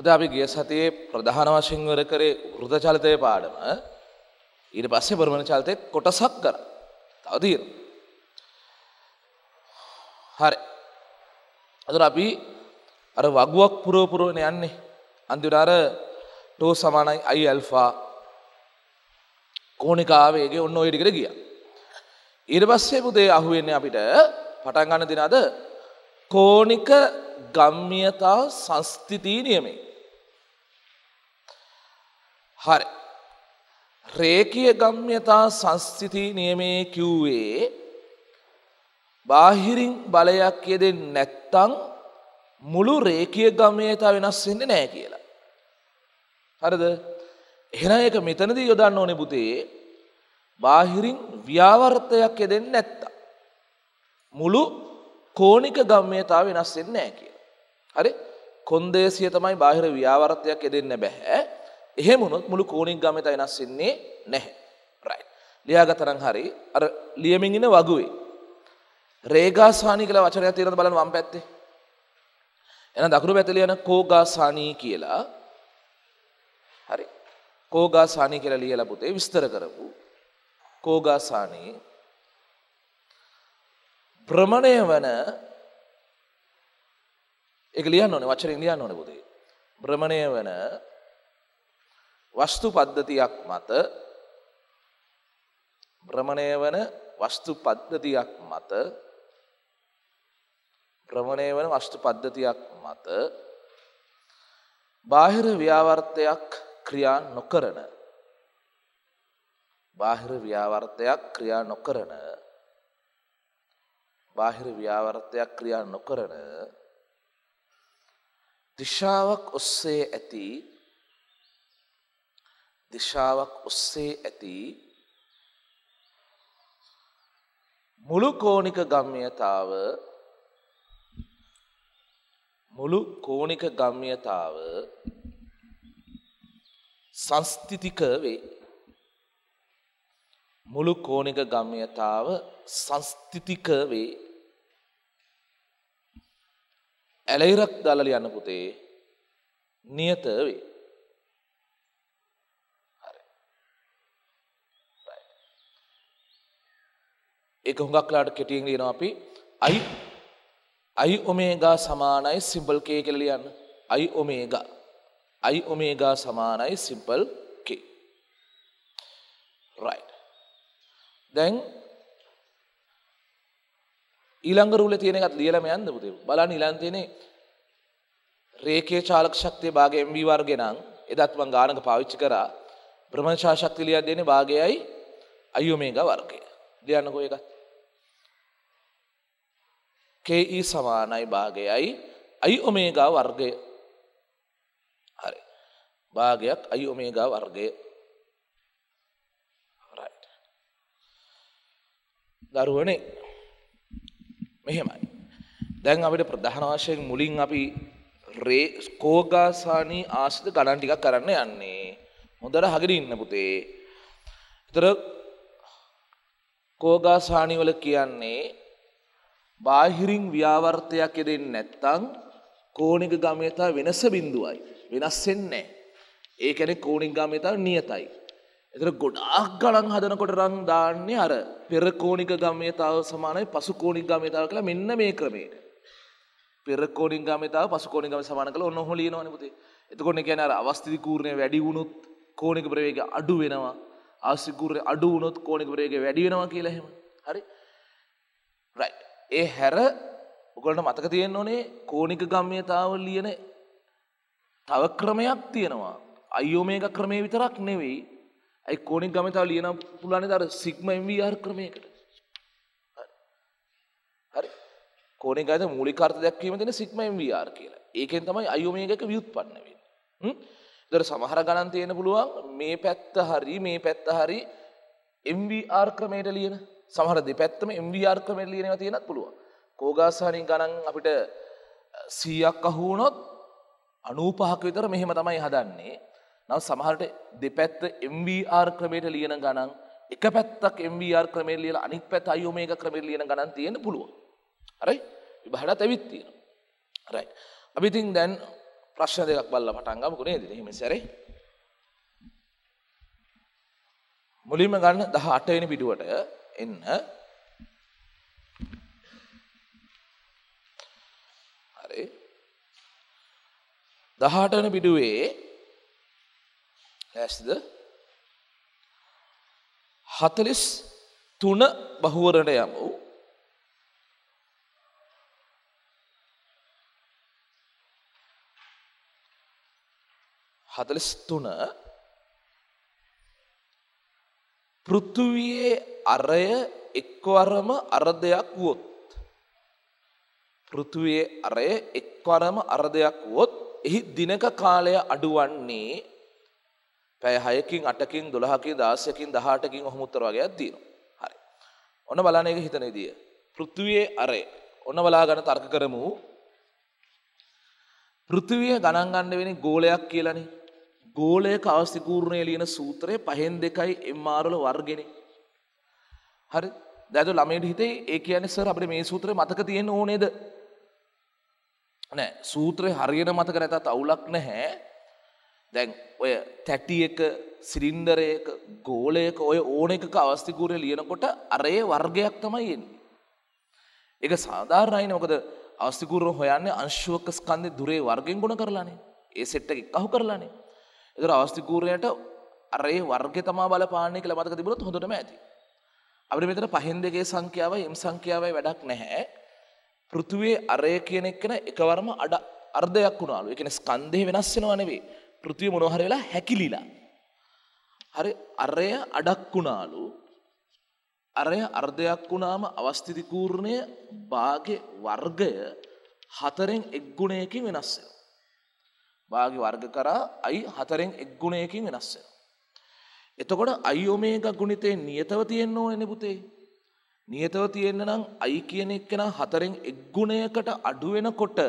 උද අපි ගිය සතියේ ප්‍රධාන වශයෙන් වර කරේ වෘත චලිතය පාඩම ඊට පස්සේ බරමණ චලිතය කොටසක් කර තවදීර හරි අදර අපි අර වගුවක් පුරෝපුරුවන යන්නේ අන්තිට අර ටෝ සමානයි අයි ඇල්ෆා කෝනිකාවේගේ ඔන්න ඔයටිකට ගිය ඊට පස්සේ පුදේ අහුවෙන්නේ අපිට පටන් ගන්න දෙන අද කෝනික ගම්මියතා සංස්තිතී නියමේ හරි. රේකිය ගම්්‍යතා සංස්ථිති නියමේ කිව්වේ බාහිරින් බලයක් යෙදෙන් නැත්තං මුළු රේකිය ගමයතා වෙනස් වෙන්න නෑ කියලා. හරද එහෙන එක මෙතනදී යොදන්න ඕනෙ පුතේ බාහිරින් ව්‍යාවර්ථයක් යෙදෙන් නැත්තා. මුළු කෝනික ගම්මයතා වෙනස් වෙන්න නෑ කියලා. හරි කොන්දේසිය තමයි බාහිර ව්‍යාවර්ථයක් යෙදෙන්න බැහැ එහෙමුණොත් මුළු කෝණික් ගමත වෙනස් වෙන්නේ නැහැ. රයිට්. ලියාගතරන් හරි අර ලියමින් ඉන වගුවේ. රේගාසානි කියලා වචනයක් තියෙනවද බලන්න වම් පැත්තේ. එහෙනම් දකුණු පැත්තේ ලියන කෝගාසානි කියලා හරි. කෝගාසානි කියලා ලියලා පුතේ විස්තර කරපු කෝගාසානි භ්‍රමණය වන ඒක ලියන්න ඕනේ වචනෙන් ලියන්න ඕනේ පුතේ. භ්‍රමණය වන වස්තු පද්ධතියක් මත භ්‍රමණය වන වස්තු පද්ධතියක් මත භ්‍රමණය වන වස්තු පද්ධතියක් මත බාහිර ව්‍යාවර්තයක් ක්‍රියා නොකරන බාහිර ව්‍යාවර්තයක් ක්‍රියා නොකරන බාහිර ව්‍යාවර්තයක් ක්‍රියා නොකරන දිශාවක් ඔස්සේ ඇති දිශාවක් ඔස්සේ ඇති මුළු කෝණික ගම්මියතාව මුළු කෝණික ගම්මියතාව සංස්තිතික වේ මුළු කෝණික ගම්මියතාව සංස්තිතික වේ ඇලෛරක් දලල යන පුතේ නියත වේ ඒක හුඟක්ලාට කෙටියෙන් ලියනවා අපි i i omega සමානයි simple k කියලා ලියන්න i omega i omega සමානයි simple k right දැන් ඊළඟ රූලේ තියෙන එකත් ලියලම යන්න පුතේ බලන්න ඊළඟ තියෙන්නේ රේඛීය චාලක ශක්තිය භාගය mv වර්ගය නම් එදත් මං ගානක පාවිච්චි කරා භ්‍රමණශා ශක්තිය ලියලා දෙන්නේ භාගයයි i omega වර්ගය ලියන්නකෝ ඒකත්. KE සමානයි භාගයයි i ඔමේගා වර්ගය. හරි. භාගයක් i ඔමේගා වර්ගය. right. දරුවනේ මෙහෙමයි. දැන් අපිට ප්‍රධාන වශයෙන් මුලින් අපි රේ ස්කෝගාසානී ආශ්‍රිත ගණන් ටිකක් කරන්න යන්නේ. හොඳට හගෙන ඉන්න පුතේ. ඒතර කෝගාසානිවල කියන්නේ බාහිරින් ව්‍යාවර්තයක් එදෙන්නේ නැත්තම් කෝණික ගාමීයතාව වෙනස බිඳුවයි. වෙනස් වෙන්නේ ඒ කියන්නේ කෝණික ගාමීයතාව නියතයි. ඒතර ගොඩාක් ගණන් හදනකොට රන් දාන්නේ අර පෙර කෝණික ගාමීයතාව සමානයි පසු කෝණික ගාමීයතාව කියලා මෙන්න මේ ක්‍රමයට. පෙර කෝණික ගාමීයතාව පසු කෝණික ගාමීය සමාන කරලා ඔන්න ඔහොම ලියනවනේ පුතේ. එතකොට කියන්නේ අර අවස්ථිති කූර්ණය වැඩි වුණොත් කෝණික ප්‍රවේගය අඩු වෙනවා. ආසිකුරේ අඩු වුණොත් කෝණික වේගය වැඩි වෙනවා කියලා එහෙම. හරි? right. ඒ හැර ඔයගොල්ලන්ට මතක තියෙන්න ඕනේ කෝණික ගම්‍යතාව ලියන තව ක්‍රමයක් තියෙනවා. අයියෝමේගා ක්‍රමේ විතරක් නෙවෙයි. ඒ කෝණික ගම්‍යතාව ලියන පුළුවන් නේද අර සිග්මා MVR ක්‍රමයකට. හරි. කෝණිකයිද මූලික අර්ථ දැක්වීම දෙන සිග්මා MVR කියලා. ඒකෙන් තමයි අයියෝමේගා එක ව්‍යුත්පන්න වෙන්නේ. හ්ම්? දර සමහර ගණන් තියෙන පුළුවන් මේ පැත්ත හරි මේ පැත්ත හරි MVR ක්‍රමයට ලියන සමහර දෙපැත්තම MVR ක්‍රමයට ලියනවා තියෙනත් පුළුවන්. කෝගාසාරින් ගණන් අපිට 100ක් අහු වුණොත් 95ක විතර මෙහෙම තමයි හදන්නේ. නව සමහරට දෙපැත්ත MVR ක්‍රමයට ලියන ගණන් එක පැත්තක් MVR ක්‍රමයට ලියලා අනිත් පැත්ත i omega ක්‍රමයට ලියන ගණන් තියෙන්න පුළුවන්. හරි? විභාගات ඇවිත් තියෙනවා. හරි. අපි ඉතින් දැන් ප්‍රශ්න දෙකක් බලලා පටන් ගමුකෝ නේද? එහෙම සැරේ. මුලින්ම ගන්න 18 වෙනි පිටුවට එන්න. හරි. 18 වෙනි පිටුවේ ලෑස්තිද? 43 බහුවරණ යමු. 43 පෘථුවියේ අරය එක්වරම අර දෙයක් වොත් පෘථුවියේ අරය එක්වරම අර දෙයක් වොත් එහි දිනක කාලය අඩුවන්නේ පැය 6කින් 8කින් 12කින් 16කින් 18කින් ඔහොම උත්තර වගේක් දිනවා. හරි. ඔන්න බලන්න ඒක හිතන විදිය. පෘථුවියේ අරය. ඔන්න බලා ගන්න තර්ක කරමු. පෘථුවිය ගණන් ගන්න වෙන්නේ ගෝලයක් කියලානේ. ගෝලයක අවස්ථිකූරණය ලියන සූත්‍රය පහෙන් දෙකයි එම්මාරල වර්ගෙන. හරි දැද ළමයට හිතේ ඒ අනිසර අපට මේ සූත්‍රය මතක තියෙන ඕනේද. නෑ සූත්‍රය හරිගෙන මතක නැතත් අවුලක් නැහැ දැන් ඔය තැටියක සිරින්ඩරයක ගෝලයක ඔය ඕන එකක අවස්ථිකූරය ලියනකොට අරය වර්ගයක් තමයි එන්නේ. එක සාධාරණයින මොකද අවස්ථිකූර හොයන්නේ අංශුවක ස්කන්ධය දුරේ වර්ගෙන් ගුණ කරලානේ ඒ සෙට්ට එකක් අහු කරලානේ ඒතර අවස්තිකූරයට අරේ වර්ගය තමා බලපාන්නේ කියලා මතක තිබුණොත් හොඳටම ඇති. අපිට මෙතන පහෙන් දෙකේ සංඛ්‍යාවයි m සංඛ්‍යාවයි වැඩක් නැහැ. පෘථුවේ අරය කියන එකන එකවරම අඩ අර්ධයක් වුණාලු. ඒ කියන්නේ ස්කන්ධය වෙනස් වෙනවා නෙවෙයි. පෘථුවේ මොනවා හරි වෙලා හැකිලිලා. හරි අරය අඩක් වුණාලු. අරය අර්ධයක් වුණාම අවස්ථිතිකූර්ණය භාග වර්ගය හතරෙන් එක් ගුණයකින් වෙනස් වෙනවා. වාගේ වර්ග කරා අයි හතරෙන් එක් ගුණයකින් වෙනස් වෙනවා. එතකොට අයි ඔමේගා ගුණිතේ නියතව තියෙන්න ඕනේ නේ පුතේ. නියතව තියෙන්න නම් අයි කියන එක්කෙනා හතරෙන් එක් ගුණයකට අඩු වෙනකොට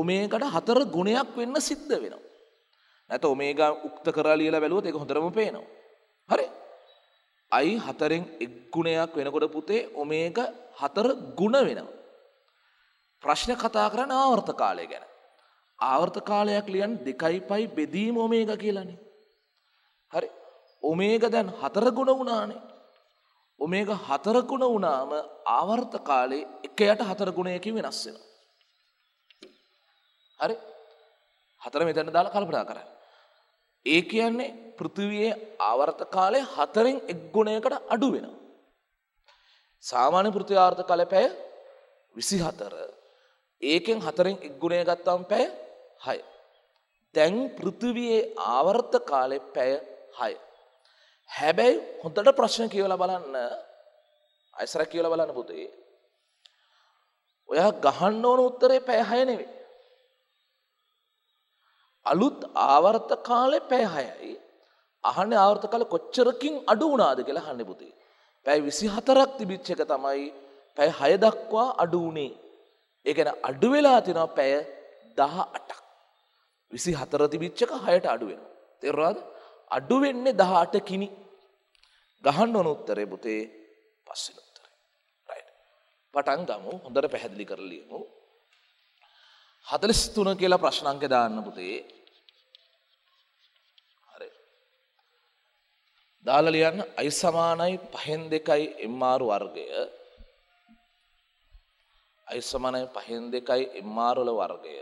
ඔමේගාට හතර ගුණයක් වෙන්න සිද්ධ වෙනවා. නැත්නම් ඔමේගා උක්ත කරලා ලියලා බැලුවොත් ඒක හොඳටම පේනවා. හරි. අයි හතරෙන් එක් ගුණයක් වෙනකොට පුතේ ඔමේගා හතර ගුණ වෙනවා. ප්‍රශ්න කතා කරන ආවර්ත කාලය ගැන. ආවර්ත කාලයක් ලියන් දෙකයි පයි බෙදීම ඔමේග කියලන. හරි ඔමේග දැන් හතරගුණ වුණානේ. ඔමේග හතරගුණ වුණාම ආවර්ත කාලේ එකයට හතරගුණයකි වෙනස්සෙන. හරි හතර මෙතැන දාලා කල්පනා කර. ඒ කියන්නේ පෘතිවයේ ආවර්ත කාලය හතරෙන් එක් ගුණයකට අඩු වෙන. සාමාන්‍ය පෘති ආර්ථ කල පැය විසි හතර ඒකෙන් හතරෙන් එක් ගුණය ගත්තාම් පැය හය. දැන් පෘතිවයේ ආවර්ත කාලෙ පැය හය. හැබැයි හොඳට ප්‍රශ්න කියවල බලන්න අයිසර කියල බලන්න පුතේ. ඔයා ගහන්න ඕන උත්තරේ පැයහය නෙවේ. අලුත් ආවර්ත කාලෙ පැයහයයි අහන ආවර්ත කාල කොච්චරකින් අඩු වුණාද කියලා හන්න පුතේ. පැයි විසි හතරක් තිබිච්ච එක තමයි පැයි හය දක්වා අඩු වුණේ. ඒගැන අඩුවෙලා තිනවා පැය දහ අටක්. විසි හතරතිබිච්චක හයට අඩුවෙන. තෙරවාද අඩුවෙන්නේ දහට කිනි ගහන්න ඕන උත්තරේ පුතේ පස්සෙන උත්තරේ රයි. පටන් ගමු හොඳට පැහැදිලි කරලියමු. හතලිස් තුන කියලා ප්‍රශ්නංක දාන්න පුතේ හරි. දාලලියන්න අයි සමානයි පහෙන් දෙකයි එම්මාරු වර්ගය අයි සමානයි පහෙන් දෙකයි එම්මාරුල වර්ගය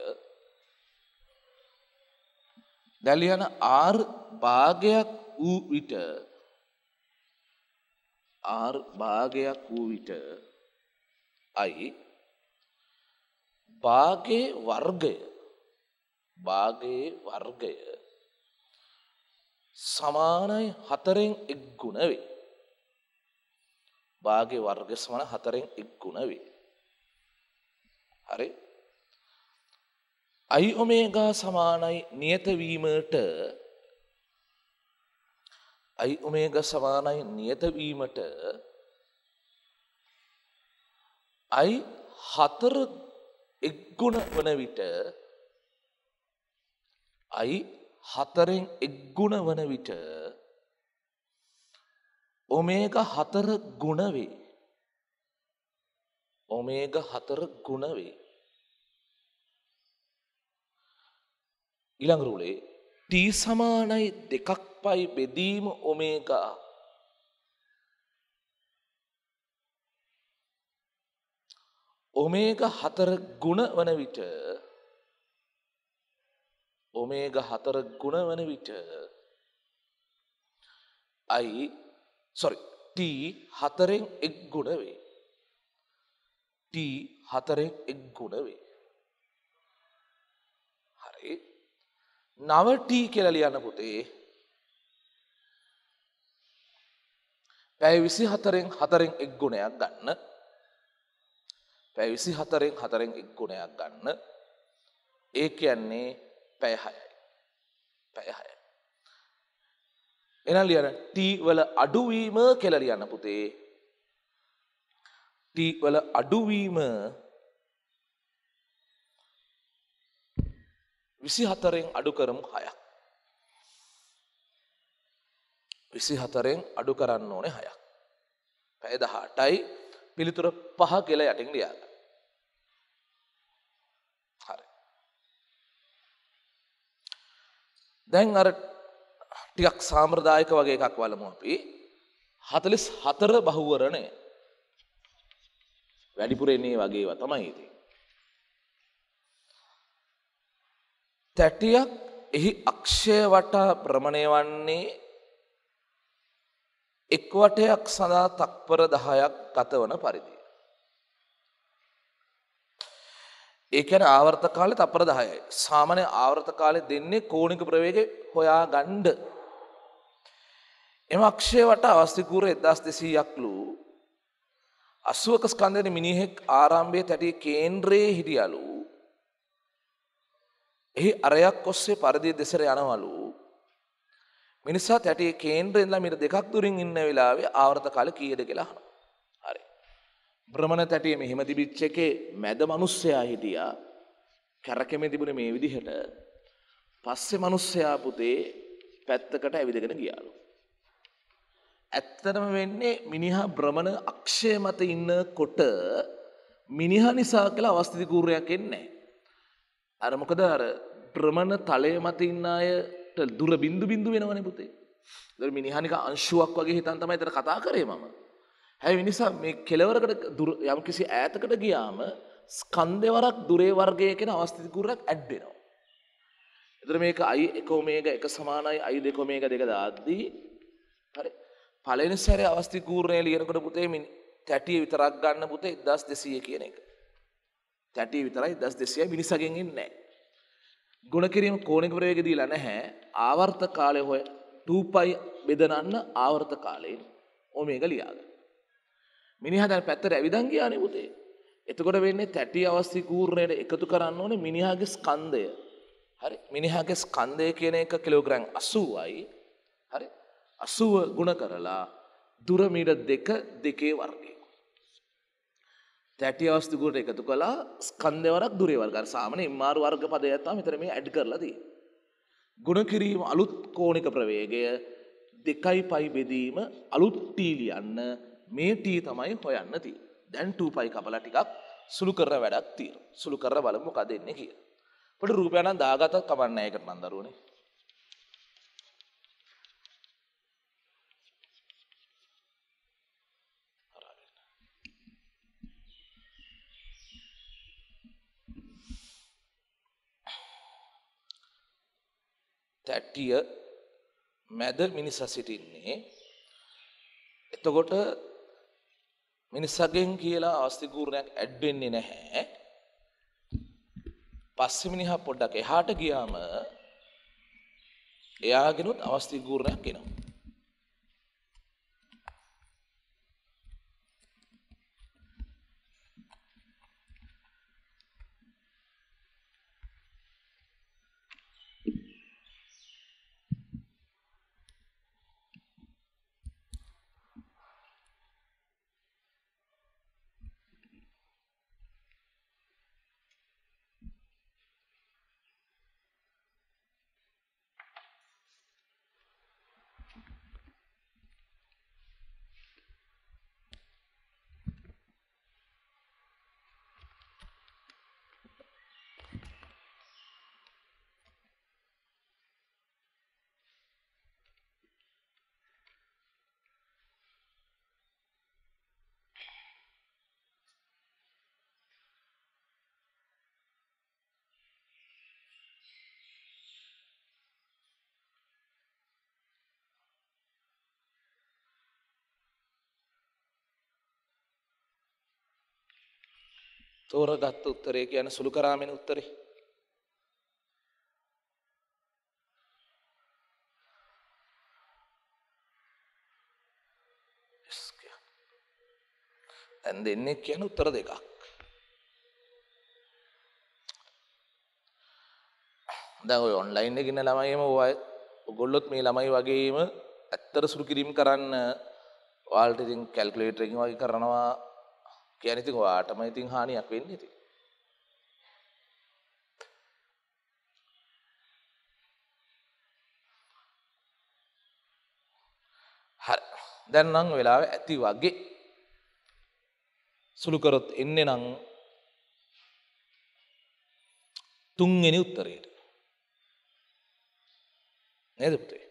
දැලියන ආර් භාගයක් වූ විට ආර් භාගයක් වූ විට අයි භාගේ වර්ගය භාගේ වර්ගය සමානයි හතරෙන් එක් ගුණ වේ. භාගේ වර්ග සමන හතරෙන් එක් ගුණ වේ. හරි අයි ඔමේගා සමානයි නියතවීමට අයි ඔමේග සමානයි නියතවීමට අයි හතර එක්ගුණ වන විට අයි හතරෙන් එක්ගුණ වන විට ඔමේග හතර ගුණවේ ඔමේග හතර ගුණවේ ඊළඟ රූලේ t සමානයි 2ක් පයි බෙදීම ඔමේගා ඔමේගා 4 ගුණ වන විට ඔමේගා 4 ගුණ වන විට i sorry t 4ෙන් එක් ගුණ වේ t 4ෙන් එක් ගුණ වේ හරි නවටී කියලා ලියන්න පුතේ පැය විසි හතරෙන් හතරෙන් එක් ගුණයක් ගන්න පැය විසි හතරෙන් හතරෙන් එක් ගුණයක් ගන්න ඒ කියන්නේ පැයහයයි පැයහය එන ලියන ටීවල අඩුවීම කෙලලියන්න පුතේ ටීවල අඩුවීම විසි හතරෙන් අඩු කරමු හයක්. විසි හතරෙන් අඩු කරන්න ඕනේ හයක්. පැයදහටයි පිළිතුර පහ කියලා යටින් ලියාග. හරි. දැන් අර ටිකක් සාම්‍රදායක වගේ එකක් වලමු අපි හතලිස් හතර බහුවරණය වැඩිපුරෙන්නේ වගේව තමයි ඉතින්. තැටියක් එහි අක්ෂය වටා ප්‍රමණය වන්නේ එක්වටයක් සඳහා තක්පර දහයක් ගතවන පරිදි. ඒකැන ආවර්ත කාලෙ තපර දහයයි. සාමනය ආවර්ත කාලෙ දෙන්නේ කෝනික ප්‍රවේග හොයා ගණ්ඩ. එම අක්ෂය වට අවස්ථිකූර එදස් දෙසීයක්ලු අසුවක ස්කන්දන මිනිහෙක් ආරම්භය තැටි කේන්ද්‍රයේ හිටියලූ එහි අරයක් ඔස්සේ පරිදි දෙසර යනවලු. මිනිසා තැටේ කේන්ද්‍රෙන්ලා මිට දෙකක් දුරින් ඉන්න වෙලාවේ ආවර්ත කාල කීයද කියලා අහනවා. හරි. භ්‍රමණ තැටේ මෙහෙම තිබිච්ච එකේ මැද මිනිස්සයා හිටියා. කැරකෙමේ තිබුණේ මේ විදිහට. පස්සේ මිනිස්සයා පුතේ පැත්තකට ඇවිදගෙන ගියාලු. ඇත්තටම වෙන්නේ මිනිහා භ්‍රමණ අක්ෂය මත ඉන්නකොට මිනිහා නිසා කියලා අවස්ථිති කූරයක් එන්නේ නැහැ. අර මොකද අර ප්‍රමණ තලය මත ඉන්න අයට දුර බින්දු බින්දු වෙනවනේ පුතේ. ඒතර මිනිහානික අංශුවක් වගේ හිතන් තමයි ඒතර කතා කරේ මම. හැබැයි නිසා මේ කෙලවරකට දුර යම්කිසි ඈතකට ගියාම ස්කන්ධවරක් දුරේ වර්ගය කියන අවස්ථිතිකුරක් ඇඩ් වෙනවා. ඒතර මේක i ඔමේගා 1 සමානයි i 2 ඔමේගා 2 දාද්දී හරි පළවෙනි සැරේ අවස්ථිතිකූර්ණය ලියනකොට පුතේ තැටිය විතරක් ගන්න පුතේ 1200 කියන එක. තැටි විතරයි දස් දෙසිය මිනිසගෙන් එන්නේ. ගුණ කිරීම කෝණික ප්‍රවේග දීලා නැහැ. ආවර්ත කාලය හොය 2π බෙදනන්න ආවර්ත කාලේ ඔමේගා ලියාගන්න. මිනිහා දැන් පැත්තට ඇවිදන් ගියානේ පුතේ. එතකොට වෙන්නේ තැටි අවස්ථි කූර්ණයට එකතු කරන්න ඕනේ මිනිහාගේ ස්කන්ධය. හරි මිනිහාගේ ස්කන්ධය කියන එක කිලෝග්‍රෑම් 80යි. හරි 80 ගුණ කරලා දුර මීටර් 2 දෙකේ වර්ගය. තැටිය අවස්ථිකුට එකතු කලා ස්කන්දවරක් දුරේවල්ගර සාමන ඉම්මාර වර්ග පදයත්තා මෙතර මේ ඇඩ් කරලදී. ගුණ කිරීම අලුත් කෝනික ප්‍රවේගය දෙකයි පයි බෙදීම අලුත් ටීලියන්න මේ ටී තමයි හොයන්නති. දැන් ටූපයි කපලා ටිකක් සුළු කර වැඩක් තීර සුළු කර බලමු කදෙන්නේ කිය. පට රූපයණන් දාගතත් කවන්න එකට නන්දරුවනේ තැට්ටිය මැද මිනිසා සිටින්නේ එතකොට මිනිසගෙන් කියලා ආස්තිකූරණයක් ඇඩ් වෙන්නේ නැහැ. පස්සේ මිනිහා පොඩ්ඩක් එහාට ගියාම එයාගෙනුත් අවස්තිකූරණයක් එනවා. තෝරගත්ත උත්තරේ කියන සුළු කරාමෙන උත්තරේ. දැන් දෙන්නේ කියන උත්තර දෙකක්. දැන් ඔය ඔන්ලයින් එකේ ඉන්න ළමයිම ඔය ඔගොල්ලොත් මේ ළමයි වගේම ඇත්තට සුළු කිරීම කරන්න ඔයාලට ඉතින් කැල්කියුලේටර් එකකින් වගේ කරනවා කියන්නේ ඉතින් ඔයාටම ඉතින් හානියක් වෙන්නේ ඉතින්. හරි. දැන් නම් වෙලාව ඇති වගේ සුළු කරොත් එන්නේ නම් තුන්වෙනි උත්තරේට. නේද පුතේ?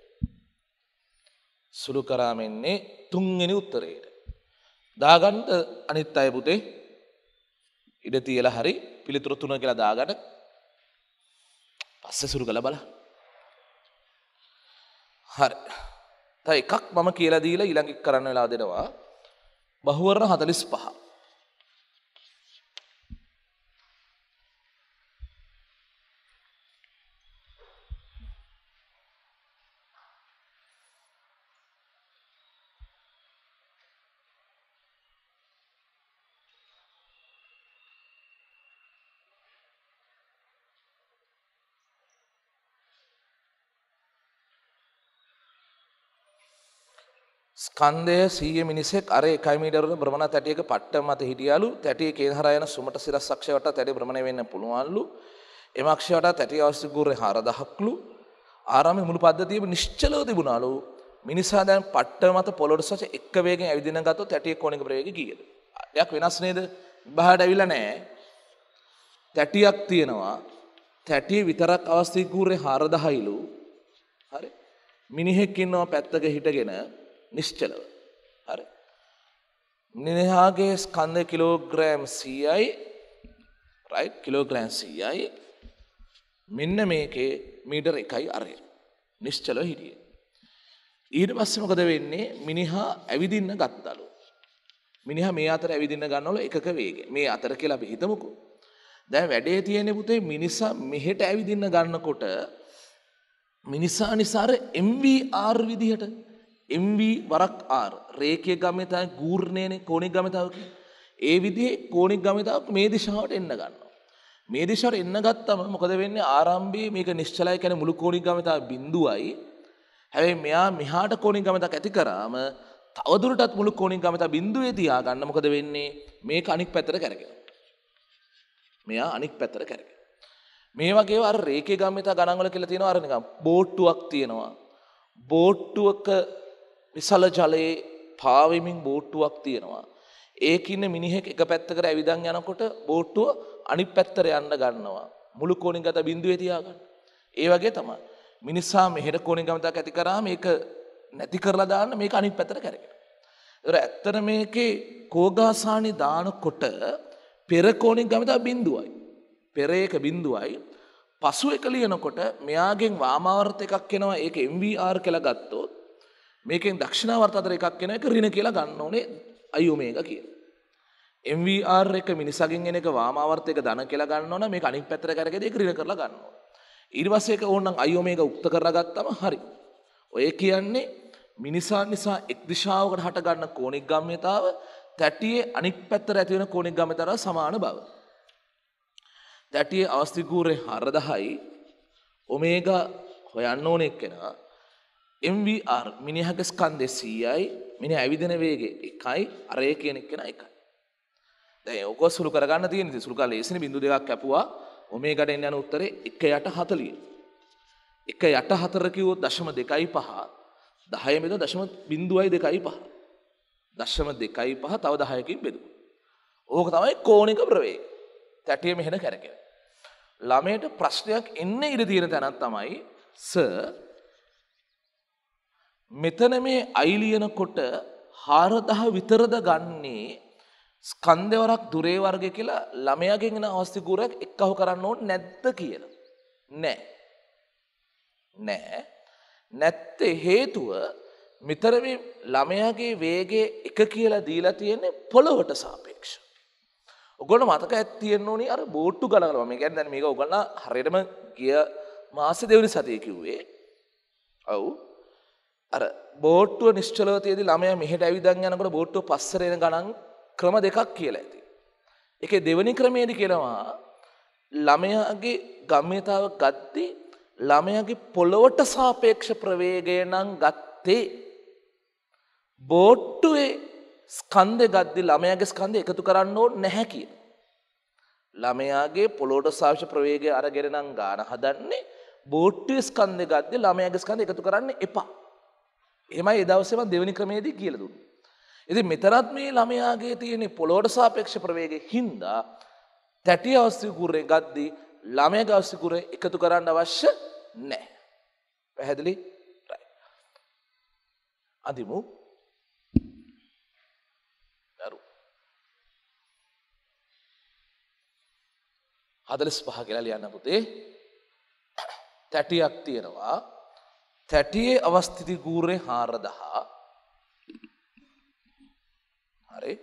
සුළු කරාම එන්නේ තුන්වෙනි උත්තරේට. දාගන්ට අනිත් අය පුතේ ඉඩ තියලා හරි පිළිතුරු තුන කියලා දාගන්න පස්සේ සුරු කළ බල හරි තව එකක් මම කියලා දීලා ඊළඟ කරන්න වෙලා දෙනවා බහුවරණ 45 කන්දය සීය මිනිසෙක් අර එකයි මීටරල බ්‍රමණ තැටියක පට්ට මත හිටියලු තැටිය කේහරයන සුමට සිරස්සක්ෂයට තැටි බ්‍රමණ වෙන්න පුළුවන්ලු එමක්ෂයට තැටි අවස්සිගූර හරදහක්ලු ආරම මුළු පද්ධතිය නිශ්චලව තිබුණලු මිනිසා දැන් පට්ට මත පොලොට සච එක් වේගෙන් ඇවිදින ගත තැටිය කොනික ප්‍රවේග ගියද යක් වෙනස් නේද බහට ඇවිල නෑ තැටියක් තියෙනවා තැටිය විතරක් අවස්ථිකූරේ හාරදහයිලු හරි මිනිහෙක්කින්නවා පැත්තක හිටගෙන නිශ්චලව. හරි. නිනහාගේ ස්කන්ධ කිලෝග්‍රෑම් 100යි right කිලෝග්‍රෑම් 100යි මෙන්න මේකේ මීටර 1යි අරගෙන නිශ්චලව හිටියේ. ඊට පස්සේ මොකද වෙන්නේ? මිනිහා ඇවිදින්න ගත්තලු. මිනිහා මේ අතර ඇවිදින්න ගන්නවලු එකක වේගෙ. මේ අතර කියලා අපි හිතමුකෝ. දැන් වැඩේ තියෙන පුතේ මිනිසා මෙහෙට ඇවිදින්න ගන්නකොට මිනිසා නිසාර MVR විදිහට MV වරක් R රේඛීය ගමේ තමයි ගූර්ණයනේ කෝණික ගමතාවක. ඒ විදිහේ කෝණික ගමතාවක් මේ දිශාවට එන්න ගන්නවා. මේ දිශාවට එන්න ගත්තම මොකද වෙන්නේ? ආරම්භයේ මේක නිශ්චලයි කියන්නේ මුළු කෝණික ගමතාව බිඳුවයි. හැබැයි මෙයා මෙහාට කෝණික ගමතාවක් ඇති කරාම තවදුරටත් මුළු කෝණික ගමතාව බිඳුවේ තියා ගන්න මොකද වෙන්නේ? මේක අනික් පැත්තට කරගෙනවා. මෙයා අනික් පැත්තට කරගෙනවා. මේ වගේ අර රේඛීය ගමතා ගණන් වල කියලා තියෙනවා අර නිකන් බෝට්ටුවක් තියෙනවා. බෝට්ටුවක නිසල ජලයේ පාවෙමින් බෝට්ටුවක් තියෙනවා. ඒක ඉන්න මිනිහෙක් එක පැත්තකට ඇවිදන් යනකොට බෝට්ටුව අනිත් පැත්තට යන්න ගන්නවා. මුළු කෝණිගත බිඳුවේ තියාගන්න. ඒ වගේ තමයි. මිනිසා මෙහෙර කෝණිගමතක් ඇති කරාම මේක නැති කරලා දාන්න මේක අනිත් පැත්තට කරගෙන. ඒතර ඇත්තට මේකේ කෝගාසානි දානකොට පෙර කෝණිගමතක් බිඳුවයි. පෙර එක බිඳුවයි. පසු එක ලියනකොට මෙයාගෙන් වාමාවර්ත එකක් එනවා ඒක MVR කියලා ගත්තොත් මේකෙන් දක්ෂිණාවර්ත අතර එකක් එන එක ඍණ කියලා ගන්න ඕනේ i omega කියලා. MVR එක මිනිසගෙන් එන එක වාමාවර්ත එක ධන කියලා ගන්න ඕන මේක අනිත් පැත්තට කරගෙන ඒක ඍණ කරලා ගන්න ඕන. ඊට පස්සේ ඒක ඕනනම් i omega උක්ත කරලා ගත්තම හරි. ඔය කියන්නේ මිනිසා නිසා එක් දිශාවකට හට ගන්න කෝණික ගම්‍යතාව තැටියේ අනිත් පැත්තට ඇති වෙන කෝණික ගම්‍යතාවට සමාන බව. තැටියේ අවස්ථිකූරේ 40යි ඔමේගා හොයන්න ඕනේ එක්කෙනා MVR මිනිහක ස්කන්දෙ සීයයි මිනි ඇවිදෙන වේගේ එකයි අරය කියන එක්කෙන එකයි. දැ ඔක සුළු කරගන්න තියෙන සුළු කාල ලේසින බිඳු දෙකක් ඇපුවා ඔමේ ගඩ එන්න යන උත්තරේ එක යට හතලිය. එක යට හතරකිවෝ දශම දෙකයි පහ දහය මෙද දශම බින්දුවයි දෙකයි පහ. දශම දෙකයි පහ තව දහයකින් බෙදු. ඕක තමයි කෝනික ප්‍රවේ තැටිය මෙහෙන කැරකෙන. ළමයට ප්‍රශ්නයක් එන්න ඉඩ තියෙන තැනත් තමයි ස මෙතන මේ අයිලියනකොට හාරදහ විතරද ගන්නේ ස්කන්දවරක් දුරේ වර්ග කියලා ළමයගෙන් එන අවස්ථිකූරක් එක් අහු කරන්න ඕන නැද්ද කියලා. නෑ. නෑ. නැත්තේ හේතුව මෙතරම ළමයාගේ වේගේ එක කියලා දීලා තියෙන්නේ පොළොවට සාපේක්ෂ. ඔගොන මතක ඇත්තියෙන් ඕනි අර බෝට්ටු ගලගලම මේ ගැන් දැන් මේක ඔගන්න හරියටම ගිය මාස දෙවනි සතිය කිව්වේ. ඔව් අර බෝට්ටුව නිශ්චලව තියදී ළමයා මෙහෙට ඇවිදන් යනකොට බෝට්ටුව පස්සට එන ගණන් ක්‍රම දෙකක් කියලා ඇති. ඒකේ දෙවෙනි ක්‍රමයේදී කියනවා ළමයාගේ ගම්‍යතාව ගත්තේ ළමයාගේ පොළොවට සාපේක්ෂ ප්‍රවේගය නම් ගත්තේ බෝට්ටුවේ ස්කන්ධය ගද්දි ළමයාගේ ස්කන්ධය එකතු කරන්න ඕනේ නැහැ කිය. ළමයාගේ පොළොවට සාපේක්ෂ ප්‍රවේගය අරගෙන නම් ගාන හදන්නේ බෝට්ටුවේ ස්කන්ධය ගද්දි ළමයාගේ ස්කන්ධය එකතු කරන්න එපා. එමයි එදවසම දෙවනි ක්‍රමේදී කියල දුන්න. ඉති මෙතරත් මේ ළමයාගේ තියෙනෙ පොලෝට සාපේක්ෂ ප්‍රවේගේ හින්දා තැටිය අවස්තිකුරේ ගද්දී ළමය ගවස්තිකුරේ එකතු කරන්න අවශ්‍ය නෑ. පැහැදිලි අඳමු දරු. හදලස් පහ කියලා ලියන්න පුතේ තැටියක් තියෙනවා තැටියේ අවස්ථිති ගූරේ හාරදහා හරි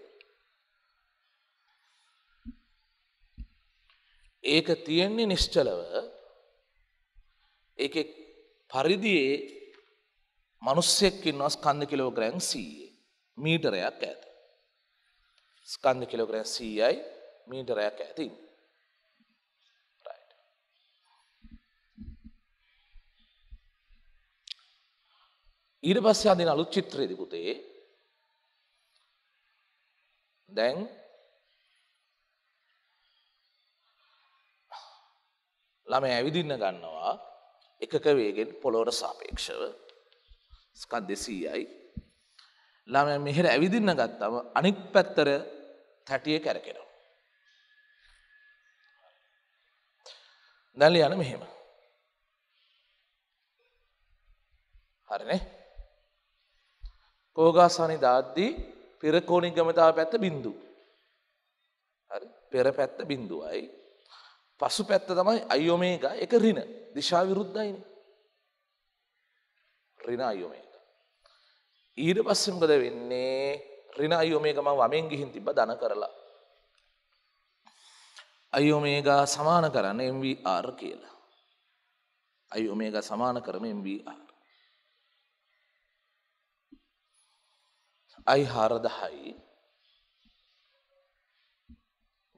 ඒක තියෙන්නේ නිශ්චලව ඒක පරිදියේ මනුස්සෙක්කින් වස් කන්ද කිලෝග්‍රෑම් සීයේ මීටරයක් ඇත ස්කන්ධ කිලෝග්‍රෑම් සීයයි මීටරයක් ඇතින් ඊට පස්සේ අදින අලුත් චිත්‍රයේදී පුතේ දැන් ළමයා ඇවිදින්න ගන්නවා එකක වේගෙන් පොළොවට සාපේක්ෂව ස්කන්ධ 200යි ළමයා මෙහෙර ඇවිදින්න ගත්තම අනිත් පැත්තට තැටිය කැරකෙනවා දැන් ලියන මෙහෙම හරිනේ පෝගාසානි දාද්දී පෙරකෝණින් ගමතාව පැත්ත බින්දු. හරි පෙර පැත්ත බින්දුවයි. පසු පැත්ත තමයි අයෝමේක එක රින දිශා විරුද්ධයින. රින අයෝමේක. ඊට පස්සෙමකද වෙන්නේ රින අයෝමේකම වමෙන් ගිහින් තිබ දන කරලා. අයෝමේගා සමාන කරන්න MVR කියලා. අයෝමේග සමාන කරම MVR. අයි හාරදහයි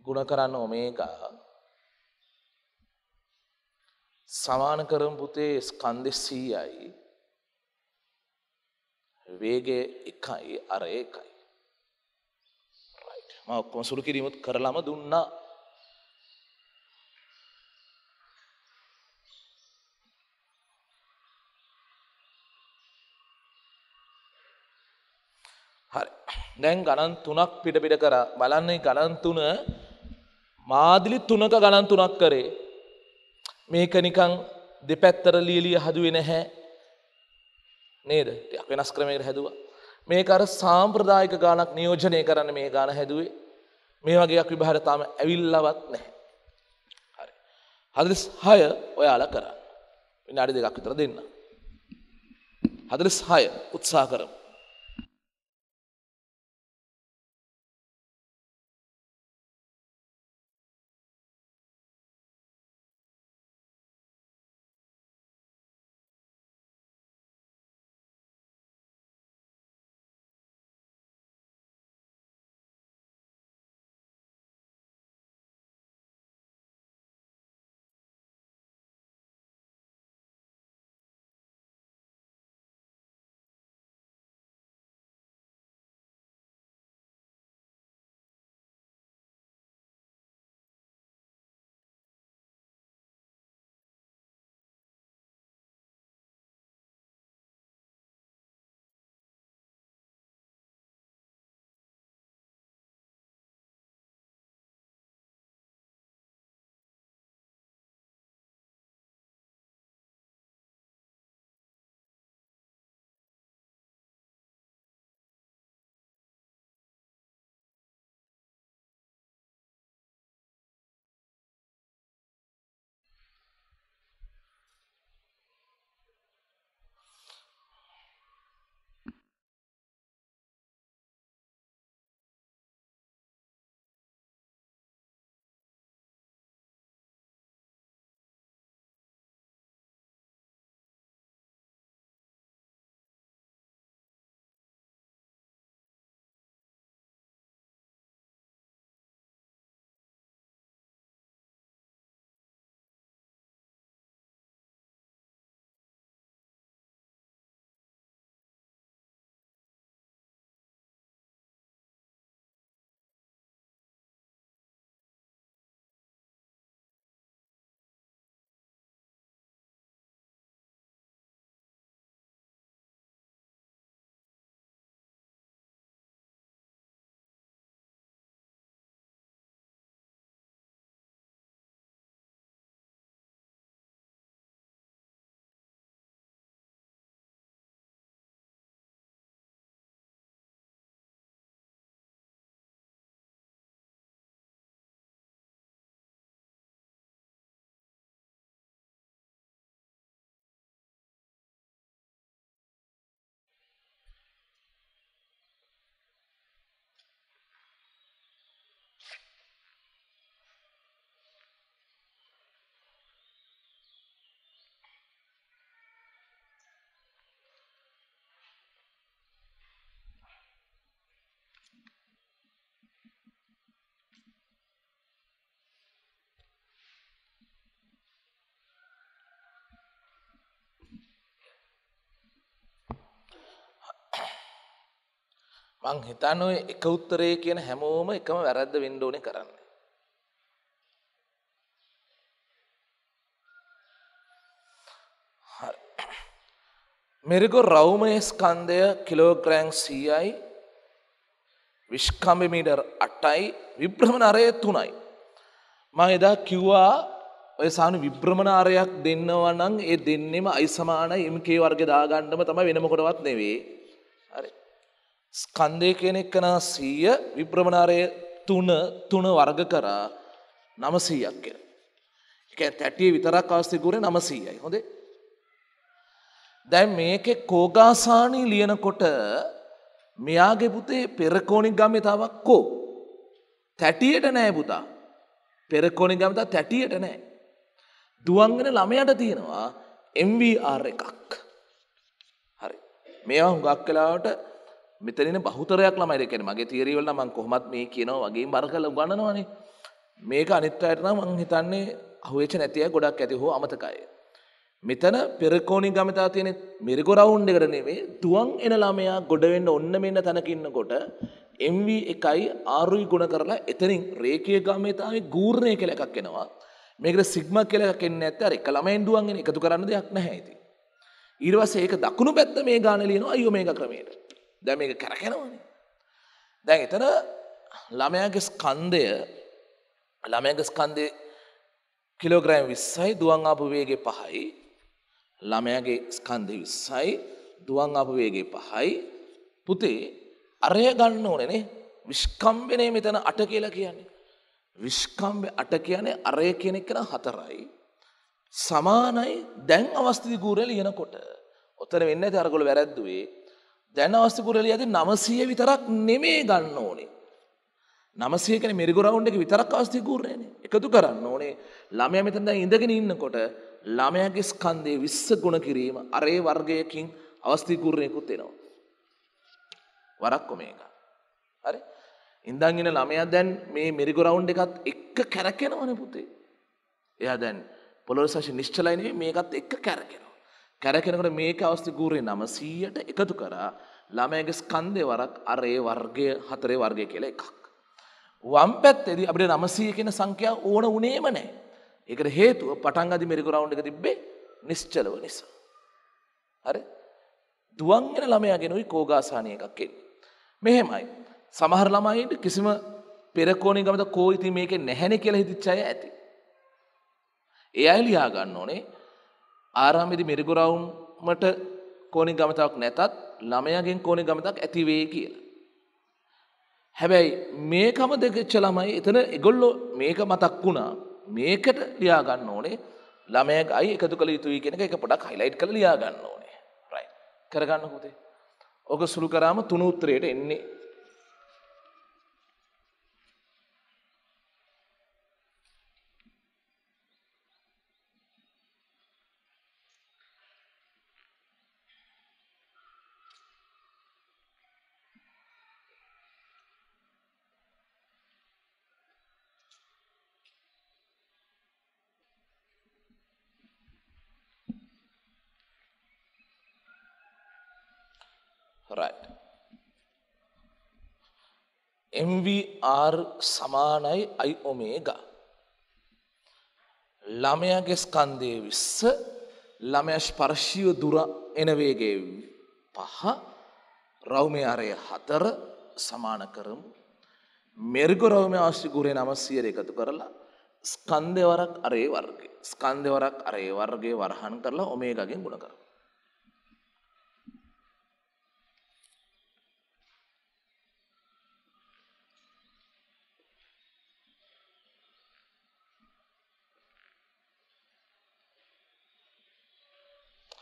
ගුණ කරන්න ඔමේගා සමාන කරම් පුතේ ස්කන්දෙස්සීයයි වේගේ එකයි අර ඒකයි මක්කොම සුළු කිරීමත් කරලම දුන්නා දැන් ගණන් තුනක් පිට පිට කරා. බලන්නේ ගණන් තුන මාදිලි තුනක ගණන් තුනක් කරේ. මේක නිකන් දෙපැත්තට ලියලිය හදුවේ නැහැ. නේද? ටිකක් වෙනස් ක්‍රමයකට හැදුවා. මේක අර සාම්ප්‍රදායික ගානක් නියෝජනය කරන්න මේ ගාන හැදුවේ. මේ වගේයක් විභාර තාම ඇවිල්ලවත් නැහැ. හරි. හදලිස් හය ඔයාලා කරන්න. විනාඩි දෙකක් විතර දෙන්න. හදලිස් හය උත්සාහ කරමු. මං හිතන්නේ එක උත්තරේ කියන හැමෝම එකම වැරද්ද වෙන්න ඕනේ කරන්න. හරි. මෙරිගෝ රෞමයේ ස්කන්ධය කිලෝග්‍රෑම් 100යි විශ්කම්භ මීටර් 8යි විභ්‍රමණ අරය 3යි. මම එදා කිව්වා ඔය සානු විභ්‍රමණ අරයක් දෙන්නවා නම් ඒ දෙන්නෙම අයිසමානයි MK වර්ගේ දාගන්නම තමයි වෙන මොකටවත් නෙවෙයි. හරි. ස්කන්ධය කියන එක්කනා සීය විප්‍රමණාරය තුන තුන වර්ග කරා නමසීයක් කියෙන. එක තැටිය විතරක් අවස්ථිකුරේ නමසීයයි හොඳේ. දැන් මේක කෝගාසානී ලියනකොට මෙයාගේ පුතේ පෙරකෝණි ගමිතාවක් කෝ. තැටියට නෑ පුතා පෙරකෝණි ගමතා තැටියට නෑ. දුවන්ගෙන ළමයට තියෙනවා MVR එකක්. හරි. මේවා හුඟක් කලාවට මෙතන බහුතරයක් ළමයි ඒ කියන්නේ මගේ තියරි වල නම් මම කොහොමත් මේ කියනවා වගේ බර කරලා උගන්වනවානේ මේක අනිත් අයට නම් මම හිතන්නේ අහුවෙච්ච නැති අය ගොඩක් ඇති හෝ අමතකයි මෙතන පෙරකෝණි ගමිතා තියෙන මිරිගො රවුන්ඩ් එකට නෙමෙයි තුවන් එන ළමයා ගොඩ වෙන්න ඔන්න මෙන්න තැනක ඉන්නකොට MV එකයි ආරුයි ගුණ කරලා එතනින් රේඛීය ගමිතාවේ ගූර්ණය කියලා එකක් එනවා මේකට සිග්මා කියලා එකක් එන්නේ නැත්නම් අර එක ළමයෙන් දුවන් එන එකතු කරන්න දෙයක් නැහැ ඉතින් ඊට පස්සේ ඒක දකුණු පැත්ත මේ ගාන ලියනවා අයියෝ මේක ක්‍රමයට දැ මේක කැරකෙනවන. දැන් එතන ළමයාගේ ස්කන්දය ළමයග ස්කන්දය කිලෝග්‍රෑම් විස්සයි දුවන් අප වේගේ පහයි ළමයාගේ ස්කන්දය විස්සයි දුවන් අප වේගේ පහයි පුතේ අරය ගන්න ඕනනේ විශ්කම්බිනය මෙතන අට කියලා කියන්නේ. විශ්කම්බ අට කියන්නේ අරය කෙනෙක් කෙන හතරයි. සමානයි දැන් අවස්ථිති ගූරල යෙනකොට. ඔත්තන වෙන්න තරගොල වැරැද්දුවේ දැන් අවස්ථ කුරලිය ඇති නමසය විතරක් නෙමේ ගන්න ඕනේ. නමසයකන මිරිගුරවුන්් එක විතරක් අවස්ථිකූරණය එකතු කරන්න ඕනේ ළමය මෙතැඳ ඉඳගෙන ඉන්නකොට ළමයගේ ස්කන්දේ විස්ස ගුණ කිරීම අරේ වර්ගයකින් අවස්ථිකූරණයකුත් එෙනවා. වරක්කො මේක. හරි ඉන්දන්ගෙන ළමයා දැන් මේ මිරිගුරවුන්් එකත් එක්ක කැරකෙනවන පුතේ. එයා දැන් පොලොසශ නිශ්චලයිනේ මේකත් එක්ක කැරකෙන. කැරකෙනකට මේක අවස්ථිකූරේ නම සීයට එකතු කරා ළමයගේ ස්කන්දය වරක් අරේ වර්ගය හතරේ වර්ගය කියලා එකක්. වම් පැත්තෙද අපිට නමසීය කියෙන සංඛ්‍යා ඕන උනේම නෑ. එකට හේතුව පටන් අදි මෙරිකුරවුන්් එක තිබ්බේ නිශ්චලව නිසා. හරි දුවන්ගෙන ළමයගෙනුයි කෝගාසානය එකක්කෙන්. මෙහෙමයි. සමහර ළමයිට කිසිම පෙරකෝනි ගමත කෝයිති මේක නැහැන කියලා හිතිච්චාය ඇති. ඒ අයි ලියා ගන්න ඕනේ ආරාමිදි මිරිගුරවුම්මට කෝණික ගමතක් නැතත් ළමයාගෙන් කෝණික ගමතක් ඇති වෙයි කියලා. හැබැයි මේකම දෙකච්ච ළමයි එතන ඒගොල්ලෝ මේක මතක් වුණා. මේකට ලියා ගන්න ඕනේ ළමයාගයි එකතු කළ යුතුයි කියන එක එක පොඩක් හයිලයිට් කරලා ලියා ගන්න ඕනේ. රයිට්. කරගන්න පුතේ. ඔක සුළු කරාම තුන උත්තරයට එන්නේ. UVR සමානයි අයි ඔමේගා. ළමයගේ ස්කන්දය විස්ස ළමය ස්පර්ශීව දුර එනවේගේ පහ රෞමය අරය හතර සමාන කරමු. මෙර්ග රෞමය ආශ්‍රිගුරේ නම සියර එකතු කරලා ස්කන්දවරක් අරේ වර්ගේ ස්කන්දවරක් අරේ වර්ගේ වරහන් කරලා ඔමේගගෙන් ගුණ කරමු.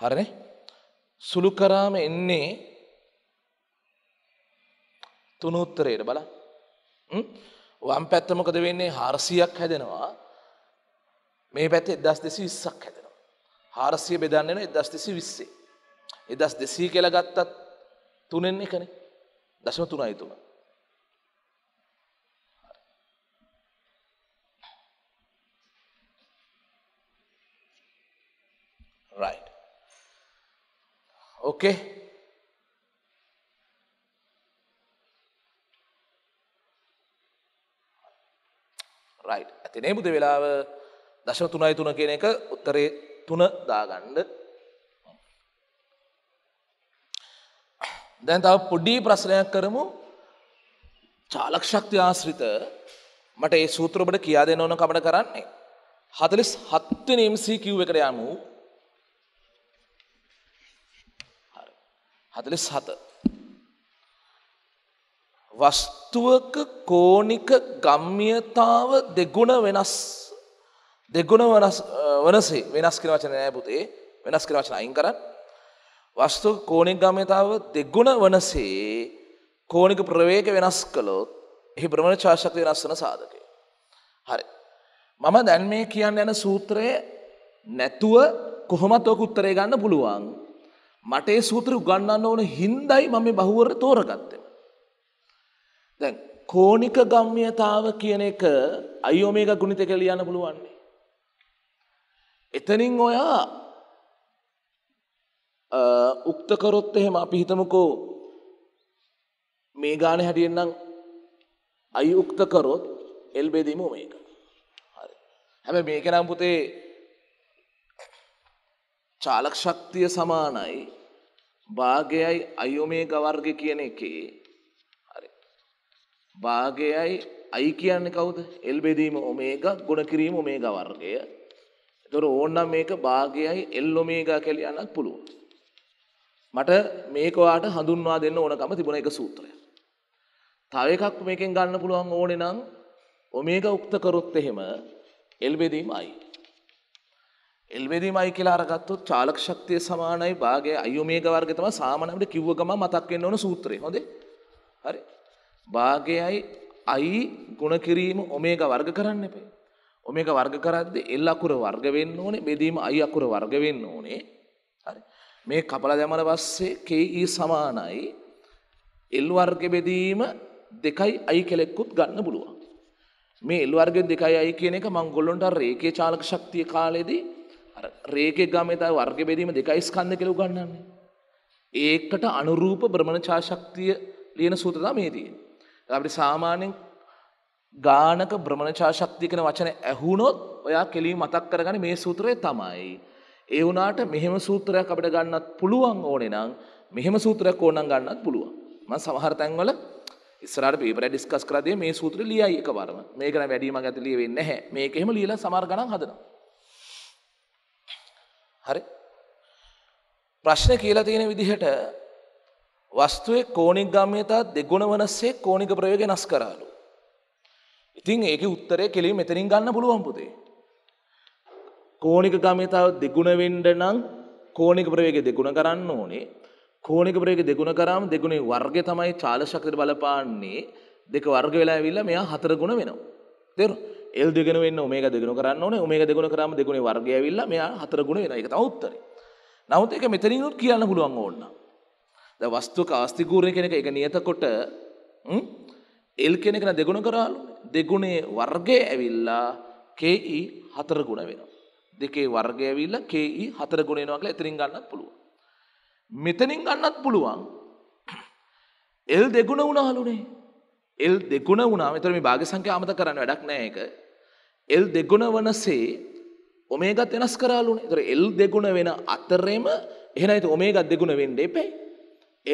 හරිනේ? සුළු කරාම එන්නේ තුන උත්තරේට බලන්න. හ්ම්? වම් පැත්ත මොකද වෙන්නේ? 400ක් හැදෙනවා. මේ පැත්තේ 1220ක් හැදෙනවා. 400 බෙදන්න වෙන 1220. 1200 කියලා ගත්තත් තුනෙන් එකනේ. 0.3යි තුන. right Okay. රයි් ඇති නේබුද වෙලාව දශන තුනයි තුන කියන එක උත්තරේ තුන දාගණ්ඩ දැන් තව පොඩ්ඩී ප්‍රශ්නයක් කරමු චාලක්ෂක්ති ආශ්‍රිත මට ඒ සූත්‍රබට කියා දෙන්න ඕන කමට කරන්නේ හතලිස් හත්වනම්සී කිව් එකට යමු හතලිස් හත. වස්තුවක කෝනික ගම්මියතාව දෙගුණ වෙනස් දෙගුණ වනසේ වෙනස් කර වචන නෑපුතේ වෙනස් කර වචන අයින් කරන්න. වස්තු කෝනික ගම්මියතාව දෙගුණ වනසේ කෝනික ප්‍රවේක වෙනස් කළොත් එහි බ්‍රමණ චාශක්ති වෙනස් වන සාධකය. හරි. මම දැන් මේ කියන්න යන සූත්‍රය නැතුව කොහොමත් ඔක උත්තරේ ගන්න පුළුවන්. මට ඒ සූත්‍ර උගන්නන්න ඕන හින්දයි මම බහුවර තෝරගත්තේ. දැන් කෝනික ගම්මියතාව කියන එක අයෝමේක ගුණිත කෙල යන්න පුළුවන්නේ. එතනින් ඔයා උක්තකරොත් එහෙම අපි හිතමකෝ මේ ගාන හැටියෙන්නම් අයුක්තකරොත් එල්බේදීම මේක. හැම මේක නම් පුතේ චාලක ශක්තිය සමානයි භාගයයි අයෝමේග වර්ග කියන එකේ හරි භාගයයි අයි කියන්නේ කවුද එල් බෙදීම ඔමේග ගුණ කිරීම ඔමේග වර්ගය එතකොට ඕන්නම් මේක භාගයයි එල් ඔමේගා කියලා යන්නත් පුළුවන් මට මේක ඔයාට හඳුන්වා දෙන්න ඕනකම තිබුණ එක සූත්‍රයක් තව එකක් මේකෙන් ගන්න පුළුවන් ඕනේ නම් ඔමේගා උක්ත කරොත් එහෙම එල් බෙදීම අයි එල්වේදීමයි කියලා අරගත්තොත් චාලක ශක්තිය සමානයි භාගය අයෝමේග වර්ගය තමයි සාමාන්‍ය අපිට කිව්ව ගමන් මතක් වෙන්න ඕන සූත්‍රය. හොඳේ? හරි. භාගයයි i ಗುಣ කිරීම ඔමේගා වර්ග කරන්න එපේ. ඔමේගා වර්ග කරද්දී l අකුර වර්ග වෙන්න ඕනේ, බෙදීම i අකුර වර්ග වෙන්න ඕනේ. හරි. මේ කපලා දැමන පස්සේ ke සමානයි l වර්ග බෙදීම 2i කෙලෙක්කුත් ගන්න පුළුවන්. මේ l වර්ග 2i කියන එක මම ගොල්ලන්ට රේඛේ චාලක ශක්තිය කාලේදී රේකෙක් ගාමේ තමයි වර්ග බෙදීම දෙකයි ස්කන්ධ කියලා උගන්වන්නේ. ඒකට අනුරූප භ්‍රමණචා ශක්තිය ලියන සූත්‍ර තමයි මේ තියෙන්නේ. අපිට සාමාන්‍යයෙන් ගානක භ්‍රමණචා ශක්තිය කියන වචනේ ඇහුනොත් ඔයා කෙලින් මතක් කරගන්නේ මේ සූත්‍රය තමයි. ඒ වුණාට මෙහෙම සූත්‍රයක් අපිට ගන්නත් පුළුවන් ඕනේ නම් මෙහෙම සූත්‍රයක් ඕනනම් ගන්නත් පුළුවන්. මම සමහර තැන්වල ඉස්සරහට පේපරය ඩිස්කස් කරලා මේ සූත්‍රය ලියයි එකවරම. මේක නම් වැඩිම ගැතලිය වෙන්නේ නැහැ. මේක එහෙම ලියලා සමහර ගණන් හදනවා. හරි ප්‍රශ්න කියලා තියෙන විදිහට වස්තුවේ කෝණික ගම්‍යතා දෙගුණ වනසේ කෝණික ප්‍රයෝගය නස් කරාලු. ඉතින් ඒකේ උත්තරය කෙලින් මෙතනින් ගන්න පුළුවන් පුතේ. කෝණික ගම්‍යතාව දෙගුණ වෙන්න නම් කෝණික ප්‍රවේගය දෙගුණ කරන්න ඕනේ. කෝණික ප්‍රවේගය දෙගුණ කරාම දෙගුණේ වර්ගය තමයි චාල ශක්තිය බලපාන්නේ. දෙක වර්ග වෙලා ඇවිල්ලා මෙයා හතර ගුණ වෙනවා. තේරුණා? L දෙගෙන වෙන්න ඔමේගා දෙගුණ කරන්න ඕනේ. ඔමේගා දෙගුණ කරාම දෙගුණේ වර්ගය ඇවිල්ලා මෙයා හතර ගුණ වෙනවා. ඒක තමයි උත්තරේ. නමුත් ඒක මෙතනිනුත් කියන්න පුළුවන් ඕන්න. දැන් වස්තුක ආස්තිකූර්ණ කියන එක ඒක නියතකොට L කියන එක දෙගුණ කරාලු. දෙගුණේ වර්ගය ඇවිල්ලා KE හතර ගුණ වෙනවා. දෙකේ වර්ගය ඇවිල්ලා KE හතර ගුණ වෙනවා කියලා එතනින් ගන්නත් පුළුවන්. මෙතනින් ගන්නත් පුළුවන්. L දෙගුණ වුණාලුනේ. L දෙගුණ වුණා. මෙතන මේ භාග්‍ය සංඛ්‍යාව අමතක කරන්න වැඩක් නැහැ ඒක. L දෙගුණ වනසේ ඔමේගා වෙනස් කරාලුනේ. ඒතර L දෙගුණ වෙන අතරෙම එහෙනම් ඉතින් ඔමේගා දෙගුණ වෙන්න එපයි.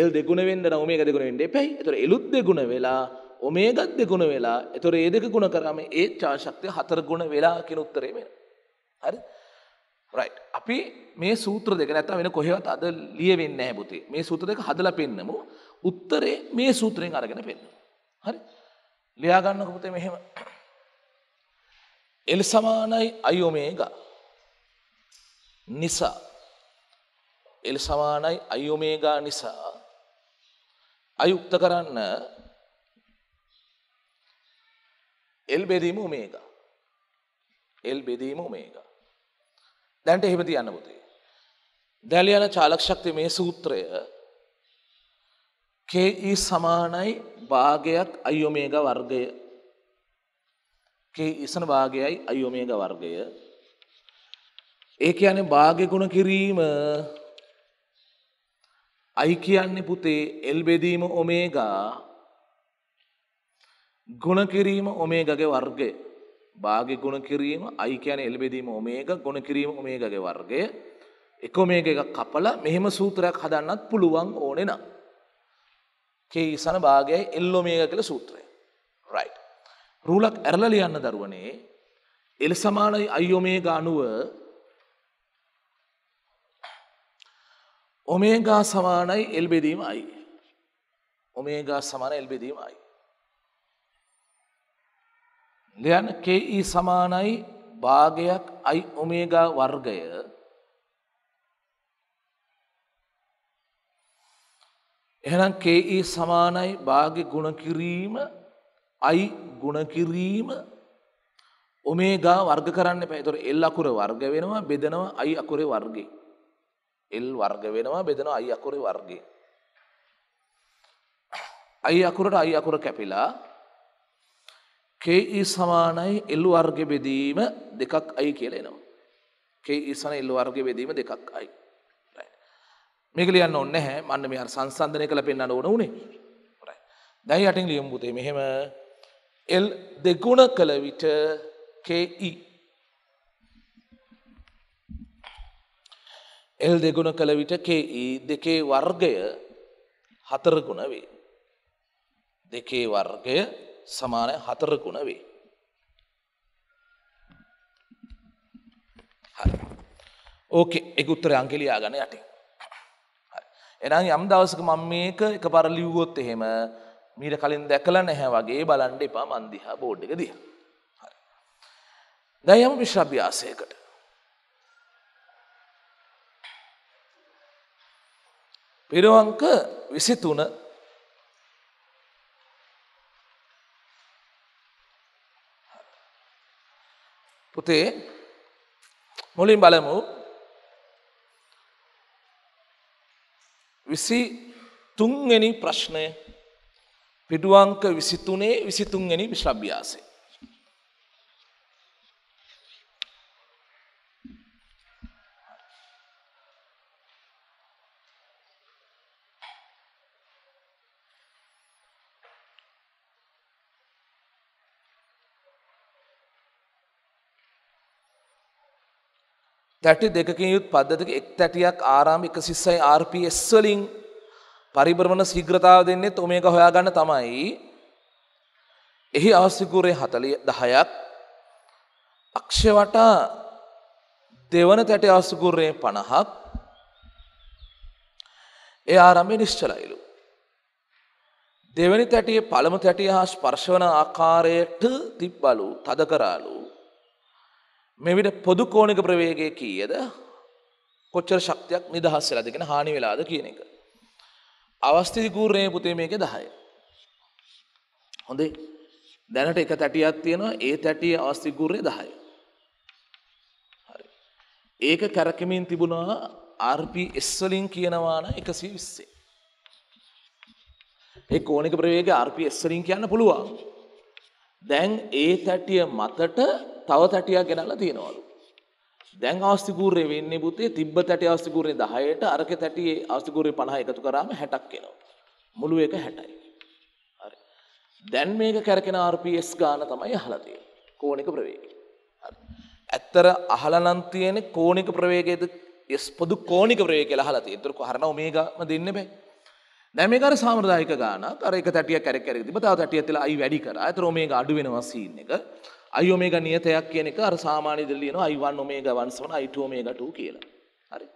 L දෙගුණ වෙන්න නම් ඔමේගා දෙගුණ වෙන්න එපයි. ඒතර Lුත් දෙගුණ වෙලා ඔමේගත් දෙගුණ වෙලා ඒතර ඒ දෙක ගුණ කරාම ඒ චාශක්තිය හතර ගුණ වෙලා කියන උත්තරේ වෙන. හරි? right. අපි මේ සූත්‍ර දෙක නැත්තම් වෙන කොහෙවත් අද ලියෙන්නේ නැහැ පුතේ. මේ සූත්‍ර දෙක හදලා පෙන්නමු. උත්තරේ මේ සූත්‍රයෙන් අරගෙන පෙන්නමු. හරි ලියාගන්නක පුතේ මෙහෙම එල් සමානයි අයෝමේග නිසා එල් සමානයි අයෝමේගා නිසා අයුක්ත කරන්න එල් බෙදීම උමේග එල් බෙදීම උමේග දැන්ට එහෙම තියන්න පුතේ දැලියන චාලක්ෂක්ති මේ සූත්‍රය කේ සමානයි භාගයක් අයොමේග වර්ගය ඉසන භාගයයි අයොමේග වර්ගය ඒ යන භාගගුණ කිරීම අයි කියන්නේ පුතේ එල්බෙදීම ඔමේගා ගුණ කිරීම ඔමේගගේ වර්ගය භාග ගුණ කිරීම අයි කියන එල්බෙදීම ඔමේග ගුණ කිරීම ඔමේගගේ වර්ගය එක මේක එකක් කපල මෙහෙම සූත්‍රයක් හදන්නත් පුළුවන් ඕනෙනා කේසන භාගයයි එල්ලොමේග කළ සූත්‍රය. රයි්. රූලක් ඇරලලියන්න දරුවනේ එල් සමානයි අයෝමේ ගානුව ඔමේගා සමානයි එල්බෙදීම අයි. ඔමේගා සමාන එල්බෙදීම අයි. දෙයන් කේఈ සමානයි භාගයක් අයි ඔමේගා වර්ගය එහෙනම් KE සමානයි භාග්‍ය ගුණ කිරීම I ගුණ කිරීම ඔමේගා වර්ග කරන්න එපා. ඒතොර L අකුර වර්ග වෙනවා බෙදනවා I අකුරේ වර්ගේ. L වර්ග වෙනවා බෙදනවා I අකුරේ වර්ගේ. I අකුරට I අකුර කැපිලා KE සමානයි L වර්ග බෙදීම දෙකක් I කියලා එනවා. KE සමාන L වර්ග බෙදීම දෙකක් I. මේක ලියන්න ඔන්න හැ මන්න මේ සංසන්ධනය කළ පෙන්න්න ඕන වනේ දැයි අටින් ලියම්බුතේ මෙහෙම එල් දෙගුණ කළ විට කයි එල් e. දෙගුණ කළ විට කයි e දෙකේ වර්ගය හතරගුණ වේ දෙකේ වර්ගය සමානය හතරගුණ වේ ඕකේ එකුත්තර අංගෙලියා ගන යටින් එහෙනම් යම් දවසක මම මේක එකපාර ලිව්වොත් එහෙම මීට කලින් දැකලා නැහැ වගේ බලන්න එපා මන් දිහා බෝඩ් එක දිහා. හරි. දැන් යමු විශ්‍රාභ්‍යාසයකට. පිරවංක 23 පුතේ මුලින් බලමු විසි තුන්ගනි ප්‍රශ්නය පිටුවංක විසිතුනේ විසිතුන්ගනි විශ්‍රභ්‍යාසය. තැටි දෙකකින් යුත් පද්ධතික එක් තැටියක් ආරාම 106යි RPS වලින් පරිභ්‍රමණ ශීඝ්‍රතාව දෙන්නේ ඔමේග හොයාගන්න තමයි. එහි අවස්ථිකූරේ 40 10ක් අක්ෂ වටා දෙවන තැටි අවස්ථිකූරේ 50ක් ඒ ආරාමයේ නිශ්චලයිලු. දෙවැනි තැටියේ පළමු තැටිය හා ස්පර්ශවන ආකාරයට තිබ්බලු තද කරාලු මෙවිට පොදු කෝණික ප්‍රවේගය කීයද කොච්චර ශක්තියක් නිදහස් වෙලාද කියන හානි වෙලාද කියන එක. අවස්ථිති කූර්ණයේ පුතේ මේකේ 10. හොඳේ. දැනට එක තැටියක් තියෙනවා ඒ තැටියේ අවස්ථිති කූර්ණය 10යි. හරි. ඒක කරකමින් තිබුණා RPS වලින් කියනවා නම් 120. ඒ කෝණික ප්‍රවේගය RPS වලින් කියන්න පුළුවන්. දැන් ඒ තැටිය මතට තව තැටියක් ගෙනලා තියෙනවලු. දැන් ආස්තිකූරය වෙන්නේ පුතේ තිබ්බ තැටි ආස්තිකූරය දහයට අරක තැටියේ ආස්තිකූරය පණහ එකතු කරාම හැටක් එනවා. මුළු එක හැටයි. හරි. දැන් මේක කැරකෙන RPS ගාන තමයි අහලා තියෙන්නේ. කෝණික ප්‍රවේගය. හරි. ඇත්තර අහලා නම් තියෙන්නේ කෝණික ප්‍රවේගයේද එස් පොදු කෝණික ප්‍රවේගය කියලා අහලා තියෙන්නේ. ඒතර කොහරන ඔමේගාම දෙන්නේ බෑ. දැමකර සාමදායක ගාන කරක තැටිය කැරකර තිබ තාව තැටිය ඇතිල අයි වැඩි කර ඇතරෝ මේක අඩු වෙනවා සීන් එක අයෝ මේක නියතයක් කියන එක අර සාමාන්‍ය දෙල්ලියන අයිවන් ඔමේග වන්ස් වන අයිටෝ මේකටූ කියලා හරි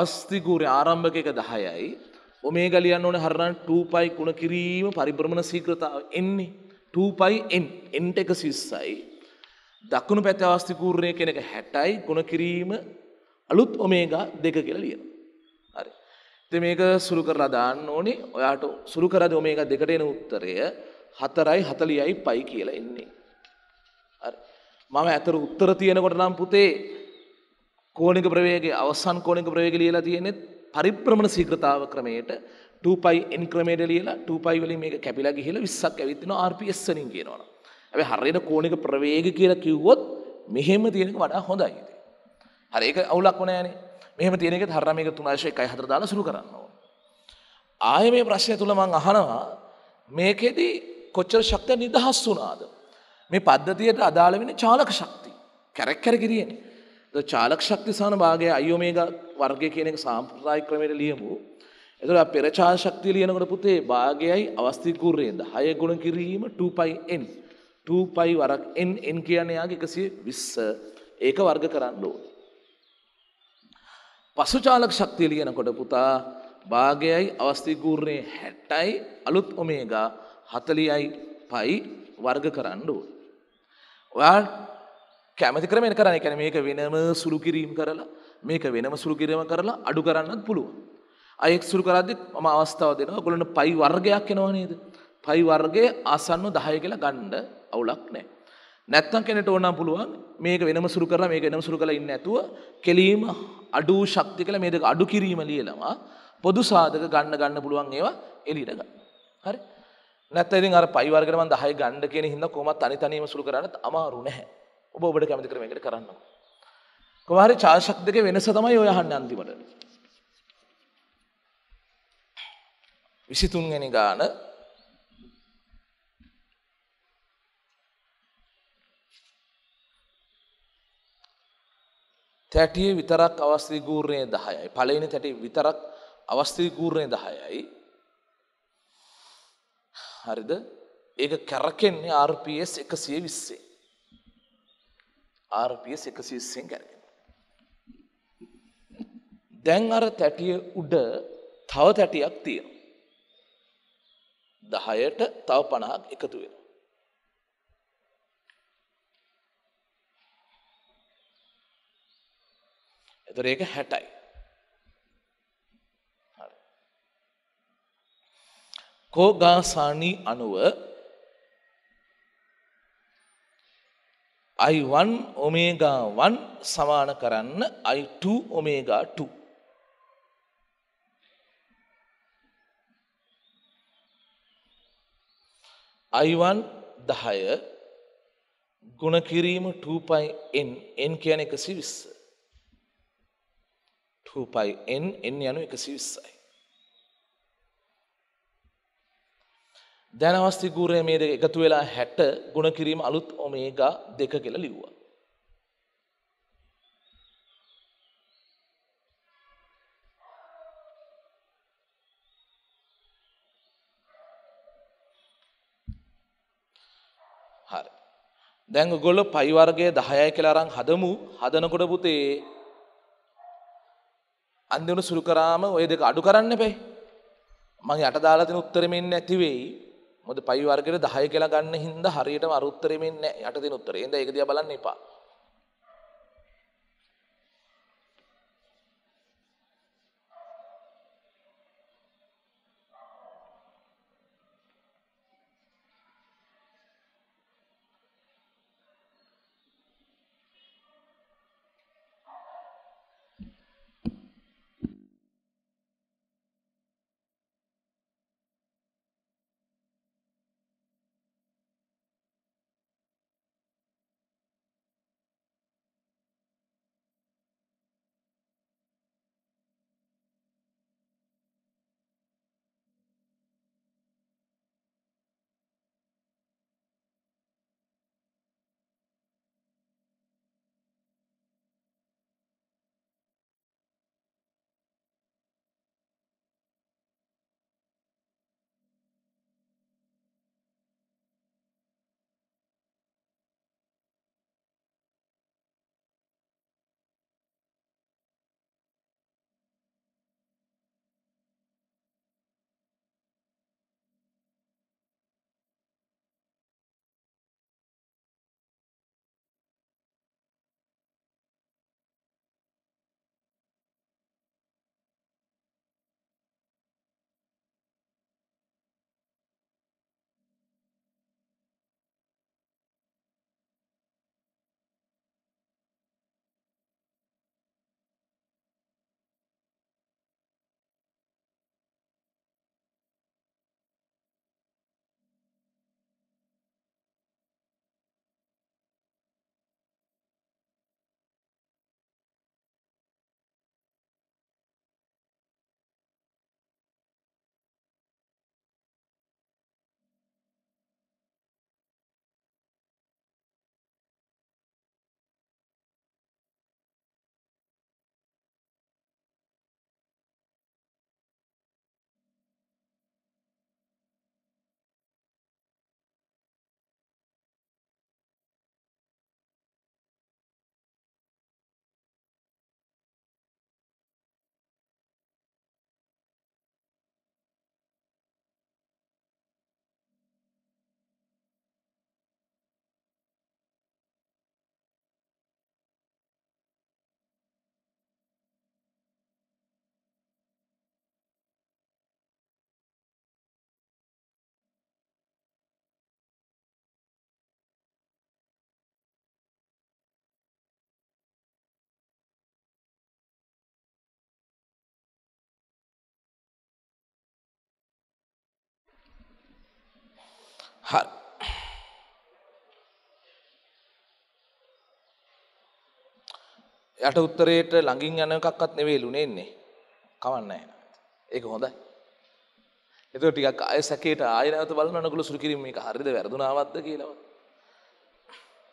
අවස්තිකූරය ආරම්භක එක දහයයි ඔමේ ගලියන්න ඕන හරණන් 2පයි කුණ කිරීම පරිභ්‍රමණ ශීඝ්‍රතාව එන්නේ 2පයි n n එක 20යි දකුණු පැත්තේ අවස්තිකූර්ණය කෙනෙක් 60යි කුණ කිරීම අලුත් ඔමේගා 2 කියලා ලියනවා ඉතින් මේක සුරු කරලා දාන්න ඕනේ. ඔයාට සුරු කරද්දි ඔමේගා දෙකට එන උත්තරය 4.40යි පයි කියලා එන්නේ. හරි. මම අතර උත්තර තියෙනකොට නම් පුතේ කෝණික ප්‍රවේගයේ අවසන් කෝණික ප්‍රවේගය ලියලා තියෙන්නේ පරිභ්‍රමණ ශීඝ්‍රතාව ක්‍රමයට 2pi n ක්‍රමයට ලියලා 2pi වලින් මේක කැපිලා ගිහිලා 20ක් ඇවිත් දෙනවා RPS වලින් කියනවනම්. හැබැයි හරියට කෝණික ප්‍රවේගය කියලා කිව්වොත් මෙහෙම තියෙනක වඩා හොඳයි. හරි ඒක අවුලක් නෑනේ. මෙහම තියෙනෙක හරමක තුනාශය එකයි හතර දාලා සුරු කරන්නවා. ආය මේ ප්‍රශ්නය තුළ මං අහනවා මේකෙදී කොච්චර ශක්තිය නිදහස් වුනාද. මේ පද්ධතියට අදාළ වෙන චාලක ශක්ති කැරැක් කැර කිරියෙන්. චාලක් ශක්තිසාන භාගය අයෝ මේක වර්ගය කියනෙක සාම්ප්‍රදායි ක්‍රමයට ලියමු. එතුට පෙරචා ශක්තිය ලියනකට පුතේ භාගයයි අවස්ථිකූරයෙන්ද හය ගුණ කිරීම 2පයින් 2පයි වරක් එන් එන් කියන්නේයාගේ එකසිය විස්ස ඒක වර්ග කරන්න ඕනේ. පසුචාලක ශක්තිය ලියනකොට පුතා භාගයයි අවස්ථිගූර්ණය හැට්ටයි අලුත් ඔමේගා හතලියයි පයි වර්ග කරන්න ඕ. ඔයා කැමති ක්‍රමෙන් කරන එකන මේක වෙනම සුළු කිරීම් කරලා මේක වෙනම සුළු කිරීම කරලා අඩු කරන්නත් පුළුවන්. අයෙක් සුළු කරද්දි මම අවස්ථාව දෙනවා ගොලන්න පයි වර්ගයක් එනවා නේද. පයි වර්ගයේ ආසන්න දහය කියලා ගණ්ඩ අවුලක් නෑ. නැත්තම් කෙනෙට ඕනම් පුළුවන් මේක වෙනම සුරු කරලා මේක වෙනම සුරු කරලා ඉන්නේ නැතුව කෙලීම අඩු ශක්තිය කියලා මේ දෙක අඩු කිරීම ලියලම පොදු සාධක ගන්න ගන්න පුළුවන් ඒවා එළියට ගන්න. හරි? නැත්නම් ඉතින් අර පයි වර්ගයට මම 10 ගන්න කියන හින්දා කොහොමත් තනි තනියම සුරු කරන්නත් අමාරු නැහැ. ඔබ ඔබට කැමති ක්‍රමයකට කරන්න ඕන. කොහොම හරි චාර්ජ් ශක්තියක වෙනස තමයි ඔය අහන්නේ අන්තිමට. 23 වෙනි ගාන තැටිය විතරක් අවස්ථීගූර්ණය දහයයි පලයින තැටි විතරක් අවස්ථීගූර්ණය දහයයි හරිද ඒක කැරකෙන්නේ RPS එකසිය විස්සේ RPS එකසිස්සෙන් කැරගෙන දැන් අර තැටිය උඩ තව තැටියක් තියෙන දහයට තව පණහක් එකතු වෙන එතකොට ඒක 60යි. හරි. කෝගාසානි අණුව I1 omega 1 සමාන කරන්න I2 omega 2. I1 10 ගුණ කිරීම 2πn n කියන්නේ 120 2πn n යනු 120යි. දැන් අවස්ති ගුරේ මේ දෙක එකතු වෙලා 60 ගුණ කිරීම අලුත් ඔමේගා 2 කියලා ලිව්වා. හරි. දැන් ඔයගොල්ලෝ පයි වර්ගය 10යි කියලා අරන් හදමු. හදනකොට පුතේ අන්දිවුණු සුළු කරාම ඔය දෙක අඩු කරන්න එපේ. මං යට දාලා තියෙන උත්තරෙම ඉන්නේ නැති වෙයි. මොකද පයි වර්ගයේ 10 කියලා ගන්න හින්දා හරියටම අර උත්තරෙම ඉන්නේ නැහැ. යට තියෙන උත්තරේ. එහෙනම් ඒක දිහා බලන්න එපා. හරි යට උත්තරේට ළඟින් යන එකක්වත් නෙවෙයි ලුනේ ඉන්නේ. කවන්නේ ඒක හොඳයි. එතකොට ටිකක් ආයෙ සැකේට ආයෙ නැවත බලන අනගල සුරු කිරීම මේක හරියද වැරදුනාවක්ද කියලා.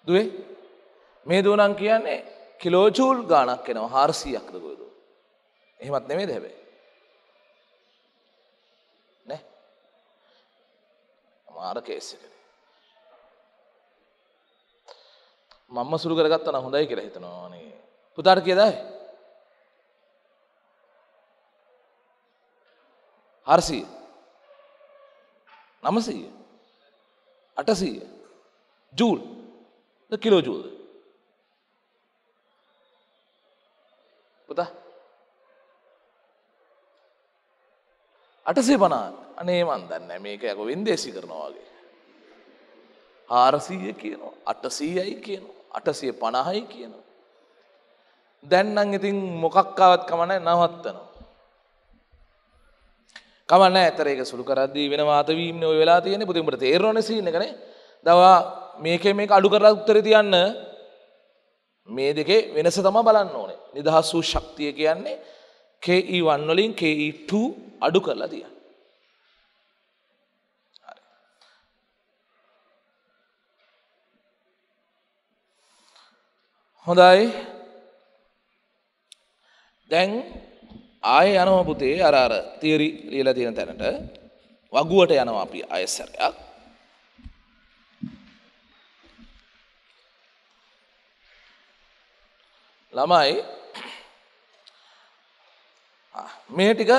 දුවේ මේ දුවනම් කියන්නේ කිලෝ ජූල් ගාණක් එනවා 400ක්ද ගොඩ. එහෙමත් නෙමෙයිද හැබැයි. මාර කේස් එකනේ. මම්ම සුරු කරගත්තා නම් හොඳයි කියලා හිතනවා නේ. පුතාට කියදා? හරසිය. නමසීය. අටසීය. ජූල්. ද කිලෝ ජූල්. පුතා. අටසේ පනා අනේ මන්දන්න මේක ඇක වෙන්දේසි කරනවාගේ. හාරසීය කියනවා අටසීයයි කියනවා අටසය පණහයි කියනවා. දැන්නන් ඉතින් මොකක්කාවත් කමන නවත්තනවා. කමන ඇතරේක සුළු කරද්දී වෙන වාතවීම ඔය වෙලා තියෙන පුතිමට තේරවන සින කන දවා මේක මේ අඩු කර උත්තර තියන්න මේ දෙකේ වෙනස තම බලන්න ඕනේ නිදහස් වූ ශක්තිය කියන්නේ කේ වන්වලින් කේ2 අඩු කරලා තියන්න. හොඳයි දැන් ආය යනව පුතේ අර අර තියරි ලියලා තියෙන තැනට වගුවට යනවා අපි අයසරයක් ළමයි මේ ටික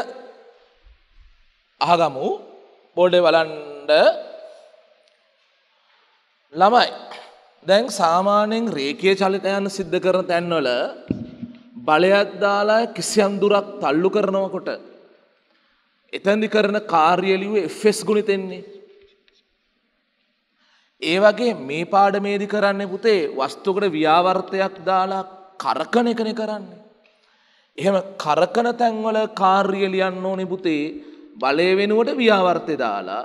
අහගමු බෝඩේ බලන්ඩ ළමයි දැන් සාමාන්‍යයෙන් රේකය චලිතයන්න සිද්ධ කරන තැන්වල බලයක් දාලා කිසියම් දුරක් තල්ලු කරනවකොට එතැදි කරන කාර්යලිව එෆස් ගුණිතෙන්නේ. ඒ වගේ මේ පාඩමේදි කරන්නේ පුතේ වස්තුකට ව්‍යාවර්තයක් දාලා කරකන එකන කරන්නේ. එහෙම කරකන තැන්වල කාර්යලියන්න ඕනි පුතේ බලය වෙනුවට ව්‍යාවර්තය දාලා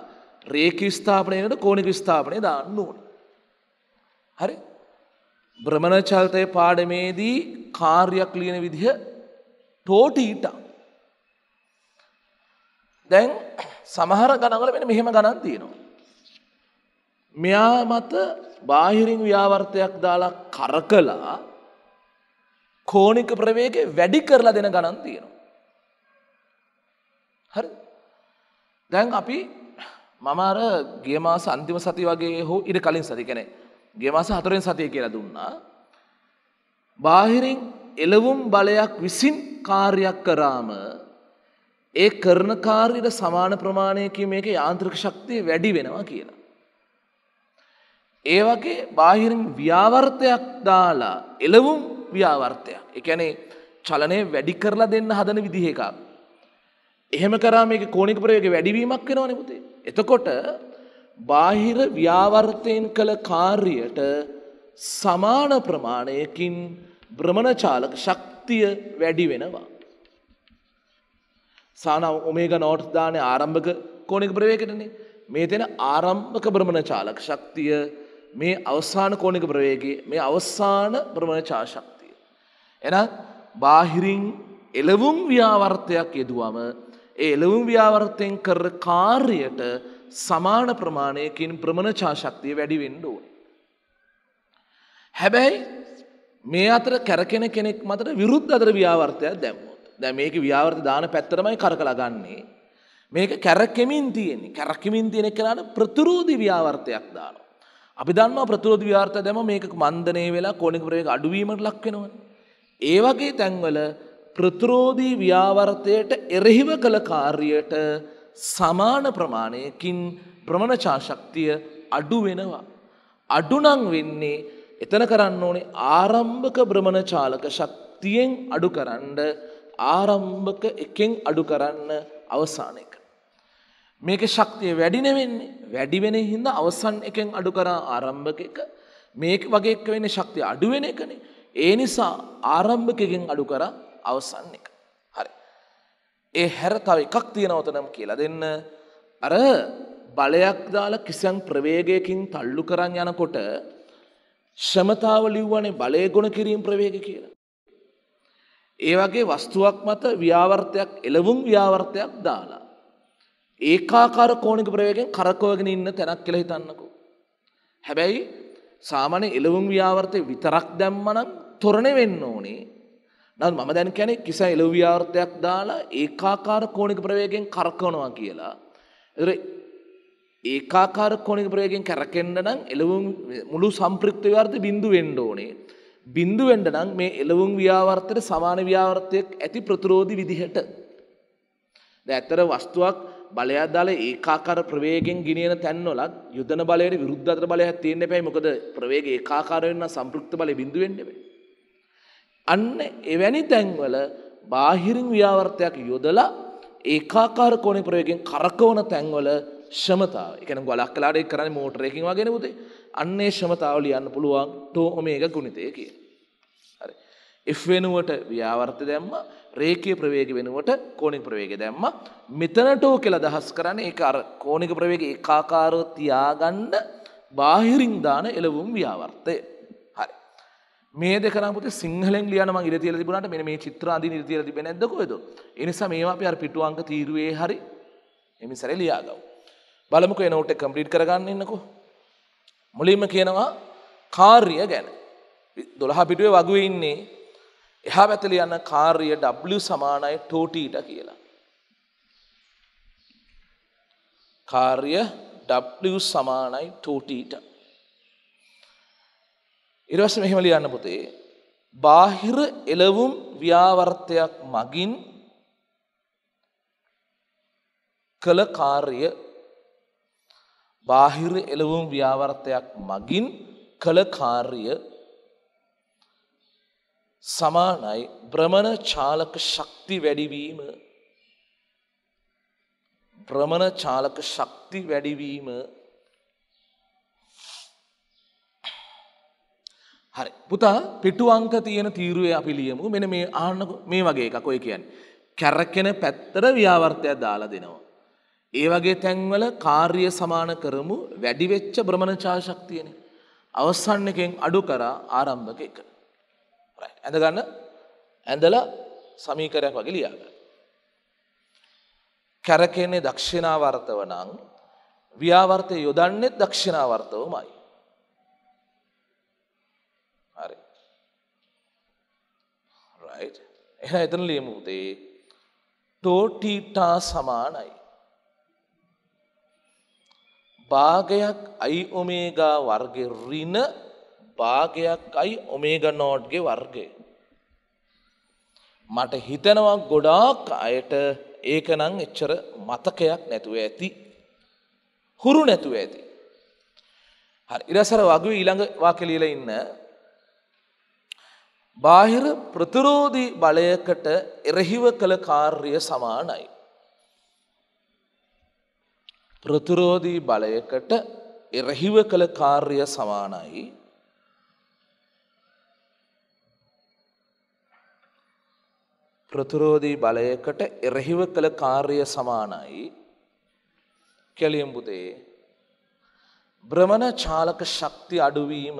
රේකි ස්ථාපනයකට කෝණික ස්ථාපනය දාන්න ඕනේ. හරි බ්‍රමණචල්තය පාඩමේදී කාර්යක් ලියන විදිහ ටෝටීට දැන් සමහර ගණවල වෙන මෙහෙම ගණන් තියෙනවා. මෙයා මත බාහිරින් ව්‍යාවර්තයක් දාලා කරකලා කෝනික ප්‍රවේග වැඩි කරලා දෙන ගණන් තියෙනවා. හරි දැන් අපි මම අර ගිය මාස අන්තිම සති වගේ හෝ ඉර කලින් සති කෙනෙක් ගෙමස හතරෙන් සතිය කියලා දුන්නා. බාහිරින් එලවුම් බලයක් විසින් කාර්යක් කරාම ඒ කරන කාර්යට සමාන ප්‍රමාණයකින් මේක යාන්ත්‍රික ශක්තිය වැඩි වෙනවා කියලා. ඒ වගේ බාහිරින් ව්‍යාවර්තයක් දාලා එලවුම් ව්‍යාවර්තයක්. ඒ කියන්නේ චලනය වැඩි කරලා දෙන්න හදන විදිහ එකක්. එහෙම කරා මේක කෝණික ප්‍රයෝගේ වැඩිවීමක් වෙනවනේ පුතේ. එතකොට බාහිර ව්‍යාවර්තයෙන් කළ කාර්යයට සමාන ප්‍රමාණයකින් බ්‍රමණචාලක ශක්තිය වැඩි වෙනවා. සානව ඔමේග නෝට් දානය ආරම්භක කෝණික ප්‍රවේගයටනේ. මේ තෙන ආරම්භක බ්‍රමණචාලක ශක්තිය මේ අවසාන කෝණික ප්‍රවේගයේ මේ අවසාන බ්‍රමණචා ශක්තිය. එහෙනම් බාහිරින් එළවුම් ව්‍යාවර්තයක් යෙදුවම ඒ එළවුම් ව්‍යාවර්තයෙන් කර කාර්යයට සමාන ප්‍රමාණයකින් ප්‍රමණචා ශක්තිය වැඩි වෙන්න ඕනේ. හැබැයි මේ අතර කැරකෙන කෙනෙක් මතට විරුද්ධ අතර ව්‍යාවර්තයක් දැම්මොත්. දැන් මේක ව්‍යාවර්ත දාන පැත්තටමයි කරකලා ගන්නේ. මේක කැරකෙමින් තියෙන්නේ. කැරකෙමින් තියෙන කෙනාට ප්‍රතිරෝධී ව්‍යාවර්තයක් දානවා. අපි දන්නවා ප්‍රතිරෝධී ව්‍යාවර්තය දැම මේක මන්දනේ වෙලා කෝණික ප්‍රවේග අඩුවීමට ලක් වෙනවනේ. ඒ වගේ තැන්වල ප්‍රතිරෝධී ව්‍යාවර්තයට එරෙහිව කළ කාර්යයට සමාන ප්‍රමාණයකින් ප්‍රමණචා ශක්තිය අඩු වෙනවා. අඩුනං වෙන්නේ එතන කරන්න ඕනේ ආරම්භක බ්‍රමණචාලක ශක්තියෙන් අඩු කරන්න ආරම්භක එකෙන් අඩු කරන්න අවසාන එක. මේක ශක්තිය වැඩින වෙන්නේ වැඩිවෙන හින්ද අවසන් එකෙන් අඩු කරා ආරම්භක එක මේක වගේ එක වෙන්නේ ශක්තිය අඩුවෙන එකනේ ඒ නිසා ආරම්භකකින් අඩු කරා අවසන් එක. ඒ හැර තව එකක් තියෙනවත නම් කියලා දෙන්න අර බලයක් දාලා කිසියම් ප්‍රවේගයකින් තල්ලු කරන් යනකොට ශ්‍රමතාව ලිව්වනේ බලය ගුණ කිරීම ප්‍රවේග කියලා. ඒ වගේ වස්තුවක් මත ව්‍යාවර්තයක් එළවුම් ව්‍යාවර්තයක් දාලා. ඒකාකාර කෝණික ප්‍රවේගයෙන් කරකවගෙන ඉන්න තැනක් කියලා හිතන්නකෝ. හැබැයි සාමාන්‍ය එළවුම් ව්‍යාවර්තය විතරක් දැම්මනම් තොරණ වෙන්න ඕනේ නමුත් මම දැන් කියන්නේ කිසිම එළව්‍යාර්ථයක් දාලා ඒකාකාර කෝණික ප්‍රවේගයෙන් කරකවනවා කියලා. ඒතර ඒකාකාර කෝණික ප්‍රවේගයෙන් කරකෙන්න නම් එළවුම් මුළු සම්ප්‍රික්ත ව්‍යාර්ථ බිඳු වෙන්න ඕනේ. බිඳු වෙන්න නම් මේ එළවුම් ව්‍යාවර්තයට සමාන ව්‍යාවර්තයක් ඇති ප්‍රතිරෝධි විදිහට. දැන් ඇත්තට වස්තුවක් බලයක් දාලා ඒකාකාර ප්‍රවේගයෙන් ගෙනියන තැන්වලත් යුදන බලයට විරුද්ධ අතර බලයක් තියෙන්න එපායි. මොකද ප්‍රවේගය ඒකාකාර වෙන්න සම්ප්‍රික්ත බලය බිඳු වෙන්න එපායි. අන්න එවැනි තැන්වල බාහිරින් ව්‍යාවර්තයක් යොදලා ඒකාකාර කොනේ ප්‍රයෝගෙන් කරකවන තැන්වල ශමතාව. ඒ කියන්නේ ගලක් කළාට ඒක කරන්නේ මෝටරයකින් වගේනේ පුතේ. අන්නේ ශමතාව ලියන්න පුළුවන් ටෝ ඔමේගා ගුණිතය කියන. හරි. F වෙනුවට ව්‍යාවර්ත දැම්මා, රේඛීය ප්‍රවේග වෙනුවට කෝණික ප්‍රවේගය දැම්මා. මෙතන ටෝ කියලා දහස් කරන්නේ ඒක අර කෝණික ප්‍රවේගය ඒකාකාරව තියාගන්න බාහිරින් දාන එළවුම් ව්‍යාවර්තය. මේ දෙක නම් පුතේ සිංහලෙන් ලියන්න මම ඉර තියලා තිබුණාට මෙන්න මේ චිත්‍ර අඳින ඉර තියලා තිබෙන්නේ නැද්ද කොහෙද? ඒ නිසා මේවා අපි අර පිටු අංක තීරුවේ හරි එමිසරේ ලියාගමු. බලමුකෝ ඒ නෝට් එක කම්ප්ලීට් කරගන්න ඉන්නකෝ. මුලින්ම කියනවා කාර්ය ගැන. 12 පිටුවේ වගුවේ ඉන්නේ එහා පැත්ත ලියන්න කාර්ය W සමානයි 2t කියලා. කාර්ය W සමානයි 2t. ඉරවස මෙහෙම ලියන්න පුතේ බාහිර එලවුම් ව්‍යාවර්තයක් මගින් කළ කාර්ය බාහිර එලවුම් ව්‍යාවර්තයක් මගින් කළ කාර්ය සමානයි බ්‍රමණ චාලක ශක්ති වැඩිවීම බ්‍රමණ චාලක ශක්ති වැඩිවීම හරි පුතා පිටුවංක තියෙන තීරුවේ අපි ලියමු මෙන මේ ආන්න මේ වගේ එකක් ඔය කියන්නේ. කැරකෙන පැත්තර ව්‍යාවර්තයක් දාලා දෙනවා. ඒ වගේ තැන්වල කාර්ය සමාන කරමු වැඩි වෙච්ච භ්‍රමණචා ශක්තියනේ. අවසන් එකෙන් අඩු කරා ආරම්භක එක. රයිට්. ඇඳ ගන්න. ඇඳලා සමීකරයක් වගේ ලියා ගන්න. කැරකෙන්නේ දක්ෂිනාවර්තව නම් ව්‍යාවර්තය යොදන්නේ දක්ෂිනාවර්තවමයි. එ එතන ලියමුදේ ටෝටීටා සමානයි. භාගයක් අයි ඔමේගා වර්ගෙ රින භාගයක් අයි ඔමේග නෝඩ්ගේ වර්ගේ. මට හිතනවා ගොඩාක් අයට ඒකනං එච්චර මතකයක් නැතුව ඇති හුරු නැතුව ඇති. ඉරසර වගේ ඊළඟ වාකලීල ඉන්න බාහිර ප්‍රතිරෝධී බලයකට එරහිව කළ කාර්ය සමානයි. ප්‍රතිරෝධී බලයකට එරහිව කළ කාර්ය සමානයි. ප්‍රතිරෝධී බලයකට එරහිව කළ කාර්ය සමානයි කැලියම්බුදේ බ්‍රමණ චාලක ශක්ති අඩුවීම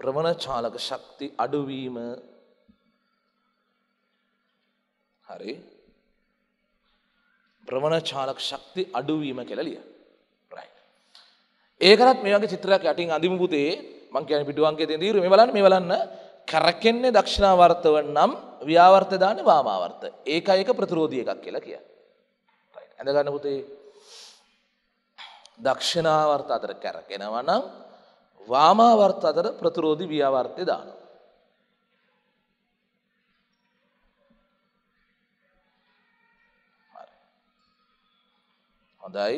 ප්‍රවණචාලක ශක්ති අඩුවීම හරි ප්‍රවණචාලක ශක්ති අඩුවීම කෙලලිය ඒකත් මේගේ චිත්‍රයක් යටින් අධිමුපුතේ මං කියන පිටුවන්ගේ තිය දීරු මේ බලන්න මේ බලන්න කරකෙන්නේ දක්ෂිණාවර්තව නම් ව්‍යාවර්ත දාන වාමාවර්ත ඒකයක ප්‍රතිරෝධිය එකක් කියලා කිය ඇඳගන්න පුතේ දක්ෂිණාවර්ත අතර කැරකෙනව නම් වාමාවර්ථ අතර ප්‍රතිරෝධි ව්‍යාවර්ථය දාන. හොඳයි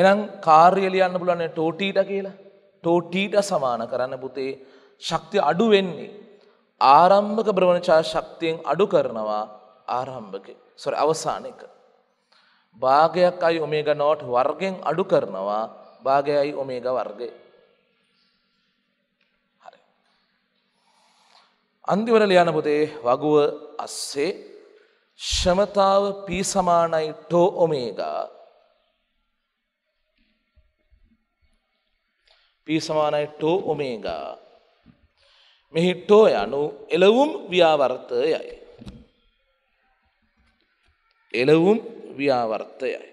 එනම් කාර්යලියන්න පුලන්නේ ටෝටීට කියලා ටෝටීට සමාන කරන්න පුතේ ශක්තිය අඩු වෙන්නේ ආරම්භක බ්‍රවණචා ශක්තියෙන් අඩු කරනවා ආරම්භක සොර අවසාන එක. භාගයක් අයි ඔමේග නෝට් වර්ගෙන් අඩු කරනවා භාගයයි ඔමේග වර්ගය. අන්දිවන ලියන පොතේ වගුව අස්සේ ශමතාව පී සමානයි ටෝ ඔමේගා පී සමානයි ටෝ ඔමේගා මෙහි ටෝ යනු එලවුම් ව්‍යාවර්තයයි එලවුම් ව්‍යාවර්තයයි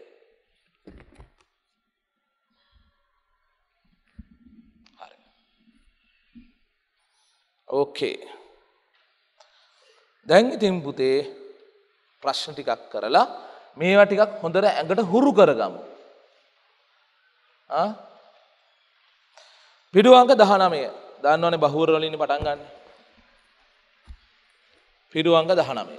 ඕකේ. දැන් ඉතින් පුතේ ප්‍රශ්න ටිකක් කරලා මේවා ටිකක් හොඳට ඇඟට හුරු කරගමු. පිඩුවංක දහනමය දන්නවනේ බහුවරලින් පටන් ගන්න. පිඩුවංක දහනමය.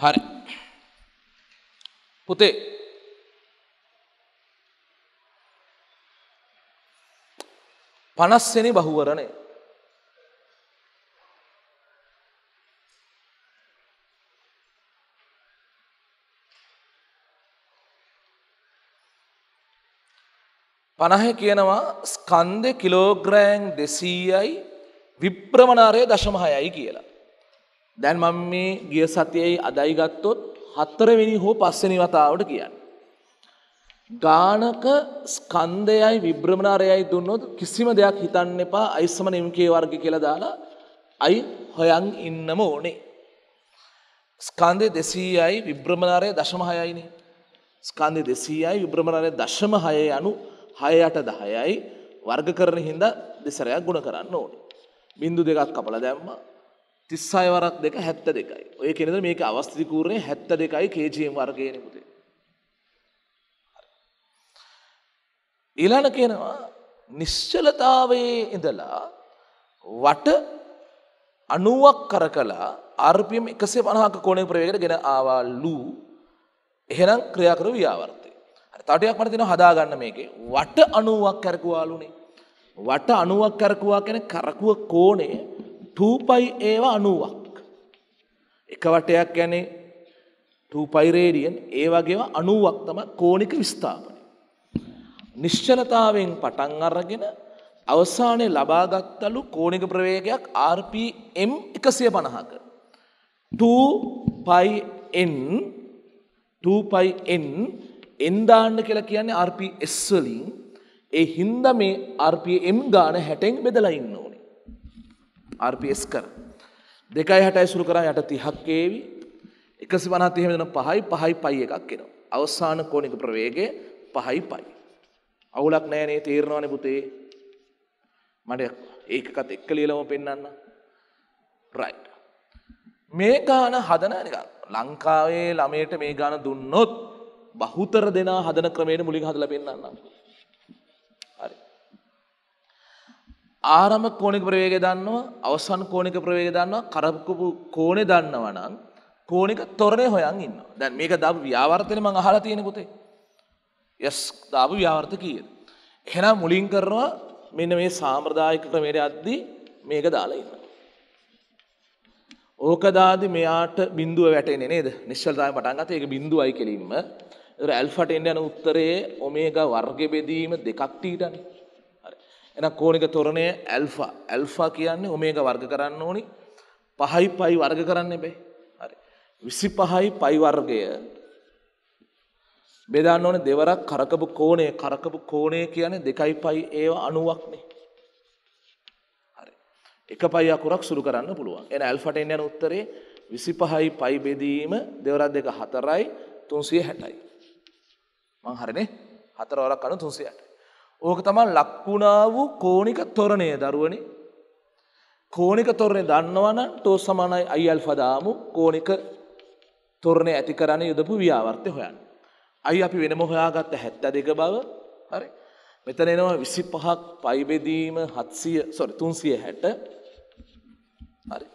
හරි. පුතේ පනස්වෙනි බහුවරණය. පණහ කියනවා ස්කන්දෙ කිලෝග්‍රෑන් දෙසීයයි විප්‍රමණාරය දශමහයයි කියලා. දැන් මම මේ ගිය සතියයි අදයි ගත්තොත් හත්තරවෙනි හෝ පස්සෙනි වතාවට කියන්න. ගානක ස්කන්ධයයි විබ්‍රමණාරයයි දුන්නොත් කිසිම දෙයක් හිතන්න එපා අයිස්සම නිම්කේ වර්ග කියලා දාලා අයි හොයන් ඉන්නම ඕනේ. ස්කන්දය දෙසීයයි විබ්‍රමණාරය දශම හයයිනි. ස්කන්දය දෙසීයයි විබ්‍රමණාරය දශම හය යනු හයයට දහයයි වර්ග කරන හින්ද දෙසරයක් ගුණ කරන්න ඕනේ. බින්දු දෙකක් කපල දැම්ම තිස්සායවරක් දෙක හැත්ත දෙකයි. ඔය කෙනෙද මේක අවස්ථිකූරණය හැත්ත දෙකයි කේජයම් වර්ගයනකුතේ. ඊළඟ කියනවා නිශ්චලතාවයේ ඉඳලා වට අනුවක් කර කලා අර්පියම් එකසේ පනහක කෝණය ප්‍රවේගයට ගෙන ආවල්ලු එහෙනම් ක්‍රියා කරු ව්‍යාවර්තය. තටයක් මට තින හදාගන්න මේකේ වට අනුවක් කැරකුවාලුනේ. වට අනුවක් කැරකුවා කෙන කරකුව කෝණය තූපයි ඒවා අනුවක්. එක වටයක් ගැනේ තූපයිරේඩියන් ඒ වගේවා අනුවක් තම කෝනික විස්ථාපන. නිශ්චලතාවෙන් පටන් අරගෙන අවසානයේ ලබාගත්තලු කෝණික ප්‍රවේගයක් RPM 150ක 2πn 2πn n දාන්න කියලා කියන්නේ RPS වලින් ඒ හින්දා මේ RPM ගාන 60න් බෙදලා ඉන්න ඕනේ RPS කර 2.60 සුළු කරා යට 30ක් කේවි 150 එහෙම දෙන 5යි 5යි පයි එකක් එනවා අවසාන කෝණික ප්‍රවේගය 5යි පයි අවුලක් නෑනේ තේරෙනවනේ පුතේ. මට ඒකකත් එක්ක ලියලම පෙන්වන්න. රයිට්. මේ ගාන හදන නිකන් ලංකාවේ ළමයට මේ ගාන දුන්නොත් බහුතර දෙනා හදන ක්‍රමයට මුලින් හදලා පෙන්වන්න. හරි. ආරම්භ කෝණික ප්‍රවේගය දන්නවා, අවසන් කෝණික ප්‍රවේගය දන්නවා, කරපු කෝණේ දන්නවා නම් කෝණික තොරණේ හොයන් ඉන්නවා. දැන් මේක දාපු ව්‍යාවර්තනේ මම අහලා තියෙන පුතේ. යස් දාපු ව්‍යාර්ථ කියද. එහෙනම් මුලින් කරනවා මෙන්න මේ සාම්‍රදායක ක්‍රමයට අද්දී මේක දාලා ඉන්න. ඕකදාදි මෙයාට බින්දුව වැටෙන්නේ නේද නිශ්චලතාවය පටන් ගත්තා ඒක බින්දුවයි කෙලින්ම ඒතර ඇල්ෆාට එන්න යන උත්තරයේ ඔමේගා වර්ග බෙදීම දෙකක් තීටනේ හරි එහෙනම් කෝණික තොරණය ඇල්ෆා ඇල්ෆා කියන්නේ ඔමේගා වර්ග කරන්න ඕනි 5යි පයි වර්ග කරන්න බෑ හරි 25යි පයි වර්ගය බෙදාන්න ඕනේ දෙවරක් කරකපු කෝණය කරකපු කෝණය කියන්නේ 2π ඒව 90ක්නේ. හරි. එක පයි අකුරක් සුළු කරන්න පුළුවන්. එන ඇල්ෆාට එන්න යන උත්තරේ 25යි පයි බෙදීම දෙවරක් දෙක 4යි 360යි. මං හරිනේ? හතරවරක් අනු 360යි. ඕක තමයි ලක්ුණා වූ කෝණික තොරණය දරුවනේ. කෝණික තොරණය දන්නවනම් ටෝ සමානයි i ඇල්ෆා දාමු කෝණික තොරණය ඇති කරන්නේ යොදපු ව්‍යාවර්තය හොයන්න. අයි අපි වෙනම හොයාගත්ත හැත්ත දෙක බව හරි මෙතන එනවා විසි පහක් පයිබෙදීම හත්සිය සොරි තුන්සිය හැට හරි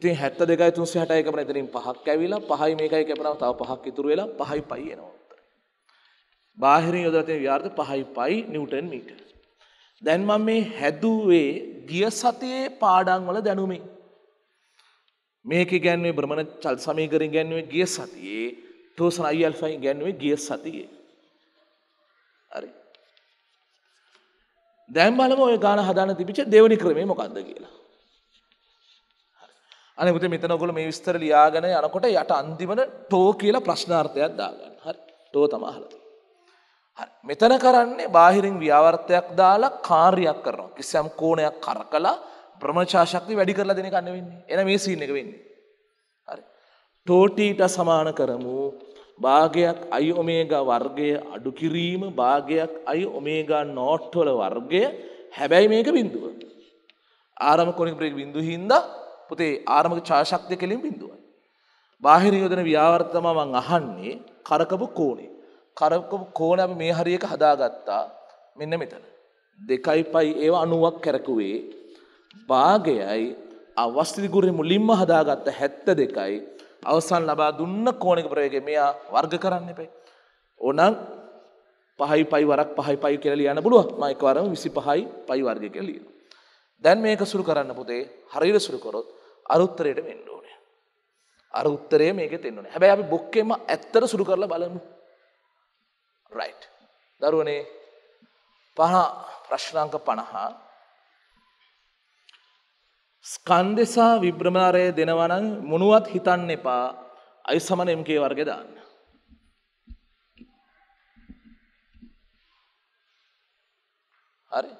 ඉතින් හැත්ත දෙක තුන්සි හට එකම එතනින් පහක් ඇවිලා පහයි මේකයි කැපෙනවා තව පහක් ඉතුරු වෙලා පහයි පයි එනවා උත්තර බාහිරින් යොදලා තියෙන ව්‍යාර්ථ පහයි පයි නිව්ටන් මීටර් දැන් මම මේ හැදුවේ ගිය සතියේ පාඩම් වල දැනුමේ මේක ඉගැන්වුවේ බ්‍රමණ චල් සමීකරණ ඉගැන්වුවේ ගිය සතියේ දෝසන අයිල්ෆයින් ගැන්ුවේ ගිය සතියේ. හරි. දැන් බලම ඔය ගාන හදාන තිබිච්ච දෙවනි ක්‍රමේ මොකක්ද කියලා. අනේ පුතේ මෙතන ඔයගොල්ලෝ මේ විස්තර ලියාගෙන යනකොට යට අන්තිමන ටෝ කියලා ප්‍රශ්නාර්ථයක් දාගන්න. හරි. ටෝ තමයි අහලා තියෙන්නේ. හරි. මෙතන කරන්නේ බාහිරින් ව්‍යාවර්තයක් දාලා කාර්යයක් කරනවා. කිසියම් කෝණයක් කරකලා ප්‍රමචා ශක්තිය වැඩි කරලා දෙන එක නෙවෙන්නේ. එන මේ සීන් එක වෙන්නේ. හරි. ටෝටීට සමාන කරමු භාගයක් අයි ඔමේගා වර්ගය අඩු කිරීම භාගයක් අයි ඔමේගා නෝට්ටොල වර්ගය හැබැයි මේක බිඳුව. ආරම කොනික ප්‍රේක් බිඳු හින්ද පුතේ ආරමක චාශක්තිය කෙලින් බිඳුව. බාහිර යෝදන ව්‍යාවර්තම මං අහන්නේ කරකපු කෝනේ. කරකපු කෝන අපි මේ හරියක හදාගත්තා මෙන්න මෙතන. දෙකයි පයි ඒව අනුවක් කැරකුවේ භාගයයි අවස්ථිතිගුරේ මුලින්ම හදාගත්ත හැත්ත දෙකයි අවසන් ලබා දුන්න කෝණක ප්‍රයෝගය මෙයා වර්ග කරන්න එපයි. ඕනම් පහයි පයි වරක් පහයි පයි කියලා ලියන්න පුළුවන්. මම එකවරම 25යි පයි වර්ගය කියලා ලියනවා. දැන් මේක සුරු කරන්න පුතේ හරියට සුරු කරොත් අර උත්තරයට වෙන්න ඕනේ. අර උත්තරය මේකෙත් එන්න ඕනේ. හැබැයි අපි බොක්කේම ඇත්තට සුරු කරලා බලමු. right. දරුවනේ පහ ප්‍රශ්නාංක 50 ස්කන්දෙසා විබ්‍රමාරය දෙනවනං මොනුවත් හිතන්න එපා අයි සමන එම්කේ වර්ග දාන්න. හරි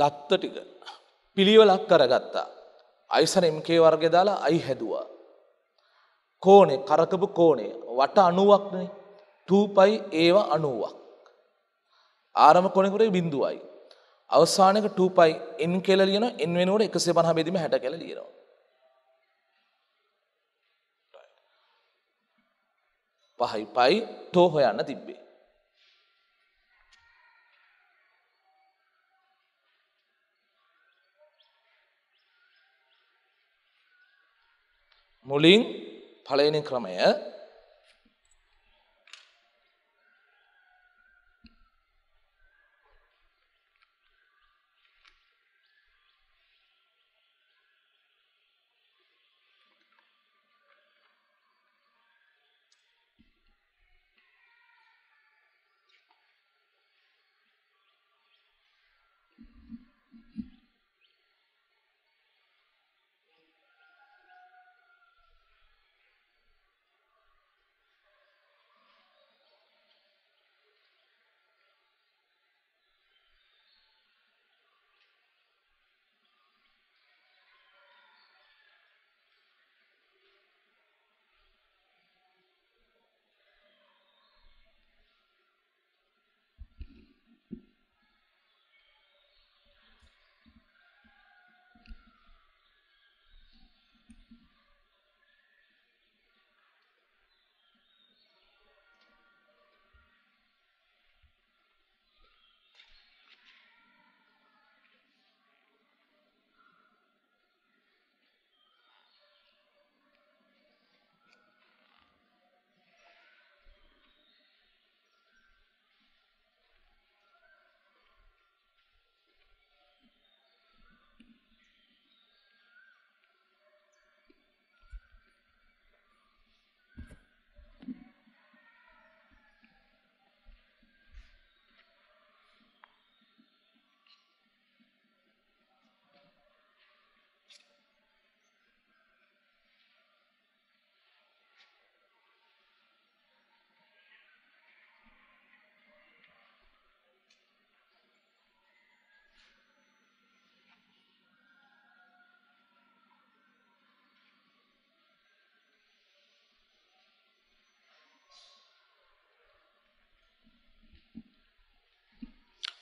දත්ත ටික පිළිවෙලක් කරගත්තා. අයිසන එම්කේ වර්ග දාලා අයි හැදවා. කෝනේ කරකපු කෝනේ වට අනුවක්නේ තූපයි ඒවා අනුවක්. ආරම කොනෙකුරේ බිඳුවයි. අවසානක ටූපයි එන් කෙල ලියන එන් වෙනුවට එකසේ පහ බෙදීම හැට කෙල ලියනවා. පහයි පයි ටෝ හොයන්න තිබ්බේ. මුලින් පලයනි ක්‍රමය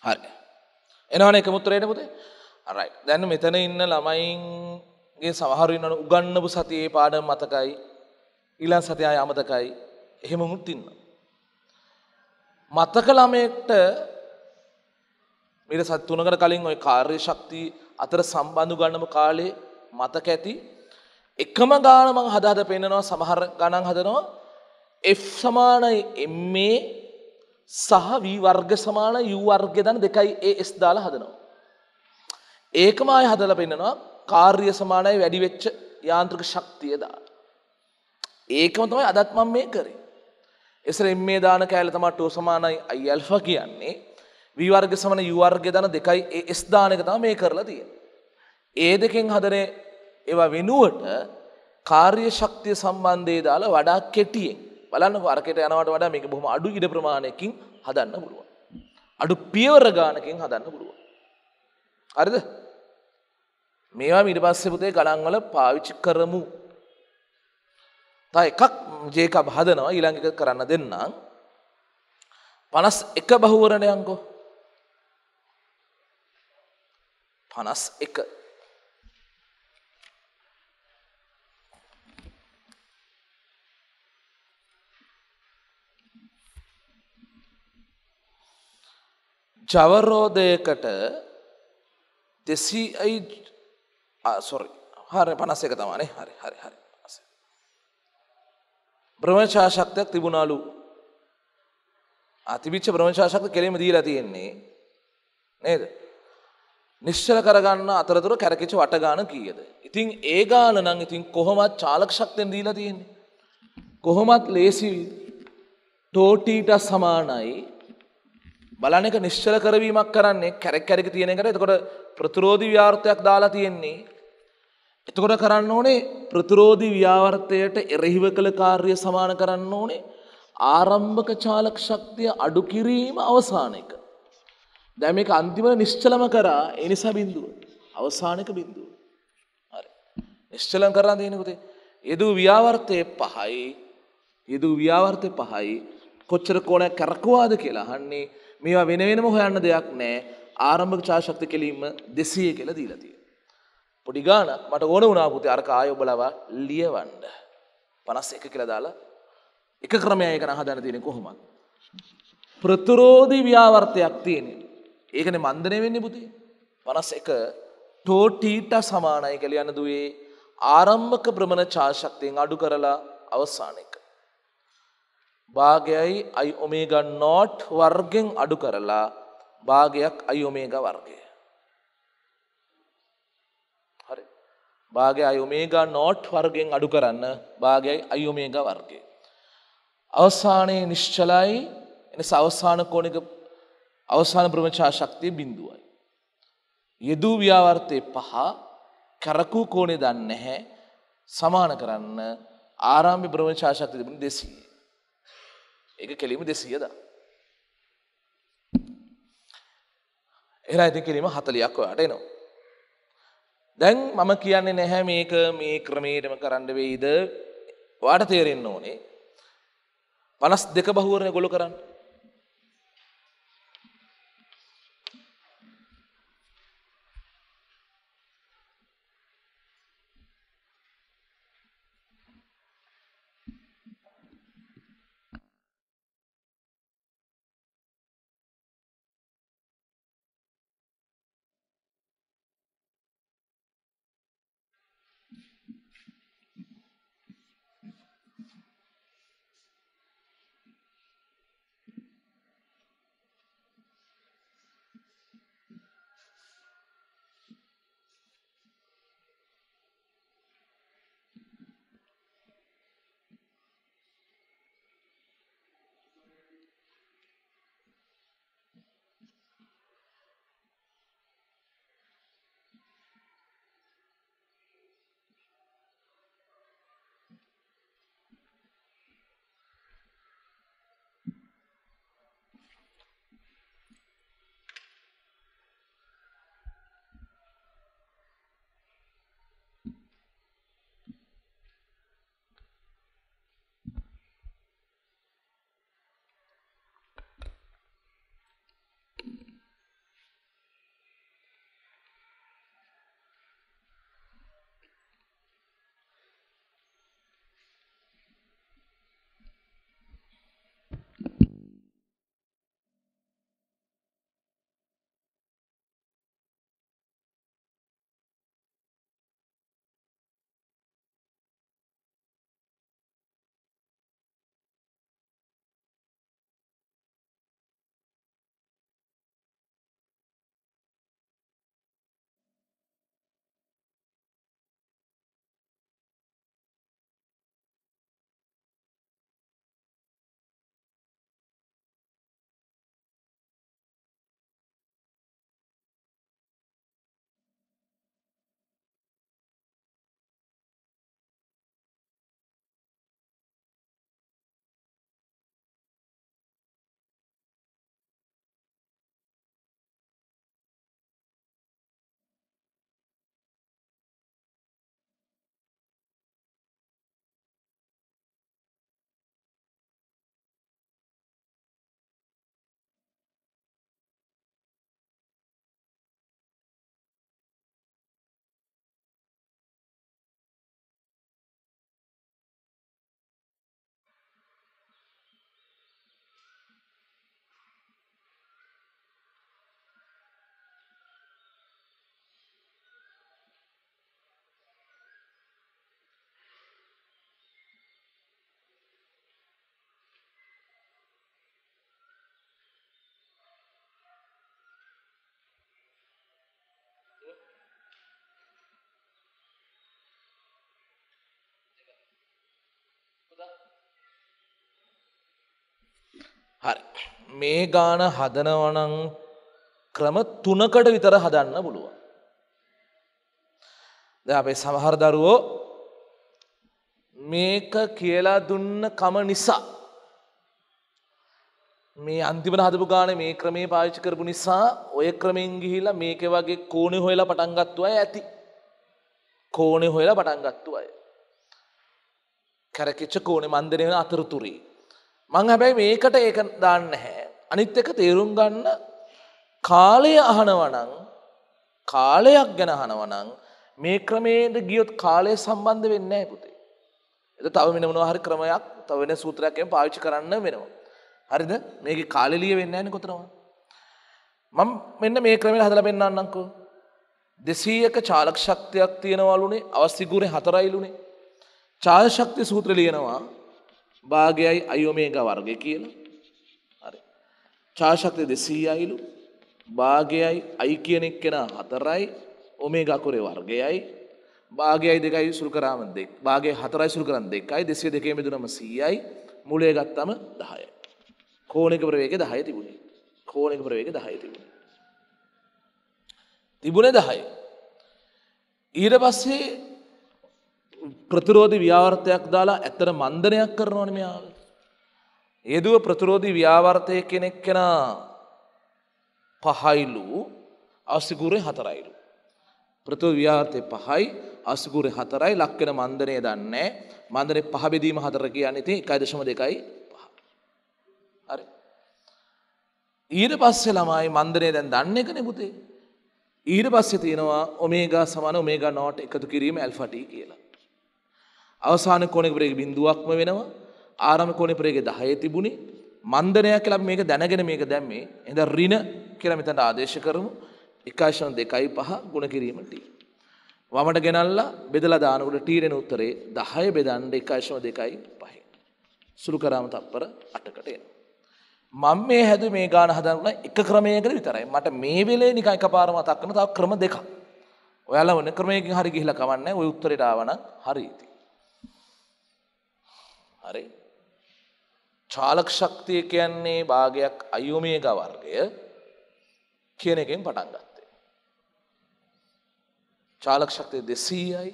හරි. එනවනේ එක මුත්‍රේට පුතේ? රයිට්. දැන් මෙතන ඉන්න ළමයින්ගේ සමහර ඉන්නවනේ උගන්නපු සතියේ පාඩම මතකයි. ඊළඟ සතිය ආය අමතකයි. එහෙම මුත් ඉන්නවා. මතක ළමයෙක්ට මීට සති තුනකට කලින් ওই කාර්ය ශක්තිය අතර සම්බන්ධ ගන්නම කාලේ මතක ඇති එකම ගාන මම හදා හදා පෙන්නනවා සමහර ගණන් හදනවා F සමානයි MA සහ වී වර්ග සමාන යූ වර්ග දන දෙකයි ඒ එස් දාලා හදනවා. ඒකමයි හදල පෙන්න්නනවා කාර්ය සමානයි වැඩිවෙච්ච යාන්ත්‍රක ශක්තිය දා. ඒකම තමයි අදත් මම මේ කරේ. එසර එම් මේ දාන කෑල තමටෝ සමානයි අයිල්ෆ කියන්නේ විවර්ග සමන යුවර්ග දන දෙකයි ඒ එස් දානක තම මේ කරලා තිය. ඒ දෙකෙන් හදරේ ඒවා වෙනුවට කාර්ය ශක්තිය සම්බන්ධය දාලා වඩා කෙටියෙන් බලන්න අරකට යනවට වඩා මේක බොහොම අඩු ඉඩ ප්‍රමාණයකින් හදන්න පුළුවන්. අඩු පියවර ගානකින් හදන්න පුළුවන්. හරිද? මේවා ඊට පස්සේ පුතේ ගණන් වල පාවිච්චි කරමු. තව එකක් ජේකබ් හදනවා ඊළඟ එක කරන්න දෙන්නම්. 51 බහුවරණයන්කෝ 51 ජවරෝධයකට දෙසීයි සොරි හරි පනස්ස එක තමානේ හරි හරි හරි බ්‍රමශා ශක්තයක් තිබුණාලු අතිවිච්ච බ්‍රමශාශක්ත කෙළීම දීලා තියෙන්නේ නේද නිශ්චල කරගන්න අතරතුර කැරකිච්ච වටගාන කීයද. ඉතින් ඒ ගාන නං ඉතින් කොහොමත් චාලක්ෂක්තයෙන් දීලා තියෙන්නේ. කොහොමත් ලේසි ටෝටීට සමානයි බලන එක නිශ්චල කරවීමක් කරන්නේ කැරක් කැරක තියෙන එකට එතකොට ප්‍රතිරෝධී ව්‍යාර්ථයක් දාලා තියෙන්නේ. එතකොට කරන්න ඕනේ ප්‍රතිරෝධී ව්‍යාවර්ථයට එරෙහිව කළ කාර්ය සමාන කරන්න ඕනේ ආරම්භක චාලක ශක්තිය අඩු කිරීම අවසාන එක. දැන් මේක අන්තිම නිශ්චලම කරා ඒ නිසා බිඳුව. අවසානක බිඳුව. හරි. නිශ්චලම කරලා තියෙන පුතේ. යෙදූ ව්‍යාවර්ථයේ පහයි යෙදූ ව්‍යාවර්ථය පහයි කොච්චර කෝණයක් කරකවාද කියලා අහන්නේ මේවා වෙන වෙනම හොයන්න දෙයක් නෑ ආරම්භක ඡාශක්ති කෙලින්ම 200 කියලා දීලා තියෙනවා. පොඩි ගාණක් මට ඕන වුණා පුතේ අරක ආයෙ ඔබලවා ලියවන්න. 51 කියලා දාලා එක ක්‍රමයක් එක නහදන්න තියෙන්නේ කොහොමද? ප්‍රතිරෝධී ව්‍යාවර්තයක් තියෙන්නේ. ඒකනේ මන්දනය වෙන්නේ පුතේ. 51 ටෝ ටීටා සමානයි කියලා යන දුවේ ආරම්භක භ්‍රමණ ඡාශක්තියෙන් අඩු කරලා අවසානයේ භාගයයි අයි ඔමේගා නෝට් වර්ගෙන් අඩු කරලා භාගයක් අයි ඔමේගා වර්ගය. හරි. භාගය අයි ඔමේගා නෝට් වර්ගෙන් අඩු කරන්න භාගයයි අයි ඔමේගා වර්ගය. අවසානයේ නිශ්චලයි එනිසා අවසාන කෝණික අවසාන ප්‍රමචා ශක්තිය බිඳුවයි. යෙදූ ව්‍යාවර්තයේ පහ කරකූ කෝණේ දන්නේ නැහැ සමාන කරන්න ආරම්භ ප්‍රමචා ශක්තිය තිබුණේ 200. ඒක කෙලීම දෙසීයද. එලා ඇති කිරීම හතලයක් ඔයාට එනවා. දැන් මම කියන්නේ නැහැ මේක මේ ක්‍රමේටම කරන්න වෙයිද වාට තේරෙන්න ඕනේ. පනස් දෙක බහුවරණ ගොලු කරන්න. හරි. මේ ගාන හදනවනම් ක්‍රම තුනකට විතර හදන්න පුළුවන්. දැන් අපේ සමහර දරුවෝ මේක කියලා දුන්න කම නිසා මේ අන්තිමට හදපු ගානේ මේ ක්‍රමේ පාවිච්චි කරපු නිසා ඔය ක්‍රමෙන් ගිහිලා මේකේ වගේ කෝණේ හොයලා පටන් ගත්තු අය ඇති. කෝණේ හොයලා පටන් ගත්තු අය. කරකිච්ච කෝණේ මන්දනේ වෙන අතරතුරේ මං හැබැයි මේකට ඒක දාන්න හැ. අනිත් එක තේරුම් ගන්න කාලය අහනවනං කාලයක් ගැන හනවනං මේ ක්‍රමේද ගියොත් කාලය සම්බන්ධ වෙන්න පුතේ. එත තව වෙන මොන හරි ක්‍රමයක් තව වෙන සූත්‍රයක්ෙන් පාවිච්චි කරන්න වෙනවා. හරිද මේක කාලෙලිය වෙන්න ඇන කොතනවා. මං මෙන්න මේ ක්‍රමෙන් හදල පෙන්න්නන්නකෝ. දෙසීයක චාලක් ශක්තියක් තියෙනවලුනේ අවස්සිගුරේ හතරයිලුනේ. චාල ශක්ති සූත්‍ර ලියනවා භාගයයි අයෝමේග වර්ගය කියලා හරි චාශක්ති දෙසී අයිලු භාගයයි අයි කියනෙක් කෙන හතරයි ඔමේ ගකුරේ වර්ගයයි භාගයයි දෙකයි සුල් කරාම දෙක් භාගේ හතරයි සුල් කරන් දෙකයි දෙසේ දෙකේ මිදුනම සීයයි මුලේ ගත්තම දහය කෝනෙක ප්‍රවේග දහය තිබුණේ කෝනෙක ප්‍රවේග දහය තිබුණ තිබුණ දහය ඊට පස්සේ ප්‍රතිරෝධි ව්‍යාවර්තයක් දාලා ඇතර මන්දනයක් කරනවන මෙයාව. ඒදුව ප්‍රතිරෝධී ව්‍යාවර්තය කෙනෙක් කෙන පහයිලු අසිගුරේ හතරයිලු. ප්‍රතු ව්‍යාර්ථය පහයි අසිගුරේ හතරයි ලක්කෙන මන්දනය දන්නේ මන්දනේ පහබෙදීම හතර කියන්න ඉති එකයිදශම දෙකයි හරි. ඊට පස්සේ ළමයි මන්දනය දැන් දන්න එකන පුතේ. ඊට පස්සේ තියෙනවා ඔමේගා සමන මේගා නෝට් එකතු කිරීම ඇල්ෆටී කියලා. අවසාන කෝණේ ප්‍රේගේ බිඳුවක්ම වෙනවා. ආරම්භ කෝණේ ප්‍රේගේ 10 තිබුණේ. මන්දනයක් කියලා මේක දැනගෙන මේක දැම්මේ. එහෙනම් ඍණ කියලා මෙතන ආදේශ කරමු. 1.25 ගුණ කිරීම t. වමට ගෙනල්ලා බෙදලා දානකොට t වෙන උත්තරේ 10 බෙදන්න 1.25. සුළු කරාම තත්පර 8කට එනවා. මම මේ හැද මේ ගාන හදන්න එක ක්‍රමයකට විතරයි. මට මේ වෙලේ නිකන් එකපාරම මතක් කරන තව ක්‍රම දෙකක්. ඔයාලා වෙන ක්‍රමයකින් හරි ගිහිලා කවන්නේ. ওই උත්තරේට ආවනම් හරි ඉතින්. හරි චාලක ශක්තිය කියන්නේ භාගයක් අයුමේග වර්ගය කියන එකෙන් පටන් ගත්තේ. චාලක ශක්තිය දෙසීයයි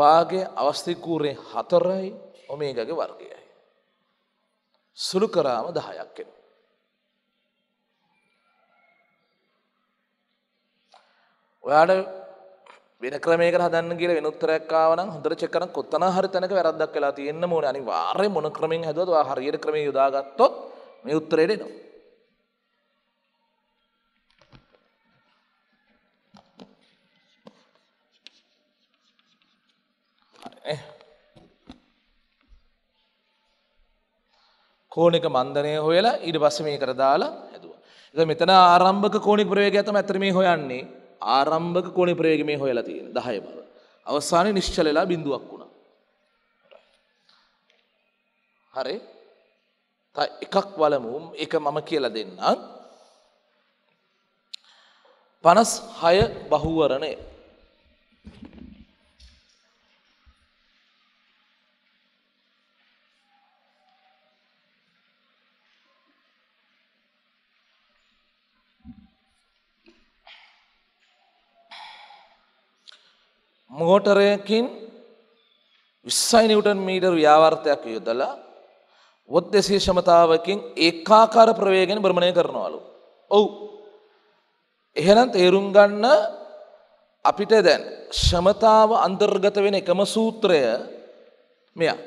භාගය අවස්ථිකූරේ හතරයි ඔමේගගේ වර්ගයයි. සුළු කරාම දහයක් එෙන. ඔයාට වෙන ක්‍රමයකට හදන්න කියලා වෙන උත්තරයක් ආව නම් හොඳට චෙක් කරන් කොතන හරි තැනක වැරද්දක් වෙලා තියෙන්න ඕනේ අනිවාර්යයෙන් මොන ක්‍රමෙන් හැදුවද ඔයා හරියට ක්‍රමයේ යොදාගත්තොත් මේ උත්තරේට එනවා කෝණික මන්දනය හොයලා ඊට පස්සේ මේකට දාලා හැදුවා. ඉතින් මෙතන ආරම්භක කෝණික ප්‍රවේගය තමයි අතර මේ හොයන්නේ. ආරම්භක කෝණේ ප්‍රවේගමේ හොයලා තියෙන 10 බව. අවසානයේ නිශ්චලලා බිඳුවක් වුණා. හරි. තා එකක් බලමු. ඒක මම කියලා දෙන්නම්. 56 බහුවරණය මෝටරයකින් විස්සයි නිවටන් මීටර් ව්‍යාවර්ථයක් යුදලා ඔත් දෙසේ ශමතාවකින් ඒකාකාර ප්‍රවේගෙන බ්‍රමණය කරනවාලු. ඔවු එහෙනම් තේරුම් ගන්න අපිට දැන් ශමතාව අන්තර්ගත වෙන එකම සූත්‍රය මෙයා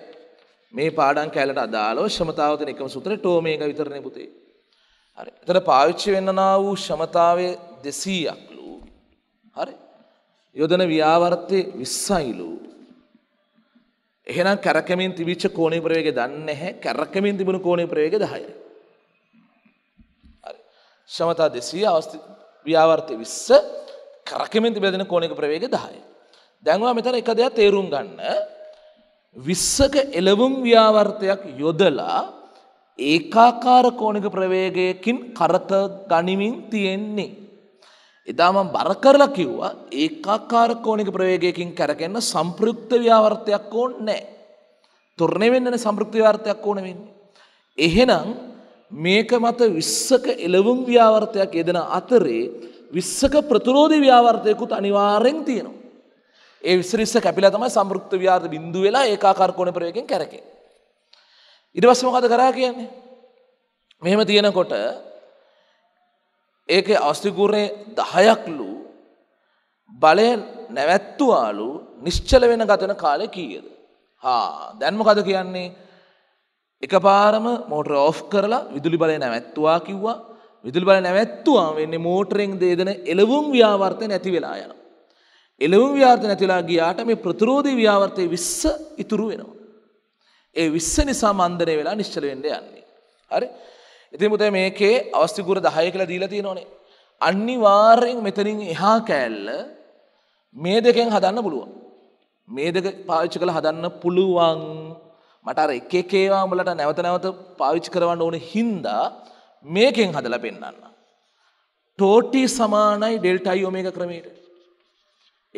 මේ පාඩන් කෑලට අදාලෝ ශමතාවතන එකම සූත්‍රය ටෝමේක විතරණය පුතේ. හරි එතට පාවිච්චි වෙන්නනා වූ ශමතාවේ දෙසීයක්ලූ හරි යොදන ව්‍යාවර්තය විස්සයිලු. එහෙනම් කැරකමින් තිබිච්ච කෝණේ ප්‍රවේගය දන්නේ නැහැ. කැරකමින් තිබුණු කෝණේ ප්‍රවේගය 10යි. හරි. ක්ෂමතා 200 අවස්ථි ව්‍යාවර්තය 20 කැරකමින් තිබෙන කෝණයක ප්‍රවේගය 10යි. දැන් ඔයා මෙතන එක දෙයක් තේරුම් ගන්න. 20ක එළවුම් ව්‍යාවර්තයක් යොදලා ඒකාකාර කෝණික ප්‍රවේගයකින් කරක ගනිමින් තියෙන්නේ. එදා මම බර කරලා කිව්වා ඒකාකාර කෝණික ප්‍රවේගයකින් කරකැන්න සම්පෘක්ත ව්‍යාවර්තයක් ඕනේ නැහැ. තුර්ණය වෙන්නනේ සම්පෘක්ත ව්‍යාවර්තයක් ඕන වෙන්නේ. එහෙනම් මේක මත 20ක එළවුම් ව්‍යාවර්තයක් යෙදෙන අතරේ 20ක ප්‍රතිරෝධී ව්‍යාවර්තයකුත් අනිවාර්යෙන් තියෙනවා. ඒ 20 20 කැපිලා තමයි සම්පෘක්ත ව්‍යාවර්ත බිඳුව වෙලා ඒකාකාර කෝණ ප්‍රවේගයෙන් කරකෙන්නේ. ඊට පස්සේ මොකද කරා කියන්නේ? මෙහෙම තියෙනකොට ඒක අස්තිගුරේ දහයක්ලු බලය නැවැත්තුවාලු නිශ්චල වෙන ගතන කාලය කීයද. හා දැන්මකද කියන්නේ එක පාරම මෝටර ඔෆ් කරලා විදුලි බලය නැවැත්තුවා කිව්වා විදුලි බල නැවැත්තුවා වෙන්නේ මෝටරෙන් දේදන එලවුම් ව්‍යාවර්තය නැති වෙලා යන. එලවුම් ව්‍යාර්ථ නැතිලා ගියාට මේ ප්‍රතිරෝධී ව්‍යාවර්තය විස්ස ඉතුරු වෙනවා. ඒ විස්ස නිසා මන්දනය වෙලා නිශ්චල වෙන්ඩ යන්නේ. හරි ඉතින් පුතේ මේකේ අවස්තිගුර 10 කියලා දීලා තියෙනෝනේ. අනිවාර්යෙන් මෙතනින් එහා කෑල්ල මේ දෙකෙන් හදන්න පුළුවන්. මේ දෙක පාවිච්චි කරලා හදන්න පුළුවන්. මට අර එක එක ඒවා උඹලට නැවත නැවත පාවිච්චි කරවන්න ඕනේ හින්දා මේකෙන් හදලා පෙන්නන්න. ටෝටි සමානයි ඩෙල්ටා i ඔමේගා ක්‍රමයට.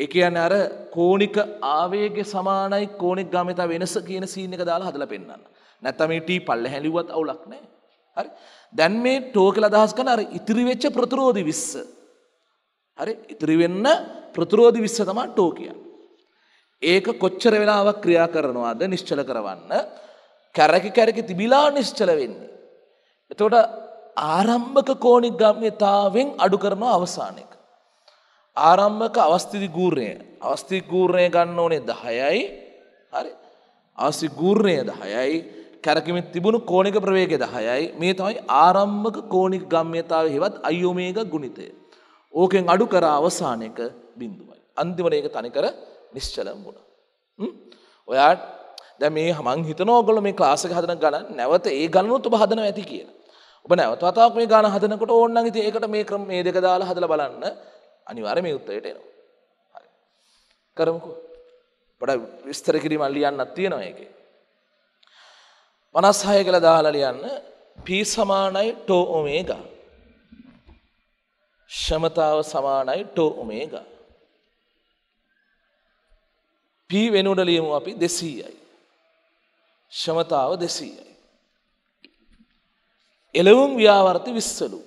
ඒ කියන්නේ අර කෝණික ආවේගය සමානයි කෝණික ගාමිතා වෙනස කියන සීන් එක දාලා හදලා පෙන්නන්න. නැත්නම් මේ t පල්ල හැලිවුවත් අවුලක් නැහැ. හරි දැන් මේ ටෝකල අදහස් කන අර ඉතිරිවෙච්ච ප්‍රතිරෝධි විස්ස. හරි ඉතිරිවෙන්න ප්‍රතිරෝධි විස්ස තමා ටෝ කියන්. ඒක කොච්චර වෙලාවක් ක්‍රියා කරනවාද නිශ්චල කරවන්න කැරකි කැරකි තිබිලා නිශ්චල වෙන්නේ. එතකොට ආරම්භක කෝණි ගම්්‍යතාවෙන් අඩු කරනවා අවසානක. ආරම්භක අවස්ථිති ගූර්ණය අවස්ථි ගූර්ණය ගන්න ඕනේ දහයයි හරි අවසි ගූර්ණය දහයයි කැරකිමින් තිබුණු කෝනික ප්‍රවේග දහයයි මේ තමයි ආරම්භක කෝනික ගම්්‍යතාව හෙවත් අයෝමේග ගුණිතය. ඕකෙන් අඩු කර අවසානයක බිඳුවයි. අන්තිමන ඒක තනිකර නිශ්චලම් වුණ. ඔයාට දැ මේ හමන් හිතනෝගොල මේ ලාසක හදන ගන නැවත ඒ ගන්නු තුබ හදන ඇති කියලා. ඔබ නැවත වතාක් මේ ගාන හදනකොට ඕන්න ති ඒකට මේ ක්‍රම මේ දෙක දාලා හදල බලන්න අනිවාර මේ උත්තයට එනවා. කරමකු බඩ විස්තර කිරීමල්ලියන්න අත්තියනවා ඒකේ. මනස්හය කළ දාලා ලියන්න P සමානයි ටෝ ඔමේගා. ෂමතාව සමානයි ටෝ ඔමේගා. P වෙනුවට ලියමු අපි 200යි. ෂමතාව 200යි. එළවුම් ව්‍යාවර්ති 20ලු.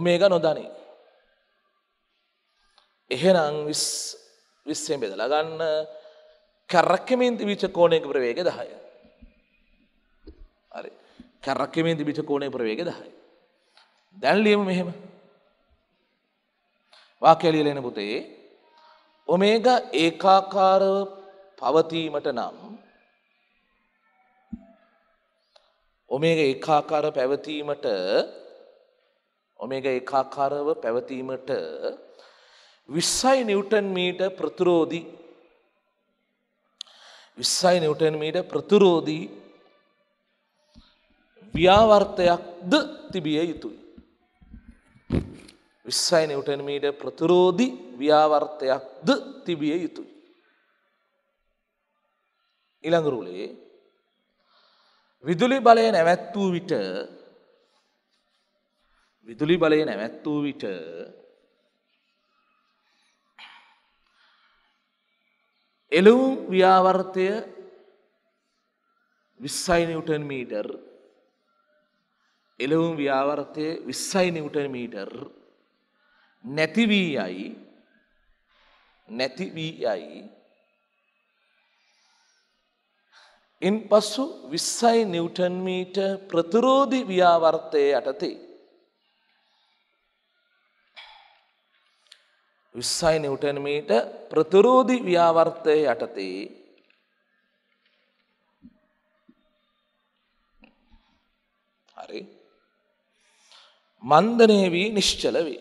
ඔමේගා නොදනී. එහෙනම් 20 20ෙන් බෙදලා ගන්න කරක්කමෙන් තිබිච්ච කෝණයක ප්‍රවේග 10යි. හරි. කරක්කමෙන් තිබිච්ච කෝණයේ ප්‍රවේග 10යි. දැන් ලියමු මෙහෙම. වාක්‍යය ලියලා පුතේ ඔමේගා ඒකාකාරව පවතීමට නම් ඔමේග ඒකාකාර පැවතීමට ඔමේග ඒකාකාරව පැවතීමට 20 නිව්ටන් මීටර් ප්‍රතිරෝධී විස්සයි නිවටනමීට ප්‍රතිරෝධී ව්‍යාවර්තයක්ද තිබිය යුතුයි. විස්සයි නිවටනමීට ප්‍රතිරෝධි ව්‍යාවර්තයක්ද තිබිය යුතුයි. ඉළඟරුලේ විදුලි බලය නැවැත් වූ විට විදුලි බලය නැවැත් වූ විට එලවුම් ව්‍යාවර්තය විස්සයි නිවටන් මීටර් එලවුම් ව්‍යාවර්තය විස්සයි නිවටන් මීටර් නැතිවී යයි නැතිවී යයි ඉන් පසු විස්සයි නිවටන් මීට ප්‍රතිරෝධි ව්‍යාවර්තය යටතේ විස්සයි නිවටනමීට ප්‍රතිරෝධි ව්‍යාවර්තය යටතේ හරි මන්දනය වී නිශ්චල වේ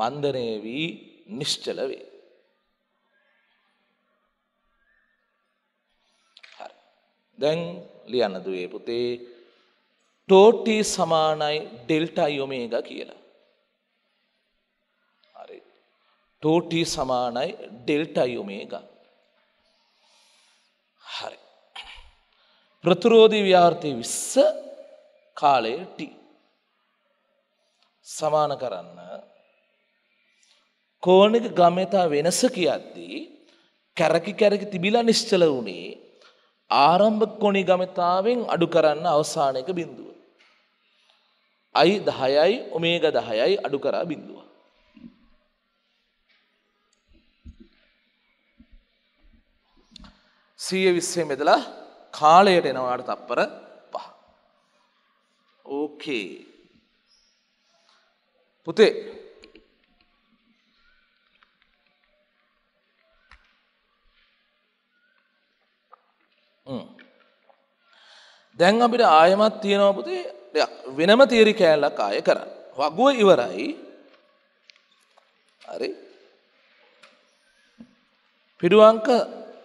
මන්දනය වී නිශ්චල වේ දැන් ලියන්න දුවේ පුතේ ටෝටී සමානයි ඩෙල්ටයි යොමේග කියලා ටෝට සමානයි ඩෙල්ටයි ඔමේග. හරි. ප්‍රතුරෝධී ව්‍යාර්ථය විස්ස කාලය ට. සමාන කරන්න කෝනික ගමතා වෙනස කියද්දී කැරකි කැරකි තිබිලා නිශ්චල වුණේ ආරම්භ කොනි ගමතාවෙන් අඩු කරන්න අවසානයක බිඳුව. අයි දහයයි ඔමේග දහයයි අඩු කරා බිඳුව. සීය විස්සේ මෙදලා කාලයට එනවාට තප්පර පහ. ඕකේ. පුතේ දැන් අපිට ආයමත් තියෙනවා පුතේ වෙනම තීරි කෑල්ලක් ආය කරන්න. වගුව ඉවරයි. හරි. පිටුවංක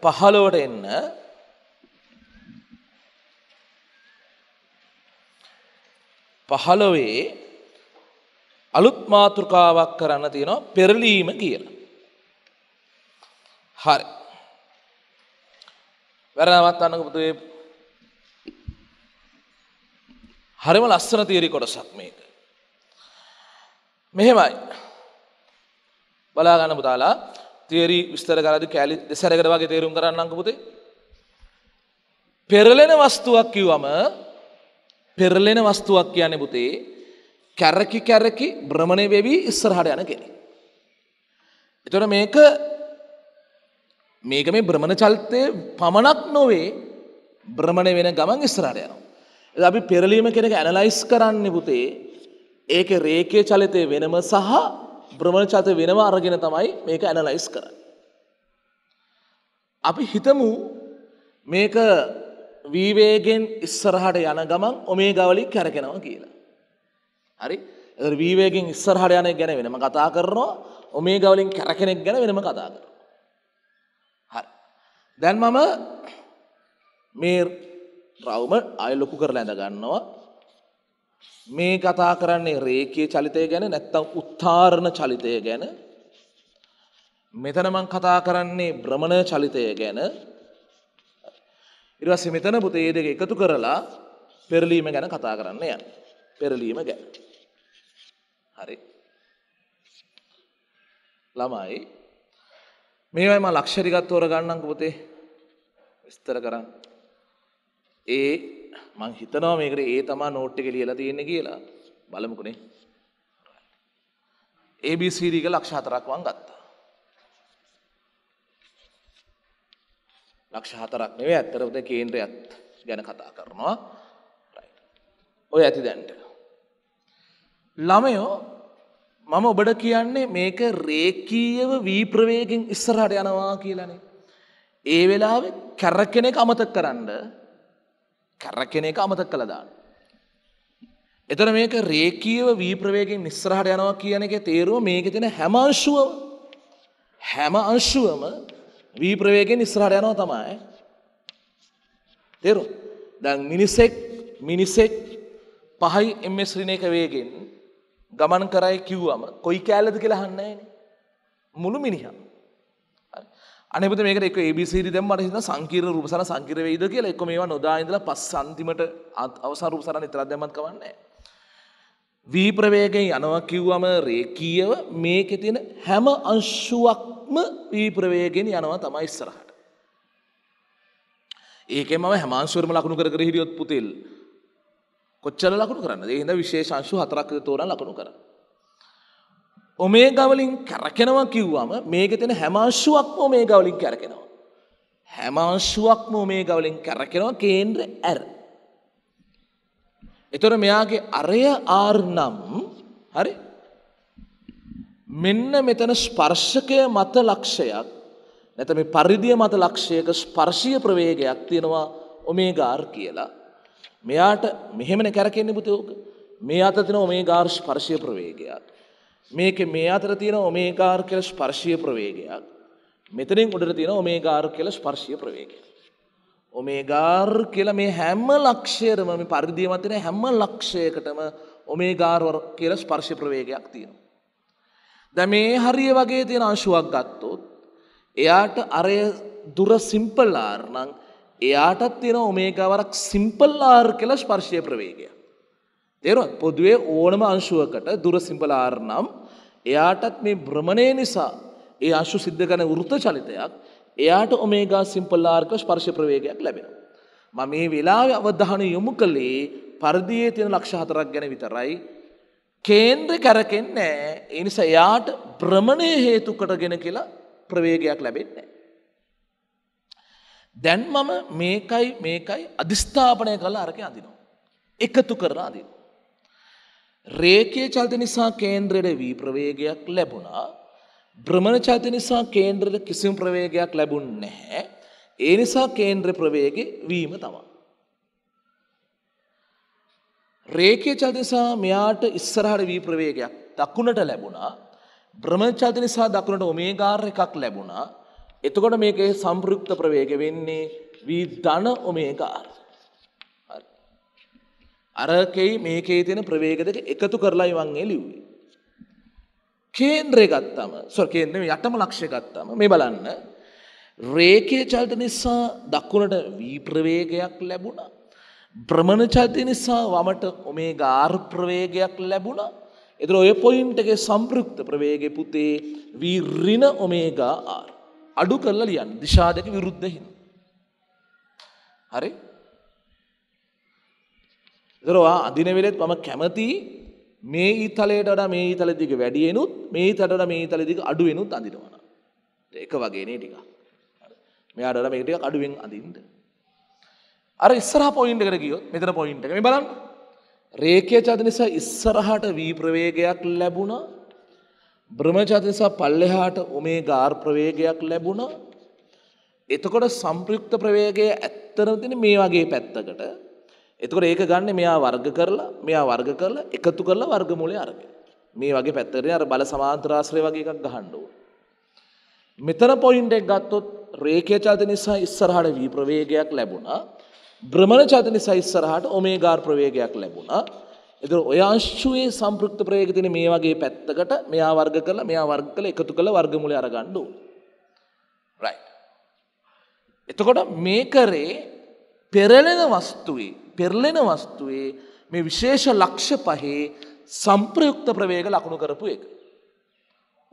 පහළොවට එන්න පහළොවේ අලුත් මාතෘකාවක් කරන්න තියෙනවා පෙරලීම කියලා. හරි. වැරදවත් අන්නක පුතේ හරිම ලස්සන තීරි කොටසක් මේක. මෙහෙමයි. බලාගන්න පුතාලා තේරී විස්තර කරදි කෑලි දෙසැරකට වගේ තේරුම් කරන්නක පුතේ. පෙරලෙන වස්තුවක් කිව්වම පෙරලෙන වස්තුවක් කියන්නේ පුතේ කැරකි කැරකි බ්‍රමණය වෙවී ඉස්සරහට යන කෙනෙ. එතොට මේක මේක මේ බ්‍රමණ චල්තය පමණක් නොවේ බ්‍රමණය වෙන ගමන් ඉස්රාට යනවා. අපි පෙරලීම කෙනෙක ඇනලයිස් කරන්න පුතේ ඒක රේකය චලිතය වෙනම සහ බ්‍රමණචත වෙනවා අරගෙන තමයි මේක ඇනලයිස් කර. අපි හිතමු මේක වීවේගෙන් ඉස්සරහට යන ගමන් ඔමේ ගවලි කැරගෙනවා කියලා. හරි වීවේගෙන් ඉස්සරහට යන ගැන වෙනම කතා කරනවා ඔමේ ගවලින් කැරකෙනෙක් ගැන වෙනම කතා කර. හරි. දැන් මම මේ රවම අය ලොකු කර ඇඳ ගන්නවා මේ කතා කරන්නේ රේකී චලිතය ගැන නැත්තම් උත්තාරණ චලිතය ගැන මෙතන මං කතා කරන්නේ බ්‍රමණ චලිතය ගැන ඉරවස්සේ මෙතන පුතේ දෙක එකතු කරලා පෙරලීම ගැන කතා කරන්න යන පෙරලීම ගැන හරි ළමයි මේවයි මම ලක්ෂ ටිකක් තෝරගන්නම්කෝ පුතේ විස්තර කරන්න ඒ මං හිතනවා මේකට ඒ තමා නෝට් එක ලියලා තියෙන්නේ කියලා. බලමුකනේ. ABCD එක ලක්ෂ 4ක් වන් ගත්තා. ලක්ෂ 4ක් නෙවෙයි අත්‍තරම දැන් කේන්ද්‍රයත් ගැන කතා කරනවා. ඔය ඇති දැන්ට. ළමයෝ මම ඔබට කියන්නේ මේක රේකීයව වී ප්‍රවේගෙන් ඉස්සරහට යනවා කියලානේ. ඒ වෙලාවේ කැරකෙනෙක් අමතක කරන්න කරකෙන එක අමතක් කළා දාන්න. එතන මේක රේකීව වී ප්‍රවේගයෙන් ඉස්සරහට යනවා කියන එකේ තේරුම මේකේ තියෙන හැම අංශුවම හැම අංශුවම වී ප්‍රවේගයෙන් ඉස්සරහට යනවා තමයි. තේරුම්? දැන් මිනිසෙක් මිනිසෙක් 5යි ms ඍණයක වේගෙන් ගමන් කරයි කිව්වම කොයි කැලේද කියලා අහන්නේ මුළු මිනිහා අනෙපත මේක එක ABCD දැම්ම මට හිතෙනවා සංකීර්ණ රූප සරණ සංකීර්ණ වෙයිද කියලා එක්ක මේවා නොදා ඉඳලා පස් අන්තිමට අවසන් රූප සරණ විතරක් දැම්මත් කවන්නේ වී ප්‍රවේගයෙන් යනවා කිව්වම රේඛීයව මේකේ තියෙන හැම අංශුවක්ම වී ප්‍රවේගයෙන් යනවා තමයි ඉස්සරහට ඒකෙන් මම හැම අංශුවරම ලකුණු කර කර හිටියොත් පුතෙල් කොච්චර ලකුණු කරන්නද ඒ හින්දා විශේෂ අංශු හතරක් තෝරන ලකුණු කරා ඔමේගවලින් කැරකෙනවා කිව්වම මේක තියෙන හැමාංශුවක්ම ඔමේගවලින් කැරකෙනවා. හැමාංශුවක්ම ඔමේගවලින් කැරකෙනවා කේන්ද්‍ර R. එතකොට මෙයාගේ අරය R නම් හරි මෙන්න මෙතන ස්පර්ශකය මත ලක්ෂයක් නැත්නම් මේ පරිධිය මත ලක්ෂයක ස්පර්ශීය ප්‍රවේගයක් තියෙනවා ඔමේගා R කියලා. මෙයාට මෙහෙමනේ කැරකෙන්නේ පුතේ ඕක. මේ අත තියෙන ඔමේගා R ස්පර්ශීය ප්‍රවේගයක්. මේක මේ අතර තියෙන ඔමේගාර් කියල ස්පර්ශය ප්‍රවේගයක්. මෙතනින් උඩට තියෙන ඔමේගාර් කියල ස්පර්ශය ප්‍රවේගය. ඔමේගාර් කියල මේ හැම්ම ලක්ෂයරම මේ පරිදිමතින හැම්ම ලක්ෂයකටම ඔමේගාර්වර් කියල ස්පර්ශය ප්‍රවේගයක් තියෙනවා. දැ මේ හරිය වගේ තියෙන අංශුවක් ගත්තොත් එයාට අරය දුර සිම්පල්ලාර් නං එයාටත් තියෙන ඔමේගවරක් සිම්පල්ලාර් කියල ස්පර්ශය ප්‍රවේගයක්. තේරුණාද? පොදුවේ ඕනම අංශුවකට දුර සිඹලාර නම් එයාටත් මේ භ්‍රමණය නිසා ඒ අංශු සිද්ධ කරන වෘත චලිතයක් එයාට ඔමේගා සිම්පල්ලාර්ක ස්පර්ශ ප්‍රවේගයක් ලැබෙනවා. මම මේ වෙලාවේ අවධානය යොමු කළේ පරිදියේ තියෙන ලක්ෂ හතරක් ගැන විතරයි. කේන්ද්‍ර කරකෙන්නේ නැහැ. ඒ නිසා එයාට භ්‍රමණය හේතු කොටගෙන කියලා ප්‍රවේගයක් ලැබෙන්නේ නැහැ. දැන් මම මේකයි මේකයි අධිස්ථාපනය කළා අරක අඳිනවා. එකතු කරලා අඳිනවා. රේකය චල්ත නිසා කේන්ද්‍රයට වී ප්‍රවේගයක් ලැබුණා බ්‍රමණ චල්ත නිසා කේන්ද්‍රයට කිසිම ප්‍රවේගයක් ලැබුන් නැහැ ඒ නිසා කේන්ද්‍ර ප්‍රවේග වීම තමා. රේකය චල්ත නිසා මෙයාට ඉස්සරහට වී ප්‍රවේගයක් දකුණට ලැබුණා බ්‍රමණ චල්ත නිසා දකුණට ඔමේගාර එකක් ලැබුණා එතකොට මේකේ සම්පෘක්ත ප්‍රවේග වෙන්නේ වී ධන ඔමේගාර. අරකෙයි මේකේ තියෙන ප්‍රවේග දෙක එකතු කරලා ඉවන්ගේ ලිව්වේ. කේන්ද්‍රය ගත්තම සොර් කේන්ද්‍රය යටම ලක්ෂ්‍ය ගත්තම මේ බලන්න රේඛීය චලිත නිසා දකුණට v ප්‍රවේගයක් ලැබුණා. භ්‍රමණ චලිත නිසා වමට ඔමේගා r ප්‍රවේගයක් ලැබුණා. එතන ඔය පොයින්ට් එකේ සම්පෘක්ත ප්‍රවේගයේ පුතේ v ඍණ ඔමේගා r අඩු කරලා ලියන්න. දිශා දෙක විරුද්ධ හින්දා. හරි? එතරවා අදින වෙලෙත් මම කැමති මේ ඊතලයට වඩා මේ ඊතල දිග වැඩි වෙනුත් මේ ඊතලට වඩා මේ ඊතල දිග අඩු වෙනුත් අඳිනවා. ඒක වගේනේ ටිකක්. මෙයාට වඩා මේ ටිකක් අඩුවෙන් අඳින්න. අර ඉස්සරහා පොයින්ට් එකට ගියොත් මෙතන පොයින්ට් එක. මේ බලන්න. රේඛීය චාද නිසා ඉස්සරහට v ප්‍රවේගයක් ලැබුණා. බ්‍රහ්මචාද නිසා පල්ලෙහාට ඔමේගා r ප්‍රවේගයක් ලැබුණා. එතකොට සංප්‍රයුක්ත ප්‍රවේගය ඇත්තම තියෙන්නේ මේ වගේ පැත්තකට. එතකොට ඒක ගන්න මෙයා වර්ග කරලා මෙයා වර්ග කරලා එකතු කරලා වර්ගමූලය අරගෙන. මේ වගේ පැත්තට අර බල සමාන්තරාශ්‍රය වගේ එකක් ගහන්න ඕන. මෙතන පොයින්ට් එක ගත්තොත් රේඛීය චලිත නිසා ඉස්සරහට v ප්‍රවේගයක් ලැබුණා. භ්‍රමණ චලිත නිසා ඉස්සරහට ඔමේගා ප්‍රවේගයක් ලැබුණා. එතකොට ඔය අංශුවේ සම්පෘක්ත ප්‍රවේගය තියෙන මේ වගේ පැත්තකට මෙයා වර්ග කරලා මෙයා වර්ග කරලා එකතු කරලා වර්ගමූලය අරගන්න ඕන. right. එතකොට මේ කරේ පෙරලෙන වස්තුවේ පෙරලෙන වස්තුවේ මේ විශේෂ ලක්ෂ පහේ සම්ප්‍රයුක්ත ප්‍රවේග ලකුණු කරපු එක.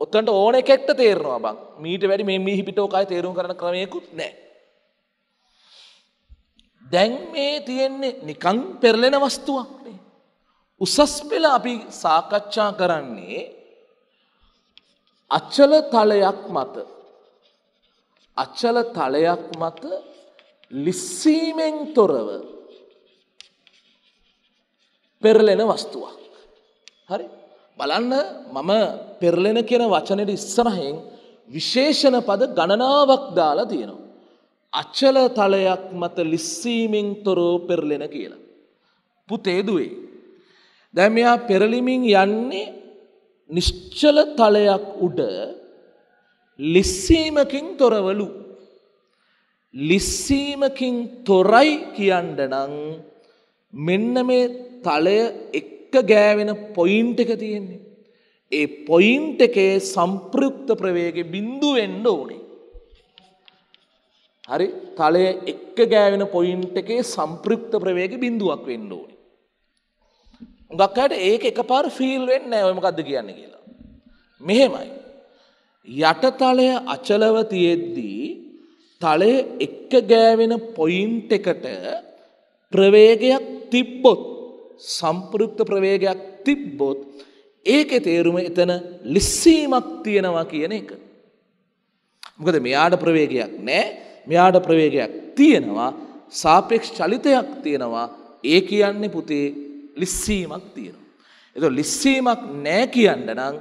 ඔත්තන්ට ඕන එකෙක්ට තේරනවා බං මීට වැඩි මේ මිහි පිටෝකායි තේරුම් කරන ක්‍රමයකුත් නෑ. දැන් මේ තියෙන්නේ නිකං පෙරලෙන වස්තුවක්නේ. උසස් පෙළ අපි සාකච්ඡා කරන්නේ අච්චල තලයක් මත. අච්චල තලයක් මත ලිස්සීමෙන් තොරව පෙරලෙන වස්තුවක්. හරි බලන්න මම පෙරලෙන කියෙන වචනයට ඉස්සරහෙන් විශේෂණ පද ගණනාවක් දාලා තියෙනවා. අච්චල තලයක් මත ලිස්සීමෙන් තොරෝ පෙරලෙන කියලා. පුතේදුවේ. දැමයා පෙරලිමින් යන්නේ නිශ්චල තලයක් උඩ ලිස්සීමකින් තොරවලු ලිස්සීමකින් තොරයි කියන්න නං මෙන්න මේ තලය එක්ක ගෑවෙන පොයින්ට එක තියෙන්නේ. ඒ පොයින්ට එකේ සම්පෘක්ත ප්‍රවේග බිින්දු වෙන්ඩ ඕනේ. හරි තලය එක්ක ගෑවෙන පොයින්ට එකේ සම්පෘක්ත ප්‍රවේග බිින්දුවක් වෙන්න ඕනේ. උගක්කට ඒක එක පාර ෆිල් වෙන්න ඔයමකක්ද කියන්න කියලා. මෙහෙමයි. යටතලය අචලව තියෙද්දී තලය එක්ක ගෑවෙන පොයින්ට එකට ප්‍රවේගයක් තිබ්බොත් සම්පෘක්ත ප්‍රවේගයක් තිබ්බොත් ඒක තේරුම එතන ලිස්සීමක් තියෙනවා කියන එක. මොකද මෙයාට ප්‍රවේගයක් නෑ මෙයාට ප්‍රවේගයක් තියෙනවා සාපේක්ෂ චලිතයක් තියෙනවා ඒ කියන්නේ පුතේ ලිස්සීමක් තියෙනවා. එතු ලිස්සීමක් නෑ කියන්න නම්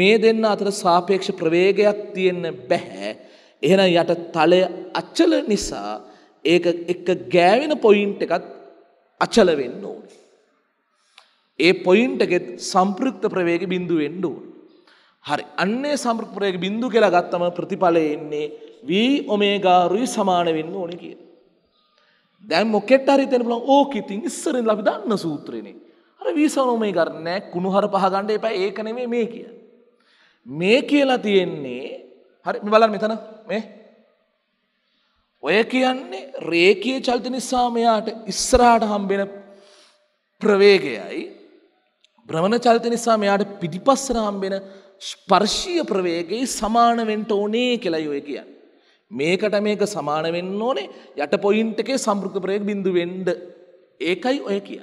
මේ දෙන්න අතර සාපේක්ෂ ප්‍රවේගයක් තියෙන්න බැහැ එහෙනම් යට තලය අච්චල නිසා ඒක එක ගෑවෙන පොයින්ට් එකත් අචල වෙන්න ඕන. ඒ පොයින්ට් එකෙත් සම්පෘක්ත ප්‍රවේග බිඳු වෙන්න ඕන. හරි. අන්නේ සම්පෘක්ත ප්‍රවේග බිඳු කියලා ගත්තම ප්‍රතිඵලය එන්නේ v ඔමේගා රුයි සමාන වෙන්න ඕනේ කියන. දැන් මොකෙක්ට හරි හිතෙන්න පුළුවන් ඕක ඉතින් ඉස්සරින් අපි දන්න සූත්‍රෙනේ. අර v සමාන ඔමේගා නැහැ කුණුහරු පහ ගන්න එපා ඒක නෙමෙයි මේ කියන්නේ. මේ කියලා තියෙන්නේ හරි බලන්න මෙතන ඔය කියන්නේ රේකය චල්ත නිසා මෙයාට ඉස්සරාට හම්බෙන ප්‍රවේගයයි බ්‍රමණ චල්ත නිසා මෙයාට පිටිපස්සර හම්බෙන ස්පර්ශීය ප්‍රවේගයි සමානවෙන්ට ඕනේ කියලා යොය කියන්න. මේකට මේක සමාන වෙන්න ඕනේ යට පොයින්ට එකේ සම්ෘත ප්‍රයෙක් බිඳු වෙන්ඩ ඒකයි ඔය කිය.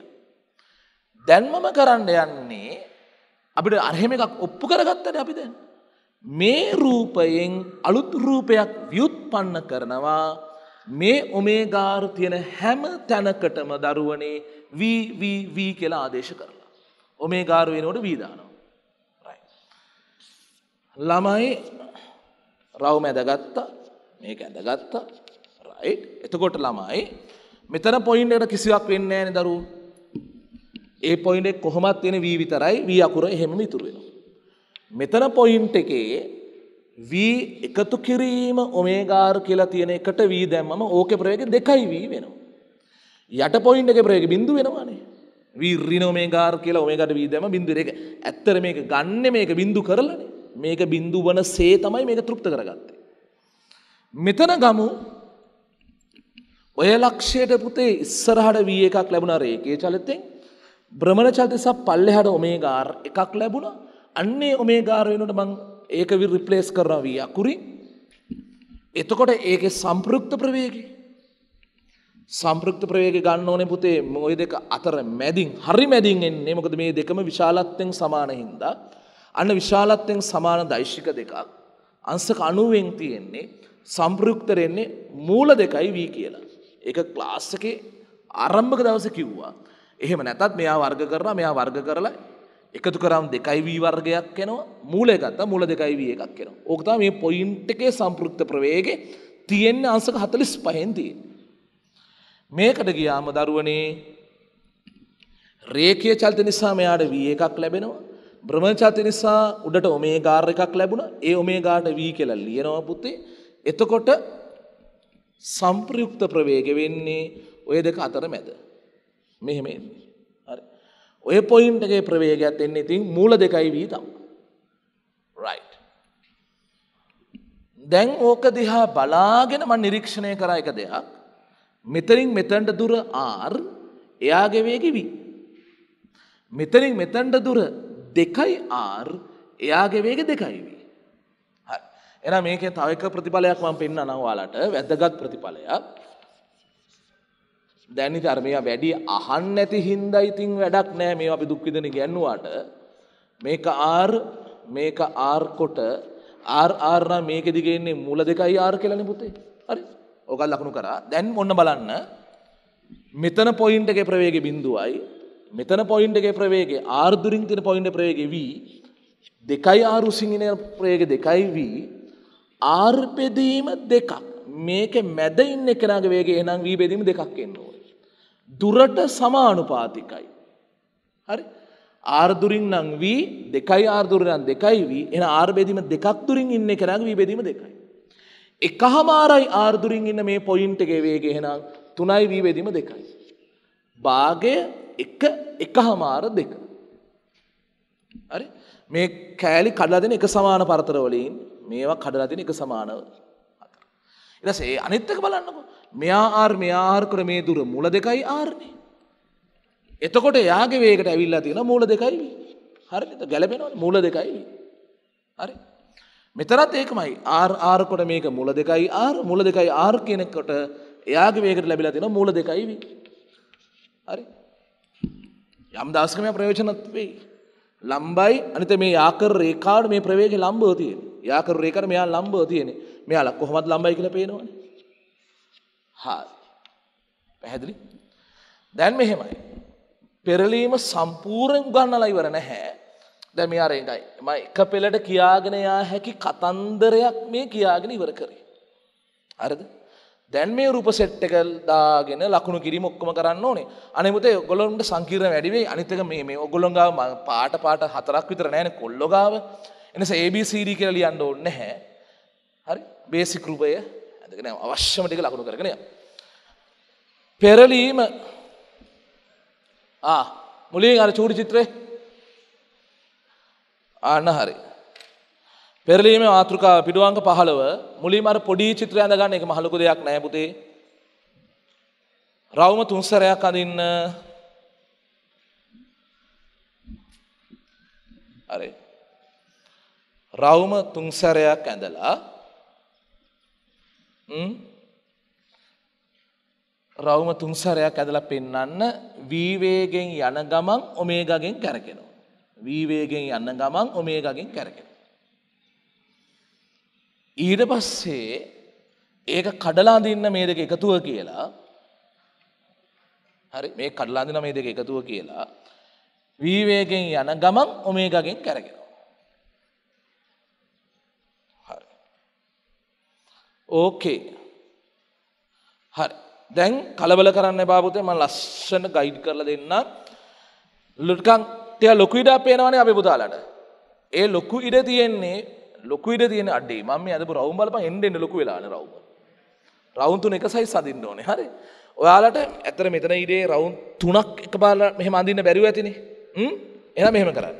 දැන්මම කරන්න යන්නේ අපිට අරහෙම එකක් ඔප්පු කරගත්තට අපි දැන්. මේ රූපයෙන් අලුත් රූපයක් ව්‍යුත්පන්න කරනවා මේ ඔමේගාර තියෙන හැම තැනකටම දරුවනේ VVV කියලා ආදේශ කරලා. ඔමේගාර වෙනකොට V දානවා. ළමයි රවුම ඇදගත්තා. මේක ඇදගත්තා. රයිට්. එතකොට ළමයි මෙතන පොයින්ට් එකට කිසිවක් වෙන්නේ නැහැ නේ දරුවෝ. ඒ පොයින්ට් එක කොහොමත් එන්නේ V විතරයි V අකුර එහෙමම ඉතුරු වෙනවා. මෙතන පොයින්ට එකේ වී එකතු කිරීම ඔමේගාර් කියලා තියෙන එකට වී දැම්මම ඕක ප්‍රයෝග දෙකයි වී වෙනවා. යට පොයින්ට එක ප්‍රයෝග බිඳු වෙනවානේ. වී ඍණෝමේගාර් කියලා ඔමේගාට වී දැම බිඳු එක. ඇත්තට මේක ගන්න මේක බිඳු කරලානේ. මේක බිඳු වන සේ තමයි මේක තෘප්ත කරගත්තේ. මෙතන ගමු ඔය ලක්ෂයට පුතේ ඉස්සරහට වී එකක් ලැබුණා රේකේ චලිතෙන් භ්‍රමණ චලිත සහ පල්ලෙහාට ඔමේගාර් එකක් ලැබුණා. අන්නේ ඔමේගාර වෙනට මං ඒක වි රිප්ලේස් කරන වී අකුරින් එතකොට ඒක සම්පෘක්ත ප්‍රවේගි සම්පෘක්ත ප්‍රවේග ගන්න ඕනේ පුතේ මොය දෙක අතර මැදින් හරි මැදින් එන්නේ මොකද මේ දෙකම විශාලත්වයෙන් සමාන හින්දා අන්න විශාලත්වයෙන් සමාන දෛශික දෙකක් අංශක 90න් තියෙන්නේ සම්පෘක්තරෙන්නේ මූල දෙකයි වී කියලා. ඒක ක්ලාස් එකේ ආරම්භක දවසේ කිව්වා. එහෙම නැතත් මෙයා වර්ග කරලා මෙයා වර්ග කරලා එකතු කරම් දෙකයිවී වර්ගයක් යනවා මූලය ගත්ත මුල දෙකයිවී එකක් කෙන ඕකතා මේ පොයින්ට් එකේ සම්පෘක්ත ප්‍රවේගේ තියෙන්න්න අංසක හතලිස් පහෙන්තිය. මේකට ගියාම දරුවනේ රේකය චල්ත නිසා මෙයාට වී එකක් ලැබෙනවා බ්‍රමචාති නිසා උඩට ඔමේ ගාර එකක් ලැබුණ ඒ ඔමේ ගාට වී කියලා ලියනවා පුත්තේ එතකොට සම්ප්‍රයුක්ත ප්‍රවේග වෙන්නේ ඔය දෙක අතර මැද මෙහෙම එන්නේ. ඔය පොයින්ටගේ ප්‍රවේගයක් එන්න ඉතින් මූල දෙකයි වී තම්. දැන් ඕක දිහා බලාගෙන ම නිරීක්ෂණය කරා එක දෙයක් මෙතරින් මෙතැන්ට දුර ආර් එයාගේ වේගවී. මෙතරින් මෙතැන්ට දුර දෙකයි ආර් එයාගේ වේග දෙකයි වී. එන මේක තවක ප්‍රතිඵලයක් මම පෙන්න්න නවාලට වැදගත් ප්‍රතිඵලයක් දැන් ඉතින් අර මේවා වැඩි අහන්න නැති හින්දා ඉතින් වැඩක් නැහැ මේවා අපි දුක් විඳින ගැන්නුවාට මේක R මේක R කොට R R නම් මේක දිගේ ඉන්නේ මුල දෙකයි R කියලානේ පුතේ හරි ඕක ලකුණු කරා දැන් ඔන්න බලන්න මෙතන පොයින්ට් එකේ ප්‍රවේගය බිඳුවයි මෙතන පොයින්ට් එකේ ප්‍රවේගය R දුරින් තියෙන පොයින්ට් එකේ ප්‍රවේගය V දෙකයි R උසින් ඉන ප්‍රවේගය දෙකයි V R බෙදීම දෙකක් මේකේ මැද ඉන්න එකනාගේ වේගය එහෙනම් V බෙදීම දෙකක් එන්න ඕන දුරට සමානුපාතිකයි. හරි ආර්දුරින් නං වී දෙකයි ආර්දුරයන් දෙකයි වී එන ආර්බෙදීම දෙකක් තුරින් ඉන්න කරක් වී බෙදීම දෙකයි. එක හමාරයි ආර්දුරින් ඉන්න මේ පොයින්ට එක වේගේ හෙනම් තුනයි වී වෙදීම දෙකයි. භාගය එක එක හමාර දෙක. හරි මේ කෑලි කඩලදෙන එක සමාන පරතරවලින් මේවා කඩලදින එක සමානව. එදසේ අනිත්තක බලන්නකෝ මෙයා ආර් මෙයා ආර් කර මේ දුර මුල දෙකයි ආර්නේ. එතකොට එයාගේ වේගට ඇවිල්ලා තියෙන මූල දෙකයි v. හරිද? ගැළපෙනවනේ මූල දෙකයි v. හරි. මෙතරත් ඒකමයි R R කොට මේක මුල දෙකයි R මුල දෙකයි R කියනකොට එයාගේ වේගට ලැබිලා තියෙන මූල දෙකයි v. හරි. යම් දවසක මේ ප්‍රයෝජනවත් වෙයි. ලම්බයි අනිත මේ යාකර රේඛාවට මේ ප්‍රවේගය ලම්බව තියෙන. යාකර රේඛාවට මෙයා ලම්බව තියෙන්නේ. මෙයාලා කොහොමද ලම්බයි කියලා පේනවනේ. හාරි. පැහැදිලි? දැන් මෙහෙමයි. පෙරලීම සම්පූර්ණයෙන් උගන්නලා ඉවර නැහැ. දැන් මෙයා රෙඟයි. මම එක පෙළට කියාගෙන යා හැකි කතන්දරයක් මේ කියාගෙන ඉවර කරේ. හරිද? දැන් මේ රූප සෙට් එක දාගෙන ලකුණු කිරීම ඔක්කොම කරන්න ඕනේ. අනේ මුතේ ඔයගොල්ලන්ට සංකීර්ණ වැඩි වෙයි. අනිත් එක මේ මේ ඔයගොල්ලෝ ගාව පාට පාට හතරක් විතර නැහැනේ කොල්ලෝ ගාව. එනස ABCD කියලා ලියන්න ඕනේ නැහැ. හරි? බේසික් රූපය කරගෙන යනවා. අවශ්‍යම ටික ලකුණු කරගෙන යනවා. පෙරලීම ආ මුලින් අර චූටි චිත්‍රේ ආන්න හරි. පෙරලීමේ මාතෘකාව පිටුවංග 15 මුලින්ම අර පොඩි චිත්‍රය අඳ ගන්න එක මහ ලොකු දෙයක් නෑ පුතේ. රවුම තුන්සරයක් අඳින්න හරි. රවුම තුන්සරයක් ඇඳලා රවුම තුන්සරයක් ඇදලා පෙන්නන්න වීවේගෙන් යන ගමන් ඔමේගගෙන් කැරකෙනවා. වීවේගෙන් යන්න ගමන් ඔමේගගෙන් කැරකෙන. ඊට පස්සේ ඒක කඩලාදින්න මේ දෙක එකතුව කියලා හරි මේ කඩලාදින මේ දෙක එකතුව කියලා වීවේගෙන් යන ගමන් ඔමේගගෙන් කැරගෙන. ඕකේ හරි දැන් කලබල කරන්න බාපුතේ ම ලස්සන ගයිඩ් කරල දෙන්න ලුටකං තිය ලොකු ඉඩා පේනවනේ අපි පුතාලට ඒ ලොකු ඉඩ තියෙන්නේ ලොකු ඉඩ තියෙන අඩේ මම ඇදපු රවුම් බලප එන්ඩෙන්ඩ ලොකු වෙලාන රවුම රවුන්තුන එක සයි සඳන්න ඕනේ හරි ඔයාලට ඇතර මෙතන ඉඩේ රවුන් තුනක් එක බාල මෙහම අඳන්න බැරිව ඇතිනේ එන මෙහෙම කරන්න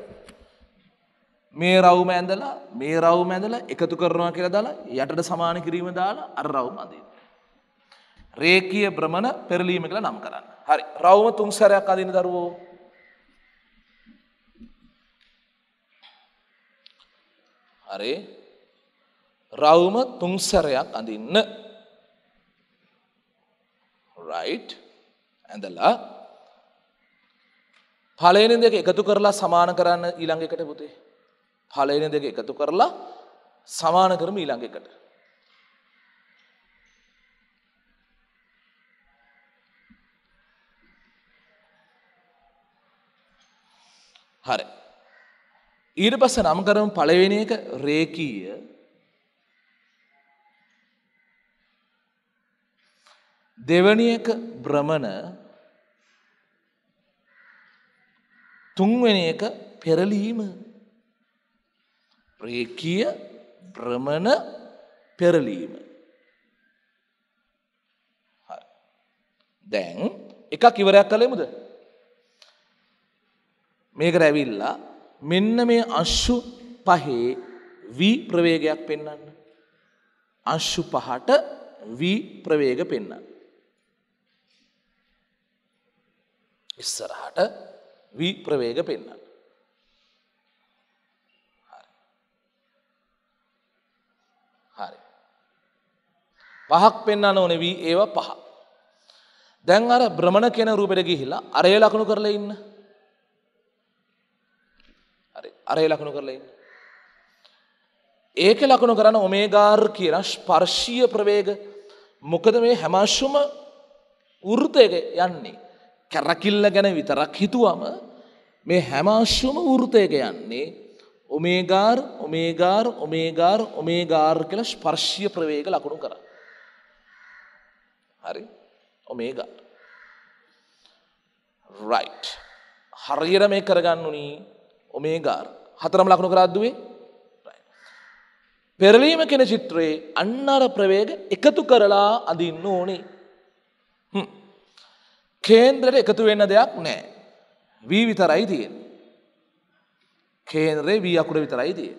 මේ රවුම ඇඳලා මේ රවුම ඇඳලා එකතු කරනවා කියලා දාලා යටට සමාන කිරීම දාලා අර රවුම අදින්න. රේඛීය භ්‍රමණ පෙරලීම කියලා නම් කරන්න. හරි. රවුම තුන් සැරයක් අදින්න දරුවෝ. හරි. රවුම තුන් සැරයක් අදින්න. right ඇඳලා පළවෙනි දෙක එකතු කරලා සමාන කරන්න ඊළඟ එකට පුතේ පලන දෙක එකතු කරලා සමාන කරම ඊළඟ එකට. හරි. ඊට පස්ස නම් කරම පලවෙෙන එක රේකීය දෙවනියක බ්‍රමණ තුන්වෙන එක පෙරලීම රේකීය බ්‍රමණ පෙරලීම. දැන් එකක් ඉවරයක් කළෙමුද. මේක රැවිල්ලා මෙන්න මේ අශ්ු පහේ වී ප්‍රවේගයක් පෙන්න්න. අශ්ු පහට වී ප්‍රවේග පෙන්න්න. ඉස්සරහට වී ප්‍රවේග පෙන්න්න. පහක් පෙන්න්න ඕනෙවී ඒවා පහ. දැන් අර බ්‍රමණ කෙන රූපෙට ගිහිලා අරය ලකුණු කරල ඉන්න. අරය ලකුණු කරල ඉන්න. ඒක ලකුණු කරන ඔමේගාර් කියන ස්පර්ශීය ප්‍රවේග මොකද මේ හැමශුම වෘතයක යන්නේ. කැරකිල්ල ගැන විතරක් හිතුවම මේ හැමශුම වෘතයක යන්නේ ඔමේගාර් ඔමේගාර් ඔමේගාර් ඔමේගාර් කළ ස්පර්ශය ප්‍රවේග ලකුණු කරා. හරි ඔමේගා රයිට් හරියට මේ කරගන්න උනි ඔමේගාර් හතරම ලකුණු කරද්දුවේ පෙරලීම කෙන චිත්‍රයේ අන්න අර ප්‍රවේග එකතු කරලා අඳින්න ඕනේ කේන්ද්‍රයට එකතු වෙන්න දෙයක් නෑ වී විතරයි තියෙන කේන්ද්‍රයේ වී අකුර විතරයි තියෙන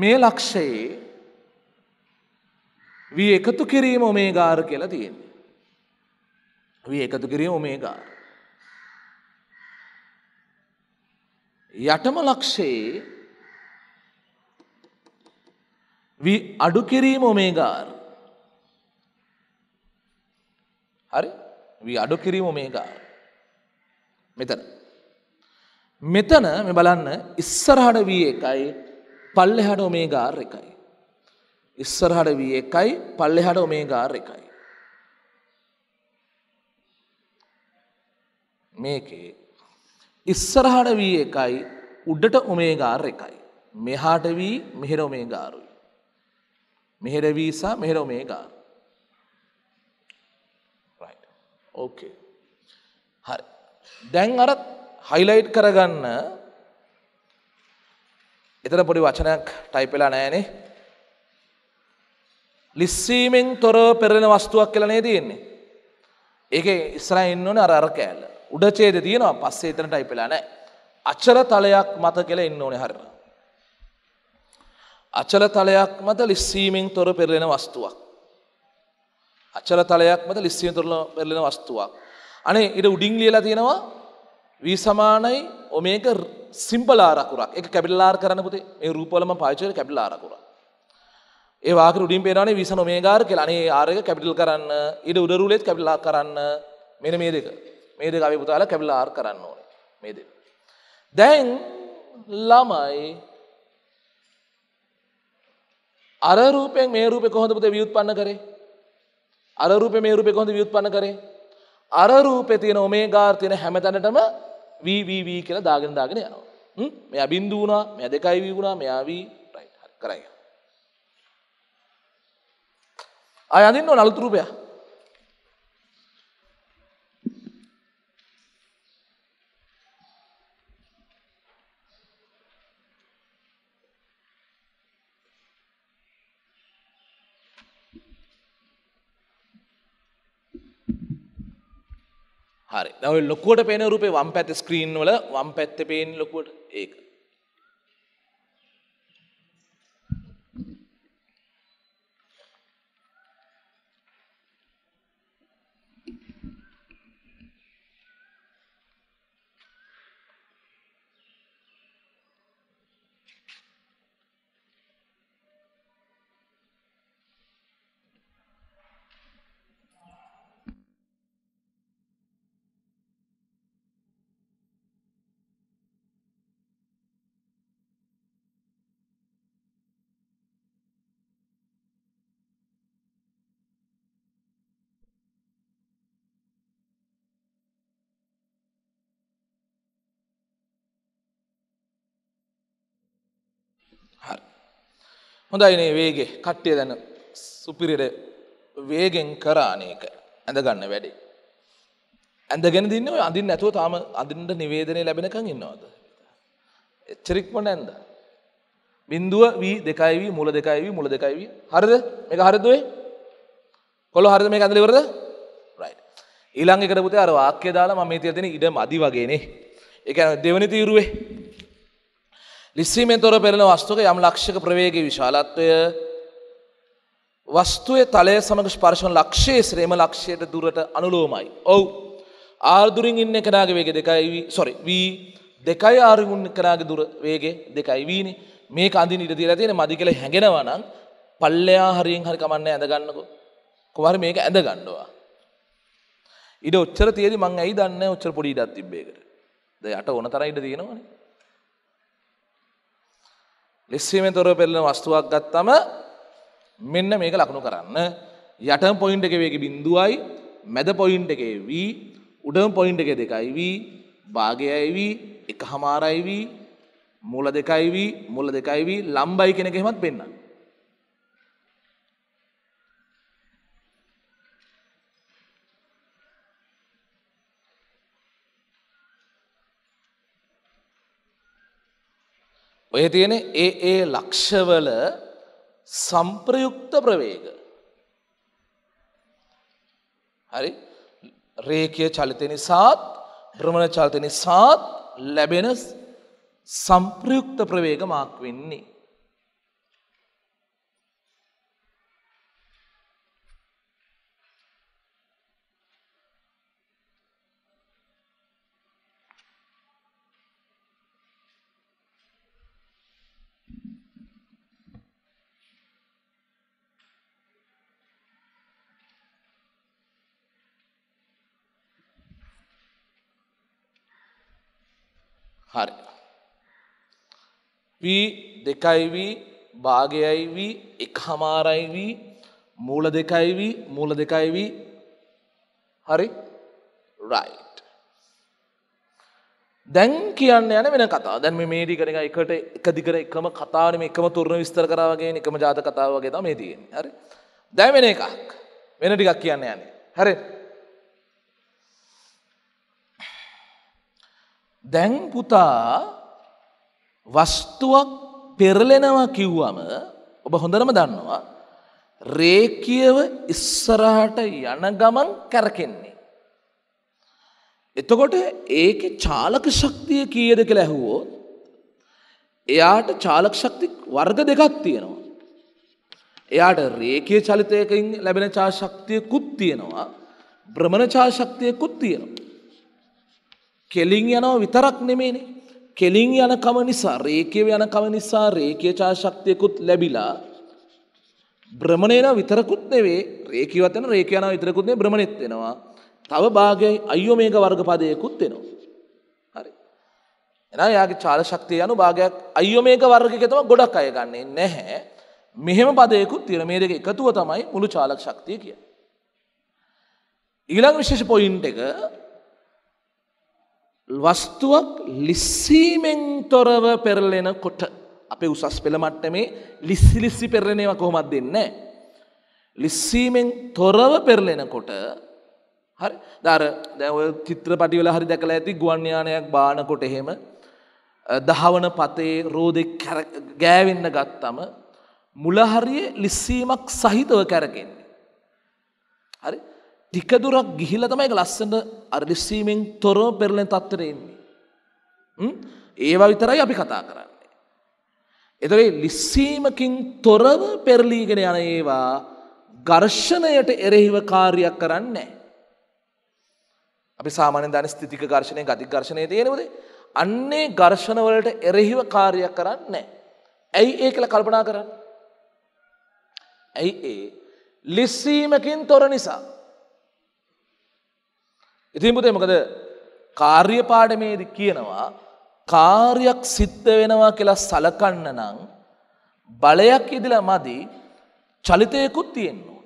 මේ ලක්ෂයේ වී එකතු කිරීම මේ ගාර කියලා තියෙන්නේ. වී එකතු කිරීම මේ ගාර. යටම ලක්ෂයේ වී අඩු කිරීම මේ ගාර. හරි වී අඩු කිරීම මේ ගාර. මෙතන. මෙතන මෙ බලන්න ඉස්සරහට වී එකයි පල්ලෙ හඩ මේ ගාර එකයි. ඉස්සරහට වී එකයි පල්ලෙහාට ඔමේගාර් එකයි. මේකේ ඉස්සරහට වී එකයි උඩට ඔමේගාර් එකයි. මෙහාට වී මෙහෙර ඔමේගාරුයි. මෙහෙර වීසා මෙහෙර ඔමේගාර්. ඕකේ. හරි. දැන් අර හයිලයිට් කරගන්න එතන පොඩි වචනයක් ටයිප් වෙලා නෑනේ. ලිස්සීමෙන් තොරව පෙරෙන වස්තුවක් කියලනේ තියෙන්නේ. ඒක ඉස්රා ඉන්නවන අර අර කෑල්ල උඩචේද තියෙනවා පස්සේ එතනට අයිපෙලා නෑ. අචල තලයක් මත කෙල ඉන්න ඕනේ හරිර. අචල තලයක් මත ලිස්සීමෙන් තොර පෙරලෙන වස්තුවක්. අචල තලයක් මත ලිස්සීම තොරල පෙරලෙන වස්තුවක්. අනේ ඉට උඩිං ලියලා තියෙනවා වී සමානයි ඔමේක සිම්පලාරකුරක් එක කැබිල්ලාර කරන පුතේ මේ රූපලම පාචල කැබිල්ලාරකුරක්. ඒවාක උඩින් පේනනේ විස නොමේගාර කියලානේ ආරක කැපිටල් කරන්න ඉඩ උඩරුලෙත් කැපිලා කරන්න මෙන මේ දෙක මේ දෙක අවි පුතාල කැපිලා ආර් කරන්න ඕනේ මේ දෙක. දැන් ළමයි අර රූපයෙන් මේ රූපේ කොහොමද පුතේ ව්‍යුත්පන්න කරේ? අර රූපේ මේ රූපේ කොහොමද ව්‍යුත්පන්න කරේ? අර රූපේ තියෙන ඔමේගාර් තියෙන හැමතැනටම VVV කියලා දාගෙන දාගෙන යනවා. හ්ම්? මෙයා බින්දු වුණා, මෙයා 2V වුණා, මෙයා V right හරි කරයි. අයදින්න නලුතු රුපය හරි දව ලොකුවට පේන රුපේ වම් පැත ස්ක්‍රීන් වල වම් පැත්ත පේෙන් ලොකුවට ඒක හොඳයිනේ වේගේ කට්ටිය දැන සුපිරිට වේගෙන් කරානේක ඇඳගන්න වැඩි. ඇඳගෙන දින්න ඔය අඳින් නැතුව තාම අඳින්ට නිවේදනය ලැබෙනකං ඉන්නවාද. එච්චරික්මට ඇන්ද. බින්දුව වී දෙකයිවී මුල දෙකයිවී මුල දෙකයිවී හරිද එක හරිදුවේ කොළො හරිද මේ ඇඳලිවරද ඊළංගිකරපුතේ අර වාක්‍ය දාලා මම මේ තියදෙන ඉඩ මදි වගේනේ එක දෙවනි තීරුවේ ලිස්සීමෙන් තොර පෙරෙන වස්තුක යම් ලක්ෂක ප්‍රවේගේ විශාලත්වය වස්තුවේ තලය සමඟ ස්පර්ශන ලක්ෂයේ ශ්‍රේම ලක්ෂයට දුරට අනුලෝමයි. ඔව් ආර්දුරින් ඉන්න කෙනාගේ වේග දෙකයි සොරි වී දෙකයි ආරුගුන්න කරාගේ දුර වේගේ දෙකයි වීනි මේ අඳින් ඉඩ දීලා තියෙන මදි කියලා හැඟෙනවා නම් පල්ලෙයා හරියෙන් හරි කමන්නේ ඇඳගන්නකෝ. කොහරි මේක ඇඳ ගන්නවා. ඉඩ ඔච්චර තියෙදි මං ඇයි දන්නේ ඔච්චර පොඩි ඉඩක් තිබ්බේකට. දැන් යට ඕන තරම් ඉඩ තියෙනවනේ. ලිස්සීමෙන් තොරව පෙරලෙන වස්තුවක් ගත්තම මෙන්න මේක ලකුණු කරන්න යටම පොයින්ට එක වේගේ බිඳුවයි මැද පොයින්ට එකේ වී උඩම පොයින්ට එක දෙකයි වී භාගයයි වී එක හමාරයි වී මුල දෙකයි වී මුල දෙකයි වී ලම්බයි කෙනෙක හෙමත් පෙන්න්න ඔය තියෙන ඒ ඒ ලක්ෂවල සම්ප්‍රයුක්ත ප්‍රවේග. හරි රේකය චලිතය නිසාත් ප්‍රමණ චලිතය නිසාත් ලැබෙන සම්ප්‍රයුක්ත ප්‍රවේග මාක් වෙන්නේ. හරි. P දෙකයිV භාගයයිV එක් හමාරයිV මූල දෙකයිV මූල දෙකයිV හරි රයි. දැන් කියන්න යන වෙන කතා දැන් මේඩි කරන එකට එක දිගර එකම කතාවනම එකම තුරණ විස්තර කරාවගේ එකම ජාත කතාවගේ තම මේ තියෙන් හරි දැන් වෙන එකක් වෙන ටිකක් කියන්න යන්නේ හරි දැන් පුතා වස්තුවක් පෙරලෙනවා කිව්වම ඔබ හොඳරම දන්නවා රේකියව ඉස්සරහට යන ගමන් කැරකෙන්නේ. එතකොට ඒක චාලක ශක්තිය කීයද කියලා ඇහුවෝත් එයාට චාලක ශක්ති වර්ග දෙකක් තියෙනවා. එයාට රේකය චලිතයකින් ලැබෙන චා ශක්තියකුත් තියෙනවා බ්‍රමණ චා ශක්තියකුත් තියෙනවා. කෙලින් යනව විතරක් නෙමේනේ. කෙලින් යනකම නිසා රේකව යනකම නිසා රේකේචා ශක්තියකුත් ලැබිලා බ්‍රමණයන විතරකුත් නෙවේ රේකවතන රේකයන විතරකුත්ේ බ්‍රමණෙත් වෙනවා තව භාගයි අයෝ මේක වර්ගපදයකුත් වෙනවා. හරි. එන යාගේ චාල ශක්තිය යනු භාගයක් අයෝ මේක වර්ගකතම ගොඩක් අය ගන්නේ නැහැ මෙහෙම පදයකුත් තිර මේක එකතුව තමයි මුළු චාලක් ශක්තිය කිය. ඊළඟ විශේෂ පොයින්් එක වස්තුවක් ලිස්සීමෙන් තොරව පෙරලෙන කොට අපේ උසස් පෙළ මට්ටමේ ලිස්සි ලිස්සි පෙරලෙනව කොහොමත් දෙන්නේ. ලිස්සීමෙන් තොරව පෙරලෙනකොට හරි දර දැව චිත්‍රපටිවල හරි දැකලා ඇති ගුවන් යානයක් බානකොට එහෙම දහවන පතේ රෝදෙක් ගෑවෙන්න ගත්තම මුලහරිය ලිස්සීමක් සහිතව කැරකෙන්නේ. හරි ටික දුරක් ගිහිල්ලා තමයි ඒක ලස්සන අර ලිස්සීමෙන් තොරව පෙරලෙන තත්ත්වෙට එන්නේ. හ්ම් ඒවා විතරයි අපි කතා කරන්නේ. එතකොට ලිස්සීමකින් තොරව පෙරලීගෙන යන ඒවා ඝර්ෂණයට එරෙහිව කාර්යයක් කරන්නේ අපි සාමාන්‍යයෙන් දන්නේ ස්ථිතික ඝර්ෂණය, ගති ඝර්ෂණය තියෙනවද? අන්නේ ඝර්ෂණ වලට එරෙහිව කාර්යයක් කරන්නේ ඇයි ඒ කියලා කල්පනා කරන්නේ? ඇයි ඒ? ලිස්සීමකින් තොර නිසා. ඉතින් පුතේ මොකද කාර්ය පාඩමේදී කියනවා කාර්යක් සිද්ධ වෙනවා කියලා සලකන්න නම් බලයක් ඉදලා මදි චලිතයකුත් තියෙන්න ඕනේ.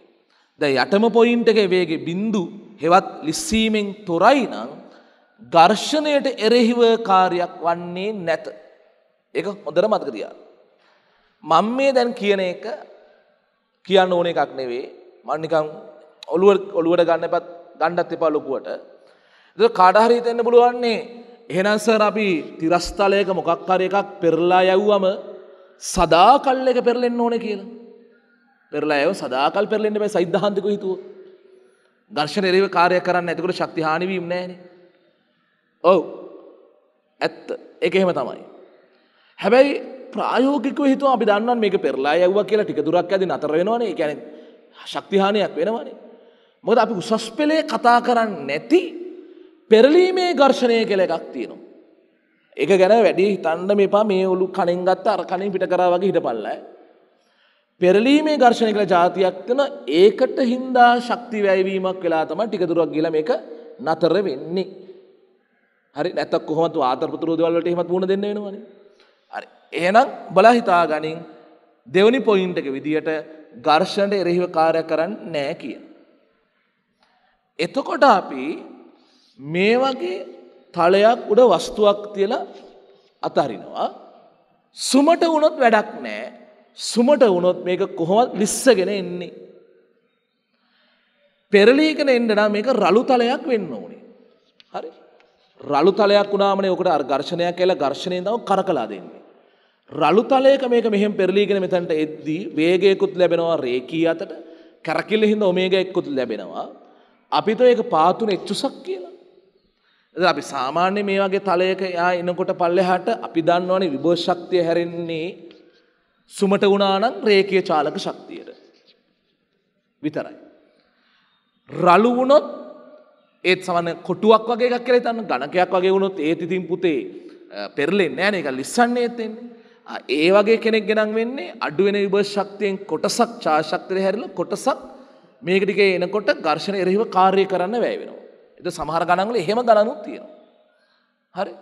දැන් යටම පොයින්ට් එකේ වේගේ බිඳු හෙවත් ලිස්සීමෙන් තොරයි නම් ඝර්ෂණයට එරෙහිව කාර්යයක් වන්නේ නැත. ඒක හොඳට මතක තියාගන්න. මම මේ දැන් කියන එක කියන්න ඕන එකක් නෙවෙයි. මම නිකන් ඔළුව ඔළුවට ගන්න එපා ගන්නත් එපා ලොකුවට. ද කාඩහරි තෙන්න පුළුවන්නේ එහෙනන්සර් අපි තිරස්ථලයක මොකක්කාර එකක් පෙරලා යව්වම සදා කල් එක පෙරලෙන්න්න ඕන කියලා පෙරලා ඇව සදාකල් පෙරලෙන්න්න බැ සයිද්ධහන්තික හිතුව දර්ශනයරව කාරය කරන්න ඇතකට ශක්තිහානිවීම් නෑන ඔවු ඇත්ත එක එහෙම තමයි. හැබැයි ප්‍රායෝගිකව හිතු අපි දන්නන් මේක පෙරලා යව්ව කියලා ටික දුරක් ඇද අතර වෙනවානේ කැන ශක්තිහානයක් වෙනවානේ. මොද අපි උසස් පෙළේ කතා කරන්න නැති පෙරලීමේ ඝර්ෂණය කෙල එකක් තියෙනවා. එක ගැන වැඩි හිතන්න මේපා මේ ඔලු කණින් ගත්ත අර කණින් පිට කරා වගේ හිටපල්ලා. පෙරලීමේ ඝර්ෂණය කියලා જાතියක් තියෙන ඒකට හින්දා ශක්ති වැයවීමක් වෙලා තමයි ටික දුරක් ගිහලා මේක නතර වෙන්නේ. හරි නැත්නම් කොහොමද ආතරපතුරු දේවල් වලට එහෙමත් වුණ දෙන්න වෙනවනේ. හරි. එහෙනම් බලා හිතා ගනින් දෙවනි පොයින්ට් එක විදියට ඝර්ෂණයට එරෙහිව කාර්යයක් කරන්නේ නැහැ කියන. එතකොට අපි මේ වගේ තලයක් උඩ වස්තුවක් තියලා අතරිනවා සුමට වුණොත් වැඩක් නෑ සුමට වුණොත් මේක කොහොමත් ලිස්සගෙන එන්නේ. පෙරලීගෙන එන්නනම් මේක රළු තලයක් වෙන්න ඕනේ. හරි රළු තලයක් වුණාමනේ ඔකට අර ඝර්ෂණයක් කියලා ඝර්ෂණයෙන් තමයි කරකලා දෙන්නේ. රළු තලයක මේක මෙහෙම පෙරලීගෙන මෙතනට එද්දී වේගයකුත් ලැබෙනවා රේකී අතට කැරකිල්ල හින්දා ඔමේගා එක්කුත් ලැබෙනවා. අපිට ඒක පාතුන එච්චුසක් කියලා. අපි සාමාන්‍ය මේ වගේ තලයක යා එනකොට පල්ලෙහාට අපි දන්නවනේ විභව ශක්තිය හැරෙන්නේ සුමට වුණා නම් රේඛීය චාලක ශක්තියට විතරයි. රළු වුණොත් ඒත් සමහර කොටුවක් වගේ එකක් කියලා හිතන්න ඝනකයක් වගේ වුණොත් ඒත් ඉතින් පුතේ පෙරලෙන්නේ නැහැ නේ ඒක ලිස්සන්නේත් එන්නේ. ඒ වගේ කෙනෙක් ගෙනන් වෙන්නේ අඩු වෙන විභව ශක්තියෙන් කොටසක් චාර්ජ් ශක්තියට හැරිලා කොටසක් මේක ටිකේ එනකොට ඝර්ෂණ එරෙහිව කාර්ය කරන්න වැය වෙනවා. එද සමහර ගණන්වල එහෙම ගණනුත් තියෙනවා. හරි.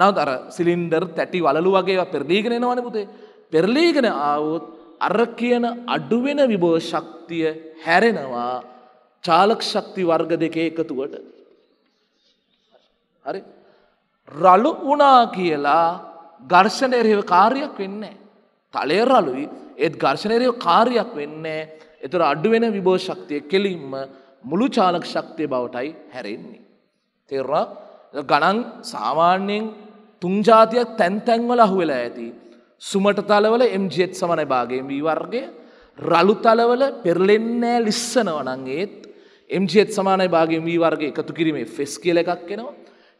නැවත අර සිලින්ඩර් තැටි වලලු වගේ ඒවා පෙරලීගෙන එනවනේ පුතේ. පෙරලීගෙන ආවොත් අර කියන අඩුවෙන විභව ශක්තිය හැරෙනවා චාලක ශක්ති වර්ග දෙකේ එකතුවට. හරි. රළු වුණා කියලා ඝර්ෂණයරහිව කාර්යයක් වෙන්නේ තලය රළුයි ඒත් ඝර්ෂණයරහිව කාර්යයක් වෙන්නේ. ඒතර අඩුවෙන විභව ශක්තිය කෙලින්ම මුළු චාලක ශක්තිය බවටයි හැරෙන්නේ. තෙරවා ගණන් සාමාන්‍යයෙන් තුන්ජාතියක් තැන්තැන්වල අහුවෙලා ඇති. සුමට තලවල MGත් සමන භාගයෙන් වී වර්ගය රලු තලවල පෙරලෙන්නෑ ලිස්සනවනං ඒත් MGත් සමානය භාගෙන් වී වර්ගේ එකතු කිරීමේ ෆෙස් කියල එකක් කෙනවා.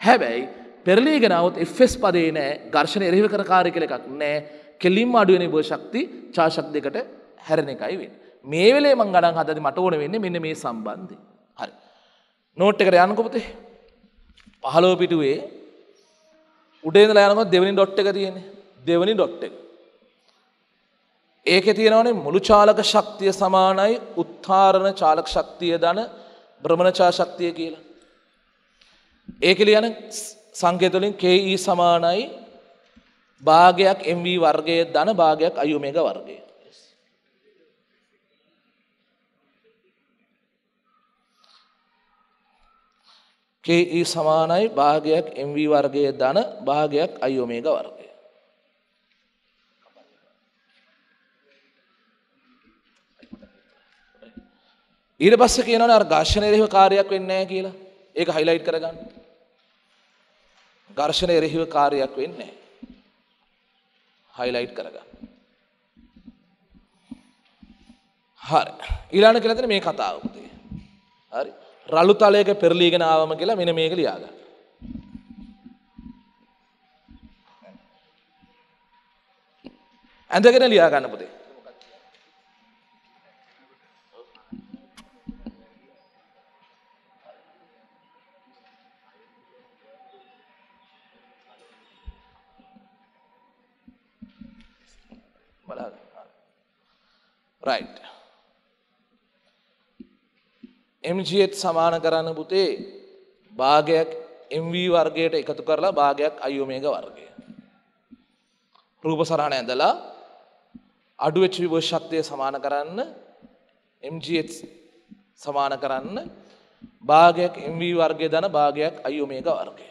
හැබැයි පෙරලේ ගෙනවත් එෆස් පදේ නෑ ගර්ශන එරහිව කරකාරය කළ එකක් නෑ කෙලින්ම අඩුවනේ බෝෂක්ති චාශක් දෙකට හැරණ එකයි වෙන්. මේ වෙලේ මං ගඩන් හදදි මට ඕන වෙන්නේ මෙන්න මේ සම්බන්ධය. හරි. නෝට් එකට යනකොපතේ පහලෝ පිටුවේ උඩේදල යනකො දෙවනි ඩොට් එක තියෙන දෙවනි ඩොට් එක. ඒක තියෙනවනේ මුළු චාලක ශක්තිය සමානයි උත්තාරණ චාලක ශක්තිය දන බ්‍රමණචා ශක්තිය කියලා. ඒක ලියන සංකේතවලින් KE සමානයි භාගයක් MV වර්ගය දන භාගයක් අයුමේග වර්ගය. KE සමානයි භාගයක් MV වර්ගයේ ධන භාගයක් I ඔමේගා වර්ගය. ඊට පස්සේ කියනවනේ අර ඝර්ෂණය එරෙහිව කාර්යයක් වෙන්නේ නැහැ කියලා. ඒක highlight කරගන්න. ඝර්ෂණය එරෙහිව කාර්යයක් වෙන්නේ නැහැ. highlight කරගන්න. හරි. ඊළඟ කියලා තියෙන මේ කතාව පුතේ. හරි. රළු තලයක පෙරලීගෙන ආවම කියලා මෙන්න මේක ලියාගන්න. ඇඳගෙන ලියා ගන්න පුතේ. බලන්න. right MGත් සමාන කරන්න පුතේ භාගයක් MV වර්ගයට එකතු කරලා භාගයක් අයෝමේග වර්ගය. රූප සරහණ ඇඳලා අඩුවච විභෝෂත්වය සමාන කරන්න MGත් සමාන කරන්න භාගයක් MV වර්ගය දන භාගයක් අයෝමේග වර්ගය.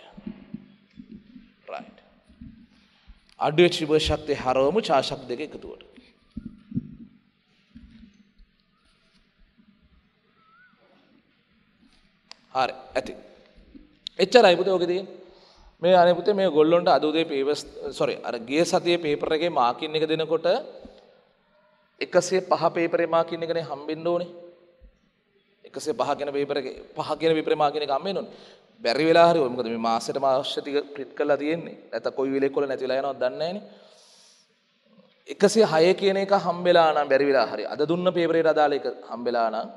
අඩුවච විභෝෂත්වය හරවමු චාශක් දෙක එකතුවට. ආර ඇති. එච්චරයි පුතේ ඔකේ තියෙන්නේ. මේ අනේ පුතේ මේ ගොල්ලොන්ට අද උදේ පේපර්ස් සෝරි අර ගිය සතියේ පේපර් එකේ මාකින් එක දෙනකොට 105 පේපරේ මාකින් එකනේ හම්බෙන්න ඕනේ. 105 කියන පේපර් එකේ 5 කියන පේපරේ මාකින් එක හම්බෙන්න ඕනේ. බැරි වෙලා හරි ඔය මොකද මේ මාසෙට මාස ටික ප්‍රින්ට් කරලා තියෙන්නේ. නැත්නම් කොයි වෙලේ කොල නැති වෙලා යනවද දන්නේ නැහනේ. එකසේ හය කියන එක හම්බෙලා නම් බැරිවෙලා හරි අද දුන්න පේපරේට අදාළ එක හම්බෙලා නම්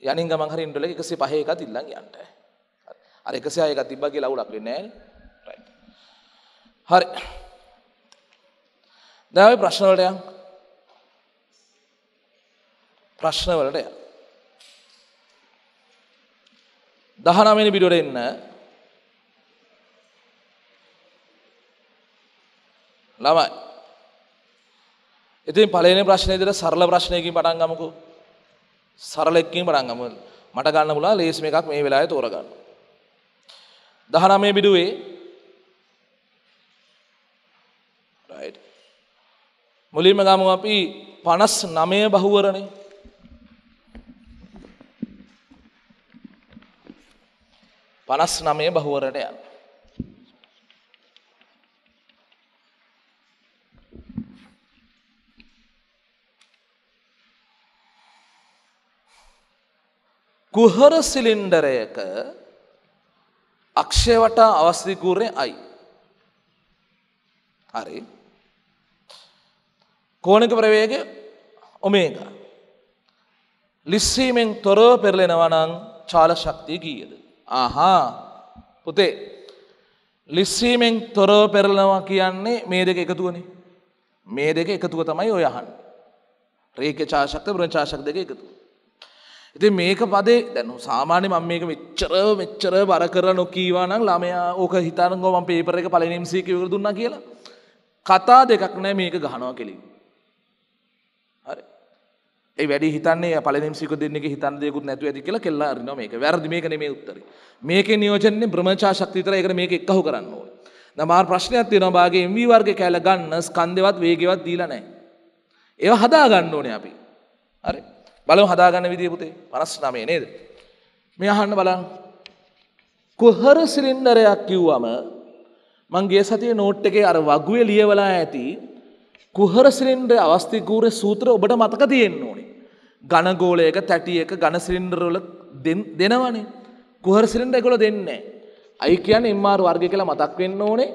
යනින් ගමන් හරි ඉන්ඩෝල 105 එකත් ඉල්ලන් යන්න. අර 106 එකක් තිබ්බා කියලා අවුලක් වෙන්නේ නැහැ. හරි. දැන් අපි ප්‍රශ්න වලට යන්. ප්‍රශ්න වලට යන්. 19 වෙනි පිටුවට එන්න. ළමයි. ඉතින් පළවෙනි ප්‍රශ්නේ විදිහට සරල ප්‍රශ්නයකින් පටන් ගමුකෝ. සරලෙක්කින් පටන්ගම මට ගන්න පුලා ලේසිම එකක් මේ වෙලාය තෝරගන්න. දහනමේ බිඩුවේ මුලින්ම ගම අපි පනස් නමය බහුවරණේ පනස් නමය බහුවරට යන්න. කුහර සිලින්ඩරයක අක්ෂය වටා අවස්ථිකූරය අයි. හරි කෝනික ප්‍රවේග ඔමේග. ලිස්සීමෙන් තොරව පෙරලෙනවනං චාල ශක්තිය ගීයද. ආහා පුතේ ලිස්සීමෙන් තොරව පෙරලනවා කියන්නේ මේ දෙක එකතුවනේ මේ දෙක එකතුව තමයි ඔයහන්. රේක චාශක්ත බ්‍රංචාශක් දෙක එකතුව. ඉති මේක පදේ දැනු සාමාන්‍ය මම මේක මෙච්චර මෙච්චර බර කර නොකීවානං ළමයා ඕක හිතනගෝ මම පේපර එක පලනිම්සී කිවර දුන්න කියලා කතා දෙකක් නෑ මේක ගහනවා කෙලින් ඒ වැඩි හිතන්නේ පලනිම්සික දෙන්නෙ හිතන් දෙකුත් නැතු ඇති කියලා කෙල්ලා අරිනවා මේක වැරදි මේක නෙමේ උත්තරේ මේකේ නියෝජනයේ භ්‍රමචා ශක්තිය විතර ඒකට මේක එක්කහු කරන්න ඕනේ දැන් මාර ප්‍රශ්නයක් තියෙනවා බාගේ MV වර්ග කැල ගන්න ස්කන්ධෙවත් වේගෙවත් දීලා නැහැ ඒව හදා ගන්න ඕනේ අපි හරි බලව හදාගන්න විදිය පුතේ පනස් නමේ නේද. මේ අහන්න බලන් කොහර සිලින්ඩරයක් කිව්වම මංගේ සතිය නෝට් එකේ අර වගුවේ ලියවලා ඇති කුහර සිලින්ඩ අවස්ථිකූර සූත්‍ර ඔබට මතක තියෙන්න ඕනි. ගණගෝලයක තැටියක ගණ සිලින්ඩරවල දෙනවනේ. කුහර සිලින්ඩ එකකොල දෙන්නේ. අයි කියන්න එම්මාර වර්ග කියලා මතක් වෙන්න ඕනේ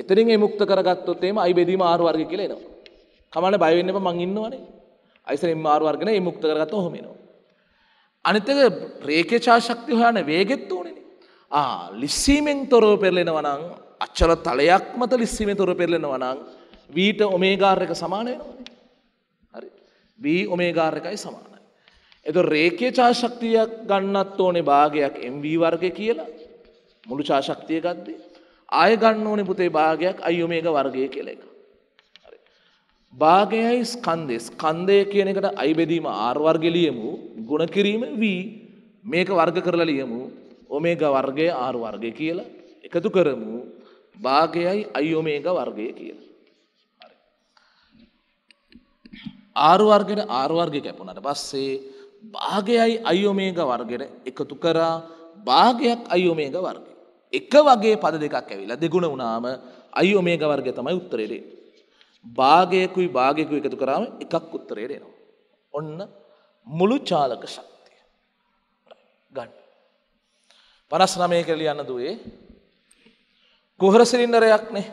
එතරින් එමුක්ත කරගත්තොත් එම අයි බෙදීම ආර වර්ග කියලා එනවා. කමන්න බය වෙන්න එපා මං ඉන්නවනේ. අයිසරින් මාරු වර්ගන ඒ මුක්ත කරගත ඔහොම එනවා. අනිත් එක රේඛේ ඡාශක්තිය හොයන වේගෙත් උනේ. ආ ලිස්සීමෙන් තොරව පෙරලෙනවා නම් අච්චර තලයක් මත ලිස්සීමෙන් තොරව පෙරලෙනවා නම් වීට ඔමේගා එක සමාන වෙනවානේ. හරි. v ඔමේගා එකයි සමානයි. එතකොට රේඛේ ඡාශක්තියක් ගන්නත් ඕනේ භාගයක් mv වර්ගය කියලා. මුළු ඡාශක්තිය ගද්දී ආය ගන්න ඕනේ පුතේ භාගයක් i ඔමේගා වර්ගය කියලා එක. භාගයයි ස්කන්දය ස්කන්දය කියන එකට අයිබෙදීම ආර්වර්ගලියමු ගුණකිරීම වී මේක වර්ග කරලා ලියමු ඔමේග වර්ගය ආර්වර්ගය කියලා එකතු කරමු භාගයයි අයෝමේග වර්ගය කියලා. ආර්වර්ගෙන ආර්වර්ගය කැපුණට පස්සේ භාගයයි අයෝමේග වර්ගෙන එකතු කරා භාගයක් අයෝමේග වර්ගය. එක වගේ පද දෙකක් ඇවිලා දෙගුණ වනාම අයෝමේග වර්ගය තමයි උත්තරෙලේ. භාගයකුයි භාගයකු එකතු කරාම එකක් උත්තරයට එනවා. ඔන්න මුළු චාලක ශක්තිය. ගන්න. පනස් නමය කළ යන්න දුවේ කුහර සිලින්ඩරයක්නේ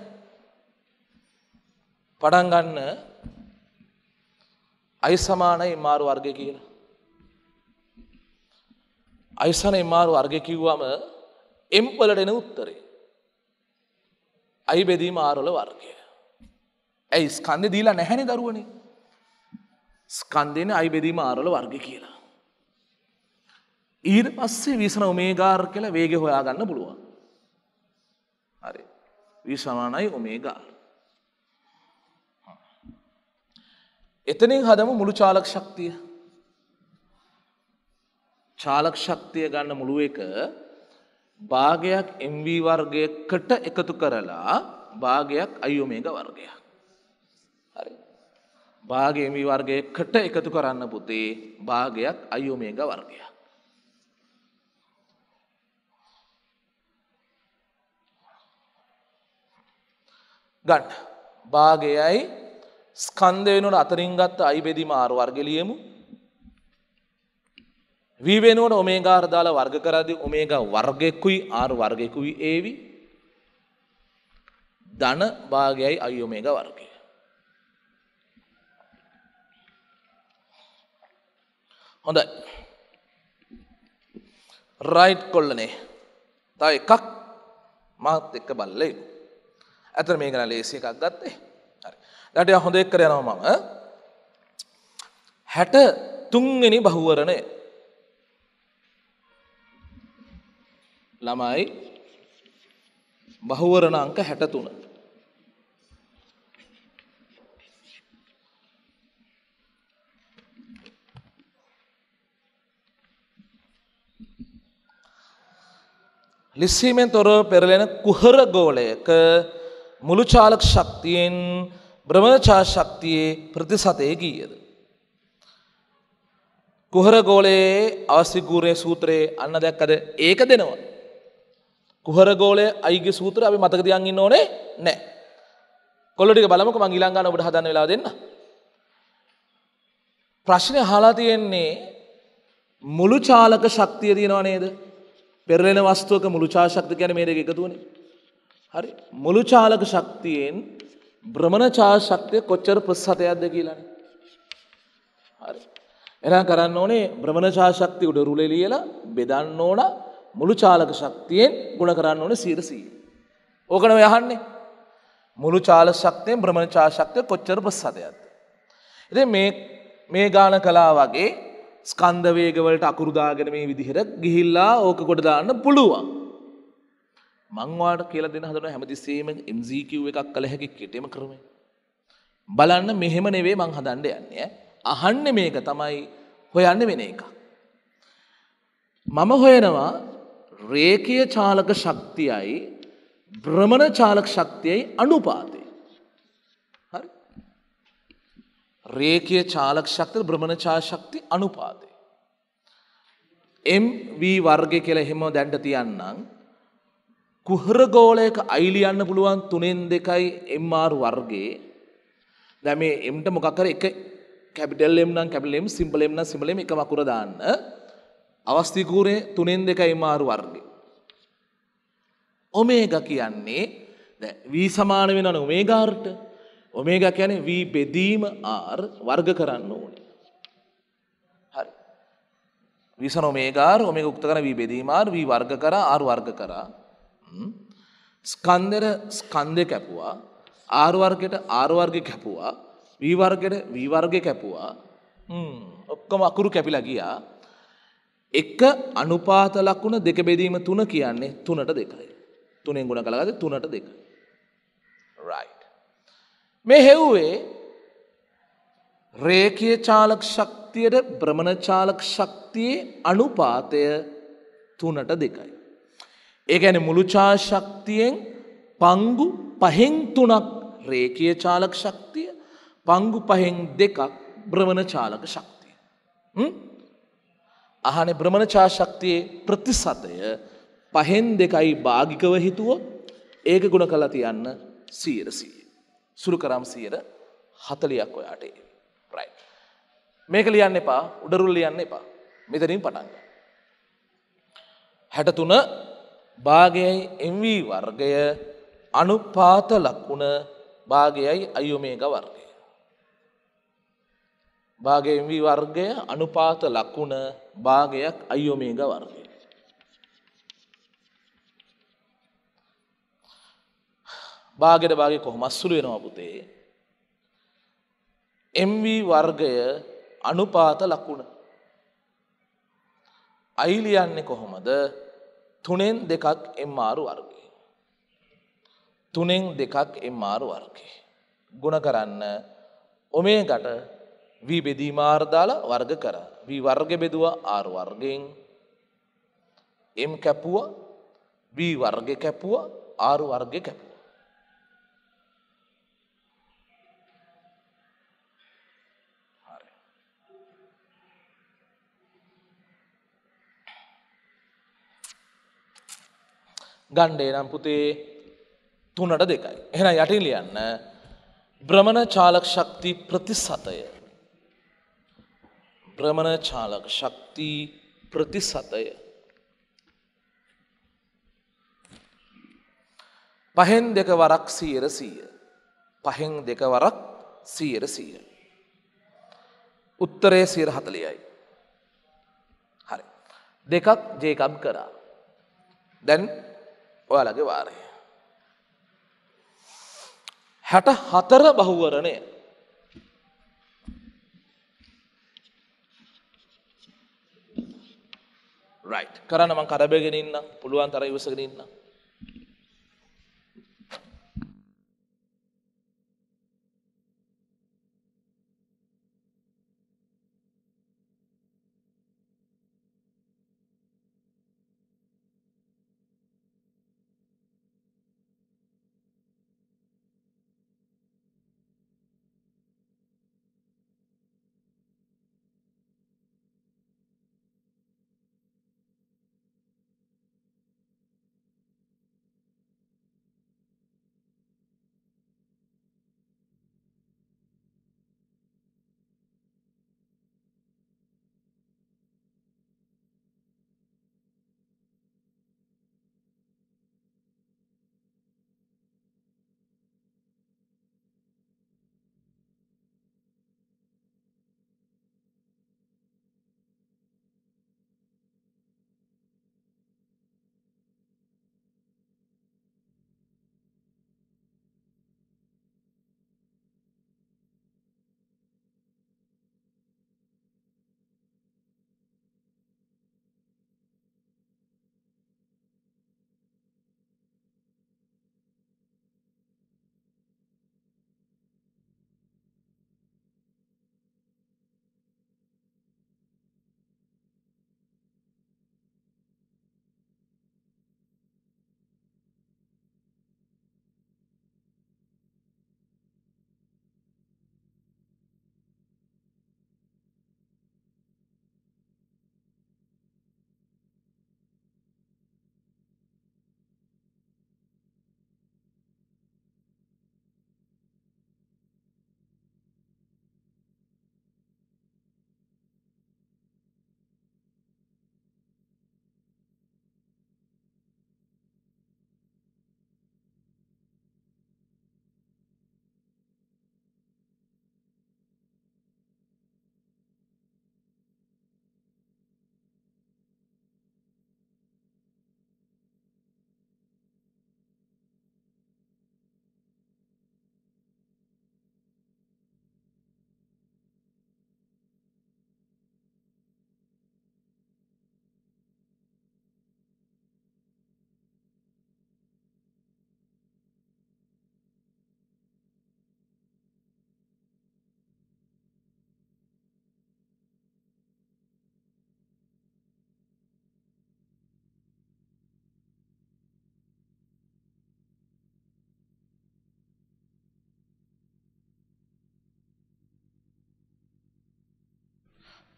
පඩන් ගන්න අයි සමානයි මාරු වර්ගය කියන. අයිසන මාරු වර්ගය කිව්වම එම්පලට එන උත්තරේ. අයි බෙදීම ආරොල වර්ගය. ඇයි ස්කන්ධ දීලා නැහැනි දරුවන ස්කන්දයන අයිබෙදීම ආරල වර්ග කියලා. ඊට පස්සේ වීසන ඔමේගාර් කියලා වේග හොයාගන්න පුළුවන්. හරි වීසමානයි ඔමේගාර්. එතනින් හදම මුළු චාලක් ශක්තිය චාලක් ශක්තිය ගන්න මුළුව එක භාගයක් MV වර්ගයකට එකතු කරලා භාගයක් අයෝමේග වර්ගයක්. භාගයමී වර්ගයකට එකතු කරන්න පුතේ භාගයක් අයෝමේග වර්ගය. ගන්න භාගයයි ස්කන්ධ වෙනුවට අතරින් ගත්ත අයිබෙදිම ආර වර්ගලියමු වී වෙනුවට ඔමේගාර දාලා වර්ග කරදි ඔමේගා වර්ගෙකුයි ආර් වර්ගෙකුයි ඒවි ධන භාගයයි අයෝමේග වර්ගය හොඳයි. රයිට් කොල්ලනේ තව එකක් මාත් එක්ක බල්ලේ. ඇතර මේ ගැන ලේසි එකක් ගත්තේ ලටය හොඳ එක්කර යනවා මම හැට තුන්ගනි බහුවරණය ළමයි බහුවරණ අංක හැටතුන ලිස්සීමෙන් තොරව පෙරලෙන කුහර ගෝලයක මුළුචාලක ශක්තියෙන් බ්‍රමණචා ශක්තියේ ප්‍රතිසතය ගීයද. කුහර ගෝලයේ අවස්සිගූරය සූත්‍රයේ අන්න දැක්කද ඒක දෙනවා. කුහර ගෝලය අයිග සූත්‍ර අපි මතක දියන්ගන්න ඕනේ නෑ. කොල්ලටික බලමුක මං ඉලංගන්න ඔබට හදන්න වෙලා දෙන්න. ප්‍රශ්නය හලා තියෙන්නේ මුළු චාලක ශක්තිය තියෙනවා නේද පෙරලෙන වස්තුවක මුළු චාශක්ති ගැන මේක එකතුවනේ. හරි මුළු චාලක ශක්තියෙන් බ්‍රමණචා ශක්තිය කොච්චර ප්‍රස්සතයක්ද කියලන. හරි. එනා කරන්න ඕනේ බ්‍රමණචා ශක්ති උඩ රුලෙ ලියලා බෙදන්න ඕන මුළු චාලක ශක්තියෙන් ගුණ කරන්න ඕන සීරසී. ඕකනව යහන්නේ. මුළු චාල ශක්තියෙන් බ්‍රමණචා ශක්තිය කොච්චර ප්‍රස්සතයක්ද. ඉති මේ ගාන කලා වගේ ස්කන්ධ වේගවලට අකුරු දාගෙන මේ විදිහට ගිහිල්ලා ඕක කොට දාන්න පුළුවන්. මං ඔයාලට කියලා දෙන හදන හැමතිස්සෙම MCQ එකක් කළ හැකි කෙටෙම ක්‍රමය. බලන්න මෙහෙම නෙවෙයි මං හදන්න යන්නේ. අහන්නේ මේක තමයි හොයන්නේ වෙන එකක්. මම හොයනවා රේඛීය චාලක ශක්තියයි භ්‍රමණ චාලක ශක්තියයි අනුපාතය. ರೇಖೆಯ ಚಾಲಕ ಶಕ್ತಿ භ්‍රමණචා ශක්ති අනුපාතය. MV වර්ගය කියලා එහෙම දැන්ට තියන්නම්. කුහර ගෝලයක අයිලියන්න පුළුවන් තුනෙන් දෙකයි MR වර්ගේ. දැන් මේ M ට මොකක් කර එක කැපිටල් M නම් කැපිටල් M සිම්පල් M නම් සිම්පල් M එක වකුර දාන්න. අවස්ථි කූරේ තුනෙන් දෙකයි MR වර්ගේ. ඔමේගා කියන්නේ දැන් V සමාන වෙනවනේ ඔමේගා r ට. ඔමේගා කියන්නේ V බෙදීම R වර්ග කරන්න ඕනේ. හරි. V සන ඔමේගා R ඔමේගා උක්ත කරන V බෙදීම R V වර්ග කරා R වර්ග කරා. ස්කන්ධර ස්කන්ධේ කැපුවා. R වර්ගයට R වර්ගේ කැපුවා. V වර්ගයට V වර්ගේ කැපුවා. හ්ම් ඔක්කොම අකුරු කැපිලා ගියා. එක අනුපාත ලකුණ දෙක බෙදීම 3 කියන්නේ 3ට 2යි. 3ෙන් ගුණ කළාද 3ට 2යි. right මේ හෙව්වේ රේකය චාලක් ශක්තියට බ්‍රමණචාලක් ශක්තියේ අනුපාතය තුනට දෙකයි. ඒගැන මුළුචා ශක්තියෙන් පංගු පහෙන් තුනක් රේකය චාලක් ශක්තිය පංගු පහෙන් දෙකක් බ්‍රමණචාලක ශක්තිය. අහන බ්‍රමණචා ශක්තියේ ප්‍රතිසතය පහෙන් දෙකයි භාගිකව හිතුව ඒක ගුණ කලා තියන්න සීරසිය. සුළු කරම් සියයට හතලියක් ඔයාට රයි. මේක ලියන්න එපා උඩරුල් ලියන්න එපා මෙතරින් පටන්ග. හැටතුන භාගයයි එම්ව වර්ගය අනුපාත ලක්වුණ භාගයයි අයුමේග වර්ගය. භාග එම්ව වර්ගය අනුපාත ලක්වුණ භාගයක් අයුමේග වර්ගය. බාගෙට බාගේ කොහොම අස්සුරු වෙනවා පුතේ. MV වර්ගය අනුපාත ලකුණ. අයිලියන්නේ කොහොමද තුනෙන් දෙකක් එම්මාරු වර්ගේ. තුනෙන් දෙකක් එම්මාරු වර්ගේ. ගුණ කරන්න ඔමේකට වී බෙදීමාර්දාල වර්ග කර වී වර්ග බෙදුව ආර් වර්ගෙන් එම් කැපුව වී වර්ග කැපුව ආරු වර්ග කැපුව. ගණ්ඩේ නම් පුතේ තුනට දෙකයි. එහෙන යටින් ලියන්න බ්‍රමණ චාලක ශක්ති ප්‍රතිසතය. බ්‍රමණ චාලක ශක්ති ප්‍රතිසතය. පහෙන් දෙක වරක් සීර සීය. පහෙන් දෙක වරක් සීර සීය. උත්තරය සීර හතලියයි. හරි. දෙකක් ජේකම් කරා. දැන් ඔයාලගේ වාරය. හැට හතර බහුවරණය රයි් කරන්න මං කරබගෙන ඉන්න පුළුවන් තර ඉවසගෙන ඉන්න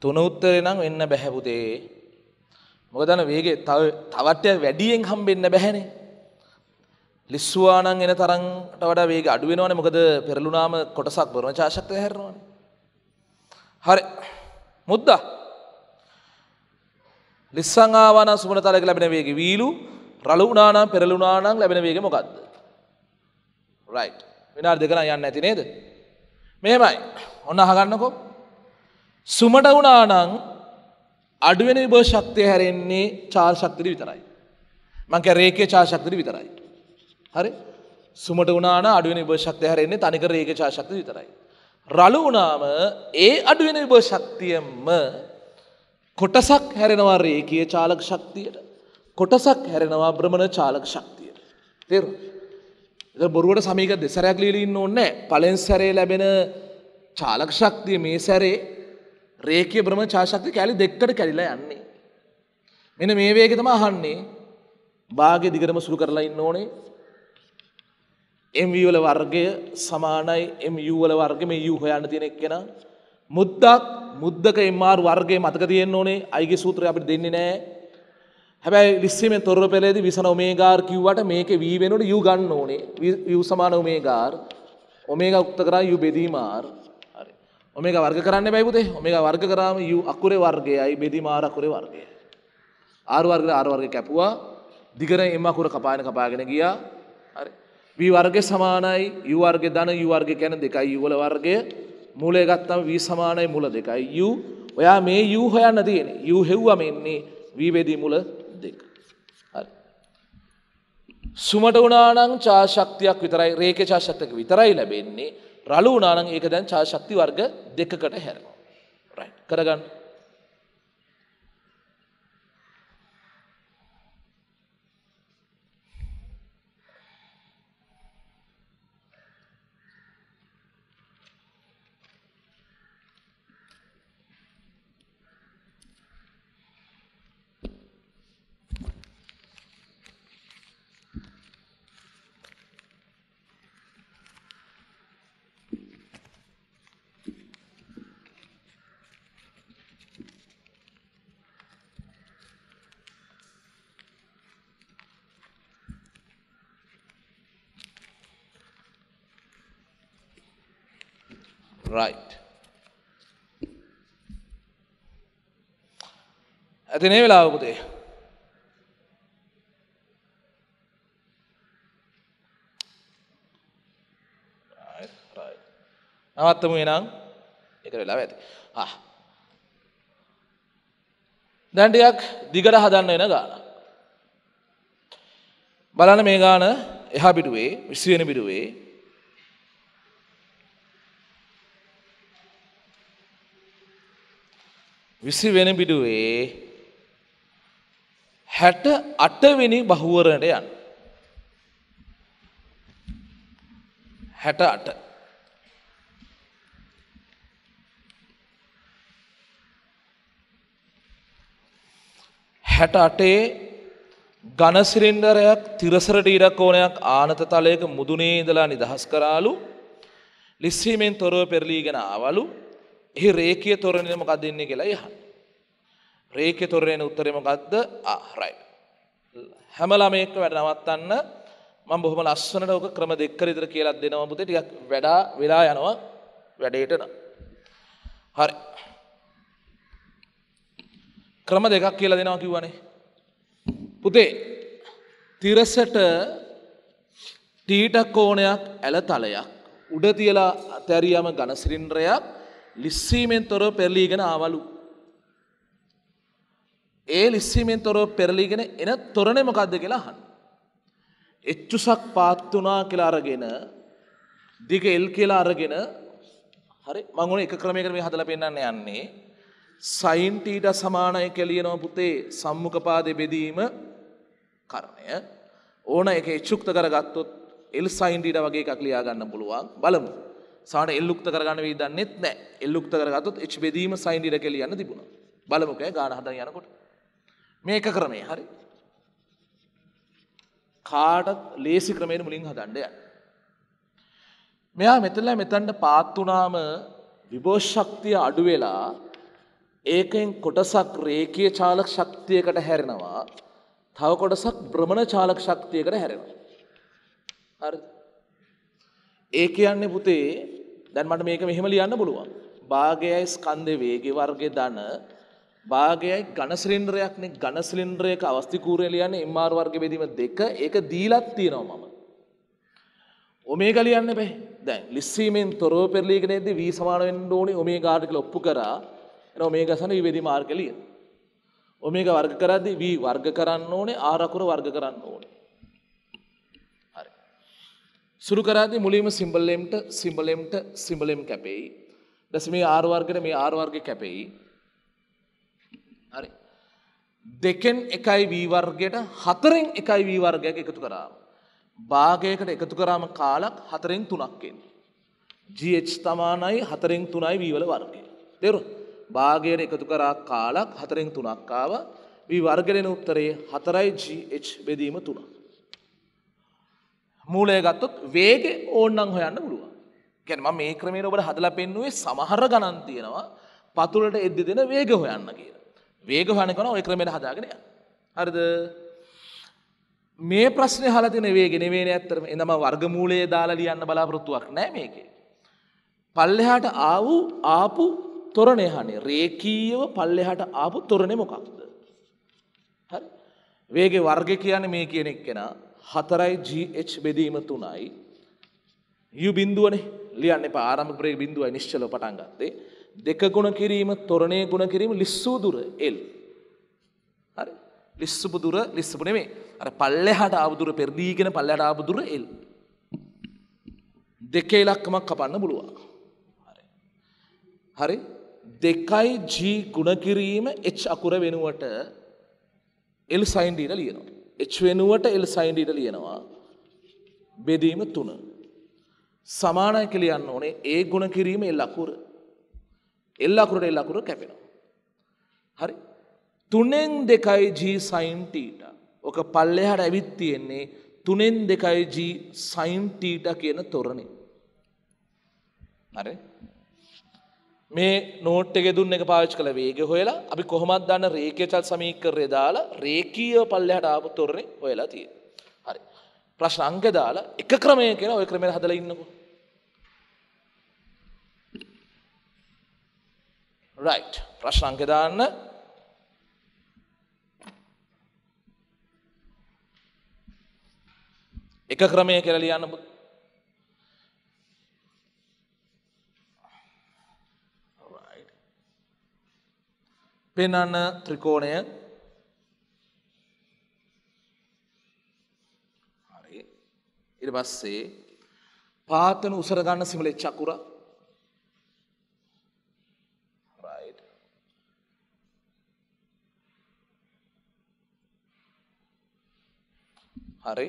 තුන උත්තරේ නම් වෙන්න බෑ පුතේ. මොකද අන වේගෙ තව තවට්ටයක් වැඩියෙන් හම්බෙන්න බෑනේ. ලිස්සුවා නම් එන තරම්ට වඩා වේග අඩු වෙනවනේ. මොකද පෙරළුනාම කොටසක් බරණචා ශක්තිය හැරෙනවනේ. හරි. මුද්දා. ලිස්සන් ආවා නම් සුමනතලයක ලැබෙන වේගෙ වීලු රළු වුණා නම් පෙරළුණා නම් ලැබෙන වේගෙ මොකද්ද? right. විනාඩි දෙක නම් යන්නේ නැති නේද? මෙහෙමයි. ඔන්න අහගන්නකෝ. සුමට වුණානං අඩුවෙන විභව ශක්තිය හැරෙන්නේ චාර් ශක්තිරි විතරයි. මංක රේකේ චා ශක්තිරි විතරයි. හරි සුමට වුණාන අඩුවෙන විභව ශක්තිය හැරෙන්නේ තනික රේක චා ශක්ති විතරයි. රළු වුණාම ඒ අඩුවෙන විභව ශක්තියම කොටසක් හැරෙනවා රේකය චාලක ශක්තියට කොටසක් හැරෙනවා බ්‍රමණ චාලක ශක්තියට. තෙර බොරුවට සමීක දෙසරයක් ලීලින්න ඕන්නෑ පලෙන් සැරේ ලැබෙන චාලක ශක්තිය මේ සැරේ රේකය බ්‍රම චාශක්ති කෑලි දෙක්කට කැරිලා යන්නේ. මෙන මේ වේග තම අහන්නේ භාග දිගටම සුරු කරලා ඉන්න ඕනේ. MV වල වර්ගය සමානයි MU වල වර්ගය මේ U හොයන්න තියෙන එක්කෙන මුද්දක් මුද්දක MR වර්ගය මතක තියෙන්න ඕනේ. අයිගේ සූත්‍රය අපිට දෙන්නේ නැහැ. හැබැයි 20 මේ තොරව පෙළේදී 20 ඔමේගාර් කිව්වට මේකේ V වෙනකොට U ගන්න ඕනේ. U සමාන ඔමේගාර්. ඔමේගා උක්ත කරා U බෙදීම R. ඔමේගා වර්ග කරන්න බැයි පුතේ. ඔමේගා වර්ග කරාම u අකුරේ වර්ගයයි බෙදිමාර අකුරේ වර්ගයයි. r වර්ගය r වර්ගය කැපුවා. දිගරෙන් m අකුර කපාගෙන කපාගෙන ගියා. හරි. v වර්ගය සමානයි u වර්ගය ධන u වර්ගය කියන්නේ දෙකයි u වල වර්ගය. මූලය ගත්තාම v සමානයි මුල දෙකයි u. ඔයා මේ u හොයන්න තියෙන්නේ. u හෙව්වම එන්නේ v බෙදී මුල දෙක. සුමට වුණානම් චාශක්තියක් විතරයි රේඛේ චාශක්තියක් විතරයි ලැබෙන්නේ රළු වුණා නම් ඒක දැන් ඡාය ශක්ති වර්ග දෙකකට හැරෙනවා. රයිට්. කරගන්න. right. ඇතිනේ වෙලා පුතේ. නවත්තමු එනම් එක වෙලා ඇති. දැන්ටියක් දිගට හදන්න එන ගාන. බලන මේ ගාන එහා පිටුවේ විශ්වයන පිටුවේ විසි වෙනබිඩුවේ හැට අටවෙනි බහුවරණට යන්න. හැට අට හැට අටේ ගණසිරින්ඩරයක් තිරසරට ඉරක් ඕනයක් ආනත තලයක මුදුනේ ඉඳලා නිදහස් කරාලු ලිස්සීමෙන් තොරව පෙරලීගෙන ආවලු එහි රේකය තොරණය මොකක් දෙන්නේ කියලා යහ. රේක තොරණය උත්තරම ගත්ද ආහරයි. හැමලාමයෙක්ක වැඩ නවත්තන්න මම බොහොම ලස්සනට ඕක ක්‍රම දෙක්කර ඉදිර කියලා දෙනවා පුතේ ටිකක් වැඩා වෙලා යනවා වැඩේට නම්. හරි. ක්‍රම දෙකක් කියලා දෙනවා කිව්වනේ. පුතේ තිරසට තීටක් ඕනයක් ඇල තලයක් උඩ තියලා අතැරියම ඝන සිලින්ඩරයක් ලිස්සීමෙන් තොරව පෙරලීගෙන ආවලු. ඒ ලිස්සීමෙන් තොරව පෙරලීගෙන එන තොරණ මොකක්ද කියලා අහන්න. එච්චුසක් පාත් වුණා කියලා අරගෙන දිග එල් කියලා අරගෙන හරි මම ඔන එක ක්‍රමයකට මේ හදලා පෙන්නන්න යන්නේ. sin θ සමානයි කියලා පුතේ සම්මුඛ පාදේ බෙදීම කරණය. ඕන එක එච්චුක්ත කරගත්තොත් L sin θ වගේ එකක් ලියා ගන්න පුළුවන්. බලමු. සාට එල්ලුක්ත කරගන්න වී දන්නෙත් නෑ එල්ලුක්ත කරගතොත් එච් බෙදීම සයින්ඩිර කෙලියන්න තිබුණ බලමුකෑ ගාන හදන් යනකොට මේක ක්‍රමේ හරි කාටත් ලේසි ක්‍රමයෙන් මුලින් හදන්ඩය මෙයා මෙතල මෙතන්ට පාත්තුනාම විභෝෂක්තිය අඩුවෙලා ඒකෙන් කොටසක් රේකය චාලක් ශක්තියකට හැරෙනවා තව කොටසක් බ්‍රමණ චාලක් ශක්තියකට හැරෙනවා. ඒ කියන්නේ පුතේ දැන් මට මේක මෙහෙම ලියන්න පුළුවන්. භාගයයි ස්කන්ධේ වේගය වර්ගයේ ධන භාගයයි ඝන සිලින්ඩරයක්නේ ඝන සිලින්ඩරයක අවස්ථිකූරය ලියන්නේ MR වර්ග බෙදීම දෙක ඒක දීලත් තියෙනවා මම. ඔමේගා ලියන්න බෑ. දැන් ලිස්සීමෙන් තොරව පෙරලීගෙන යද්දී v සමාන වෙන්න ඕනේ ඔමේගාට කියලා ඔප්පු කරා. එන ඔමේගා සන v බෙදීම R කියලා ලියන. ඔමේගා වර්ග කරද්දී v වර්ග කරන්න ඕනේ R අකුර වර්ග කරන්න ඕනේ. සුරු කරාදි මුලීම සිම්බලෙම්ට සිම්බලෙම්ට සිම්බලෙම් කැපෙයි. දැස මේ ආර්වර්ගට මේ ආර්වර්ග කැපෙයි. හරි. දෙකෙන් එකයි වීවර්ගයට හතරෙන් එකයි වීවර්ගයක් එකතු කරාව. භාගයකට එකතු කරාම කාලක් හතරෙන් තුනක්කෙන්. GH තමානයි හතරෙන් තුනයි වීවල වර්ගය. තෙරු භාගයට එකතු කරා කාලක් හතරෙන් තුනක්කාව වී වර්ගලෙන උත්තරයේ හතරයි GH බෙදීම තුනක්. මූලය ගත්තොත් වේග ඕන්නම් හොයන්න පුළුවන්. ගැන ම මේ ක්‍රමේර ඔබට හදලා පෙන්නුවේ සමහර ගණන් තියෙනවා පතුලට එද්දි දෙන වේග හොයන්න කිය. වේග හන කන ඔය ක්‍රමයට හදාගෙනය. හරිද මේ ප්‍රශ්නය හලතින වේගෙන වේ ඇත්තරම එනම වර්ගමූලයේ දාලා ලියන්න බලාපොරොත්තුවක් නෑ මේකේ. පල්ලෙහාට ආවූ ආපු තොරණය හනේ රේකීව පල්ලෙහාට ආපු තොරණය මොකක්ද. හරි වේගේ වර්ග කියන්නේ මේ කියන එක් කෙනා හතරයි GH බෙදීම තුනයි U බිඳුවනේ ලියන්න එපා ආරම්භ ප්‍රේක බිඳුවයි නිශ්චලව පටන් ගත්තේ දෙක ගුණ කිරීම තොරණේ ගුණ කිරීම ලිස්සු දුර L හරි ලිස්සුපු දුර ලිස්සුපු නෙමෙයි අර පල්ලෙහාට ආපු දුර පෙරදීගෙන පල්ලෙහාට ආපු දුර L දෙකේ ඉලක්කමක් කපන්න පුළුවන් හරි හරි දෙකයි G ගුණ කිරීම H අකුර වෙනුවට L sin D ලියනවා එච් වෙනුවට එල් සයින්ඩ ඉඩ ලියනවා. බෙදීම තුන. සමානය කලියන්න ඕනේ ඒ ගුණ කිරීම එල් අකුර එල් අකුරට එල් අකුර කැපෙනවා. හරි තුනෙන් දෙකයි ජී සයින්ටීට ඕක පල්ලෙහට ඇවිත් තියෙන්නේ තුනෙන් දෙකයි ජී සයින්ටීට කියන තොරණේ. හරි මේ නෝට් එක දුන්න එක පාවිච් කළ වේග හොයලා අපි කොහොමත් දන්න රේකචල් සමීකරය දාලා රේකීය පල්ලෙහට ආපු තොරණේ හොයලා තියෙන. හරි. ප්‍රශ්න අංක දාලා එක ක්‍රමය කියලා ওই ක්‍රමයට හදලා ඉන්නකෝ. right ප්‍රශ්න අංක දාන්න එක ක්‍රමය කියලා ලියන්න පුතා පෙනන ත්‍රිකෝණය ඉට පස්සේ පාතන උසර ගන්න සිමලේ චකුර හරි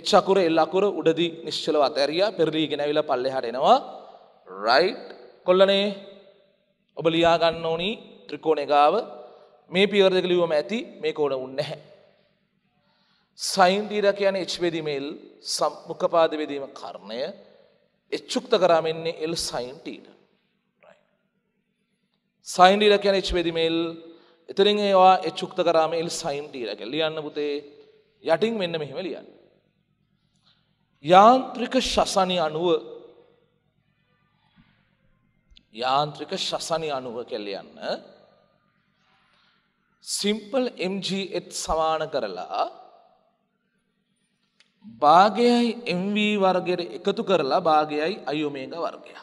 එච්චකුර එල්ලකුර උඩදි නිශ්චලව අතැරිය පෙරලීගෙනැවිල පල්ලෙ හරෙනවා රයි් කොල්ලනේ ඔබ ලියාගන්න ඕනී ත්‍රිකෝණ එකාව මේ පියවරදක ලිවම ඇති මේ කෝඩ උන්නහැ. සයින්දීර කියන එච්වේදිමේල් සම්මුඛපාදවෙදීම කරණය එච්චුක්ත කරාමෙන්නේ එල් සයින්ටීට. සයින්ඩීර කියන එච්වේදිමේල් එතරින් ඒවා එච්චුක්ත කරාම එල් සයින්ටීරක ලියන්න පුතේ යටින් මෙන්න මෙහෙම ලියන්න. යාන්ත්‍රික ශසනය අනුව යාන්ත්‍රික ශසනය අනුව කෙලියන්න සිම්පල් MGත් සමාන කරලා භාගයයි MV වර්ගයට එකතු කරලා භාගයයි අයුමේග වර්ගයක්.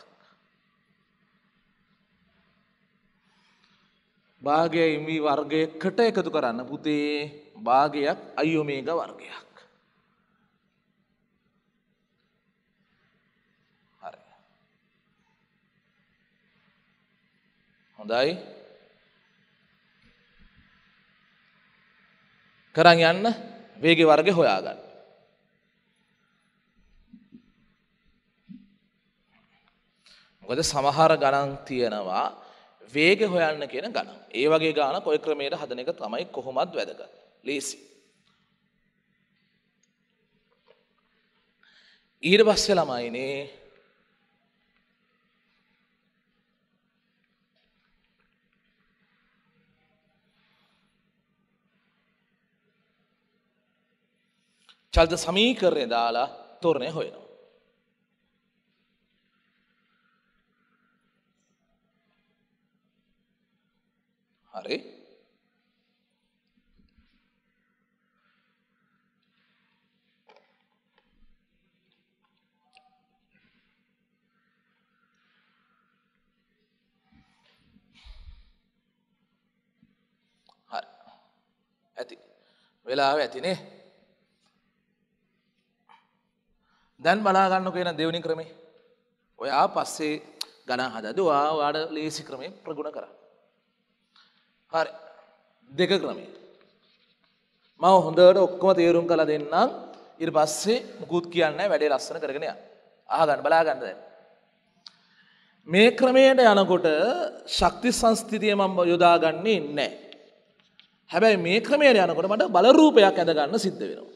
භාගය MV වර්ගයකට එකතු කරන්න පුතේ භාගයක් අයුමේග වර්ගයක්. හොඳයි. කරන් යන්න වේග වර්ග හොයාගන්න. මොකද සමහර ගණන් තියෙනවා වේග හොයන්න කියන ගණන්. ඒ වගේ ගාන කොයි ක්‍රමයට හදන එක තමයි කොහොමත් වැදගත්. ලේසි. ඊට පස්සේ ළමයිනේ චල්ද සමීකරණය දාලා තෝරණය හොයනවා. හරි ඇති වෙලාව ඇතිනේ දැන් බලාගන්න කියෙන දෙවනි ක්‍රමේ ඔයා පස්සේ ගණන් හදදවා වාඩ ලේසි ක්‍රමේ ප්‍රගුණ කර හරි දෙක ක්‍රමේ මව හොඳට ඔක්කොම තේරුම් කළ දෙන්නම් ඉරි පස්සේ මුකුත් කියන්න වැඩේ ලස්සන කරගෙනය ආගන්න බලාගන්නද මේ ක්‍රමයට යනකොට ශක්ති සංස්තිතිය මම යොදාගන්නේ නෑ හැබැයි මේ ක්‍රමයට යනකොට මට බලරූපයක් ඇඳගන්න සිද්ධ වෙනවා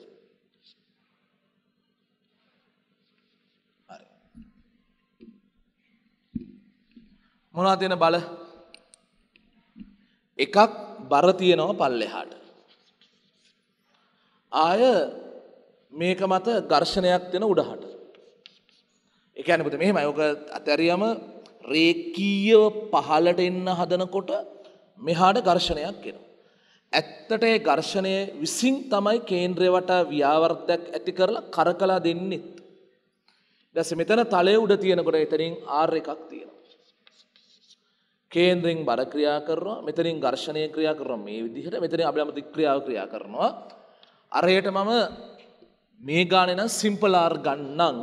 මොනවා තියෙන බල එකක් බර තියෙනවා පල්ලෙහාට ආය මේක මත ඝර්ෂණයක් දෙන උඩහට ඒ කියන්නේ පුතේ මෙහෙමයි ඔක අතරියම රේකීයව පහළට එන්න හදනකොට මෙහාට ඝර්ෂණයක් එනවා ඇත්තට ඒ ඝර්ෂණය විසින් තමයි කේන්ද්‍රය වටා ව්‍යාවර්තයක් ඇති කරලා කරකලා දෙන්නෙත් ඊට පස්සේ මෙතන තලයේ උඩ තියෙනකොට එතනින් R එකක් තියෙනවා කේන්ද්‍රයෙන් බර ක්‍රියා කරනවා මෙතනින් ඝර්ෂණය ක්‍රියා කරනවා මේ විදිහට මෙතනින් අභිලම්භ ක්‍රියාව ක්‍රියා කරනවා අරයට මම මේ ගානේ නම් සිම්පල් ආර් ගන්නම්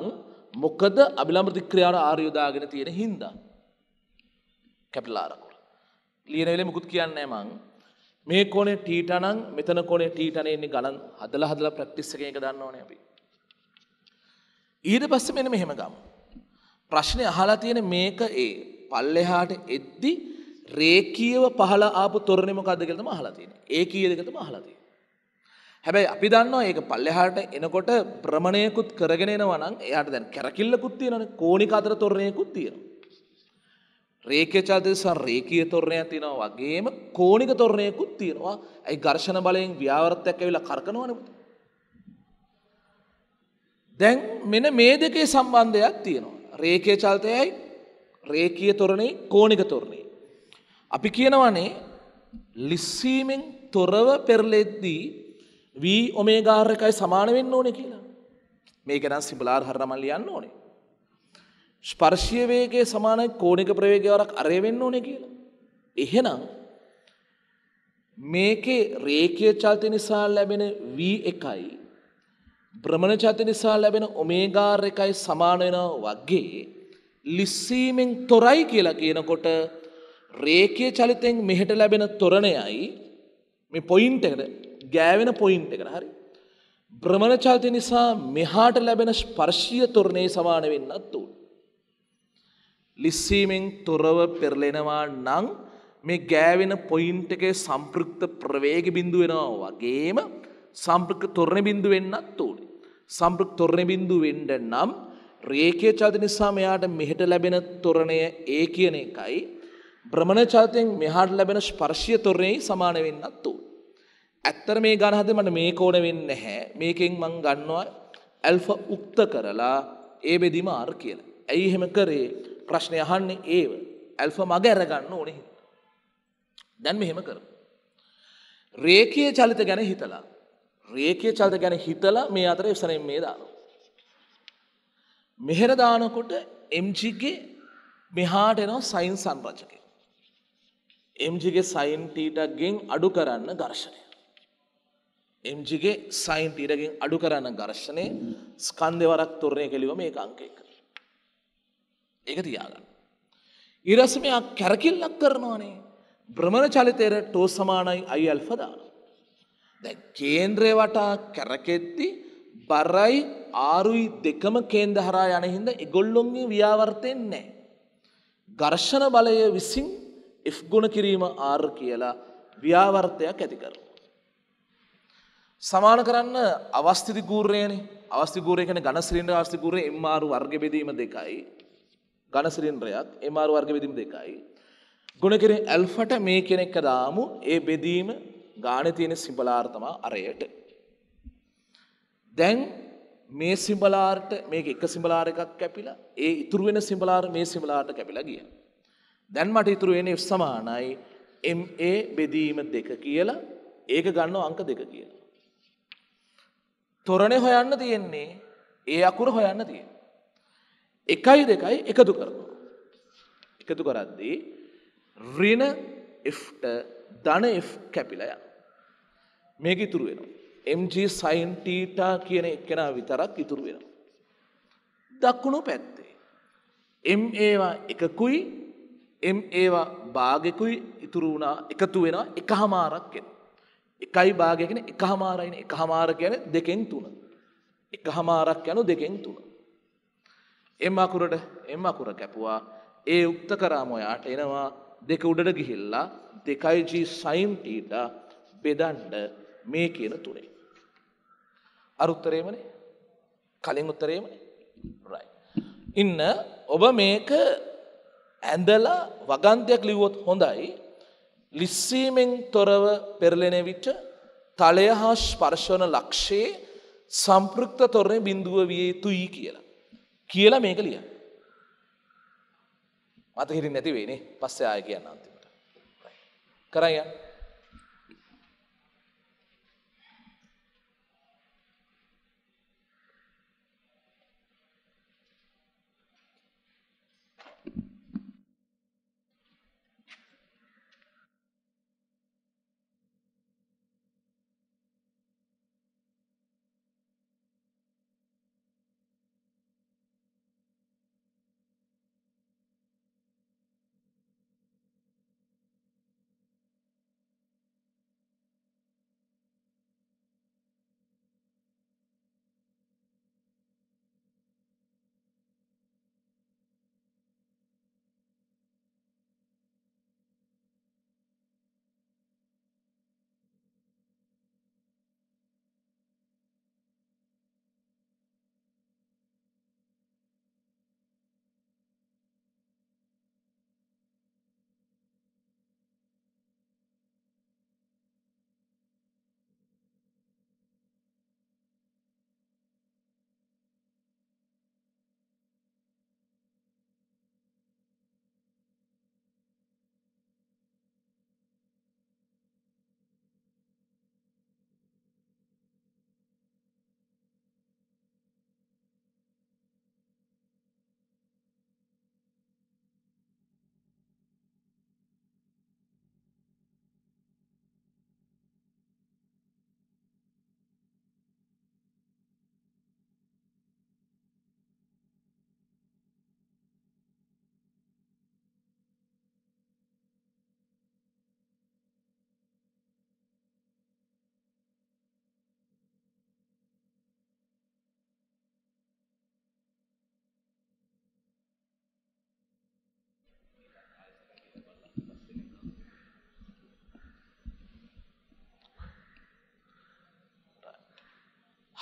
මොකද අභිලම්භ ක්‍රියාවට ආර් යොදාගෙන තියෙන හින්දා කැපිටල් ආර් අකුර ලියන වෙලේ මුකුත් කියන්නේ මං මේ කෝණේ ටීටා නම් මෙතන කෝණේ ටීටා නේ ඉන්නේ ගණන් හදලා හදලා ප්‍රැක්ටිස් එකේ එක දන්න ඕනේ අපි ඊට පස්සේ මෙන්න මෙහෙම ගමු ප්‍රශ්නේ අහලා තියෙන මේක ඒ පල්ලෙහාට එද්දි රේකීව පහල ආපු තොරණෙම කදගෙලතම හලතින ඒ කියදකතම හලති. හැබැයි අපි දන්නවා ඒක පල්ලෙහාට එනකොට ප්‍රමණයකුත් කරගෙන වනන් එයාට දැන් කැරකිල්ලකුත් තියෙනන කෝනි අතර තොරණයකුත් තියෙන. රේකචාදසා රේකය තොරණය තියෙනවා වගේම කෝනික තොරණයකුත් තියෙනවා ඇයි ගර්ශණ බලයෙන් ව්‍යාවර්තයක් ඇවිලා කරකනවනකුත්. දැන් මෙන මේ දෙකේ සම්බන්ධයක් තියෙනවා. රේකය චල්තයයි රේකීය තොරණේ කෝණික තොරණේ. අපි කියනවනේ ලිස්සීමෙන් තොරව පෙරලෙද්දී වී ඔමේගාර් එකයි සමාන වෙන්න ඕනේ කියලා. මේක නම් සිබලාර් හරමල් ලියන්න ඕනේ. ස්පර්ශීය වේගයේ සමානයි කෝණික ප්‍රවේගය වරක් අරය වෙන්න ඕනේ කියලා. එහෙනම් මේකේ රේඛීය චලිත නිසා ලැබෙන v එකයි භ්‍රමණ චලිත නිසා ලැබෙන ඔමේගාර් එකයි සමාන වෙනවා වගේ ලිස්සීමෙන් තොරයි කියලා කියනකොට රේකය චලිතෙන් මෙහෙට ලැබෙන තොරණයයි මේ පොයින්ට එකට ගෑවෙන පොයින්ට එකට හරි. බ්‍රමණ චාති නිසා මෙහාට ලැබෙන ස්පර්ශීය තොරණේ සමාන වෙන්නත් ඕන. ලිස්සීමෙන් තොරව පෙරලෙනවා නම් මේ ගෑවෙන පොයින්ට එකේ සම්පෘක්ත ප්‍රවේග බිඳු වෙනවා වගේම සම්පෘක්ත තොරණ බිඳු වෙන්නත් ඕනේ. සම්පෘක්ත තොරණ බිඳු වෙන්න නම් රේකය චාති නිසා මෙයාට මෙහෙට ලැබෙන තොරණය ඒ කියන එකයි. බ්‍රමණ චාතයෙන් මෙහාට ලැබෙන ස්පර්ශය තොරණයයි සමාන වෙන්නත් ඕන. ඇත්තර මේ ගණ හදේ මට මේක ඕන වෙන්නේ නැහැ. මේකෙන් මං ගන්නවා ඇල්ෆා උක්ත කරලා ඒ බෙදීම R කියලා. ඇයි එහෙම කරේ? ප්‍රශ්නේ අහන්නේ ඒව. ඇල්ෆා මග අරගන්න ඕනේ. දැන් මෙහෙම කරමු. රේඛීය චලිත ගැන හිතලා රේඛීය චලිත ගැන හිතලා මේ අතර ඉස්සරහින් මේ දානවා. මෙහෙර දානකොට එම්ජිගේ මෙහාට එනවා සයින් සංරචක. එම්ජිගේ සයින් ටීටක්ගෙන් අඩු කරන්න දර්ශනය. එම්ජිගේ සයින් ටීටකින් අඩු කරන්න ගර්ශනය ස්කන්දවරක් තුරණය කෙලිව මේ අංකයක. ඒක තියාගන්න. ඉරසමයක් කැරකිල්ලක් කරනවානේ බ්‍රමණ චලිතයට ටෝ සමානයි අයි අල්පදාන. දැ කේන්ද්‍රය වටා කැරකෙද්දිී බරයි ආරුයි දෙකම කේන්ද හරා යන හින්ද එගොල්ලොන්ගේ ව්‍යාවර්තයෙන් නෑ. ගර්ෂණ බලය විසින් F ගුණ කිරීම R කියලා ව්‍යාවර්තයක් ඇති කරනවා. සමාන කරන්න අවස්ථිති ගූර්යයනේ අවස්ථි ගූර්ය කියන්නේ ඝන සිලින්ඩර අවස්ථි ගූර්ය MR වර්ග බෙදීම දෙකයි. ඝන සිලින්ඩරයක් MR වර්ග බෙදීම දෙකයි. ගුණ කිරීම ඇල්ෆට මේ කෙනෙක් දාමු ඒ බෙදීම ගාණේ තියෙන සිඹලාර තමයි අරයට. දැන් මේ සිඹලාරට මේක එක සිඹලාර එකක් කැපිලා ඒ ඉතුරු වෙන සිඹලාර මේ සිඹලාරට කැපිලා ගියා. දැන් මට ඉතුරු වෙන්නේ සමානයි MA බෙදීම දෙක කියලා ඒක ගන්නව අංක දෙක කියලා. තොරණේ හොයන්න තියෙන්නේ ඒ අකුර හොයන්න තියෙන. එකයි දෙකයි එකතු කරනවා. එකතු කරද්දී ඍණ Fට ධන F කැපිලා යනවා. මේක ඉතුරු වෙනවා. MG සයින් ටීටා කියන එක්කෙනා විතරක් ඉතුරු වෙන. දක්කුණු පැත්තේ. එම් ඒවා එකකුයි එම් ඒවා භාගෙකුයි ඉතුරු වුණා එකතු වෙන එක හමාරක් එෙන. එකයි භාගයගෙන එක හමාරයින එක හමාර කියන දෙකෙන් තුන. එක හමාරක් යනු දෙකෙන් තුන. එම් අකුරට එම් අකුර කැපුවා ඒ උක්ත කරාම ඔයාට එනවා දෙක උඩට ගිහිල්ලා දෙකයිජී සයිම් ටීට බෙදන්ඩ මේ කියන තුරේ. අර උත්තරේමනේ කලින් උත්තරේමනේ රයි. ඉන්න ඔබ මේක ඇඳලා වගන්තයක් ලිව්වොත් හොඳයි ලිස්සීමෙන් තොරව පෙරලෙන විට තලය හා ස්පර්ශවන ලක්ෂයේ සම්පෘක්ත තොරණය බිඳුව විය යුතුයි කියලා. කියලා මේක ලිය. මත හිරි නැතිවේනේ පස්සේ ආය කියන්න අන්තිමට. කරයිය.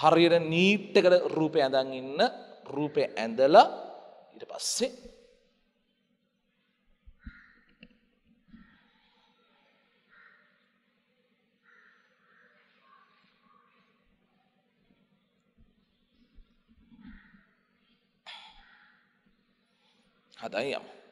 හරියට නීට්ටකට රූපය ඇඳන් ඉන්න රූපය ඇඳලා ඊට පස්සේ හදයි යමු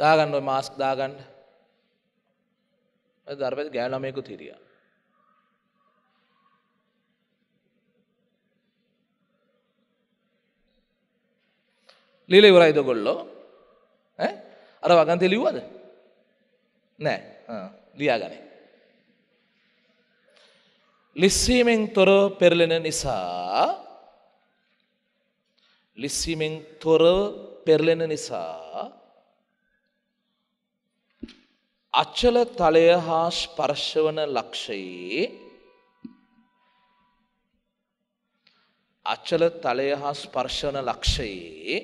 දාගන්න ඔය මාස්ක් දාගන්න දර්පති ගෑලමයකු තිරිය ලීල ඉවරයිද ගොල්ලෝ අර වගන්තය ලිව්වද නෑ ලියාගනේ ලිස්සීමෙන් තොර පෙරලෙන නිසා ලිස්සීමෙන් තොර පෙරලෙන නිසා අචල තලය හා ස්පර්ශවන ලක්ෂයේ අචල තලය හා ස්පර්ශවන ලක්ෂයේ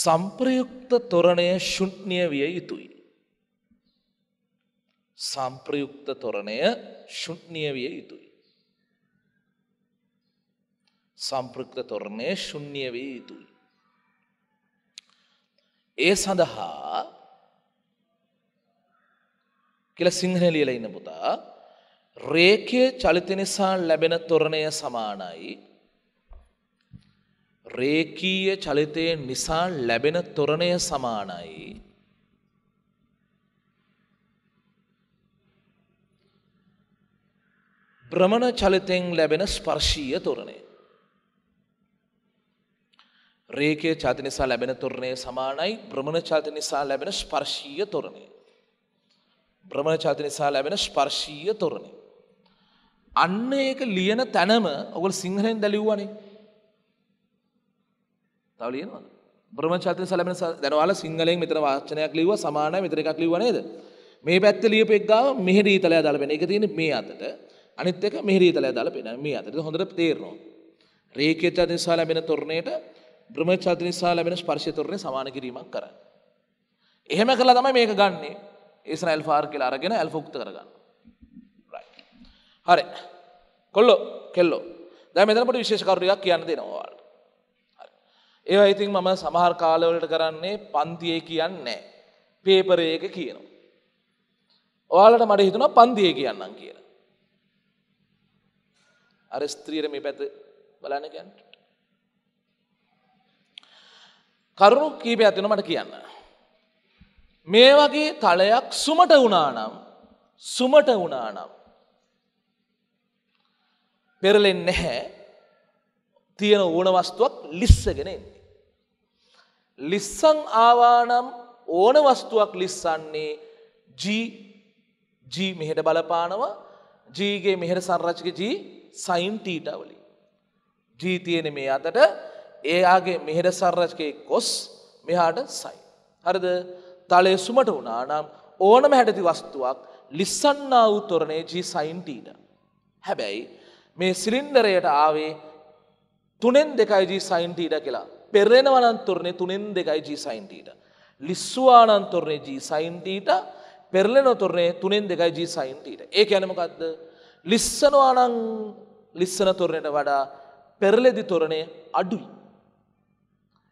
සම්ප්‍රයුක්ත තොරණය ශුන්්‍යය විය යුතුයි. සම්ප්‍රයුක්ත තොරණය ශුන්්‍යය විය යුතුයි. සම්පෘක්ත තොරණය ශුන්්‍ය විය යුතුයි. ඒ සඳහා කියල සිංහල ලියල ඉන්න පුතා රේකය චලිත නිසා ලැබෙන තොරණය සමානයි රේකීය චලිතය නිසා ලැබෙන තොරණය සමානයි බ්‍රමණ චලිතෙන් ලැබෙන ස්පර්ශීය තොරණය රේකය චාති නිසා ලැබෙන තොරණය සමානයි බ්‍රමණ චාති නිසා ලැබෙන ස්පර්ශීය තොරණය. බ්‍රමණ චාති නිසා ලැබෙන ස්පර්ශීය තොරණය. අන්න ඒක ලියන තැනම ඔගොල් සිංහලෙන් දැලිව්වනේ. තව ලියනවද? බ්‍රහ්ම චාතින් සැලමෙන දැනවාල සිංහලෙන් මෙතන වාචනයක් ලිව්වා සමානයි මෙතන එකක් ලිව්වා නේද? මේ පැත්තේ ලියපු එක ගාව මෙහෙ රීතලය දාලා පෙන්නන. ඒක තියෙන්නේ මේ අතට. අනිත් එක මෙහෙ රීතලය දාලා පෙන්නන. මේ අතට. හොඳට තේරෙනවා. රේඛිත නිසා ලැබෙන තොරණයට බ්‍රමචාති නිසා ලැබෙන ස්පර්ශිතවරණය සමාන කිරීමක් කරන්න. එහෙම කළා තමයි මේක ගන්නෙ. ඉස්රායිල් ෆාර් කියලා අරගෙන ඇල්ෆා උක්ත කරගන්න. right. හරි. කොල්ලෝ කෙල්ලෝ. දැන් මෙතන පොඩි විශේෂ කරුණු ටිකක් කියන්න දෙනවා ඔයාලට. හරි. ඒවා ඉතින් මම සමහර කාලවලට කරන්නේ පන්තියේ කියන්නේ නැහැ. පේපර් එකේ කියනවා. ඔයාලට මට හිතුණා පන්තියේ කියන්නම් කියලා. අර ස්ත්‍රියට මේ පැත්ත බලන්න කියන්නේ කරුණු කීපයක් තියෙනවා මට කියන්න. මේ වගේ තලයක් සුමට වුණානම් සුමට වුණානම් පෙරලෙන්නේ නැහැ තියෙන ඕන වස්තුවක් ලිස්සගෙන එන්නේ. ලිස්සන් ආවානම් ඕන වස්තුවක් ලිස්සන්නේ ජී ජී මෙහෙට බලපානවා ජීගේ මෙහෙට සංරචක ජී සයින් ටීටා වලින්. ජී තියෙන මේ අතට ඒයාගේ මෙහෙර සර්රජකය කොස් මෙහාට සයි. හරද තලය සුමට වුණා නම් ඕනම හැටති වස්තුවක් ලිස්සන්නා වූ තොරණේ ජී සයින්ටීට. හැබැයි මේ සිලින්ඩරයට ආවේ තුනෙන් දෙකයි ජී සයින්ටීට කියලා පෙරෙනවනන් තොරණේ තුනෙන් දෙකයි ජී සයින්ටීට. ලිස්වානන් තොරණේ ජී සයින්ටීට පෙරලෙන තොරණේ තුනෙන් දෙකයි ජී සයින්ටීට ඒ ඇනමකක්ද ලිස්සනවානං ලිස්සන තොරණයට වඩා පෙරලෙදි තොරණය අඩුයි.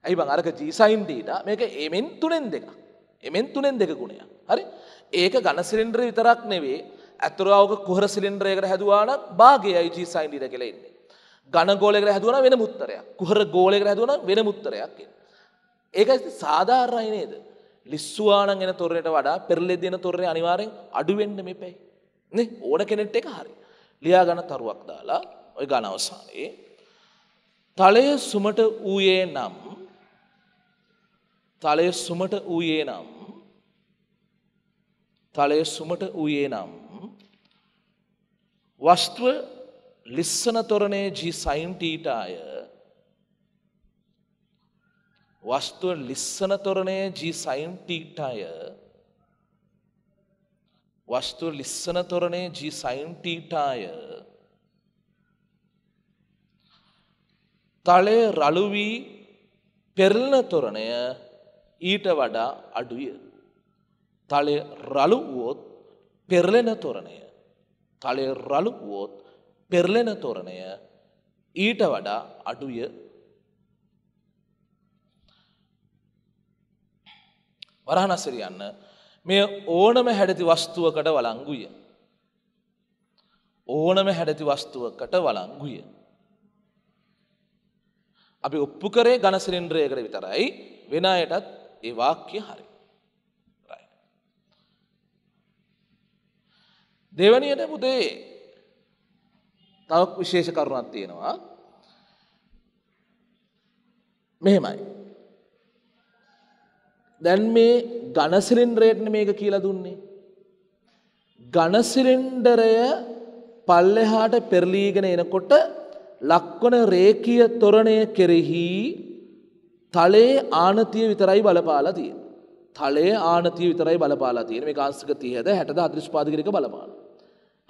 ඇයි බං අරක ජීසයින් ඩීටා මේක එමෙන් තුනෙන් දෙක. එමෙන් තුනෙන් දෙක ගුණය. හරි ඒක ගණ සිලින්ඩ්‍ර විතරක් නෙවේ ඇතුරාවක කුහර සිලින්ඩ්‍රයකට හැදවාන භාගයයි ජීසයින් ඩීට කෙලෙන්නේ. ගණ ගෝලෙකට හැදුවන වෙන මුත්තරයක් කුහර ගෝලෙකට හැදුවන වෙන මුත්තරයක් ඒක සාධාරණයි නේද ලිස්සුවානන් එන තොරයට වඩා පෙරලෙ දෙන තොරේ අනිවාරෙන් අඩුවෙන්ඩ මෙ පැයි නේ ඕන කෙනෙට් එක හරි ලියා ගණ තරුවක් දාලා ඔය ගණ අවසානයේ තලය සුමට වූයේ නම් තලය සුමට වූයේ නම් තලය සුමට වූයේ නම් වස්තුව ලිස්සන තොරණේ ජී සයින්ටීටාය වස්තුව ලිස්සන තොරණේ ජී සයින්ටීටාය වස්තුව ලිස්සන තොරණේ ජී සයින්ටීටාය තලය රළුවී පෙරලන තොරණය ඊට වඩා අඩුය. තලේ රළු වුවොත් පෙරලෙන තොරණය. තලේ රළු වුවොත් පෙරලෙන තොරණය ඊට වඩා අඩුය වරහනසිරියන්න මේ ඕනම හැඩති වස්තුවකට වලංගුය. ඕනම හැඩති වස්තුවකට වලංගුය. අපි ඔප්පු කරේ ගණසිරින්ද්‍රයකට විතරයි වෙන අයටත් ඒ වාක්‍ය හරි. දෙවනියට පුතේ තවක් විශේෂ කරුණක් තියෙනවා. මෙහෙමයි. දැන් මේ ගණසිලින්ඩරේට්න මේක කියලා දුන්නේ. ගණසිලින්ඩරය පල්ලෙහාට පෙරලීගෙන එනකොට ලක්වන රේකිය තොරණය කෙරෙහි තලේ ආනතිය විතරයි බලපාලා තියෙන. තලේ ආනතිය විතරයි බලපාලා තියෙන මේ කාංශක 30ද 60ද අතිස්පාදකිරික බලපාන.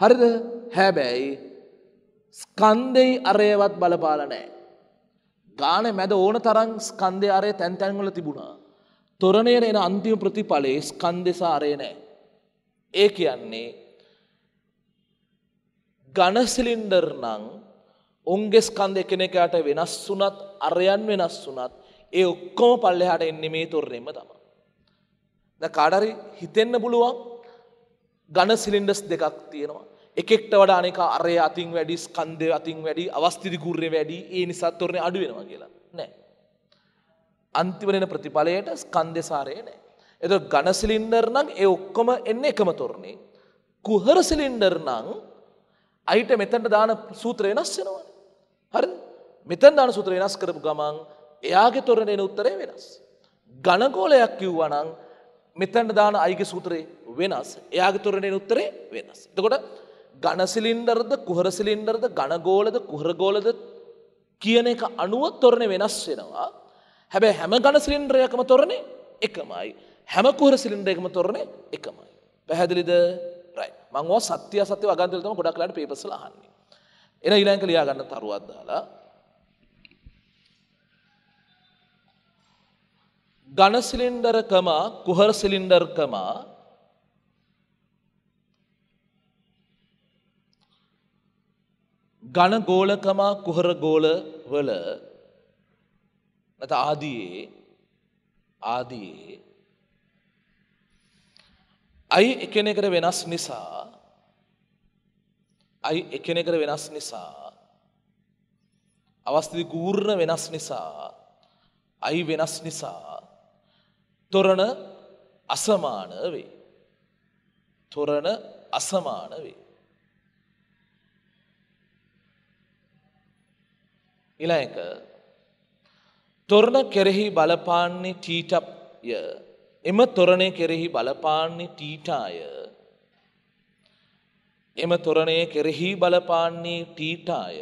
හරිද? හැබැයි ස්කන්ධේ අරයවත් බලපාලා නැහැ. ගානේ මැද ඕන තරම් ස්කන්ධේ අරය තැන් තැන් වල තිබුණා. තොරණයට එන අන්තිම ප්‍රතිඵලයේ ස්කන්ධේ සාරය නැහැ. ඒ කියන්නේ ඝන සිලින්ඩර් නම් උන්ගේ ස්කන්ධ එකිනෙකාට වෙනස් වුණත් අරයන් වෙනස් වුණත් ඒ ඔක්කොම පල්ලෙහාට එන්නේ මේ තොරණෙම තම. ද කාඩරි හිතෙන්න පුළුවන් ගන සිලින්ඩස් දෙකක් තියෙනවා. එකෙක්ට වඩා අනෙක අරය අතින් වැඩි ස්කන්දය අතින් වැඩි අවස්තිරිකුරය වැඩි ඒ නිසා තොරණ අඩු වෙනවා කියලා නෑ. අන්තිවරෙන ප්‍රතිඵලයට ස්කන්දෙසාරය නෑ. එද ගන සිලින්ඩර් නම් ඒ ඔක්කොම එන්න එකම තොරණේ. කුහර සිලින්ඩර් නං අයිට මෙතැන්ට දාන සූත්‍ර වෙනස් වෙනවා. හරි මෙතැන් දාන සූත්‍ර වෙනස් කරපු ගමන් එයාගේ තොරණ එන උත්තරේ වෙනස්. ගණගෝලයක් කිව්වනං මෙතැන්න දාන අයිගේ සූත්‍රයේ වෙනස් එයාගේ තොරණ එන උත්තරේ වෙනස්. එතකොට ගණසිලින්ඩර්ද කුහරසිලින්ඩර්ද ගණගෝලද කුහරගෝලද කියන එක අනුව තොරණ වෙනස් වෙනවා. හැබැයි හැම ගණසිලින්ඩ්‍රයකම තොරණේ එකමයි. හැම කුහර සිලින්ඩරයකම තොරණේ එකමයි. පැහැදිලිද? රයිට්. මම ඔය සත්‍ය සත්‍ය වගන්තලතම ගොඩක් ලාට පේපර්ස් වල අහන්නේ. එන ඊළඟට ලියා ගන්න තරුවක් දාලා ඝන සිලින්ඩරකම කුහර සිලින්ඩරකම ඝන ගෝලකම කුහර ගෝල වල නැත ආදියේ ආදියේ අයි එකිනෙකට වෙනස් නිසා අයි එකිනෙකට වෙනස් නිසා අවස්ථිති ගූර්ණ වෙනස් නිසා අයි වෙනස් නිසා තොරණ අසමාන වේ. තොරණ අසමාන වේ. ඉලයක තොරණ කෙරෙහි බලපාන්නේ ටීටප්ය එම තොරණය කෙරෙහි බලපාන්නේ ටීටාය එම තොරණය කෙරෙහි බලපාන්නේ ටීටාය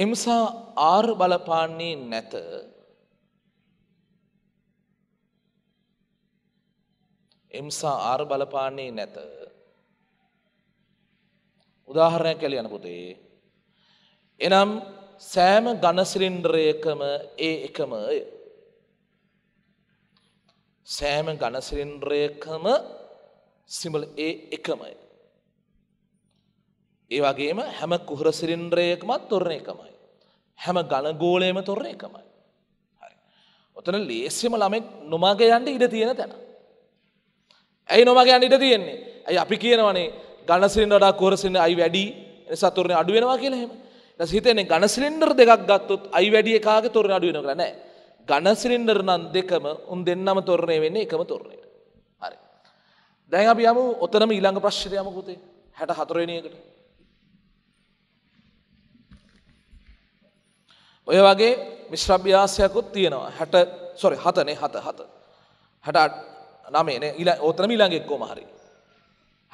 එමසා ආර් බලපාන්නේ නැත එම්සා ආර් බලපාන්නේ නැත උදාහරණයක් කැලියන පුතේ එනම් සෑම ගණසිලින්ඩරයකම ඒ එකමය සෑම ගණසිලින්ඩරයකම සිමල ඒ එකමයි ඒ වගේම හැම කුහර සිරින්ද්‍රයකමත් තොරණ එකමයි. හැම ගණගෝලයම තොරණ එකමයි. හරි. ඔතන ලේසිම ළමෙක් නොමග යන්න ඉඩ තියෙන තැන. ඇයි නොමග යන්න ඉඩ තියෙන්නේ? ඇයි අපි කියනවනේ ඝන සිලින්ඩර් වඩා කුහර සිලින්ඩර් අයි වැඩි නිසා තොරණ අඩු වෙනවා කියලා එහෙම. ඊට හිතෙන්නේ ඝන සිලින්ඩර් දෙකක් ගත්තොත් අයි වැඩි එකාගේ තොරණ අඩු වෙනවා කියලා නෑ. ඝන සිලින්ඩර් නම් දෙකම උන් දෙන්නම තොරණේ වෙන්නේ එකම තොරණේට. හරි. දැන් අපි යමු ඔතනම ඊළඟ ප්‍රශ්නයට යමුකෝ තේ 64 වෙනි එකට. ඔය වගේ මිශ්‍රභ්‍යාසයකුත් තියෙනවා හැට සොරි හතනේ හත හත හැට නමේ නේ ඊළ ඕතන ඊළඟ එක්කෝම හරි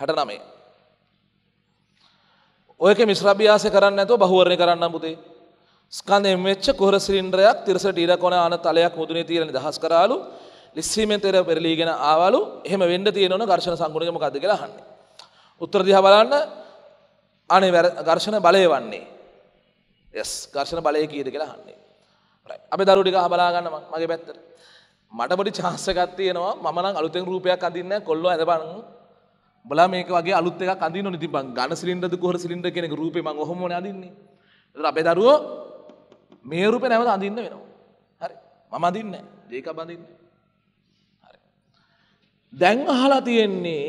හැට නමේ ඔයක මිශ්‍රභ්‍යාස කරන්න නැතුව බහුවරණය කරන්න පුතේ ස්කන්ධයෙන් වෙච්ච කුහර සිලින්ඩරයක් තිරසට ඉර කොන අන තලයක් මුදුනේ තියෙන දහස් කරාලු ලිස්සීමෙන් තෙර පෙරලීගෙන ආවලු එහෙම වෙන්න තියෙන ඕන ඝර්ෂණ සංගුණය මොකද්ද කියලා අහන්නේ. උත්තර දිහා බලන්න අනේ ඝර්ෂණ බලය වන්නේ යස් කර්ශණ බලය කීද කියලා හන්නේ අපි දරුටික හබලාගන්න මගේ පැත්තර මටපොඩි චාස්සකත් තියෙනවා මමනං අලුතෙන් රූපයක් අඳන්න කොල්ල ඇදබන බල මේක වගේ අලුත් එක කඳන්න නිති බං ගන සිලින්ඩද කොහර සිලින්ඩ කෙනෙක රූපේ මං හොම අදන්නේ අපේ දරුවෝ මේ රූපේ නැවත අඳන්න වෙනවා හරි මම අඳන්න ඒක බඳන්න දැන් අහලා තියෙන්නේ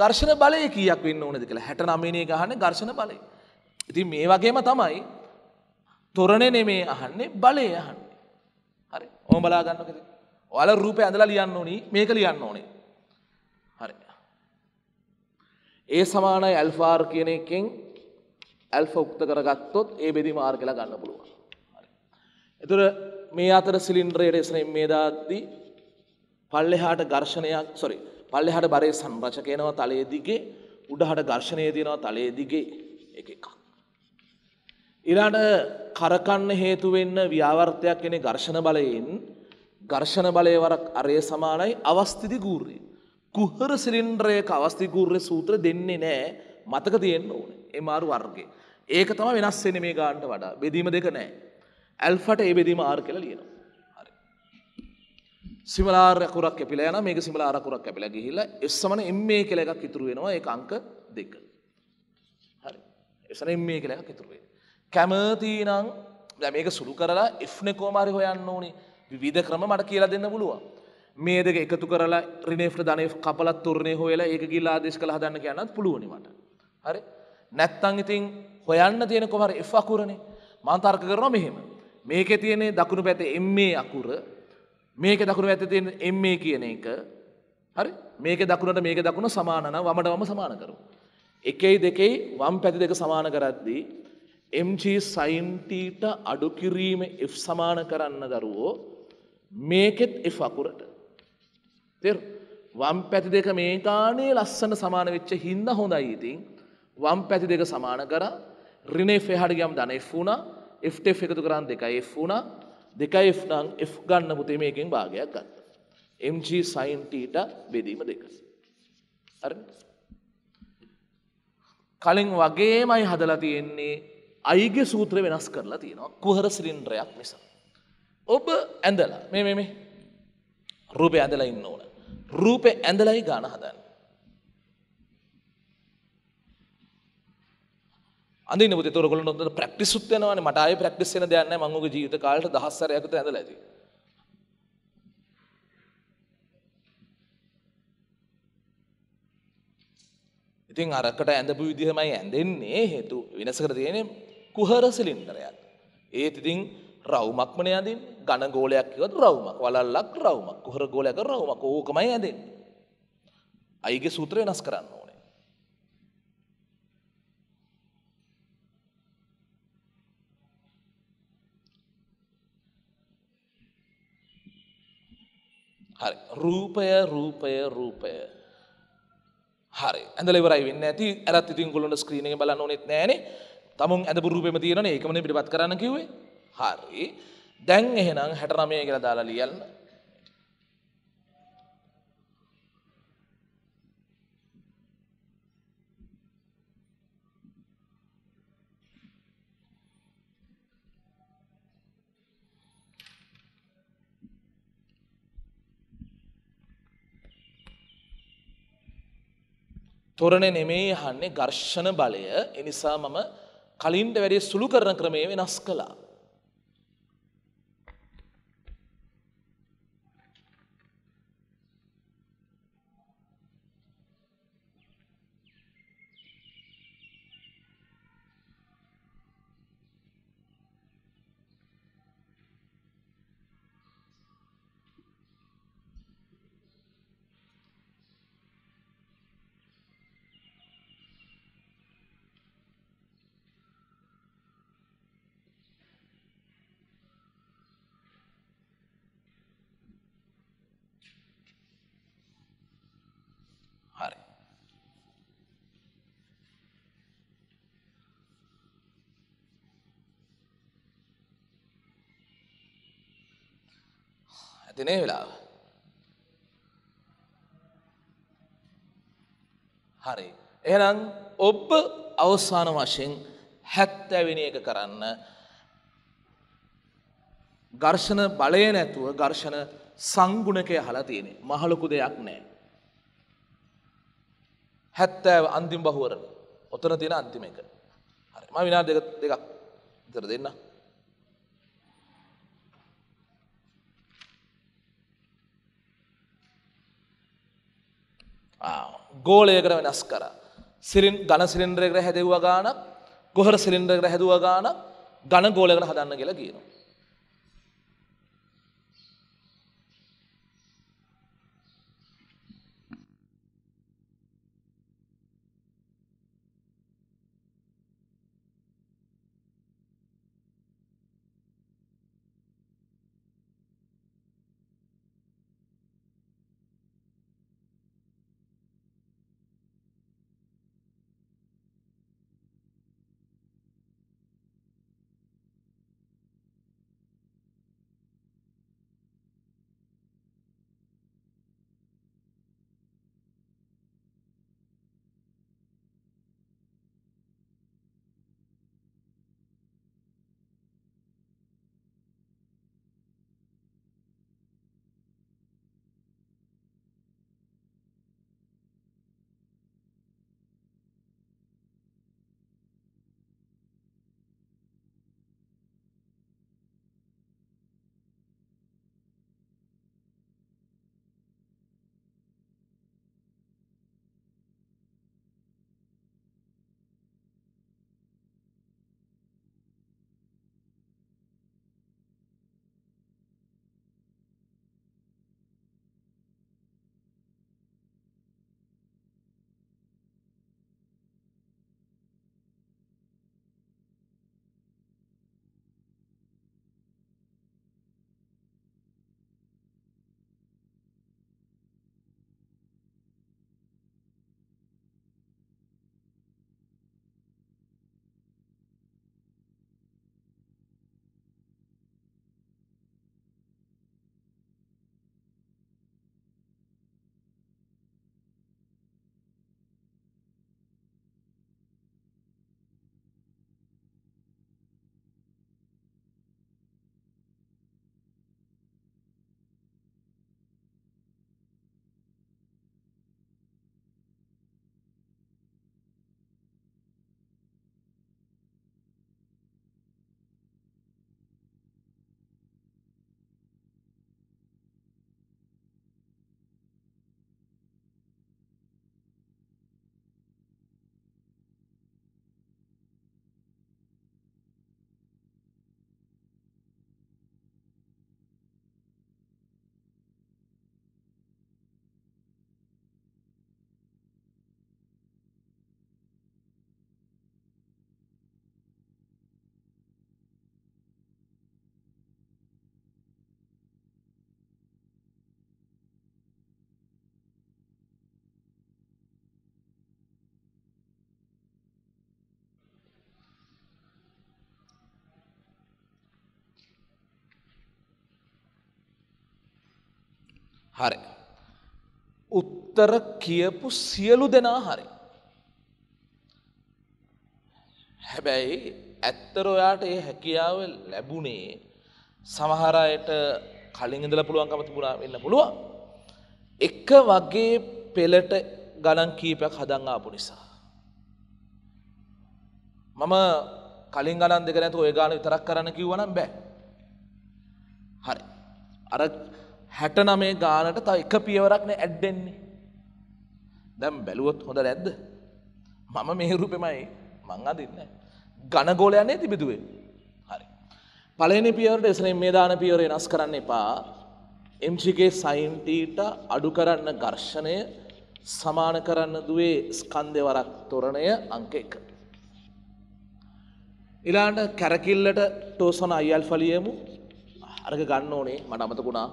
ගර්ශණ බලය කියක් වෙන්න ඕනද කියලා හැට නමිනේ ගහන ගර්ශණ බලය ඉතින් මේ වගේම තමයි තොරණේ නෙමේ අහන්නේ බලය අහන්නේ. හරි. ඕම බලා ගන්නකද? ඔයාලා රූපේ ඇඳලා ලියන්න ඕනි. මේක ලියන්න ඕනේ. හරි. ඒ සමානයි ඇල්ෆා ආර් කියන එකෙන් ඇල්ෆා උක්ත කරගත්තොත් ඒ බෙදීම ආර් කියලා ගන්න පුළුවන්. හරි. එතකොට මේ අතර සිලින්ඩරයේ රේසනේ මේ දාද්දී පල්ලෙහාට ඝර්ෂණයක් සොරි පල්ලෙහාට බරේ සංරචකයනවා තලයේ දිගේ උඩහට ඝර්ෂණය දෙනවා තලයේ දිගේ එක එක. ඊළාට කරකන්න හේතු වෙන්න ව්‍යාවර්තයක් කෙනෙ ඝර්ෂණ බලයෙන් ඝර්ෂණ බලය වරක් අරය සමානයි අවස්ථිති ගූර්ය. කුහර සිලින්ඩරයක අවස්ථි ගූර්ය සූත්‍ර දෙන්නේ නෑ මතක තියෙන්න ඕන එමාරු වර්ගේ. ඒක තම වෙනස් වෙන මේ ගාන්ට වඩා බෙදීම දෙක නෑ. ඇල්ෆට ඒ බෙදීම ආර් කළ ලියනවා. සිමලාරකුරක් කැපිල යන මේක සිමලාරකුරක් කැපිල ගිහිල්ල එස්සමන එම්මේ කෙල එකක් ඉතුරුවෙනවා ඒ අංක දෙක. හරි එසන එම්මේ කෙලක් ඉතුරුවේ. කැමතිනං දැමක සුළු කරලා එ්න කෝමාරි හොයන්න ඕනේ විධ ක්‍රම මට කියලා දෙන්න පුළුවන්. මේ දෙක එකතු කරලා රිනේට් ධනය කපලත් තුරණය හොයලා ඒ ගිල්ලා දේශ කළ හදන්න කියන්නත් පුළුවනිමට. හරි නැත්තං ඉතින් හොයන්න තියෙන කොමර එ් අකුරණේ මන්තර්ක කරන මෙහෙම. මේක තියනේ දකුණු පැත එම්මේ අකුර මේක දකුණු ඇත තියෙන එම්මේ කියන එක හරි මේක දකුණට මේක දකුණ සමානන වමට වම සමාන කරු. එකයි දෙකයි වම් පැති දෙක සමාන කරද්දී MG සයින්ටීට අඩුකිරීම F සමාන කරන්න දරුවෝ මේකෙත් F අකුරට. තෙර වම් පැති දෙක මේකානේ ලස්සන සමාන වෙච්ච හින්ද හොඳයි ඉතින් වම් පැති දෙක සමාන කර රිනේ ෆෙහට ගම් ධන F වුණා Fට එකතු කරන්න දෙකයි F වුණා දෙකයි F නම් F ගන්න පුතේ මේකෙන් භාගයක් ගන්න. MG සයින්ටීට බෙදීම දෙක. හරි කලින් වගේමයි හදලා තියෙන්නේ අයිගේ සූත්‍ර වෙනස් කරලා තියෙනවා කුහර සිලින්ඩ්‍රයක් මිස. ඔබ ඇඳල මේ මේ රූපය ඇඳලා ඉන්න ඕන. රූපය ඇඳලයි ගාන හදන්න. අඳ නති තුරගල නොද ප්‍රක්ටිසුත් වෙනවන මටය ප්‍රක්ටිස්සන දයන්න මංගු ජීවිත කාලට දහස්සරයකත ඇඳල ඇති. ඉතින් අරකට ඇඳපු විදිහමයි ඇඳෙන්නේ හේතු වෙනසකර තියනෙ කුහර සිලින්ඩරයක්. ඒත් ඉතින් රවුමක්මන යදින් ගණ ගෝලයක් ඉවත් රවුමක් වලල්ලක් රවුමක් කුහර ගෝලයක රවුමක් ඕකමයි ඇදෙන්. අයිගේ සූත්‍රය වෙනස් කරන්න ඕනේ. හරි රූපය රූපය රූපය හරි ඇඳල ඉවරයි වෙන්නේ නැති ඇරත් ඉතින් ගොල්ලොන්ට ස්ක්‍රීන් එකෙන් බලන්න ඕනෙත් නැහනේ තමුන් ඇඳපු රූපෙම තියෙනනේ ඒකමනේ පිටපත් කරන්න කිව්වේ. හරි. දැන් එහෙනම් 69 කියලා දාලා ලියන්න. තොරණ නෙමෙයි අහන්නේ ඝර්ෂණ බලය. ඒ නිසා මම කලින්ට වැඩේ සුළු කරන ක්‍රමය වෙනස් කළා. ඇති නේ වෙලාව. හරි. එහෙනම් ඔබ අවසාන වශයෙන් 70 වෙනි එක කරන්න ඝර්ෂණ බලය නැතුව ඝර්ෂණ සංගුණකය හලා තියෙන්නේ. මහ ලොකු දෙයක් නෑ. 70 අන්තිම බහුවරණ. ඔතන තියෙන අන්තිම එක. හරි. මම විනාඩි දෙක දෙකක් විතර දෙන්නම්. ගෝලයකට වෙනස් කර. සිරින් ගන සිලින්ද්‍රයකට හැදව්වා ගාන ගොහර සිලින්ද්‍රකට හැදවා ගාන ගණ ගෝලකට හදන්න කියලා කියනවා. හරි. උත්තර කියපු සියලු දෙනා හරි. හැබැයි ඇත්තර ඔයාට ඒ හැකියාව ලැබුණේ සමහරයට කලින් ඉඳලා පුළුවන් කම තිබුණා වෙන්න පුළුවන්. එක වගේ පෙළට ගණන් කීපයක් හදන් ආපු නිසා. මම කලින් ගණන් දෙක නැතුව ඔය ගාන විතරක් කරන්න කිව්වනම් බෑ. හරි. අර හැට නමේ ගානට තව එක පියවරක්න ඇඩ්ඩෙන්නේ. දැම් බැලුවොත් හොඳ ඇද්ද. මම මේරුපෙමයි මං අදින්න. ගණගෝලයන්නේ තිබිදුවේ. හරි. පලනි පියවරට එසනේ මේ දාන පියවරේ නස් කරන්න එපා. එම්චිගේ සයින්ටීට අඩු කරන්න ගර්ෂණය සමාන කරන්න දුවේ ස්කන්දෙවරක් තොරණය අංක එක. ඉලාට කැරකිල්ලට ටෝසන අයිල් ෆලියමු අරග ගන්න ඕනේ මට අමතකුණා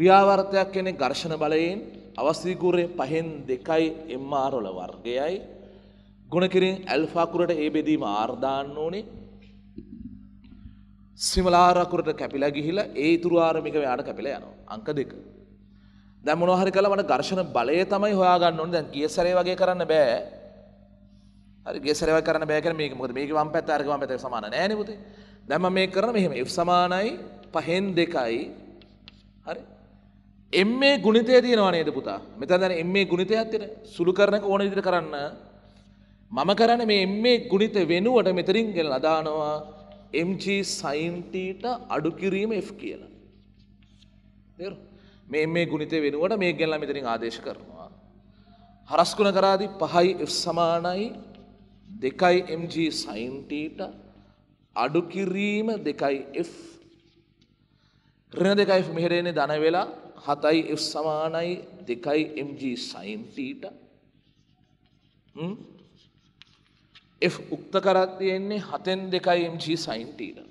ව්‍යාවර්තයක් කෙනෙක් ඝර්ෂණ බලයෙන් අවස්ථීකූරේ පහෙන් දෙකයි එම්මාරොල වර්ගයයි ගුණකිරින් ඇල්ෆාකුරට ඒ බෙදීම ආර්ධාන්න ඕනේ සිමලාරකුරට කැපිලා ගිහිල ඒ තුරු ආරමික යාට කැපිල යනවා අංක දෙක. දැමුණ හරි කල වන ගර්ශණ බලය තමයි හොයාගන්න ඕන දැන් ගිය සරේ වගේ කරන්න බෑ හරිගේ සරව කරන බෑක මේක මොකද මේක වම් පැත් අරගම පැත සමාන නෑනපුති දැම මේ කරන මෙහෙම එ සමානයි පහෙන් දෙකයි හරි එම්මේ ගුණිතය තියෙනවා නේද පුතා මෙතන දැන් එම්මේ ගුණිතය ඇත්තට සුළු කරනක ඕන විදිහට කරන්න මම කරන්නේ මේ එම්මේ ගුණිත වෙනුවට මෙතනින් ගෙනලා දානවා mg sin t අඩු කිරීම f කියලා තේරු මේ එම්මේ ගුණිතය වෙනුවට මේක ගෙනලා මෙතනින් ආදේශ කරනවා හරස් ගුණ කරාදී 5 f සමානයි 2 mg sin t අඩු කිරීම 2 f ඍණ 2 f මෙහෙරෙන්නේ ධන වෙලා හතයි F සමානයි දෙකයි mg sin theta F උක්ත කරක් තියෙන්නේ හතෙන් දෙකයි mg sin theta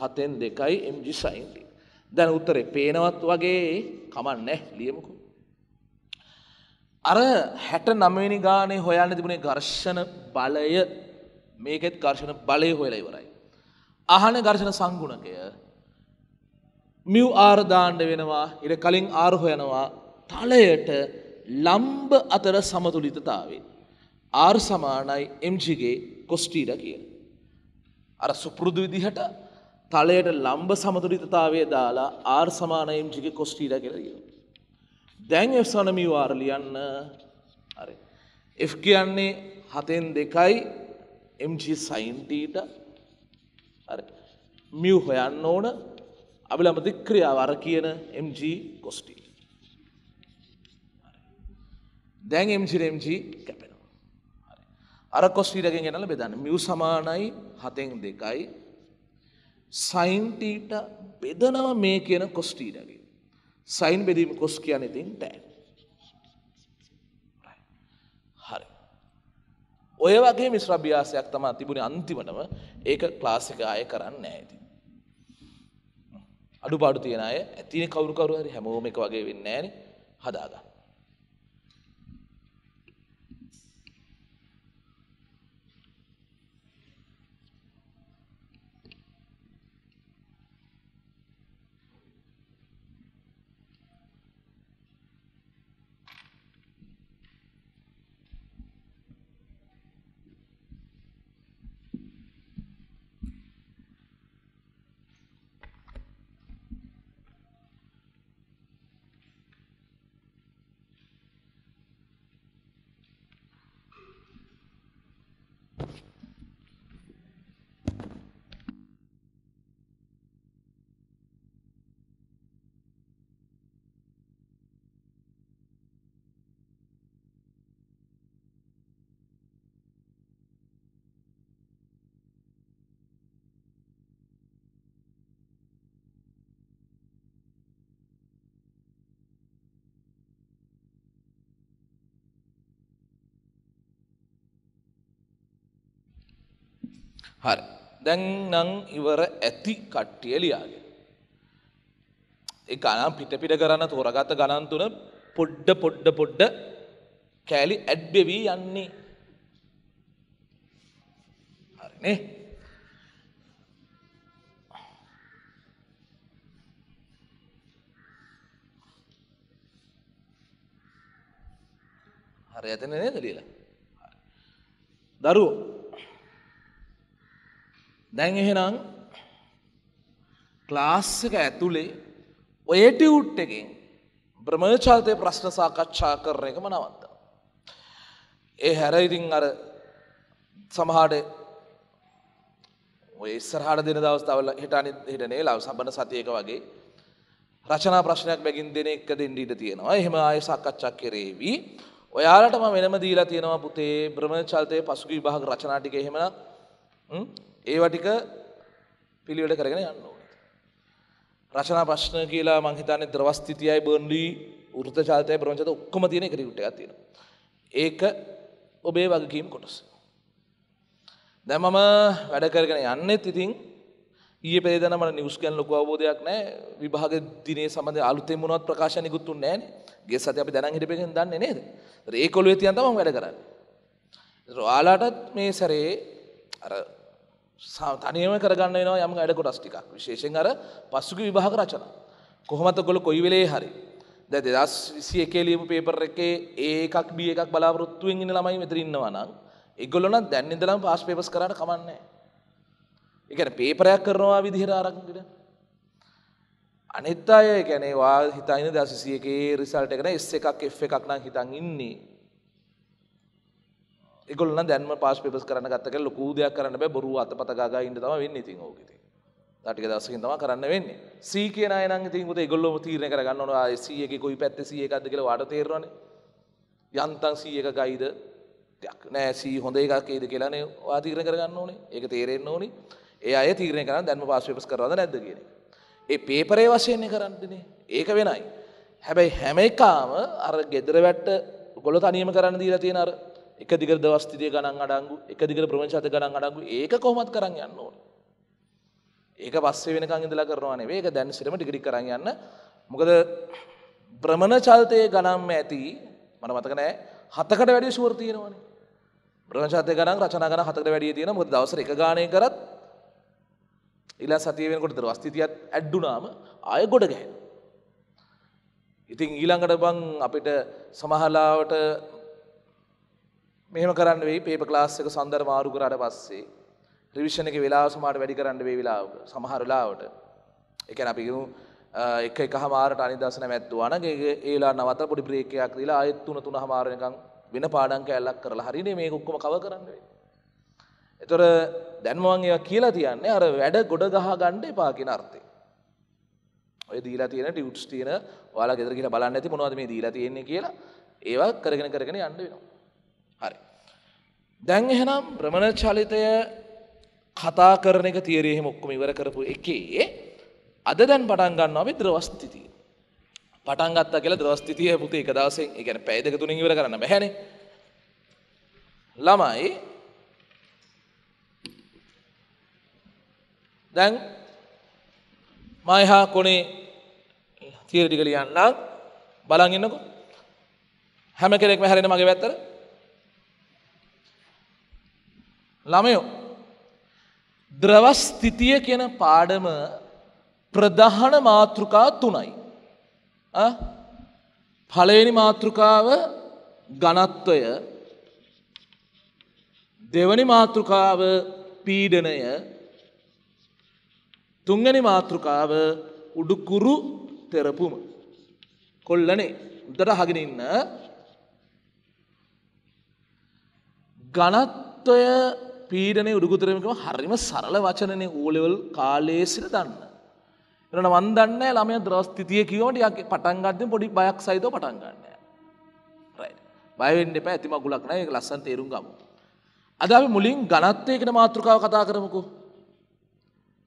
හතෙන් දෙකයි mg sin theta දැන් උත්තරේ පේනවත් වගේ කමන්නේ ලියමුකෝ අර 69 වෙනි ගානේ හොයන්න තිබුණේ ඝර්ෂණ බලය මේකෙත් ඝර්ෂණ බලය හොයලා ඉවරයි අහන ඝර්ෂණ සංගුණකය මිව් ආර්ධාණ්ඩ වෙනවා ඉර කලින් ආර්හොයනවා තලයට ලම්බ අතර සමතුලිතතාවේ. ආර් සමානයි එම්ජිගේ කොස්ටීඩ කිය. අර සුපුරුදු විදිහට තලයට ලම්බ සමතුලිතතාවේ දාලා ආර් සමාන එම්ජිගේ කොස්ටීඩ කරගිය. දැන් එසනමී වාර ලියන්න හරි. එ කියන්නේ හතෙන් දෙකයි එම්ජි සයින්ටීට මිව් හොයන්න ඕන අබිලම දික්ක්‍රියාව අර කියන MG කොස්ටි. දැන් MGMG කැපෙනවා. අර කොස්ටීරගෙන් ගැනල බෙදන්න මිය සමානයි හතෙන් දෙකයි සයින්ටීට බෙදනව මේ කියන කොස්ටීරගේ. සයින් බෙදීම කොස් කියන ඉතින් ටෑන්. හරි. ඔය වගේ මිශ්‍රභ්‍යාසයක් තමා තිබුණ අන්තිමටම ඒක ක්ලාසික අය කරන්න ඇති. අඩුපාඩු තියෙන අය තියෙන කවුරු කවුරු හරි හැමෝම එක වගේ වෙන්නේ නැහැනේ හදාගන්න හරි. දැන් නම් ඉවර ඇති කට්ටිය ලියාගෙන. ඒ ගණන් පිට පිට කරන තෝරගත ගණන් තුන පොඩ්ඩ පොඩ්ඩ පොඩ්ඩ කෑලි ඇඩ් වෙවි යන්නේ. හරිනේ. හරි ඇතන නේද ලියලා. දරුවෝ දැන් එහෙනම් ක්ලාස් එක ඇතුලේ ඔය ටියුට් එකෙන් බ්‍රහ්මචාරිතේ ප්‍රශ්න සාකච්ඡා කරන එකම නවත්තා. ඒ හැර ඉතින් අර සමහරට ඔය ඉස්සරහට දෙන දවස්වල හිට අනිත් හිට නේලා සම්බන්ධ සතියක වගේ රචනා ප්‍රශ්නයක් බැගින් දෙන එක දෙන්න ඉඩ තියෙනවා. එහෙම ආයෙ සාකච්ඡා කෙරේවි. ඔයාලට මම වෙනම දීලා තියෙනවා පුතේ බ්‍රහ්මචාරිතේ පසුගිය විභාග රචනා ටික එහෙමනම් ඒවා ටික පිළිවෙල කරගෙන යන්න ඕනේ. රචනා ප්‍රශ්න කියලා මං හිතන්නේ ද්‍රවස්ථිතියයි බර්න්ලි වෘත චාලිතයයි ප්‍රවංචත ඔක්කොම තියෙන එක රිකුට් එකක් තියෙනවා. ඒක ඔබේ වගකීම් කොටස. දැන් මම වැඩ කරගෙන යන්නෙත් ඉතින් ඊයේ පෙරේදා මට නිවුස් ගැන ලොකු අවබෝධයක් නැහැ. විභාග දිනේ සම්බන්ධ අලුතෙන් මොනවත් ප්‍රකාශන නිකුත්ුන්නේ නැහැනේ. ගිය සතියේ අපි දැනන් හිටපෙකින් දන්නේ නේද? ඒතර ඒකොළුවේ තියන් තමයි මම වැඩ කරන්නේ. ඒතර ඔයාලාටත් මේ සැරේ අර තනියම කරගන්න නවා යම අඩ කොටස් ටිකක් විශේෂෙන් අර පස්සුගේ විභාග රචන. කොහොමත ගොල කොයි වෙලේ හරි. ද දෙදස් විසි එකේ ලියපු පේපර එකේ ඒකක් බිය එකක් බලාපොරොත්තුවෙන් ඉන්න ළමයි මෙතරඉන්නවනම් එගොලොන දැන් ඉදලම් පාස් පේපස් කරට කමන්නේ. එකන පේපරයක් කරනවා විදිහර ආරක්කට. අනෙත් අය ගැනේවා හිතයින දසිසියකේ රිසල්ට එකන එස් එකක් එ් එකක් නම් හිතන් ඉන්නේ එකගොල්න දැන්ම පාස් පෙපස් කරන්න ගත්තක ලොකූ දෙයක් කරන්න බෑ බොරු අතපත ගා ඉන්න තම වෙන්න ඉතින් ඕකති ටික දස්සකින් තම කරන්න වෙන්න සී කියන න තිකුට ගොල්ලොම තීරණ කරගන්නවා සියක කොයි පැත්ත සිය එකක්ද කියල වාට තේරවන යන්තන් සීයක ගයිද දෙයක් නෑ සී හොඳ එකක්කේද කියලානේ වාතීරණ කරගන්න ඕනේ ඒක තේරෙන්න්න ඕනි ඒ අය තීරණය කරන්න දැන්ම පාස්පෙපස් කරද නැද්ද කියන. ඒ පේපරේ වශයන්නේ කරන්නනේ ඒක වෙනයි. හැබැයි හැම එකාම අර ගෙදර වැට්ට ගොල තනියම කරන්න දීලා තියෙනර එක දිගට දවස් 30 ගණන් අඩංගු, එක දිගට ප්‍රවංශත ගණන් අඩංගු. ඒක කොහොමද කරන් යන්න ඕන? ඒක පස්සේ වෙනකන් ඉඳලා කරනවා නෙවෙයි. ඒක දැන් සිටම ටික ටික කරන් යන්න. මොකද භ්‍රමණ චල්තයේ ගණන්ම ඇති මට මතක නෑ හතකට වැඩිය ෂුවර් තියෙනවනේ. භ්‍රමණ චල්තයේ ගණන් රචනා ගණන් හතකට වැඩිය තියෙනවා. මොකද දවසට එක ගාණේ කරත් ඊළඟ සතිය වෙනකොට දවස් 30ත් ඇඩ්ඩුනාම ආයෙ ගොඩ ගැහෙනවා. ඉතින් ඊළඟට බං අපිට සමහරලාවට මෙහෙම කරන්න වෙයි පේපර් ක්ලාස් එක සඳර මාරු කරාට පස්සේ රිවිෂන් එකේ වෙලාව සමහරට වැඩි කරන්න වෙයි වෙලාවක සමහර වෙලාවට. ඒ කියන්නේ අපි කියමු එක එකහමාරට අනිදාස නැවැත්තුවා නම් ඒක ඒ වෙලාව නවත පොඩි බ්‍රේක් එකක් දීලා ආයෙත් තුන තුනහමාර නිකන් වෙන පාඩම් කැලක් කරලා හරිනේ මේක ඔක්කොම කව කරන්න වෙයි. ඒතර දැන් මම ඒවා කියලා තියන්නේ අර වැඩ ගොඩ ගහ ගන්න එපා කියන අර්ථේ. ඔය දීලා තියෙන ටියුට්ස් තියෙන ඔයාලා ගෙදර ගිහලා බලන්න ඇති මොනවද මේ දීලා තියෙන්නේ කියලා ඒවා කරගෙන කරගෙන යන්න වෙනවා. හරි. දැන් එහෙනම් බ්‍රමණ චලිතය කතා කරන එක තීරයෙහි ඔක්කොම ඉවර කරපු එකේ අද දැන් පටන් ගන්නවා අපි ද්‍රවස්ථිතිය. පටන් ගත්තා කියලා ද්‍රවස්ථිතිය පුතේ එක දවසෙන්, ඒ කියන්නේ පැය දෙක තුනෙන් ඉවර කරන්න බැහැනේ. ළමයි දැන් මම එහා කොනේ තියරි ටික ලියන්නම් බලන් ඉන්නකෝ. හැම කෙනෙක්ම හැරෙන මගේ පැත්තට ළමයෝ. ද්‍රවස්ථිතිය කියන පාඩම ප්‍රධහන මාතෘකා තුනයි. පලවෙනි මාතෘකාව ගනත්වය දෙවනි මාතෘකාව පීඩනය තුංගනි මාතෘකාව උඩුකුරු තෙරපුම. කොල්ලනේ උදට හගෙන ඉන්න ගනත්වය පීඩනේ උඩුගුතරමකම හරිම සරල වචනනේ ඕලෙවල් කාලයේ සිට දන්න. එනට වන් දන්න ළමය ද්‍රස්තිතිය කියවට ය පටන්ගත්ය පොඩි බයක් සහිත පටන්ගන්න. බයවෙන්න එපා ඇතිම ගුලක්න එක ලස්සන් තේරුම් ගම. අද මුලින් ගනත්තයකට මාතෘකාව කතා කරමකු.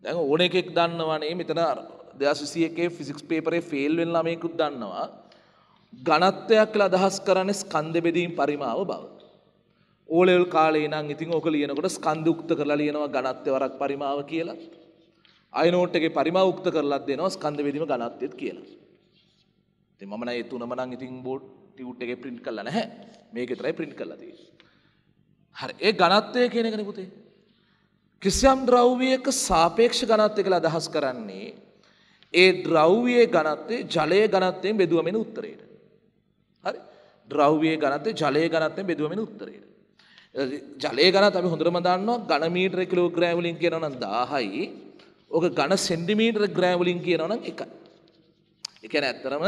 දැ ඕන එකෙක් දන්නවනේ මෙතන දෙසිසියකේ ෆිසික්ස් පේපරේ ෆෙල් වෙන් ළමයකුත් දන්නවා. ගනත්තයක් අදහස් කරන්නේ ස්කන්ධ බෙදීම් පරිමාව බව. ඕලෙවල් කාලේ නම් ඉතින් ඕක ලියනකොට ස්කන්ධ උක්ත කරලා ලියනවා ඝනත්වවරක් පරිමාව කියලා. අයනෝට් එකේ පරිමාව උක්ත කරලත් දෙනවා ස්කන්ධ වේදීම ඝනත්වෙත් කියලා. ඉතින් මම නම් ඒ තුනම නම් ඉතින් බෝඩ් ටියුට් එකේ print කරලා නැහැ. මේක විතරයි print කරලා තියෙන්නේ. හරි ඒ ඝනත්වය කියන එකනේ පුතේ. කිසියම් ද්‍රව්‍යයක සාපේක්ෂ ඝනත්වය කියලා අදහස් කරන්නේ ඒ ද්‍රව්‍යයේ ඝනත්වය ජලයේ ඝනත්වයෙන් බෙදුවමෙන උත්තරේට. හරි. ද්‍රව්‍යයේ ඝනත්වය ජලයේ ඝනත්වයෙන් බෙදුවමෙන උත්තරේට. ජලය ගන අපි හොඳරම දන්නවා ගණ මීටර කිලෝග්‍රෑම් වලින් කියනවනම් 1000යි. ඔක ඝන සෙන්ටිමීටර ග්‍රෑම් වලින් කියනවනම් 1යි. ඒ කියන්නේ ඇත්තරම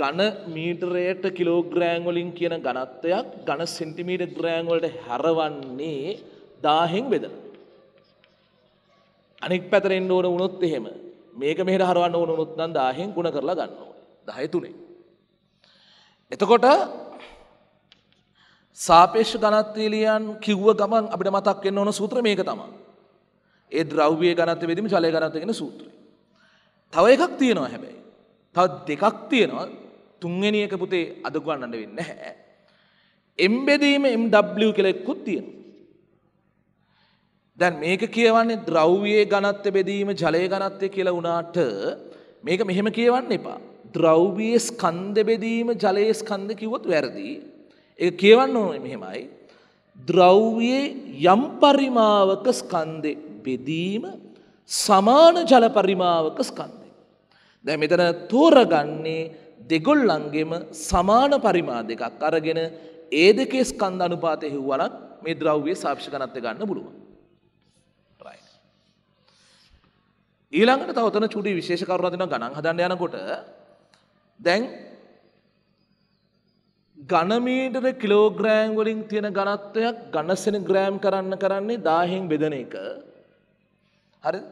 ඝන මීටරයට කිලෝග්‍රෑම් වලින් කියන ඝනත්වයක් ඝන සෙන්ටිමීටර ග්‍රෑම් වලට හැරවන්නේ 1000න් බෙදලා. අනෙක් පැතර එන්න ඕන වුණොත් එහෙම මේක මෙහෙට හරවන්න ඕන වුණොත් නම් 1000න් ಗುಣ කරලා ගන්න ඕනේ. 10 3. එතකොට සාපේෂ ගණත්තේලියන් කිව්ව ගමන් අපිට මතක් වෙන්න ඕන සූත්‍ර මේක තමයි. ඒ ද්‍රව්‍ය ගණත්ත වෙදීම ජලය ගණත්ත කියන සූත්‍රය. තව එකක් තියෙනවා හැබැයි. තව දෙකක් තියෙනවා තුන්වෙනි එක පුතේ අද ගන්නන්න වෙන්නේ නැහැ. එම්බෙදීම MW කියලා එකකුත් තියෙනවා. දැන් මේක කියවන්නේ ද්‍රව්‍යයේ ඝනත්වය බෙදීම ජලයේ ඝනත්වය කියලා වුණාට මේක මෙහෙම කියවන්න එපා. ද්‍රව්‍යයේ ස්කන්ධ බෙදීම ජලයේ ස්කන්ධ කිව්වොත් වැරදි. ඒ කියවන්න ඕන මෙහෙමයි. ද්‍රව්යේ යම් පරිමාවක ස්කන්දෙ බෙදීම සමාන ජල පරිමාවක ස්කන්දේ. දැ මෙතන තෝරගන්නේ දෙගොල්ලන්ගේම සමාන පරිමා දෙකක් අරගෙන ඒ දෙකේ ස්කන්ධ අනුපාතය හෙව්වලත් මේ ද්‍රව්වේ සාක්ෂි කනත්ත ගන්න පුළුවන්. ඊළඟට තවතන චුඩි විශේෂකරුවදින ගණන් හදන්න යනකොට දැන් ගණමීටර කිලෝග්‍රෑම් වලින් තියෙන ඝනත්වයක් ඝනසෙන ග්‍රෑම් කරන්න කරන්නේ 1000න් බෙදන එක. හරිද?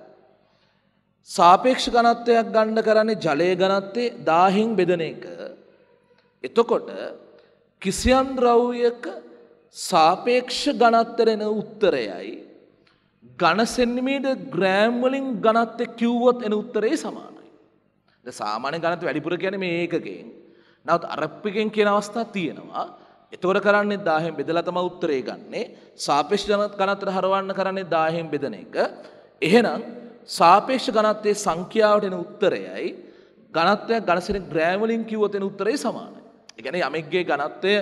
සාපේක්ෂ ඝනත්වයක් ගන්න කරන්නේ ජලයේ ඝනත්වය 1000න් බෙදන එක. එතකොට කිසියම් ද්‍රව්‍යයක සාපේක්ෂ ඝනත්වරෙන උත්තරයයි ඝන සෙන්ටිමීටර් ග්‍රෑම් වලින් ඝනත්වය කිව්වොත් එන උත්තරේ සමානයි. ද සාමාන්‍ය ඝනත්වය වැඩිපුර කියන්නේ මේ ඒකකයෙන් නැවත අරප්පිකෙන් කියන අවස්ථා තියෙනවා. එතකොට කරන්නේ 10න් බෙදලා තමයි උත්තරේ ගන්නෙ. සාපේක්ෂ ඝනත්‍ර හරවන්න කරන්නේ 10න් බෙදන එක. එහෙනම් සාපේක්ෂ ඝනත්වයේ සංඛ්‍යාවට එන උත්තරයයි ඝනත්වය ඝන සෙනි ග්‍රෑම් වලින් කිව්වොත් එන උත්තරේ සමානයි. ඒ කියන්නේ යමෙක්ගේ ඝනත්වය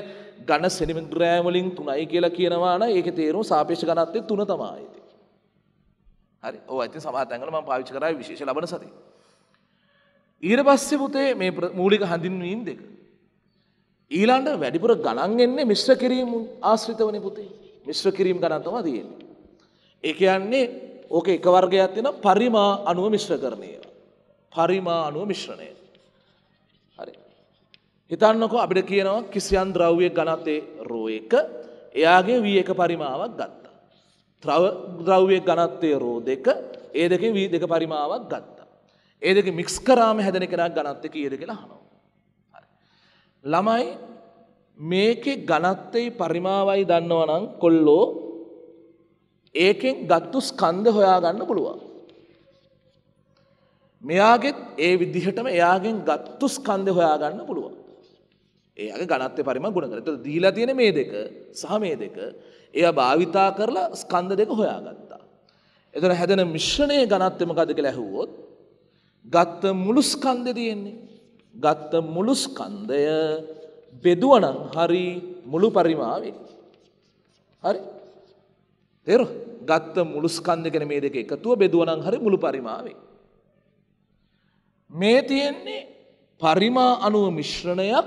ඝන සෙනි ග්‍රෑම් වලින් 3යි කියලා කියනවා නම් ඒකේ තේරුම සාපේක්ෂ ඝනත්වය 3 තමයි. හරි. ඔව් ඉතින් සමහර තැන්වල මම පාවිච්චි කරා විශේෂ ලබන සතියේ. ඊට පස්සේ පුතේ මේ මූලික හඳුන්වීම් දෙක. ඊළන්ට වැඩිපුර ගණන් එන්නේ මිශ්‍ර කිරීම ආශ්‍රිත වනි පුතේ මිශ්‍ර කිරීම් ගණන්තම තියෙන්නේ. ඒ කියන්නේ ඕක එක වර්ගයක් තියෙන පරිමා අනුව මිශ්‍ර කරණය. පරිමා අනුව මිශ්‍රණය. හරි. හිතන්නකො අපිට කියනවා කිසියන් ද්‍රව්‍ය ගණතේ රෝ එක එයාගේ වී එක පරිමාවක් ගත්තා. ද්‍රව ද්‍රව්‍ය ගණත්තේ රෝ දෙක ඒ දෙකේ වී දෙක පරිමාවක් ගත්තා. ඒ දෙක මික්ස් කරාම හැදෙන කෙනා ගණත් එක ඊද කියලා අහනවා. ළමයි මේකේ ඝනත්වයේ පරිමාවයි දන්නවනම් කොල්ලෝ ඒකෙන් ගත්තු ස්කන්ධ හොයාගන්න පුළුවන්. මෙයාගෙත් ඒ විදිහටම එයාගෙන් ගත්තු ස්කන්ධ හොයාගන්න පුළුවන්. ඒගේ ගණත්ය පරිම ගුණ කරත දීලා තියෙන මේ දෙක සහ මේ දෙක එය භාවිතා කරලා ස්කන්ධ දෙක හොයාගත්තා. එතන හැදන මිශ්‍රණය ගණත්්‍යමකදක ලැහුවොත් ගත්ත මුළු ස්කන්ධ තියෙන්නේ. ගත්ත මුළුස්කන්දය බෙදුවනං හරි මුළු පරිමාවේ. හරි තෙර ගත්ත මුළුස්කන්ද කෙන මේ දෙක එකතුව බෙදුවනං හරි මුළු පරිමාවේ. මේ තියෙන්නේ පරිමා අනුව මිශ්‍රණයක්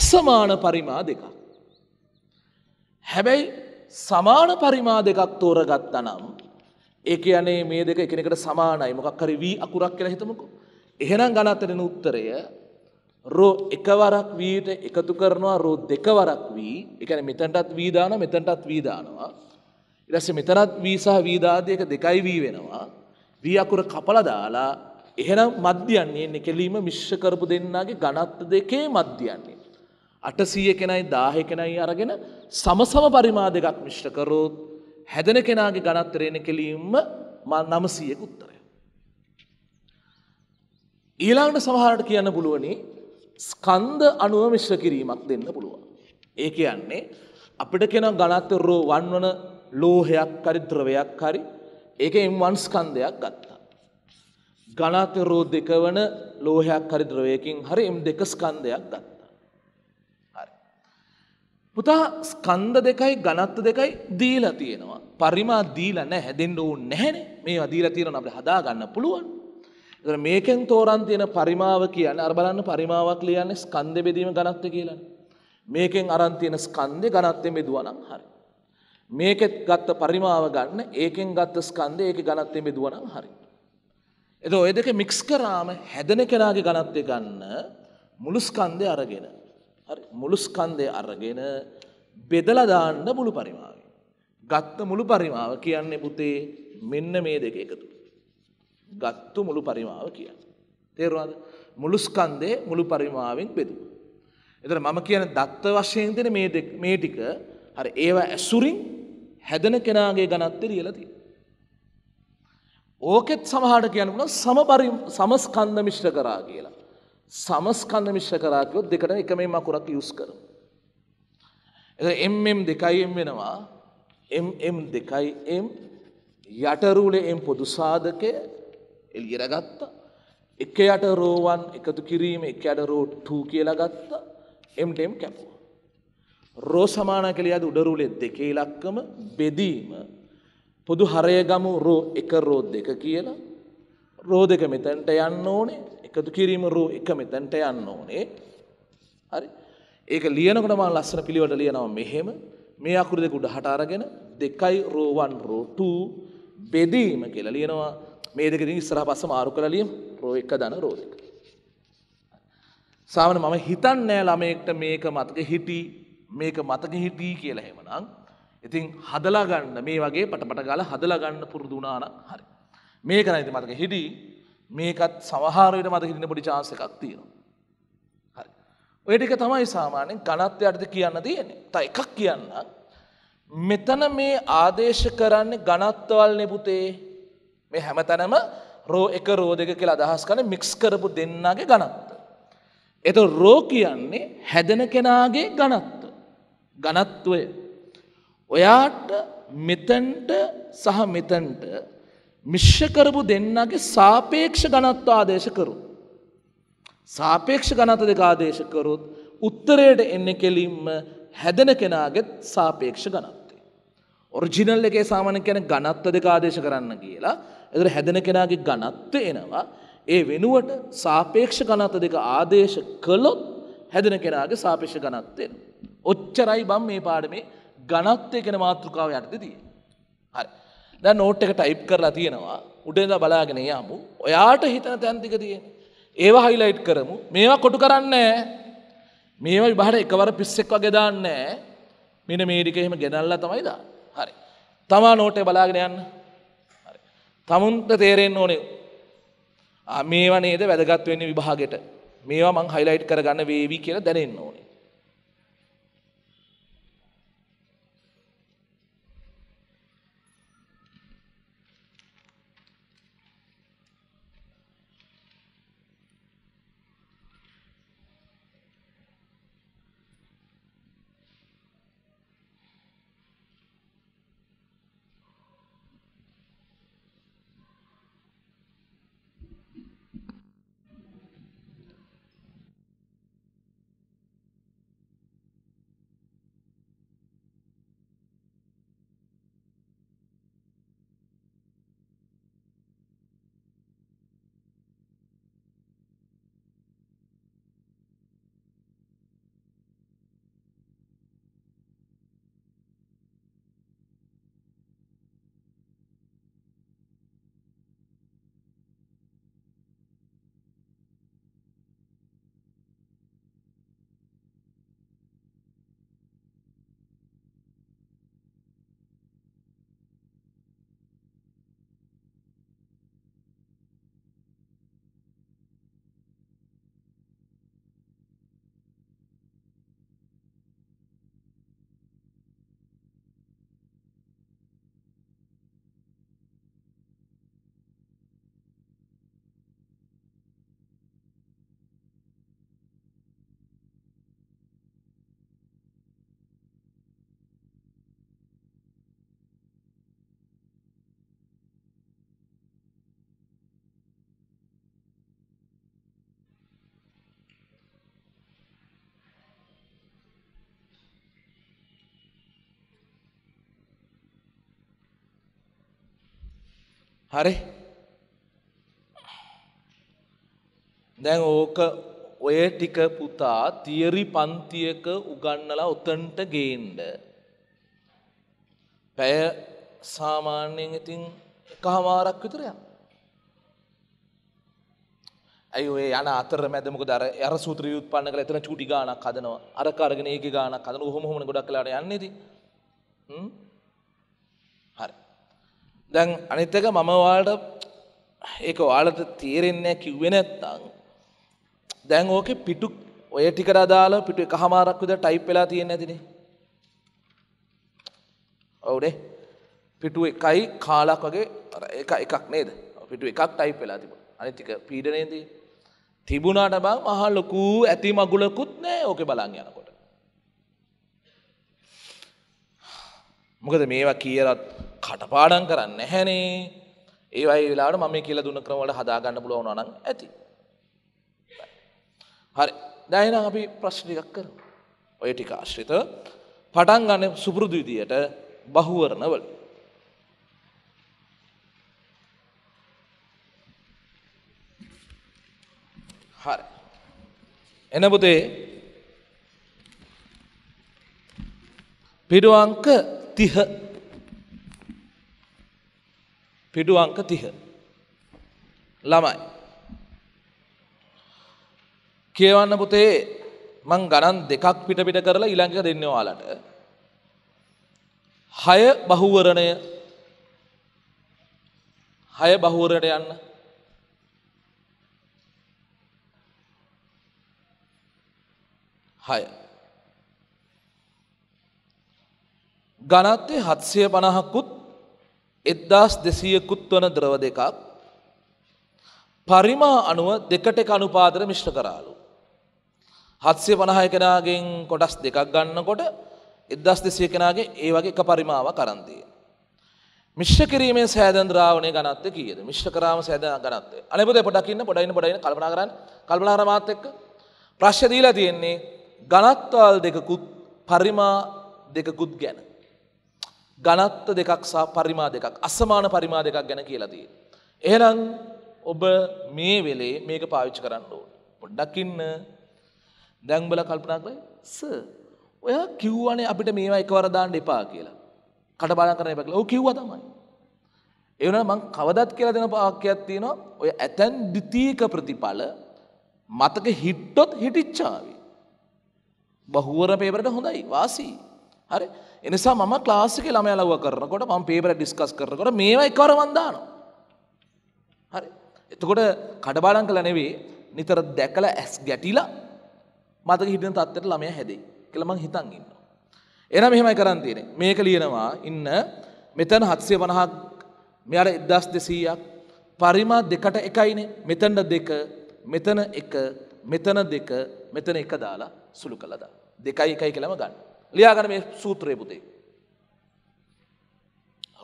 අසමාන පරිමා දෙකක්. හැබැයි සමාන පරිමා දෙකක් තෝරගත්ත නම් ඒක යනේ මේ දෙක එකනෙකට සමානයි මොකක් හරි වී අකුරක් කියලා හිතමුකෝ. එහෙනම් ගණත්තරින උත්තරය රෝ එකවරක් වීට එකතු කරනවා රෝ දෙකවරක් වී එකන මෙතැටත් වීදාන මෙතැටත් වීදානවා. ඉරස මෙතනත් වීසාහ වීදාදයක දෙකයි වී වෙනවා. වී අකුර කපල දාලා එහෙනම් මධ්‍යයන්නේ නෙකෙලීම මිශ්ෂකරපු දෙන්නගේ ගනත්ත දෙකේ මධ්‍යයන්නේ. අටසීය කෙනයි දාහ කෙනයි අරගෙන සමසම පරිමා දෙකක් මිශ්්‍රකරෝත් හැදන කෙනාගේ ගනත්තරයෙන කෙලීම නමසීයක උත්තරය. ඊළඟට සමහරට කියන්න පුළුවනි ස්කන්ධ අනුව මිශ්‍ර කිරීමක් දෙන්න පුළුවන්. ඒක යන්නේ අපිට කෙන ගණත්තරෝ වන්වන ලෝහයක් හරි ද්‍රවයක් හරි ඒක එම්වන් ස්කන්ධයක් ගත්තා. ගණත්තරෝ දෙක වන ලෝහයක් හරි ද්‍රවයකින් හරි එම් දෙක ස්කන්ධයක් ගත්තා. හරි. පුතා ස්කන්ධ දෙකයි ගණත්ත දෙකයි දීලා තියෙනවා. පරිමා දීලා නැහැ හැදෙන්න ඕනේ නැහැනේ. මේවා දීලා තියෙනවා අපිට හදා ගන්න පුළුවන්. මේකෙන් තෝරන් තියෙන පරිමාව කියන්නේ අර බලන්න පරිමාවක් ලියන්නේ ස්කන්ධ බෙදීම ගණත්ය කියලානේ. මේකෙන් අරන් තියෙන ස්කන්ධේ ගණත්යෙන් බෙදුවා නම් හරි. මේකෙත් ගත්ත පරිමාව ගන්න ඒකෙන් ගත්ත ස්කන්ධේ ඒකේ ගණත්යෙන් බෙදුවා නම් හරි. එතකොට ඔය දෙක මික්ස් කරාම හැදෙන කෙනාගේ ගණත්ය ගන්න මුළු ස්කන්ධය අරගෙන හරි මුළු ස්කන්ධය අරගෙන බෙදලා දාන්න මුළු පරිමාවෙන්. ගත්ත මුළු පරිමාව කියන්නේ පුතේ මෙන්න මේ දෙක එකතු. ගත්තු මුළු පරිමාව කිය. තේරවාද මුළුස්කන්දේ මුළු පරිමාවෙන් බෙදු. එතර මම කියන දත්ත වශයෙන් දෙන මේ ටික හරි ඒවා ඇසුරින් හැදන කෙනාගේ ගනත්තෙ ියලති. ඕකෙත් සමහට කියනන සමපරි සමස්කන්ද මිශ්්‍ර කරා කියලා. සමස්කන්ද මිශ්්‍ර කරාකයොත් දෙකට එක මේ මකුරක් යුස් කර. එම්ම් දෙකයිම් වෙනවා එම් දෙකයි එම් යටරූලේ එම් පොදු සාධකය එල්ගෙන ගත්තා. එක යට රෝවන් එකතු කිරීම එක යට රෝට්ටූ කියලා ගත්තා එම්ටම් කැපෝ. රෝ සමාන කළ අද උඩරුලෙ දෙකේ ලක්කම බෙදීම පොදු හරය ගමු රෝ එක රෝ දෙක කියලා රෝ දෙක මෙතැන්ට යන්න ඕනේ එකතු කිරීම රෝ එක මෙතැන්ට යන්න ඕනේ හරි ඒක ලියනකොට මා ලස්සන පිළිවට ලියනවා මෙහෙම මේ අකුරු දෙක උඩ හට අරගෙන දෙකයි රෝවන් රෝ 2 බෙදීම කියලා ලියනවා මේ දෙකෙන් ඉස්සරහ පස්ස මාරු කරලා ලියමු. රෝ 1 ධන රෝ 2. සාමාන්‍ය මම හිතන්නේ නැහැ ළමයෙක්ට මේක මතක හිටි මේක මතක හිටි කියලා එහෙමනම්. ඉතින් හදලා ගන්න මේ වගේ පටපට ගාලා හදලා ගන්න පුරුදු වුණා නම් හරි. මේක නම් ඉතින් මතක හිටි මේකත් සමහර විට මතක හිටින්න පොඩි chance එකක් තියෙනවා. හරි. ඔය ටික තමයි සාමාන්‍යයෙන් ඝනත්වයටද කියන්න තියෙන්නේ. තා එකක් කියන්න. මෙතන මේ ආදේශ කරන්නේ ඝනත්වවලනේ පුතේ. මේ හැමතැනම රෝ එක රෝ දෙක කියලා අදහස් කන මික්ස් කරපු දෙන්නගේ ගනත්ත. එත රෝ කියන්නේ හැදෙන කෙනාගේ ගනත්ත ගනත්වය. ඔයාට මෙතන්ට සහ මෙතන්ට මිශ්්‍යකරපු දෙන්නගේ සාපේක්ෂ ගනත්ව ආදේශ කරු. සාපේක්ෂ ගනත දෙක ආදේශකරුත් උත්තරයට එන්න කෙලින්ම හැදෙන කෙනාගෙත් සාපේක්ෂ ගනත්තේ. ඔරිජිනල් එකේ සාමන කැන ගනත්ව දෙක ආදේශ කරන්න කියලා එතර හැදෙන කෙනාගේ ඝනත්වය එනවා. ඒ වෙනුවට සාපේක්ෂ ඝනත්ව දෙක ආදේශ කළොත් හැදෙන කෙනාගේ සාපේක්ෂ ඝනත්වය එනවා. ඔච්චරයි මම මේ පාඩමේ ඝනත්වය කියන මාතෘකාව යටතේ තියෙන්නේ. හරි. දැන් නෝට් එක ටයිප් කරලා තියෙනවා. උඩ ඉඳලා බලාගෙන යමු. ඔයාට හිතන තැන් ටික තියෙන්නේ. ඒවා හයිලයිට් කරමු. මේවා කොටු කරන්නේ මේවා විභාගයට එකවර පිස්සෙක් වගේ දාන්නේ නැහැ. මෙන්න මේ ටික එහෙම ගෙනල්ලා තමයි දාන්නේ. හරි. තමා නෝට් එක බලාගෙන යන්න. තමුන්ට තේරෙන් ඕනේ මේ වනේද වැදගත්වවෙන්නේ විභාගෙට මේවා මං හයිලයිට් කරගන්න වේවී කියලා දැනෙන්න ඕනේ හරි දැන් ඕක ඔය ටික පුතා තියරි පන්තියක උගන්නලා උතන්ට ගේන්ඩ. පැය සාමාන්‍යයෙන් ඉතින් එකහමාරක් විතරය. ඇයි ඔය යන අතර මැදමක දර අර සූත්‍ර යුත් පන්න කළ එතන චුටි ගානක් හදනවා අර කරගෙන ඒක ගානක් හදන හොම හොම ගොඩක් කලාට යන්නේදී දැන් අනිත් එක මම ඔයාලට ඒක ඔයාලට තේරෙන්නේ නැහැ කිව්වේ නැත්නම් දැන් ඕකේ පිටු ඔය ටිකට අදාළ පිටු එකහමාරක් විතර ටයිප් වෙලා තියෙන්නේ නැතිනේ. ඔව්නේ. පිටු එකයි කාලක් වගේ එක එකක් නේද? පිටු එකක් ටයිප් වෙලා තිබුණා. අනිත් ටික පීඩනයේදී තිබුණාට බං මහ ලොකු ඇති මගුලකුත් නැහැ ඕකේ බලන් යනකොට. මොකද මේවා කීයරත් කටපාඩම් කරන්න නැහැනේ ඒ අයි වෙලාට මම කියලා දුන්න ක්‍රමවලට හදාගන්න පුළුවන් වුණා නම් ඇති. හරි. දැන් එහෙනම් අපි ප්‍රශ්න ටිකක් කරමු. ඔය ටික ආශ්‍රිත පටන් ගන්න සුපුරුදු විදියට බහුවරණවල හරි. එන පුතේ පිටුවංක 30 පිටු අංක 30 ළමයි කියවන්න පුතේ මං ගණන් දෙකක් පිට පිට කරලා ඊළඟ එක දෙන්නේ ඔයාලට 6 බහුවරණය 6 බහුවරණයට යන්න හය ගණත්තේ හත්සය පණහක්කුත් එද්දාස් දෙසීයකුත් වන ද්‍රව දෙකක් පරිමා අනුව දෙකට එක අනුපාදර මිශ්්‍ර කරාලු. හත්සේ පණහය කෙනගෙන් කොටස් දෙකක් ගන්නකොට එද්දස් දෙසිය කෙනගේ ඒ වගේ එක පරිමාව කරන්දය. මිශ්්‍ර කිරීමේ සෑදන්ද්‍රාවනය ගනත්ත කියද මිශ්්‍ර කරාම සෑද ගනත්ත අනපද පොඩක්කින්න පොඩයින පොඩයින කල්පනාරන් කල්පනාරමාත් එක්ක ප්‍රශ්්‍යදීලා තියෙන්නේ ගනත්වල් දෙකකුත් පරිමා දෙකකුත් ගැන. ගණත්ව දෙකක් සහ පරිමා දෙකක් අසමාන පරිමා දෙකක් ගැන කියලදී. එහෙනම් ඔබ මේ වෙලේ මේක පාවිච්චි කරන්න ඕන. පොඩ්ඩක්කින්න දැංබල කල්පනා කරයි ස ඔය කිව්වනේ අපිට මේවා එකවරදාන්න එපා කියලා. කටබාල කරන එපා කියලා. ඔව් කිව්වා තමයි. ඒ වුණා මං කවදත් කියලා දෙන වාක්‍යයක් තියෙනවා. ඔය ඇතන් ද්විතීක ප්‍රතිඵල මතක හිට්ටොත් හිටිච්චාවි. බහුවර පේපරට හොඳයි වාසී. හරි එනිසා මම ක්ලාස් එකේ ළමයා ලව්ව කරනකොට මම පේපර් ඩිස්කස් කරනකොට මේවා එකවර මම දානවා හරි එතකොට කඩබාලම් කළා නෙවෙයි නිතර දැකලා ඇස් ගැටිලා මතක හිටින තත්ත්වයට ළමයා හැදෙයි කියලා මං හිතන් ඉන්නවා එහෙනම් මෙහෙමයි කරන් තියෙන්නේ මේක ලියනවා ඉන්න මෙතන 750ක් මෙයාර 1200ක් පරිමා දෙකට එකයිනේ මෙතන දෙක මෙතන එක මෙතන දෙක මෙතන එක දාලා සුළු කළා දා දෙකයි එකයි කියලාම ගන්න ලියාගන මේ සූත්‍රය පුතේ.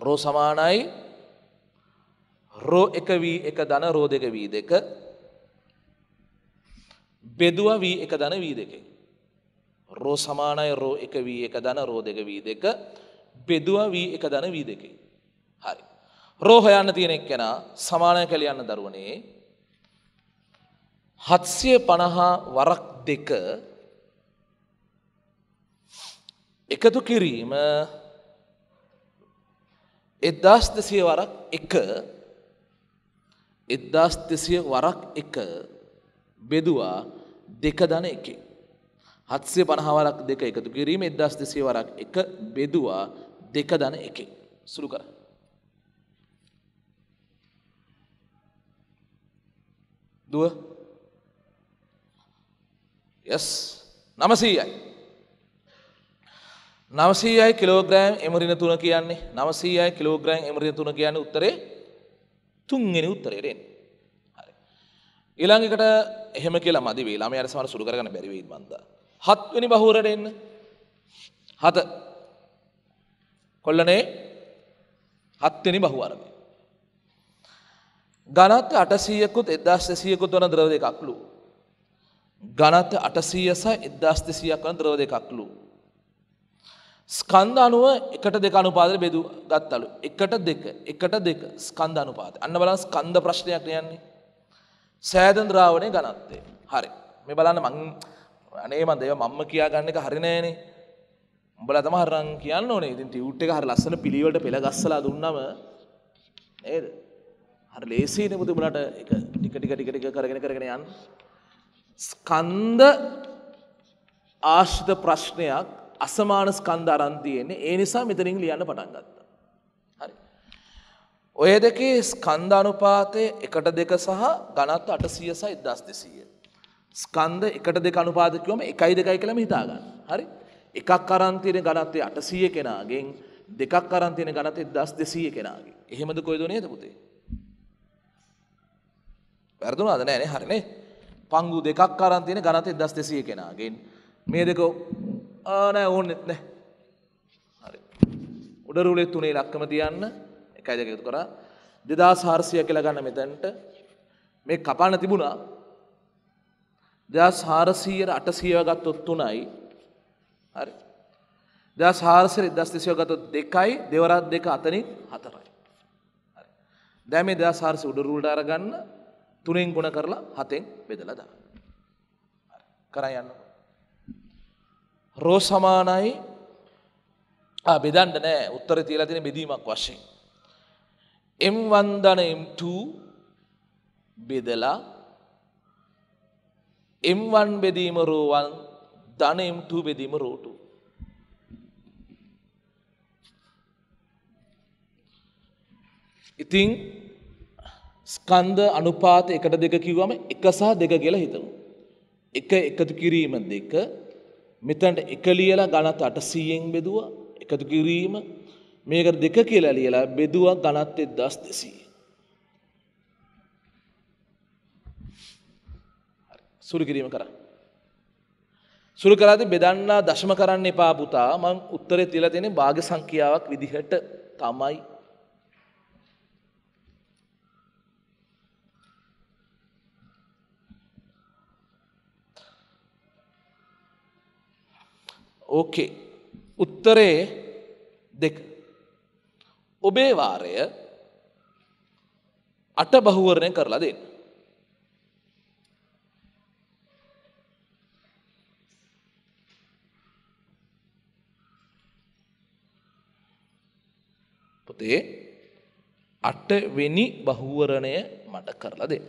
රෝ සමානයි රෝ එක වී එක දන රෝ දෙක වී දෙක බෙදුව වී එක දන වී දෙකෙන්. රෝ සමානයි රෝ එක වී එක දන රෝ දෙක වී දෙක බෙදුව වී එක දන වී දෙකේ. හරි. රෝ හොයන්න තියෙනෙක් කෙන සමානය කළියන්න දරුවනේ හත්සිය පණහා වරක් දෙක එකතු කිරීම එදදාස් දෙසිය වරක් එක එදදාස් දෙසිය වරක් එක බෙදවා දෙක දන එකේ. හත්සේ පණහාවරක් දෙක එකතු කිරීම එදදාස් දෙසිය වරක් එක බෙදවා දෙක දන එකේ සුළු කර. දුව යස් නමසීයයි. නවසීයයි කිලෝග්‍රෑම් එමරින තුන කියන්නේ නවසීයයි කිලෝග්‍රෑම් එමරින තුන කියන්න උත්තරේ තුන්ගෙන උත්තරේරෙන් හරි. ඉළංගිකට එහෙම කියලා මදි වේ ළම අර සමර සුරුරගන බැරිවී බන්ද. හත්වනි බහුරට එන්න හත කොල්ලනේ හත්වනි බහුවරම. ගනත් අටසීයකුත් එදස්තසියකුත් වන ද්‍රව දෙකක්ලු. ගනත අටසීයස එදස්තසියක් වන ද්‍රව දෙකක්ලූ ස්කන්ධ අනුව එකට දෙක අනුපාදයට බෙදු ගත්තලු. එකට දෙක එකට දෙක ස්කන්ධ අනුපාත. අන්න බලන්න ස්කන්ධ ප්‍රශ්නයක් කියන්නේ. සෑදන් ද්‍රාවණය ඝනත්වය. හරි. මේ බලන්න මං අනේ මන් දේව මම්ම කියා ගන්න එක හරි නෑනේ. උඹලා තමයි හරන් කියන්න ඕනේ. ඉතින් ටියුට් එක හරි ලස්සන පිළිවෙලට පෙළ ගස්සලා දුන්නම නේද? හරි ලේසියිනේ පුතේ උඹලට ඒක ටික ටික ටික ටික කරගෙන කරගෙන යන්න. ස්කන්ධ ආශ්‍රිත ප්‍රශ්නයක් අසමාන ස්කන්ධ අරන් තියෙන්නේ. ඒ නිසා මෙතනින් ලියන්න පටන් ගත්තා. හරි. ඔය දෙකේ ස්කන්ධ අනුපාතය 1.2 සහ ඝනත්ව 800 සහ 1200. ස්කන්ධ 1.2 අනුපාත කිව්වම 1.2 කියලාම හිතා ගන්න. හරි. එකක් අරන් තියෙන ඝනත්වය 800 කෙනාගෙන් දෙකක් අරන් තියෙන ඝනත්වය 1200 කෙනාගෙන්. එහෙමද කොයිද නේද පුතේ? වැරදුනාද නෑනේ හරිනේ. පංගු දෙකක් අරන් තියෙන ඝනත්වය 1200 කෙනාගෙන්. මේ දෙක නෑ ඕන්නෙත් නෑ. හරි. උඩරුලේ තුනේ ලක්කම තියන්න එකයි දෙක එකතු කරා 2400 කියලා ගන්න මෙතෙන්ට මේ කපන්න තිබුණා 2400 800 ගත්තොත් 3යි හරි 2400 1300 ගත්තොත් 2යි දෙවරක් දෙක අතරින් 4යි හරි දැන් මේ 2400 උඩරුලට අරගන්න 3ෙන් ගුණ කරලා 7ෙන් බෙදලා දාන්න හරි කරා යන්නකෝ රෝ සමානයි බෙදන්ඩ නෑ උත්තර තියලා තින බෙදීමක් වශයෙන්. M1දන M2 බෙදලා M1 බෙදීම රෝවන් ධන M2 බෙදීම රෝටු. ඉතිං ස්කන්ද අනුපාත එකට දෙක කිව්වම එක සහ දෙක කියලා හිතමු. එක එකතු කිරීම දෙක මෙතැන්ට එක ලියලා ගණත් අටසීයෙන් බෙදුව එකතු කිරීම මේකට දෙක කියලා ලියලා බෙදුවක් ගණත් එත් දස් දෙසී. සුරු කිරීම කර. සුරු කරාද බෙදන්නා දශම කරන්න එපාපුතා මං උත්තරය තිල තියෙන භාග සංඛ්‍යාවක් විදිහට තමයි ඕකේ උත්තරේ දෙක ඔබේ වාරය අට බහුවරණය කරලා දෙන්න පොතේ අටවෙනි බහුවරණය මට කරලා දෙන්න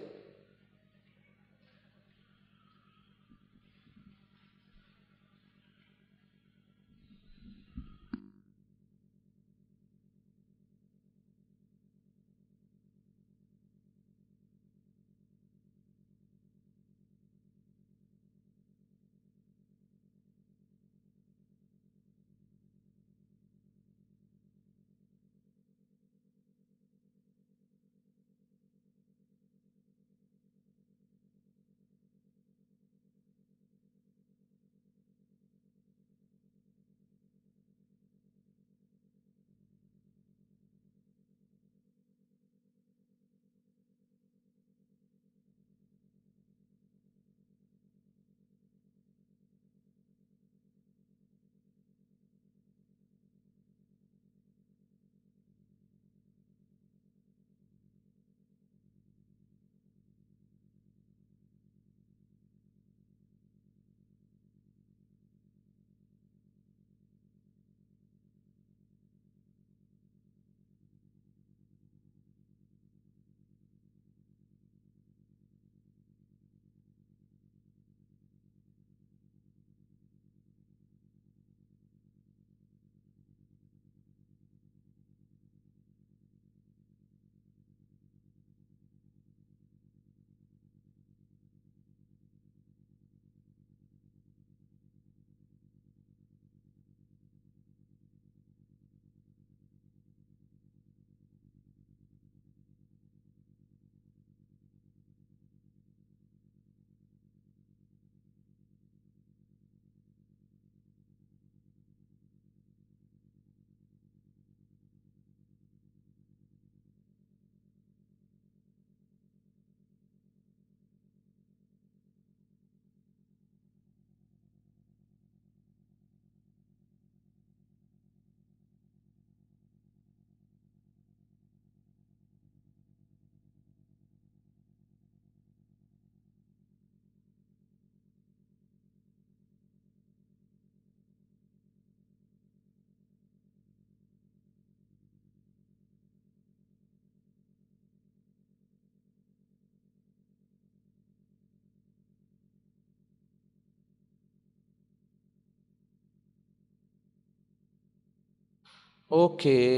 ඕකේ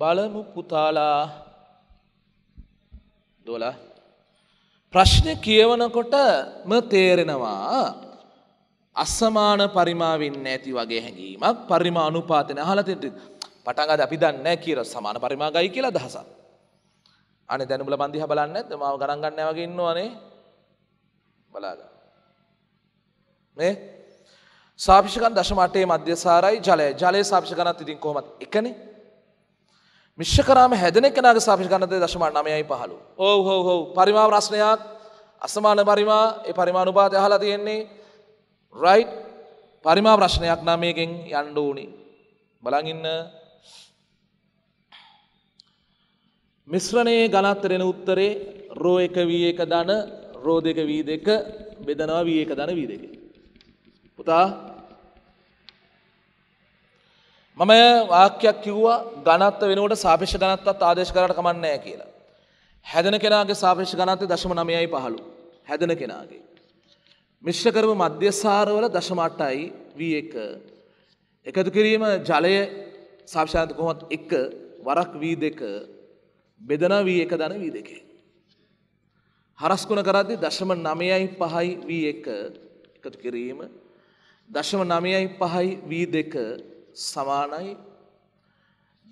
බලමු පුතාලා දොල ප්‍රශ්න කියවනකොට ම තේරෙනවා අස්සමාන පරිමාවෙන්න ඇති වගේ හැඟීමක් පරිමා අනුපාතන හලතෙට පටගද අපි දන්න කියර සමාන පරිමාගයි කියලා දහස අන දැනුල බන්දිහ බලන්න ඇත මාව ගරන්ගන්න වගේ ඉන්නවානේ බලාග මේ සාපිෂකන් දශමටේ මධ්‍යසාරයි ජලය ජලය සාපිෂකනත් ඉතින් කොමත් එකනේ මිශ්කරම හැදන කෙනගේ සාපිෂකනත දශමට නමයයි පහළු ඕ හෝ හෝ පරිමා ප්‍රශ්නයක් අසමාන පරිමා ඒ පරිමාණුපාත හලා තියෙන්නේ රයි් පරිමා ප්‍රශ්නයක් නමයකින් යන්ඩ ඕනි බලඟන්න මිශ්‍රණයේ ගනත්තරෙන උත්තරේ රෝ එක වී එක දන රෝධක වී දෙක බෙදනවා වී එක දන වී දෙක. පුතා මම වාක්‍යයක් කිව්වා ගනත්ත වෙනුවට සාපේෂ ගනත්තත් ආදේශ කරට කමන්නෑ කියලා. හැදන කෙනගේ සාපේෂ ගනත්තය දශම නමයයි පහළු හැදන කෙනගේ. මිශ්‍රකරම මධ්‍යසාරවල දශමට්ටයි වී එක. එකතු කිරීම ජලය සාක්ෂාන්ත කොමත් එක්ක වරක් වී දෙක බෙදන වී එක දන වී දෙකේ. හරස්කුණ කරදදි දශම නමයයි පහයි වී එක එකතු කිරීම දශම නමයයි පහයි වී දෙක සමානයි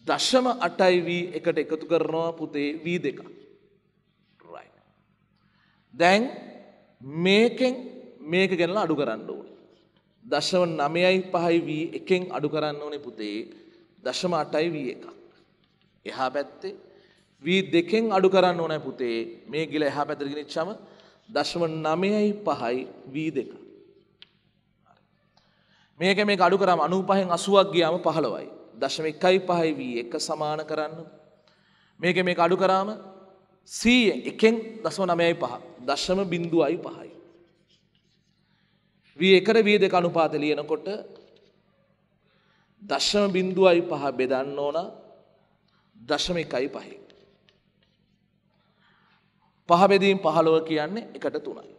දශම අටයි වී එකට එකතු කරනවා පුතේ වී දෙක. දැන් මේකෙන් මේක ගැනලා අඩු කරන්න ඕන. දශව නමයයි පහයි වී එකෙන් අඩු කරන්න ඕනේ පුතේ දශම අටයි වී එකක්. එහා පැත්තේ වී දෙකෙන් අඩු කරන්න ඕනෑ පුතේ මේ ගිල එහා පැතරගෙනනිච්චම දශම නමයයි පහයි වී දෙකක්. මේක මේ අඩු කරම අනුපහෙන් අසුවක් ගියාම පහළවයි. දශම එකයි පහයි වී එක සමාන කරන්න. මේක මේ අඩු කරාම සීය එකෙන් දසම නමයයි පහ දශම බින්දුවයි පහයි. වී එකට වී දෙක අනුපාත ලියනකොට දශම බින්දුවයි පහ බෙදන්න ඕන දශම එකයි පහි. පහබෙදීම් පහළොව කියන්නේ එකට තුනයි.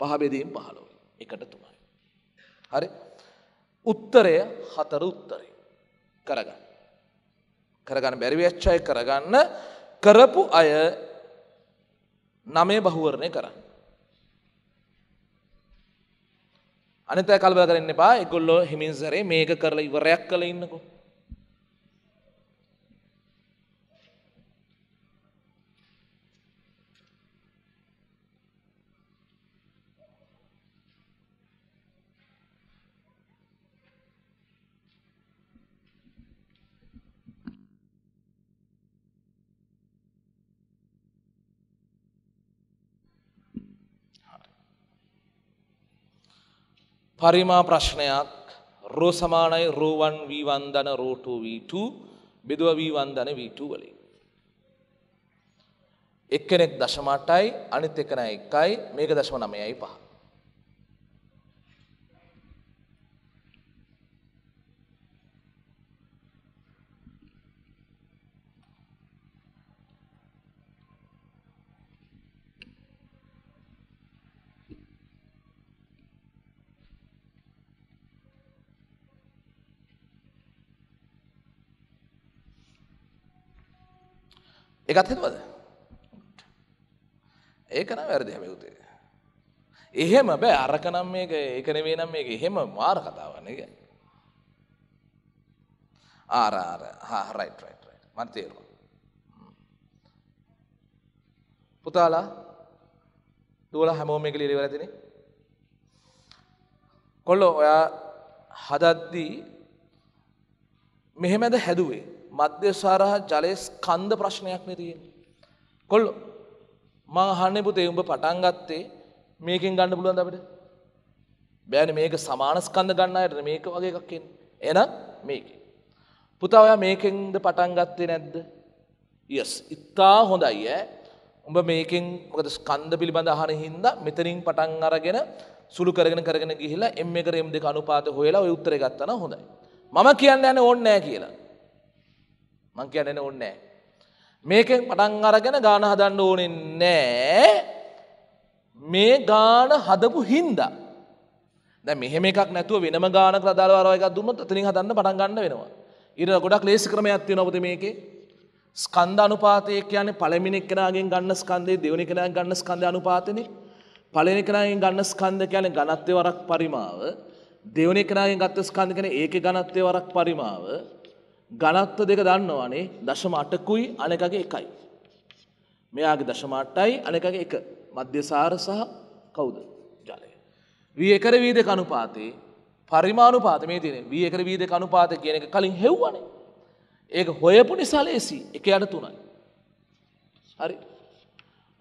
පහබෙදීම් පහළොව එකට තුනයි. හරි උත්තරය හතර උත්තරය කරගන්න. කරගන්න බැරිවච්චාය කරගන්න කරපු අය නමේ බහුවරණය කරන්න. අනතය කල්බල කරන්න එපා එකොල්ලො හිමින්සරේ මේක කරලා ඉවරයක් කළ ඉන්නකෝ පරිමා ප්‍රශ්නයක් රෝ සමානයි රෝවන් වීවන් දන රෝටෝ වීට බෙදුව වීවන් දන වීටූ වලින්. එක්කෙනෙක් දශමටයි අනිත් එකන එකයි මේක දශම නමයයි පහ. එකත් හෙතුවද ඒකන වැරදි හැබැ උතේ එහෙම බෑ අරකනම් මේක ඒකනවේ නම් මේක එහෙම මාර කතාවන්න එක ආරාර හරයි මන් තේරුවා පුතාලා දුවල හැමෝම එක ලිරිවරතින කොල්ලෝ ඔයා හදද්දී මෙහෙමද හැදුවේ මධ්‍යසාරහ ජලස් කන්ද ප්‍රශ්නයක් නැතියෙන්. කොල් මහනෙපුතේ උඹ පටන්ගත්තේ මේකින් ගන්න පුළුවන් අපට බෑන මේක සමානස්කන්ද ගන්න අයට මේක වගේ එකක්කෙන් එන මේක. පුතා ඔයා මේකෙන්ද පටන්ගත්තේ නැද්ද. යස් ඉත්තා හොඳයි ඇ උඹ මේකින් මොකද ස්කන්ද පිළිබඳ අහන හින්ද මෙතනින් පටන් අරගෙන සුළු කරගෙන කරගෙන ගිහිලා එම් එකරම් දෙක අනුපාත හොයලා ඔය උත්තර ගත්තන හොඳයි. මම කියන්න යන ඕන්නෑ කියලා. මං කියන්න ඕන්නෑ. මේකෙන් පටන් අරගෙන ගාන හදන්න ඕනෙන් නෑ මේ ගාන හදපු හින්දා. දැ මෙහෙම එකක් නැතුව වෙනම ගාන ක්‍රදාලවාරයක දුන්නත් අතනින් හදන්න පටන් ගන්න වෙනවා. ඉර ගොඩක් ලේසි ක්‍රමයක් තිය නොපද මේකේ ස්කන්ධ අනුපාතය කියන්නේ පළමිනික් කෙනගෙන් ගන්න ස්කන්දේ දෙවනි කෙන ගන්න ස්කන්ධ අනුපාතනෙ පලනි කෙනගෙන් ගන්න ස්කන්ධ කියන ගණත්තය වරක් පරිමාව දෙවනි කෙනගෙන් ගත්ත ස්කන්ධ කෙන ඒක ගණත්තය වරක් පරිමාව ගණත්ව දෙක දන්නවානේ දශම අටකුයි අනෙකගේ එකයි. මෙයාගේ දශමාට්ටයි අනෙකගේ එක මධ්‍යසාර සහ කවුද ජලය. වී එකර වීද කනුපාතේ පරිමාණුපාත මේ තින වී එකර වීද කනුපාත කියන එක කලින් හෙව්වනේ. ඒක හොයපු නිසා ලේසි එක අට තුනයි. හරි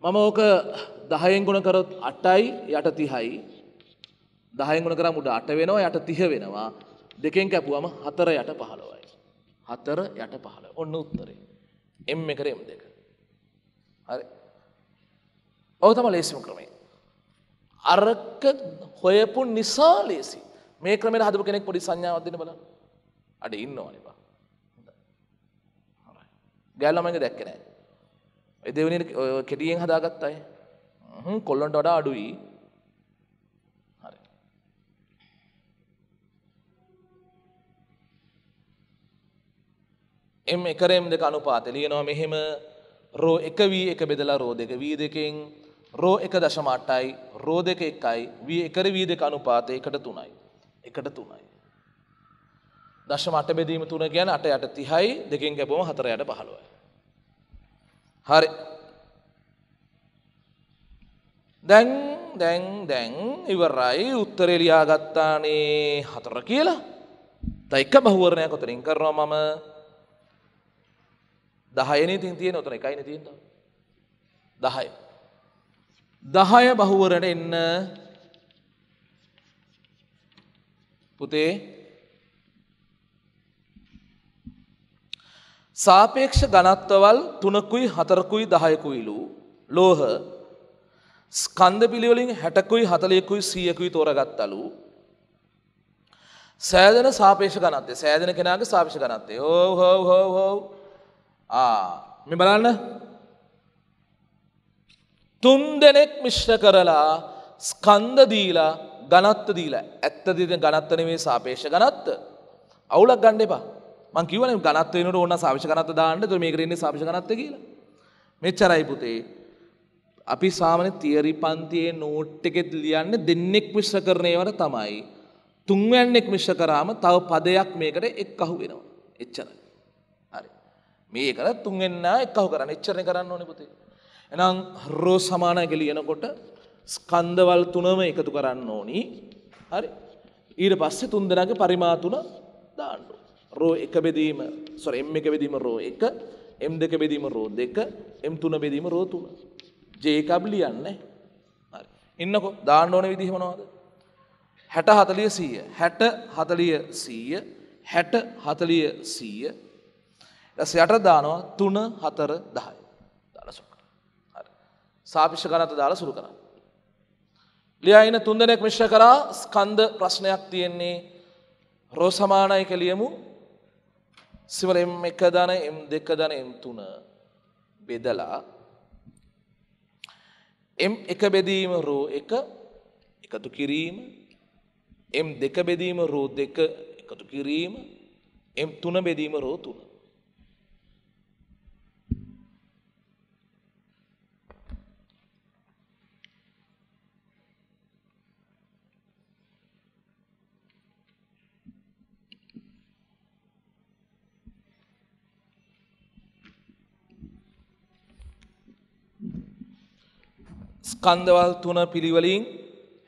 මම ඕක දහයෙන් ගුණ කරොත් අටයි යට තිහයි දහයෙන් ගුණ කරම් උඩ අට වෙනවා යට තිහ වෙනවා දෙකෙන් කැපුවම හතර යට පහළොවයි. හතර යට පහළ ඔන්න උත්තරේ එම් එකට එම් දෙක හරි ඔව තම ලේසිම ක්‍රමේ අරක හොයපු නිසා ලේසි මේ ක්‍රමයට හදපු කෙනෙක් පොඩි සංඥාවක් දෙන්න බලන්න අඩ ඉන්නවා නේ බා හොඳයි ගෑල්ලා මම දැක්කේ නැහැ ඒ දෙවෙනි කෙටියෙන් හදාගත්ත අය හ්ම් කොල්ලන්ට වඩා අඩුයි එම් එකරම් දෙක අනුපාතය ලියනවා මෙහෙම රෝ එක වී එක බෙදලා රෝ දෙක වී දෙකෙන් රෝ එක දශම අටයි රෝ දෙක එකයි වී එකර වී දෙක අනුපාතය එකට තුනයි එකට තුනයි දශම අට බෙදීම තුන ගැන අට යට තිහයි දෙකෙන් ගැබොම හතර යට පහළුවයි හරි දැන් දැන් දැන් ඉවරයි උත්තරේ ලියාගත්තානේ හතර කියලා තයික බහුවරණයක් උතරින් කරනවා මම දහයන ඉතින් තියෙන ඔතන එකයින තියෙන දහය දහය බහුවරට එන්න පුතේ සාපේක්ෂ ගණත්වවල් තුනකුයි හතරකුයි දහයකුයිලු ලෝහ ස්කන්ධ පිළිවලින් හැටකුයි හතලයකුයි සියකුයි තෝරගත්තලු සෑදන සාපේෂ ගනත්තේ සෑදන කෙනගේ සාපේෂ ගනත්තේ හෝ හෝ හෝ හෝ මේ බලන්න තුන් දෙනෙක් මිශ්්‍ර කරලා ස්කන්දදීලා ගනත්ත දීලා ඇත්තදින ගනත්තනවේ සාපේෂ ගනත්ත අවුලක් ගණ්ඩ එපා මංකිව ගනත්වනට ඕන්න සාවිශ කනත දාන්න තු මේ කරන්නේ සාපිෂ කනත්ත කියලා මෙච්චරයි පුතේ අපි සාමන තියරි පන්තියේ නෝට් එකෙත් ලියන්න දෙන්නෙක් මිශ්‍ර කරනයවට තමයි තුන්වැන්නෙක් මිශ්‍ර කරාම තව පදයක් මේකට එක් අහු වෙනවා එච්චරයි මේකන තුන්වෙන්න එකහු කරන්න එච්චරණ කරන්න ඕනේ පුතේ. එහෙනම් රෝ සමානයක ලියනකොට ස්කන්ධවල් තුනම එකතු කරන්න ඕනි. හරි. ඊට පස්සේ තුන් දෙනාගේ පරිමා තුන දාන්න. රෝ එක බෙදීම, sorry M එක බෙදීම රෝ 1, M2 බෙදීම රෝ 2, M3 බෙදීම රෝ 3. J එකක් ලියන්නේ. හරි. ඉන්නකෝ දාන්න ඕන විදිහ මොනවද? 60 40 100 60 40 100 60 40 100 ඊටස් යට දානවා 3 4 10 දාලා සුරු කරන්න. හරි. සාපේක්ෂ ගණන්ත දාලා සුරු කරන්න. ලියා ඉන තුන් දෙනෙක් මිශ්‍ර කරා ස්කන්ධ ප්‍රශ්නයක් තියෙන්නේ රෝ සමානයි කියලියමු. සිවල M1 දාන M2 දාන M3 බෙදලා M1 බෙදීම රෝ 1 එකතු කිරීම M2 බෙදීම රෝ 2 එකතු කිරීම M3 බෙදීම රෝ 3 ස්කන්දවල් තුන පිළිවලින්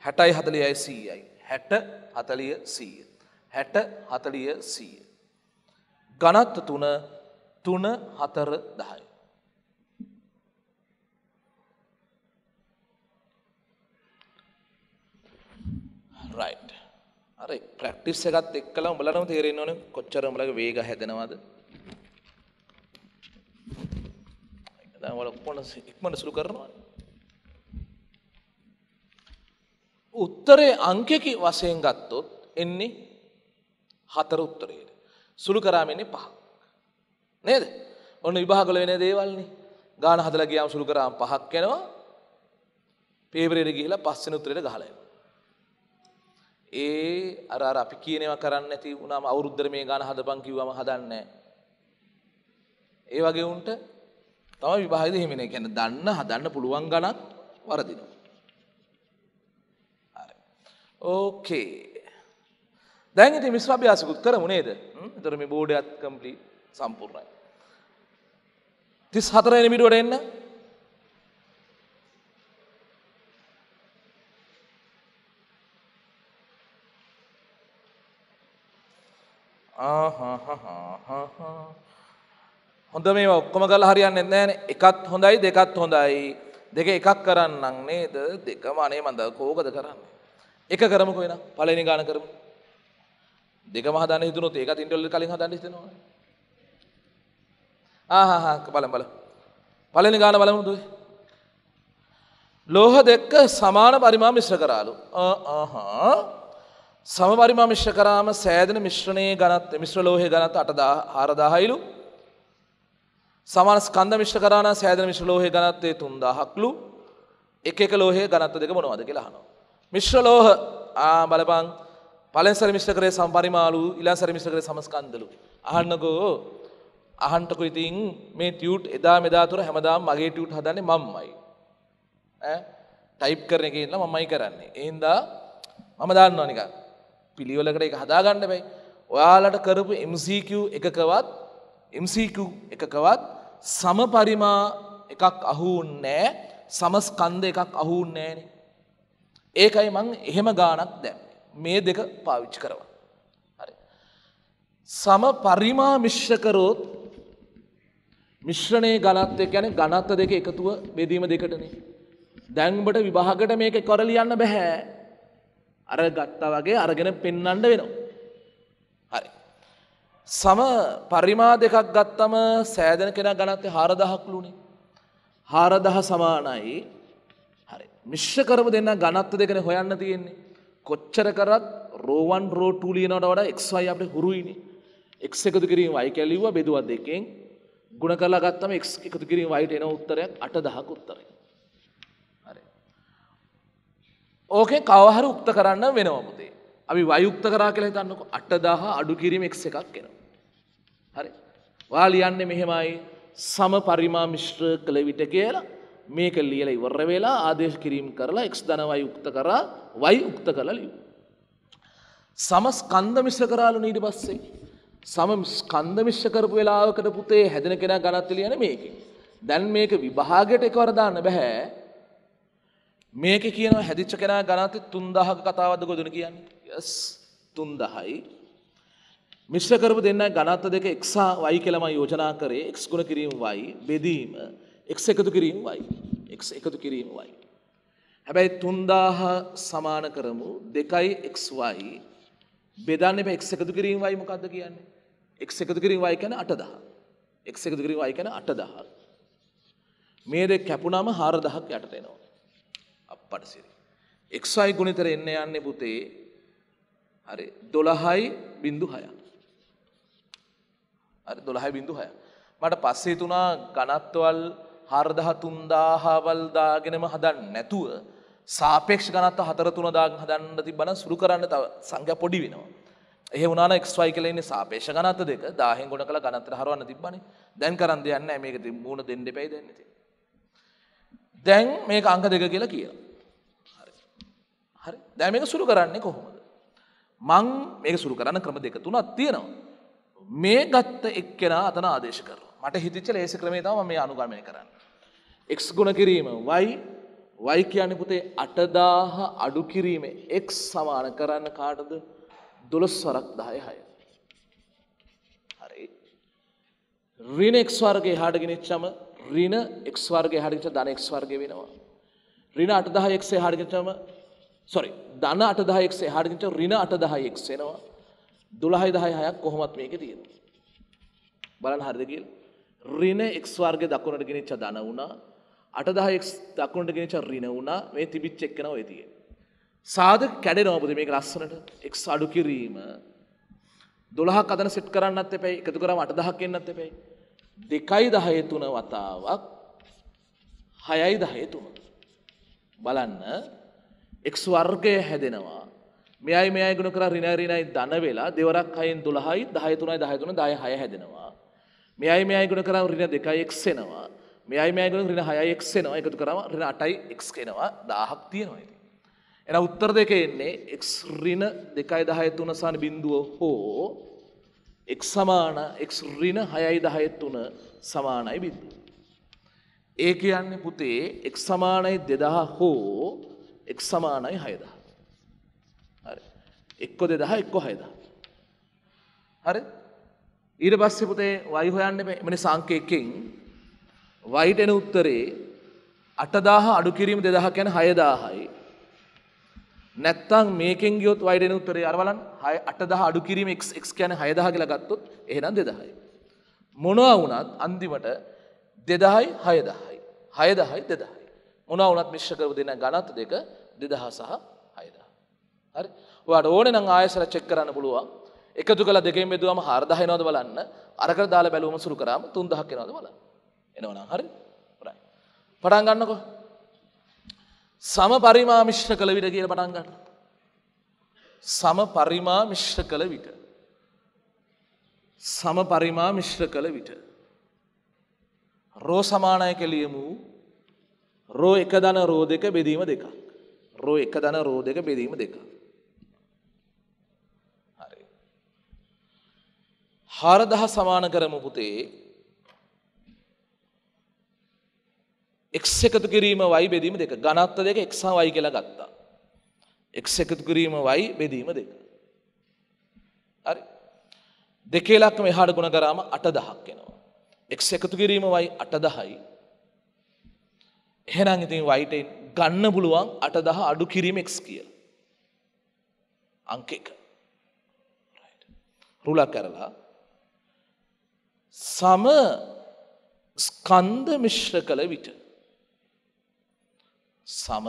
හැටයි හතලියයි සීයයි. හැට හතලිය සීය. හැට හතලිය සීය. ගනත්ත තුන තුන හතර දහයි. රයි් අර ප්‍රක්ටිස් එකත් එක්කලා උඹලනම තේරෙන් ඕන කොච්චර උඹලක වේග හැදෙනවද ඔක්කොන ඉක්මට සුළු කරනවා උත්තරේ අංකෙකි වසයෙන් ගත්තොත් එන්නේ හතර උත්තරයට. සුළු කරාමන්නේ පහ. නේද ඔන්න විභාගල වෙන දේවල්න්නේ ගාන හදල ගියාම් සුළු කරාම් පහක් කෙනවා පේවරයට ගිහිලා පස්සෙන උත්තරයට ගහලය. ඒ අර අපි කියනවා කරන්න ඇති වුණම අවුරුද්දර මේ ගාන හදපන් කිව්වම හදන්න. ඒ වගේ උන්ට තම විභාගද හිමිනේ ගැන දන්න හදන්න පුළුවන් ගණක් වරදිනවා. ඕකේ. දැන්ට විශ්වාභ්‍යාසකුත් කරමු නේද තරම බෝඩයත් කම්පලි සම්පූර්ණයි. තිස් හතර එනමිටුවට එන්න හොඳ මේ ඔක්කොම කල හරියන්න එන්නෑන එකත් හොඳයි දෙකත් හොඳයි දෙක එකක් කරන්නම් නේද දෙකම අනේ මඳ කෝකද කරන්නේ. එක කරමක වෙන පලනි ගාන කරම දෙක මහදන හිතුනොත් ඒකත් ඉන්ටල්ල කලින් හදන්න හිතනවා ආහා බලම් බල පලනි ගාන බලමුද ලෝහ දෙක්ක සමාන පරිමා මිශ්‍ර කරාලු ආහා සම පරිමා මිශ්‍ර කරාම සෑදන මිශ්‍රණයේ ගනත් මිශ්‍ර ලෝහය ගනත් අටදා හාරදාහයිලු සමාන ස්කන්ධ මිශ්‍ර කරාන සෑදන මිශ්‍ර ලෝහය ගනත්තේ තුන්දාහක්ලු එක එක ලෝහය ගනත්ත දෙක මොනවද කියලා අහනවා මිශ්‍රලෝහ ආ බලපං පලෙන් සරි මිශ්‍ර කරේ සම්පරිමාලු ඉලා සරි මිශ්‍ර කරේ සමස්කන්දලු. අහන්නකෝ අහන්ටක ඉතින් මේ ටියුට් එදා මෙදාතුර හැමදාම් මගේ ටියුට් හදන්නේ මම්මයි. ටයිප් කරන එක ඉන්න මමයි කරන්නේ. එහින්දා මම දන්නවා නිකන්. පිළිවෙලකට එක හදාගන්න බෑ. ඔයාලට කරපු MCQ එකකවත් MCQ එකකවත් සමපරිමා එකක් අහු නැහැ. සමස්කන්ධ එකක් අහු නැහැ නේ. ඒකයි මං එහෙම ගානක් දැම් මේ දෙක පාවිච්චි කරව. සම පරිමා මිශ්්‍රකරෝත් මිශ්‍රණය ගනත්ය ගැන ගනත්ත දෙක එකතුව බෙදීම දෙකටනේ. දැන්බට විභාගට මේක කොරලියන්න බැහැ අර ගත්තා වගේ අරගෙන පෙන්නන්ඩ වෙනවා. හරි. සම පරිමා දෙකක් ගත්තම සෑදන කෙන ගනත්තේ හාරදහක් ලුණේ. හාරදහ සමානයි මිශ්්‍ය කරපු දෙන්න ගනත්ත දෙකන හොයන්න තියෙන්නේ. කොච්චර කරත් රෝවන් රෝටූ ලියනට වඩ එක්වයි අපට හුරුයිනි. එක් එකතු කිරීම වයි කැලිව බෙදුව දෙකෙන් ගුණ කලා ගත්තම එක් එකතු කිරීම වයිට එන උත්තරයක් අට දහක උත්තර. ඕකේ කවහර උක්ත කරන්න වෙනවමුදේ. අපි වයුක්ත කරා කළ තන්නක අටදාහ අඩු කිරීම එක් එකක් කෙන. හරි. වා ලියන්න මෙහෙමයි සම පරිමා මිශ්්‍ර කළ විට කියලා මේක ලියලා ඉවර වෙලා ආදේශ කිරීම කරලා x ධනවයි උක්ත කරා y උක්ත කරලා ලියු. සම ස්කන්ධ මිශ්‍ර කරාලුනේ ඊට පස්සේ. සම ස්කන්ධ මිශ්‍ර කරපු වෙලාවකට පුතේ හැදෙන කෙනා ගණන්ත් ලියන්නේ මේකේ. දැන් මේක විභාගයට එකවර දාන්න බෑ. මේක කියනවා හැදිච්ච කෙනා ගණන්ත් 3000ක කතාවක්ද ගොදුන කියන්නේ. yes 3000යි. මිශ්‍ර කරපු දෙන්නා ගණන්ත් දෙක x y කියලාම යෝජනා කරේ x ගුණ කිරීම y බෙදීම එක් එකතු කිරීම වයි එක් එකතු කිරීම වයි. හැබැයි තුන්දාහ සමාන කරමු දෙකයි එක්වයි බෙදන්න එක් එකතු කිරීම වයි මොකක්ද කියන්නේ එක් එකතු කිරීම වයි කැන අටදහ එක් එකතු කිරීම වයි කැන අටදහ මේද කැපුණාම හාර දහක් යටට එනවා අපට සිරි එක්සයි ගුණිතර එන්න යන්න පුතේ හරි දොළහයි බිින්දු හය දොළහයි බිින්දු හය මට පස්සේ තුනා ගනත්වල් හරදහ තුන්දාහවල් දාගෙනම හදන්න නැතුව සාපේක්ෂ ගනත හතර තුන දාග හදන්න තිබන සුරු කරන්න තව සංඝ පොඩි වෙනවා. ඒ වුණන එක්ස්වයි කලෙන්නේ සාපේෂ ගනත දෙක දාහෙන් ගොඩ කළ ගනතර හරවන්න තිබ්බන දැන් කරන්න දෙයන්න මේක මුණ දෙන්න පැයි දෙන්නති. දැන් මේක අංක දෙක කියලා කිය. හරි දැම මේක සුරු කරන්නේ කොහොමද. මං මේක සුරු කරන්න ක්‍රම දෙක තුනක් තියෙනවා. මේ ගත්ත එක්කෙන අතන ආදේශ කරනවා. මට හිතිච්ච ලේස ක්‍රමේ තම මේ අනුගමනය කරන්න. එක් ගුණ කිරීම වයි වයි කියන්නේ පුතේ අටදාහ අඩු කිරීම එක් සමාන කරන්න කාටද දොළොස්වරක් දාය හය. හරි. රින එක්ස්වර්ගේ හාඩගෙනච්චම රින එක්ස්වර්ගේ හඩිච ධන එක්ස්වර්ග වෙනවා. රින අටදහ එක්සේ හාඩිගචම සොරි ධන අටදහ එක්සේ හාඩිච රින අටදහ එක්සෙනවා දුළහයි දහය හයක් කොහොමත් මේක තියෙන. බලන් හරිදකිල් රින එක්ස්වර්ගේ දකුණට ගෙනච්ච දන වුණා අටදායෙක් දක්ුණට ගෙන චර්රීන වුණා මේ තිබිච් එක්කන ඇතිය. සාධ කැඩෙන ඔබද මේක ලස්සනට එක් අඩු කිරීම දොළහ කදන සිට් කරන්නත් එපැයි එකතු කරම අටදහක් එන්නත් එපැයි. දෙකයි දහය තුන වතාවක් හයයි දහය තුන. බලන්න එක් වර්ගය හැදෙනවා. මෙයයි මෙයයි ගුණ කර රිනරිනයි දන වෙලා දෙවරක් හයෙන් දුළහයි දහයතුනයි දහයතුන දාය හය හැදෙනවා. මෙයයි මෙයයි ගුණ කරම් රින දෙකයි එක්සෙනවා. මෙයයි මේගොල්ලෝ ඍණ 6x එනවා එකතු කරාම ඍණ 8x එනවා 1000ක් තියෙනවා ඉතින්. එහෙනම් උත්තර දෙකේ එන්නේ x ඍණ 2.103 සාන බිඳුව හෝ x සමාන x ඍණ 6.103 සමානයි බිඳුව. ඒ කියන්නේ පුතේ x සමානයි 2000 හෝ x සමානයි 6000. හරි. එක්ක 2000 එක්ක 6000. හරි. ඊට පස්සේ පුතේ y හොයන්න මේ සංකේතයෙන් වයිට් එන උත්තරේ අටදාහ අඩු කිරීම දෙදහක් යන හයදාහයි. නැත්තං මේකෙන් ගියොත් වයිඩෙන උත්තරේ අර බලන්න 6 8000 අඩු කිරීම x x කියන්නේ 6000 කියලා ගත්තොත් එහෙනම් 2000යි. මොනවා වුණත් අන්තිමට 2000යි 6000යි. 6000යි 2000යි. මොනවා වුණත් මිශ්‍ර කරව දෙන ගණත් දෙක 2000 සහ 6000. හරි. ඔයාලට ඕනේ නම් ආයෙසර චෙක් කරන්න පුළුවන්. එකතු කළ දෙකෙන් බෙදුවම 4000 එනවද බලන්න. අරකට දාලා බැලුවම සුරු කරාම 3000ක් එනවද බලන්න. එනවනම් හරි හොරයි. පටන් ගන්නකො. සම පරිමා මිශ්‍ර කළ විට කියල පටන් ගන්න. සම පරිමා මිශ්‍ර කළ විට. සම පරිමා මිශ්‍ර කළ විට. රෝ සමානය කළියමු රෝ එක දන රෝ දෙක බෙදීම දෙකක්. රෝ එක දන රෝ දෙක බෙදීම දෙකක්. හරදහ සමාන කරමු පුතේ එක් එකතු කිරීම වයි බෙදීම දෙක ගනත්ත දෙක එක්සා වයි කියලා ගත්තා. එක් එකතු කිරීම වයි බෙදීම දෙක. හරි දෙකේ ලක්ම එහාට ගුණ කරාම අට දහක් එනවා. එක් එකතු කිරීම වයි අට දහයි. එහෙනම් ඉතින් වයිට ගන්න පුළුවන් අට දහ අඩු කිරීම එක්ස් කිය. අංක එක. රුලක් කරලා සම ස්කන්ධ මිශ්‍ර කළ විට සම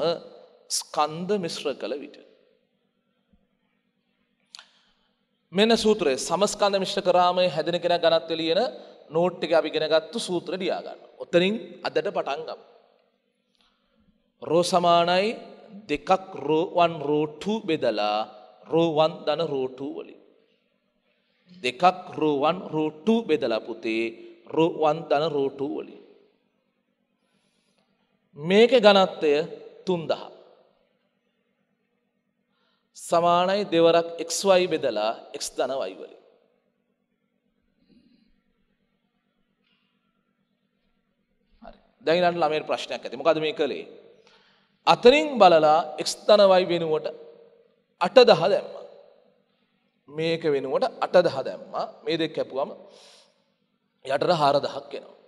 ස්කන්ධ මිශ්‍ර කළ විට. මෙන සූත්‍රයේ සමස්කන්ධ මිශ්‍ර කරාමය හැදෙන කෙන ගණත්ව ලියන නෝට්ටික අපිගෙනගත්තු සූත්‍ර ලියාගන්න. ඔතනින් අදට පටන්ගම්. රෝ සමානයි දෙකක් රෝවන් රෝටු බෙදලා රෝවන් දන රෝටු වලින්. දෙකක් රෝවන් රෝටු බෙදලා පුතේ රෝවන් දන රෝටු වලින්. මේක ගණත්වය තුන්දහ. සමානයි දෙවරක් එක්වයි බෙදලා එක්ස් දනවයිවලින්. දැයිනට ළමේ ප්‍රශ්නයක් ඇති මොකද මේ කළේ. අතරින් බලලා එක්ස් තනවයි වෙනුවට අටදහ දැම්ම. මේක වෙනුවට අටදහ දැම්ම මේ දෙක් කැපුවම යටට හාරදහක් එෙනවා.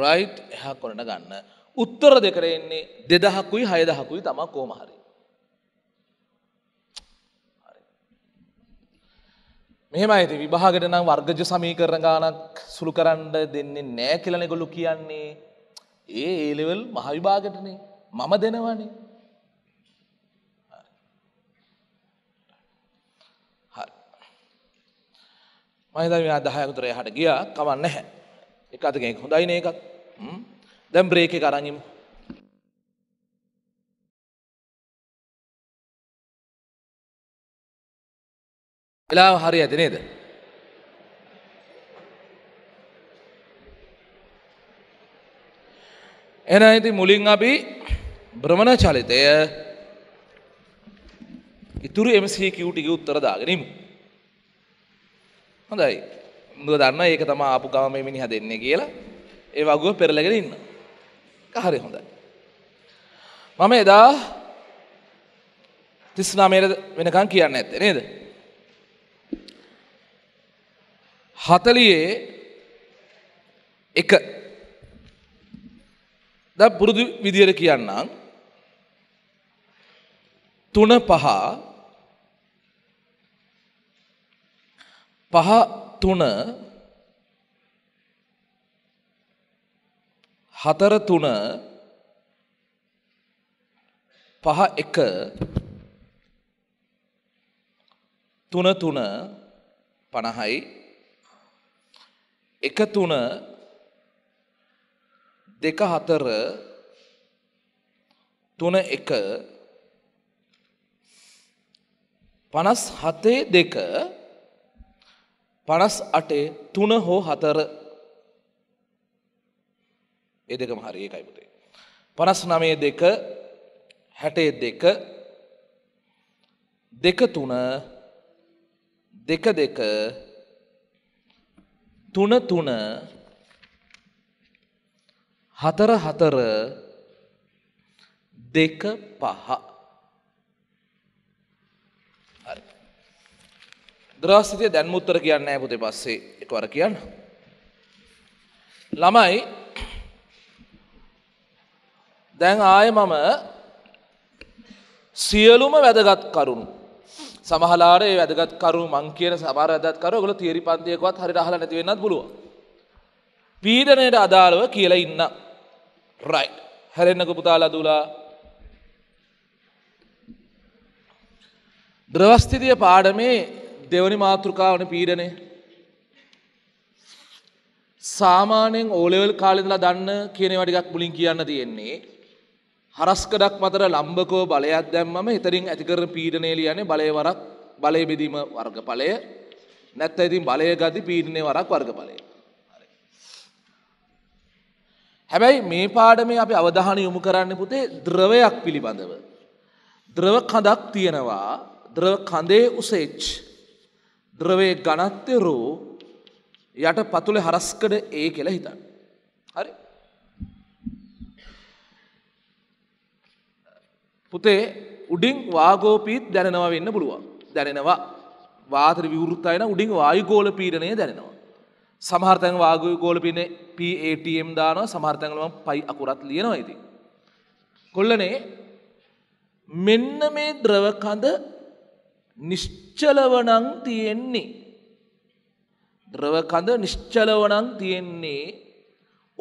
රයිට් එහා කොනට ගන්න උත්තර දෙකට එන්නේ දෙදහකුයි හයදහකුයි තමා කෝමහරි. මෙහෙම ඇති විභාගට නම් වර්ගජ සමීකරන ගානක් සුළු කරන්න දෙන්නේ නෑ කියලන ගොලු කියන්නේ ඒ ඒලෙවල් මහවිභාගටනේ මම දෙනවනේ මහිතම අදහයකුතර හට ගියා කවන්න හැ එක අතකෙක් හොඳයින එකත් දැම් බ්‍රේක කරන්නම එලා හරි ඇති නේද එන ඇති මුලින් අපි බ්‍රමණ චලිතය ඉතුරු එමසී කිව්ටික උත්තරදාගෙනීම හොඳයි මුද දන්නවා ඒක තමයි ආපු ගම මේ මිනිහා දෙන්නේ කියලා ඒ වගුව පෙරලගෙන ඉන්න. හරි හොඳයි. මම එදා 39 වෙනකන් කියන්නේ නැත්තේ නේද? 40 එක දැන් පුරුදු විදියට කියන්නම් 3 5 පහ තුන හතර තුන පහ එක තුන තුන පණහයි එක තුන දෙක හතර තුන එක පනස් හතේ දෙක පනස් අටේ තුන හෝ හතර ඒ දෙකම හරි ඒකයි පුතේ. පනස් නමේ දෙක හැටේ දෙක දෙක තුන දෙක දෙක තුන තුන හතර හතර දෙක පහ ද්‍රාස්තිතිය දැන්ම උත්තර කියන්නේ නැහැ පුතේ පස්සේ එකවර කියන්න. ළමයි දැන් ආය මම සියලුම වැදගත් කරුණු සමහලාට ඒ වැදගත් කරුණු මං කියන සමහර වැදගත් කරුණු ඔයගොල්ලෝ තියරි පන්තියකවත් හරියට අහලා නැති වෙන්නත් පුළුවන්. පීඩණයට අදාළව කියලා ඉන්න. රයිට්. හැරෙන්නකෝ පුතාලා දුලා. ද්‍රවස්තිතිය පාඩමේ දෙවනි මාතෘකාවන පීඩනය. සාමානයෙන් ඕලෙවල් කාලෙදලා දන්න කියන වටිකක් මුලින් කියන්න තියෙන්නේ. හරස්කඩක් මතර ලම්බකෝ බලයක් දැම්මම එතරින් ඇතිකර පීඩනය ලියන්නේ බලයවරක් බලය බෙදීම වර්ගඵලය නැත්ත ඉතින් බලය ගති පීඩනය වරක් වර්ගඵලය. හැබැයි මේ පාඩමේ අපි අවධාන යොමු කරන්න පුතේ ද්‍රවයක් පිළිබඳව. ද්‍රව කඳක් තියෙනවා ද්‍රව කඳේ උසේච්. ද්‍රවේ ගණත්්‍ය රෝ යට පතුළ හරස්කඩ ඒ කෙල හිතන්න. හරි පුතේ උඩින් වාගෝපීත් දැනෙනවා වෙන්න පුළුවන් දැනෙනවා වාතර විවෘත්තයන උඩින් වායුගෝල පීරණය දැනෙනවා. සමහර්තන් වාගය ගෝල පින පATM දානවා සමහර්තන්ලම පයි අකුරත් ලියනවා ඇති. කොල්ලනේ මෙන්න මේ ද්‍රවකඳ නිශ්චලවනං තියෙන්නේ. ද්‍රවකඳ නිශ්චලවනං තියෙන්නේ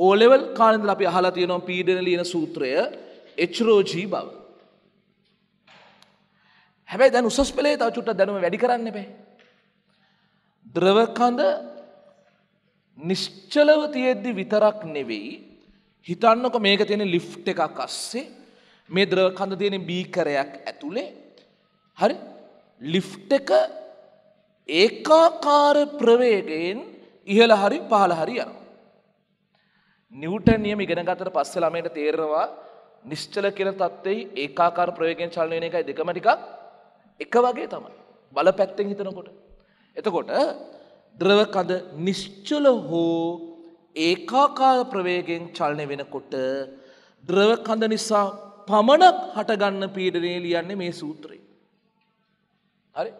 ඕලෙවල් කාලෙන්දලා අපි අහලා තියෙනවා පීඩන ලියන සූත්‍රය එච්රෝජී බව. හැබැයි දැන් උසස් පෙළේ තව චුට්ටක් දැනුම වැඩි කරන්න එපේ. ද්‍රවකඳ නිශ්චලව තියෙද්දි විතරක් නෙවෙයි හිතන්නක මේක තියෙන ලිෆ් එකක් අස්සේ මේ ද්‍රවකඳ තියෙන බීකරයක් ඇතුලේ හරි ලිෆ්ට එක ඒකාකාර ප්‍රවේගයෙන් ඉහළ හරි පහළ හරි යන. නිවටන් නියම ඉගෙන ගතට පස්සේ ළමයට තේරෙනවා නිශ්චල කියන தත්ත්වෙයි ඒකාකාර ප්‍රවේගයෙන් චලනය වෙන එකයි දෙකම ටිකක් එක වගේ තමයි. බල පැත්තෙන් හිතනකොට. එතකොට ද්‍රව කඳ නිශ්චල හෝ ඒකාකාර ප්‍රවේගයෙන් චලනය වෙනකොට ද්‍රව කඳ නිසා පමණක් හටගන්න පීඩනය ලියන්නේ මේ සූත්‍රය. හරි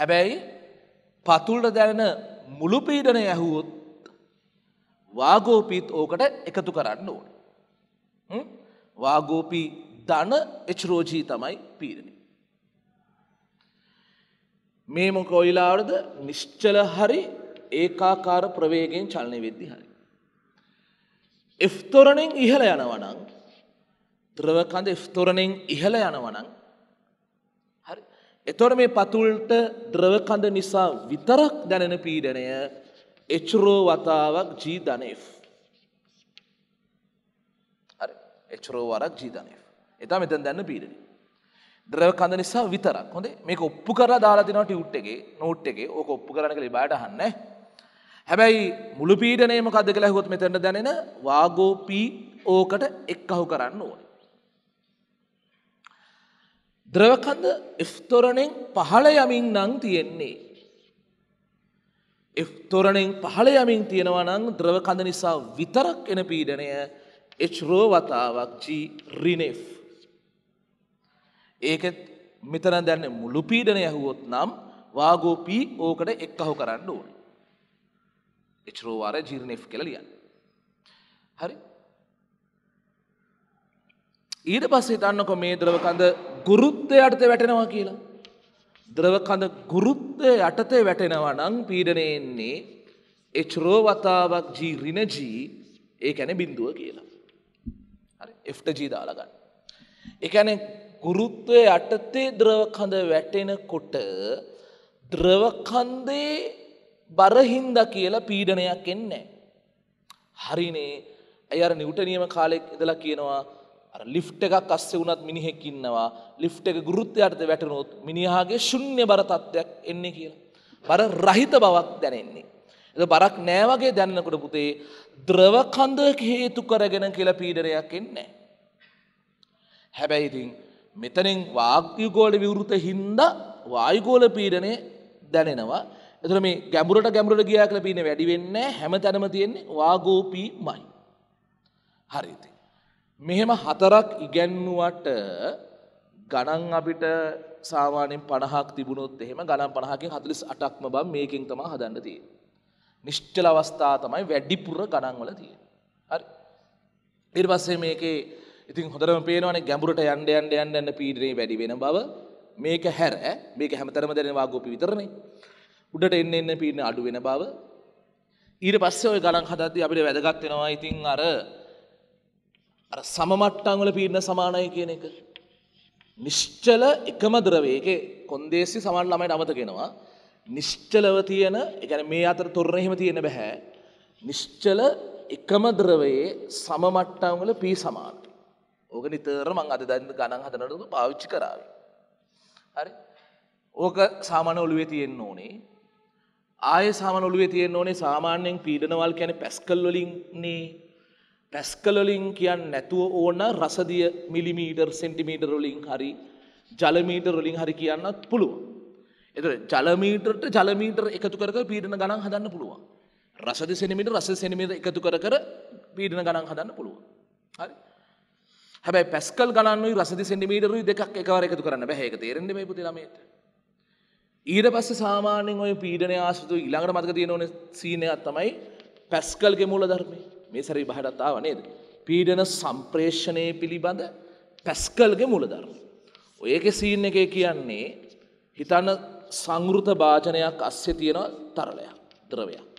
හැබැයි පතුල්ට දැනෙන මුළුපීඩනය ඇහුවොත් වාගෝපීත් ඕකට එකතු කරන්න ඕන. වාගෝපී ධන එච්රෝජී තමයි පීරණි. මේ මොකොයිලාවරද නිශ්චල හරි ඒකාකාර ප්‍රවේගෙන් චලනය වෙද්දි හරි. එෆ්තොරණෙන් ඉහළ යනවනං ද්‍රවකඳ එෆ්තොරණෙන් ඉහළ යනවනං එතොට මේ පතුල්ට ද්‍රවකඳ නිසා විතරක් දැනෙන පීඩනය එච්රෝ වතාවක් ජීධනය. එච්රෝ වරක් ජීධනය. එතා මෙතන් දැන්න පීඩනය. ද්‍රවකඳ නිසා විතරක් හොඳ මේ ඔප්පු කර දාලාතිනට යුට්ටගේ නෝට් එකගේ ඕක ඔප්පු කරන කළ බාටහන්න. හැබැයි මුළු පීඩනයම කද කලා හොත් මෙතැට දැනෙන වාගෝපී ඕකට එක් අහු කරන්න ඕන. ද්‍රවකඳ එස්තොරණෙන් පහළ යමින් නං තියෙන්නේ. එස්තොරණෙන් පහළ යමින් තියෙනවා නං ද්‍රවකඳ නිසා විතරක් එන පීඩනය එච්රෝවතාවක් ජී රිනෙෆ්. ඒකෙත් මෙතන දැන්න මුළු පීඩනය ඇහුවොත් නම් වාගෝපී ඕකට එක් අහු කරන්න ඕන. එච්රෝවාර ජීර්ණෙෆ් කෙලලියන්. හරි ඊට පස්සේ දන්නකො මේ ද්‍රවකඳ ගුරුත්වය යටතේ වැටෙනවා කියලා. ද්‍රවකඳ ගුරුත්වය යටතේ වැටෙනවා නම් පීඩනය එන්නේ එච්රෝ වතාවක් ජී රිනජී ඒ ඇන බින්දුව කියලා. එට ජී දාලගන්න. එකන ගුරුත්වය යටතේ ද්‍රවකඳ වැටෙන කොට ද්‍රවකන්දේ බරහින්ද කියලා පීඩනයක් එන්නේ. හරිනේ ඇයර නිවටනියම කාලෙක් ඉදලා කියනවා අර ලිෆ්ට් එකක් අස්සේ වුණත් මිනිහෙක් ඉන්නවා ලිෆ්ට් එක ගුරුත්වයටද වැටුනොත් මිනිහාගේ ශුන්‍ය බර තත්ත්වයක් එන්නේ කියලා. බර රහිත බවක් දැනෙන්නේ. ඒක බරක් නෑ වගේ දැනනකොට පුතේ ද්‍රව කඳ හේතු කරගෙන කියලා පීඩනයක් එන්නේ හැබැයි ඉතින් මෙතනින් වායුගෝල විවෘත හින්දා වායුගෝල පීඩනය දැනෙනවා. එතන මේ ගැඹුරට ගැඹුරට ගියා කියලා පීඩන වැඩි වෙන්නේ හැම තැනම තියෙන්නේ වාගෝපීමයි. හරි ඉතින්. මෙහෙම හතරක් ඉගැන්නුවට ගණන් අපිට සාමානෙන් පණහක් තිබුණොත් එහෙම ගණන් පණහකින් හතුලිස් අටක්ම බම් මේකින් තමා හදන්න තිය. නිශ්චල අවස්ථා තමයි වැඩිපුර ගණන්වල තිය. හරි නිර්වස්සේ මේකේ ඉතින් හොඳරම පේනවන ගැඹුරට යන්ඩ යන්ඩ යන්න යන්න පීඩනේ වැඩි වෙන බව මේක හැර මේක හැමතරම දැනවා ගෝපි විතරණේ උඩට එන්න එන්න පීඩන අඩු වෙන බව ඊට පස්සේ ඔය ගණන් හදද්දී අපිට වැදගත් වෙනවා ඉතින් අර අර සමමට්ටංවල පීරණ සමානය කියන එක. නිශ්චල එකම ද්‍රවේක කොන්දේසි සමන් ළමයට අමතගෙනවා. නිශ්චලව තියෙන එකන මේ අතර තොරණ එහෙම තියෙන බැහැ. නිශ්චල එකම ද්‍රවයේ සමමට්ටංවල පී සමාන. ඕක නිතර මං අද දන්න ගණන් හදනට පාවිච්චි කරාව. හරි ඕක සාමාන ඔළුවේ තියෙන්න ඕනේ ආය සාමාන ඔළුවේ තියෙන්න ඕනේ සාමාන්‍යයෙන් පීඩනවල් කැන පැස්කල් වලින්නේ පැස්කලලින් කියන්න නැතුව ඕන රසදිය මිලිමීටර් සෙන්ටිමීටර් වලින් හරි ජලමීටර් වලින් හරි කියන්නත් පුළුවන්. එතකොට ජලමීටරට ජලමීටර් එකතු කර කර පීඩන ගණන් හදන්න පුළුවන්. රසදි සෙන්ටිමීටර් රස සෙන්ටිමීටර් එකතු කර කර පීඩන ගණන් හදන්න පුළුවන්. හරි. හැබැයි පැස්කල් ගණන්නුයි රසදි සෙන්ටිමීටරුයි දෙකක් එකවර එකතු කරන්න බෑ. ඒක තේරෙන්නේ මේ පුතේ ළමයට. ඊට පස්සේ සාමාන්‍යයෙන් ওই පීඩනය ආශ්‍රිතව ඊළඟට මතක තියෙන ඕනේ සීන් එකක් තමයි පැස්කල්ගේ මූලධර්මය. මේ සැරි බහටත් ආව නේද. පීඩන සම්ප්‍රේෂණය පිළිබඳ පැස්කල්ගේ මුලදරු. ඔයක සීන් එක කියන්නේ හිතන්න සංගෘත භාජනයක් අස්්‍ය තියෙන තරලයක් ද්‍රවයක්.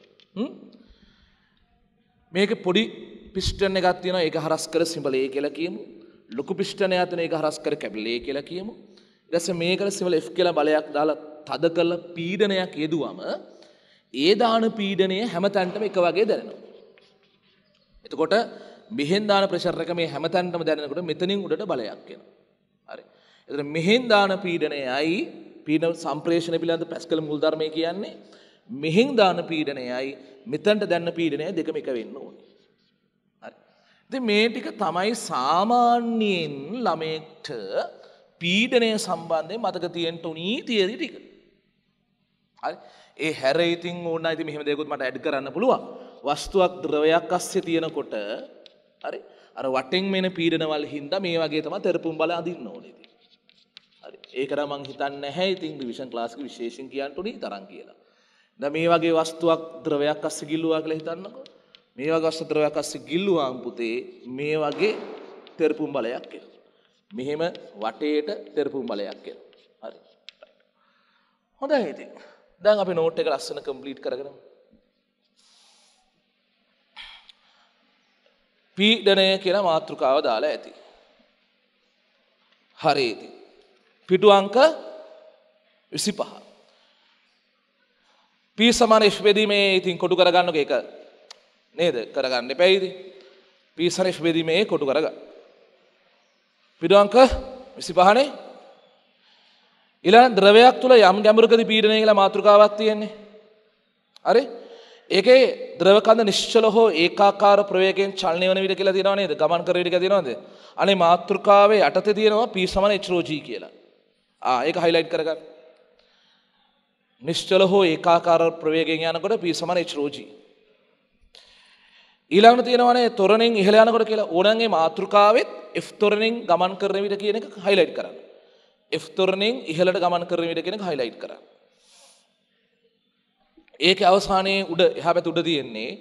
මේක පොඩි පිෂ්ටන එකත් තියෙන එක හරස් කර සිඹලේ කියලා කියමු ලොකු පිෂ්ටනය අතන එක හරස් කර කැබිලේ කියලා කියමු දැස මේකට සිවල එෆ් කියල බලයක් දාලා තද කල පීඩනයක් යෙදුවම ඒ දාන පීඩනය හැම තැන්ටම එක වගේ දැනවා. එතකොට මෙහෙන් දාන ප්‍රෙෂර් එක මේ හැමතැනටම දැනෙනකොට මෙතනින් උඩට බලයක් එනවා. හරි. එතන මෙහෙන් දාන පීඩනයයි පීඩන සම්ප්‍රේෂණ පිළිබඳ පැස්කල් මුල් ධර්මයේ කියන්නේ මෙහෙන් දාන පීඩනයයි මෙතනට දැන්න පීඩනය දෙකම එක වෙන්න ඕනේ. හරි. ඉතින් මේ ටික තමයි සාමාන්‍යයෙන් ළමයෙක්ට පීඩනය සම්බන්ධයෙන් මතක තියෙන්න උනී තියරි ටික. හරි. ඒ හැර ඉතින් ඕන නම් ඉතින් මෙහෙම දෙයක්වත් මට ඇඩ් කරන්න පුළුවන්. වස්තුවක් ද්‍රවයක් අස්සේ තියෙනකොට හරි අර වටෙන් මෙන පීඩනවල් හින්දා මේ වගේ තමයි තෙරපුම් බල අඳින්න ඕනේ ඉතින්. හරි ඒකට මං හිතන්නේ නැහැ ඉතින් ඩිවිෂන් ක්ලාස් එක විශේෂයෙන් කියන්න උනේ තරම් කියලා. දැන් මේ වගේ වස්තුවක් ද්‍රවයක් අස්සේ ගිල්ලුවා කියලා හිතන්නකෝ. මේ වගේ වස්තු ද්‍රවයක් අස්සේ ගිල්ලුවාම් පුතේ මේ වගේ තෙරපුම් බලයක් එනවා. මෙහෙම වටේට තෙරපුම් බලයක් එනවා. හරි. හොඳයි ඉතින්. දැන් අපි නෝට් එක ලස්සන කම්ප්ලීට් කරගමු. පීඩනය කියලා මාතෘකාව දාලා ඇති. හරේදී. පිටු අංක විසි පහ. පී සමාන ශ්වදීමේ ඉතින් කොටු කරගන්නක එක නේද කරගන්න පැයිදි. පීසන ශ්වදීමේ කොටු කරග. පිඩුවංක විසි පහනේ ඉලා ද්‍රවයක් තුළ යම් ගැමරකද පීඩනය කියලා මාතෘකාවක් තියෙන්නේ. අරේ ඒකේ ද්‍රවකන්ද නිශ්චල හෝ ඒකාකාර ප්‍රවේගයෙන් චලනය වන විට කියලා තියෙනවා නේද? ගමන් කරන විට කියලා තියෙනවද? අනේ මාත්‍රිකාවේ යටතේ තියෙනවා p h කියලා. ආ ඒක highlight කරගන්න. නිශ්චල හෝ ඒකාකාර ප්‍රවේගයෙන් යනකොට p h ඊළඟට තියෙනවානේ තොරණෙන් ඉහළ යනකොට කියලා ඕනන්ගේ මාත්‍රිකාවෙත් f තොරණෙන් ගමන් කරන විට කියන එක highlight කරන්න. f තොරණෙන් ඉහළට ගමන් කරන විට කියන එක highlight කරන්න. ඒක අවසානයේ උඩ එහා පැත උඩ තියෙන්නේ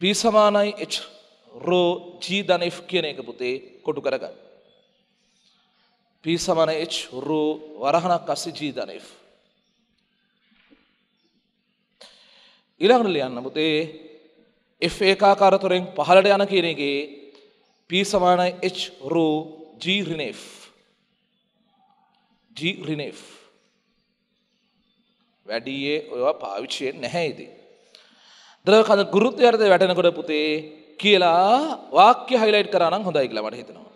P සමානයි H රෝ G ධන F කියන එක පුතේ කොටු කරගන්න. P සමාන H රෝ වරහණක් අස්සේ G ධන F. ඊළඟට ලියන්න පුතේ F ඒකාකාරතරෙන් පහළට යන කියන එකේ P සමානයි H රෝ G ඍණ F. G ඍණ F. වැඩියේ ඔයවා පාවිච්චියෙන් නැහැ ඉතින්. දරව කඳ ගුරුත්වයට වැටෙනකොට පුතේ කියලා වාක්‍ය හයිලයිට් කරා නම් හොඳයි කියලා මට හිතෙනවා.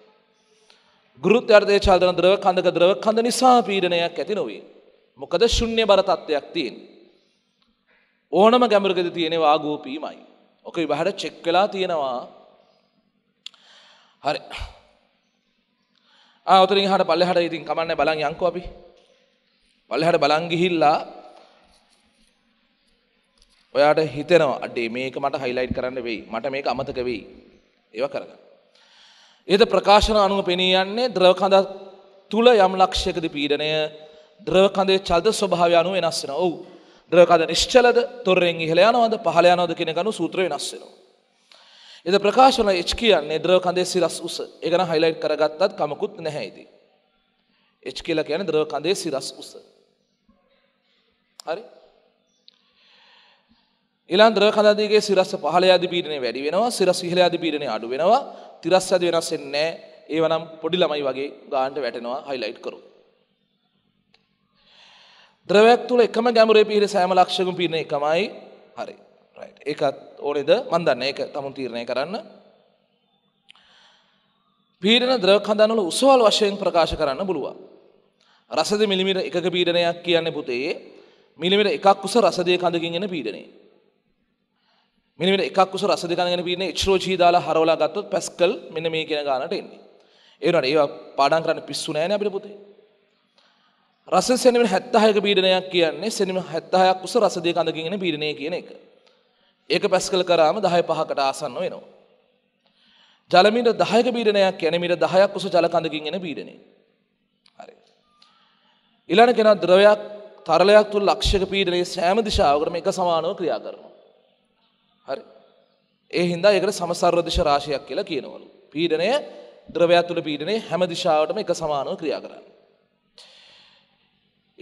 ගුරුත්වයටදේ චාලන ද්‍රව කඳක ද්‍රව කඳ නිසා පීඩනයක් ඇති නොවේ. මොකද ශුන්‍ය බර තත්ත්වයක් තියෙන. ඕනම ගැමරකද තියෙන වාගෝපීමයි. ඕක විභාට චෙක් වෙලා තියෙනවා. හරි. ආ උතරින් හට පල්ලෙහාට ඉතින් කමන්නේ බලන් යන්කෝ අපි. පල්ලෙහාට බලන් ගිහිල්ලා ඔයාට හිතෙනවා අඩේ මේක මට හයිලයිට් කරන්න වෙයි මට මේක අමතක වෙයි ඒව කරගන්න. ඒද ප්‍රකාශන අනුව පෙනී යන්නේ ද්‍රවකඳ තුළ යම් ලක්ෂයකද පීඩනය ද්‍රවකඳේ චල්ද ස්වභාව අනුව වෙනස් වෙන ඔවු ද්‍රවකඳ නිශ්චලද තොරෙන් ඉහළ යනවද පහළ යනවද කියන ගනු සූත්‍ර වෙනස් වෙනවා. එද ප්‍රකාශන එච් කියන්නේ ද්‍රවකඳේ සිරස් උස ඒකන හයිලයිට් කරගත්තත් කමකුත් නැහැ ඉතින්. එච් කියලා කියන්නේ ද්‍රවකඳේ සිරස් උස. හරි ඊළඟ ද්‍රව කඳාදිගේ සිරස්ස පහළ යදි පීඩනය වැඩි වෙනවා සිරස් ඉහළ යදි පීඩනය අඩු වෙනවා තිරස් යදි වෙනස් වෙන්නේ නැහැ ඒවනම් පොඩි ළමයි වගේ ගානට වැටෙනවා හයිලයිට් කරු ද්‍රවයක් තුල එකම ගැඹුරේ පීඩන සෑම ලක්ෂයකම පීඩන එකමයි හරි රයිට් ඒකත් ඕනේද මන් දන්නේ ඒක තමුන් තීරණය කරන්න පීඩන ද්‍රව කඳන් වල උසවල් වශයෙන් ප්‍රකාශ කරන්න බලුවා රසද මිලිමීටර එකක පීඩනයක් කියන්නේ පුතේ මිලිමීටර එකක් උස රසදේ කඳකින් එන පීඩනය මෙන්න මේ එකක් උස රස දෙක ගන්න පින්නේ එච්රෝජී දාලා හරවලා ගත්තොත් පැස්කල් මෙන්න මේ කියන ගානට එන්නේ. ඒ වුණාට ඒවා පාඩම් කරන්න පිස්සු නෑනේ අපිට පොතේ. රස සෙනෙමෙන් 76ක පීඩනයක් කියන්නේ සෙනෙම 76ක් උස රස දෙක අඳකින් එන පීඩනය කියන එක. ඒක පැස්කල් කරාම 10 5කට ආසන්න වෙනවා. ජල මීටර 10ක පීඩනයක් කියන්නේ මීටර 10ක් උස ජල කඳකින් එන පීඩනය. හරි. ඊළඟ කෙනා ද්‍රවයක් තරලයක් තුල ලක්ෂයක පීඩනයේ සෑම දිශාවකටම එක සමානව ක්‍රියා කරනවා. හරි. ඒ හින්දා ඒකට සමසර්වදිශ රාශියක් කියලා කියනවලු. පීඩනය ද්‍රවයක් තුළ පීඩනේ හැම දිශාවටම එක සමානව ක්‍රියා කරන්න.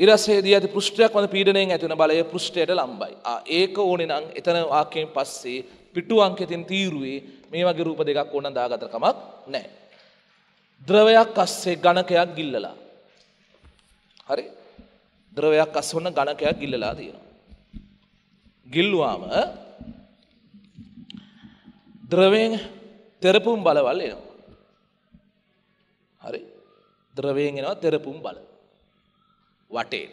ඉරසේදී ඇති පෘෂ්ඨයක් වන පීඩනයෙන් ඇතිවන බලය පෘෂ්ඨයට ලම්බයි. ඒක ඕනේ නම් එතන වාක්‍යයෙන් පස්සේ පිටු අංකෙතින් තීරුවේ මේ වගේ රූප දෙකක් ඕන දාගත කමක් නැහැ. ද්‍රවයක් අස්සේ ගණකයක් ගිල්ලලා. හරි? ද්‍රවයක් අස්සේ ගණකයක් ගිල්ලලා තියෙනවා. ගිල්ලුවාම ද්‍රවෙන් තෙරපුම් බලවල් එනවා. හරි ද්‍රවයෙන් එනවා තෙරපුම් බල වටේට.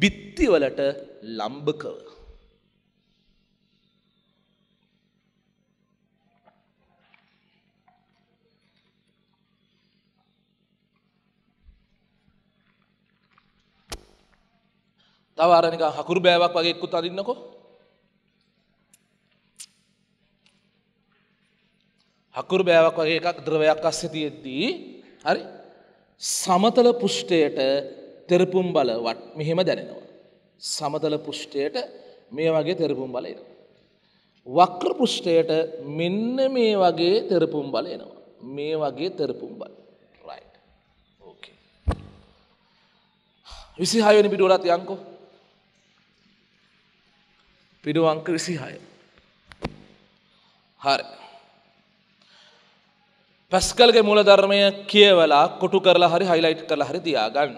බිත්තිවලට ලම්භකව. තවාරනික හකුරු බෑවක් වගේ එක්කුත් අරින්නකෝ හකුරු බෑවක් වගේ එකක් ද්‍රවයක් අස්සේ තියෙද්දී හරි සමතල පුෂ්ඨයට තෙරපුම් බලවත් මෙහෙම දැනෙනවා. සමතල පුෂ්ඨයට මේ වගේ තෙරපුම් බල එනවා. වක්‍ර පුෂ්ඨයට මෙන්න මේ වගේ තෙරපුම් බල එනවා. මේ වගේ තෙරපුම් බල. රයිට්. ඕකේ. 26 වෙනි පිටුවලත් යන්කෝ. පිටුව අංක 26. හරි. පැස්කල්ගේ මූලධර්මය කියවලා කොටු කරලා හරි හයිලයිට් කරලා හරි තියාගන්න.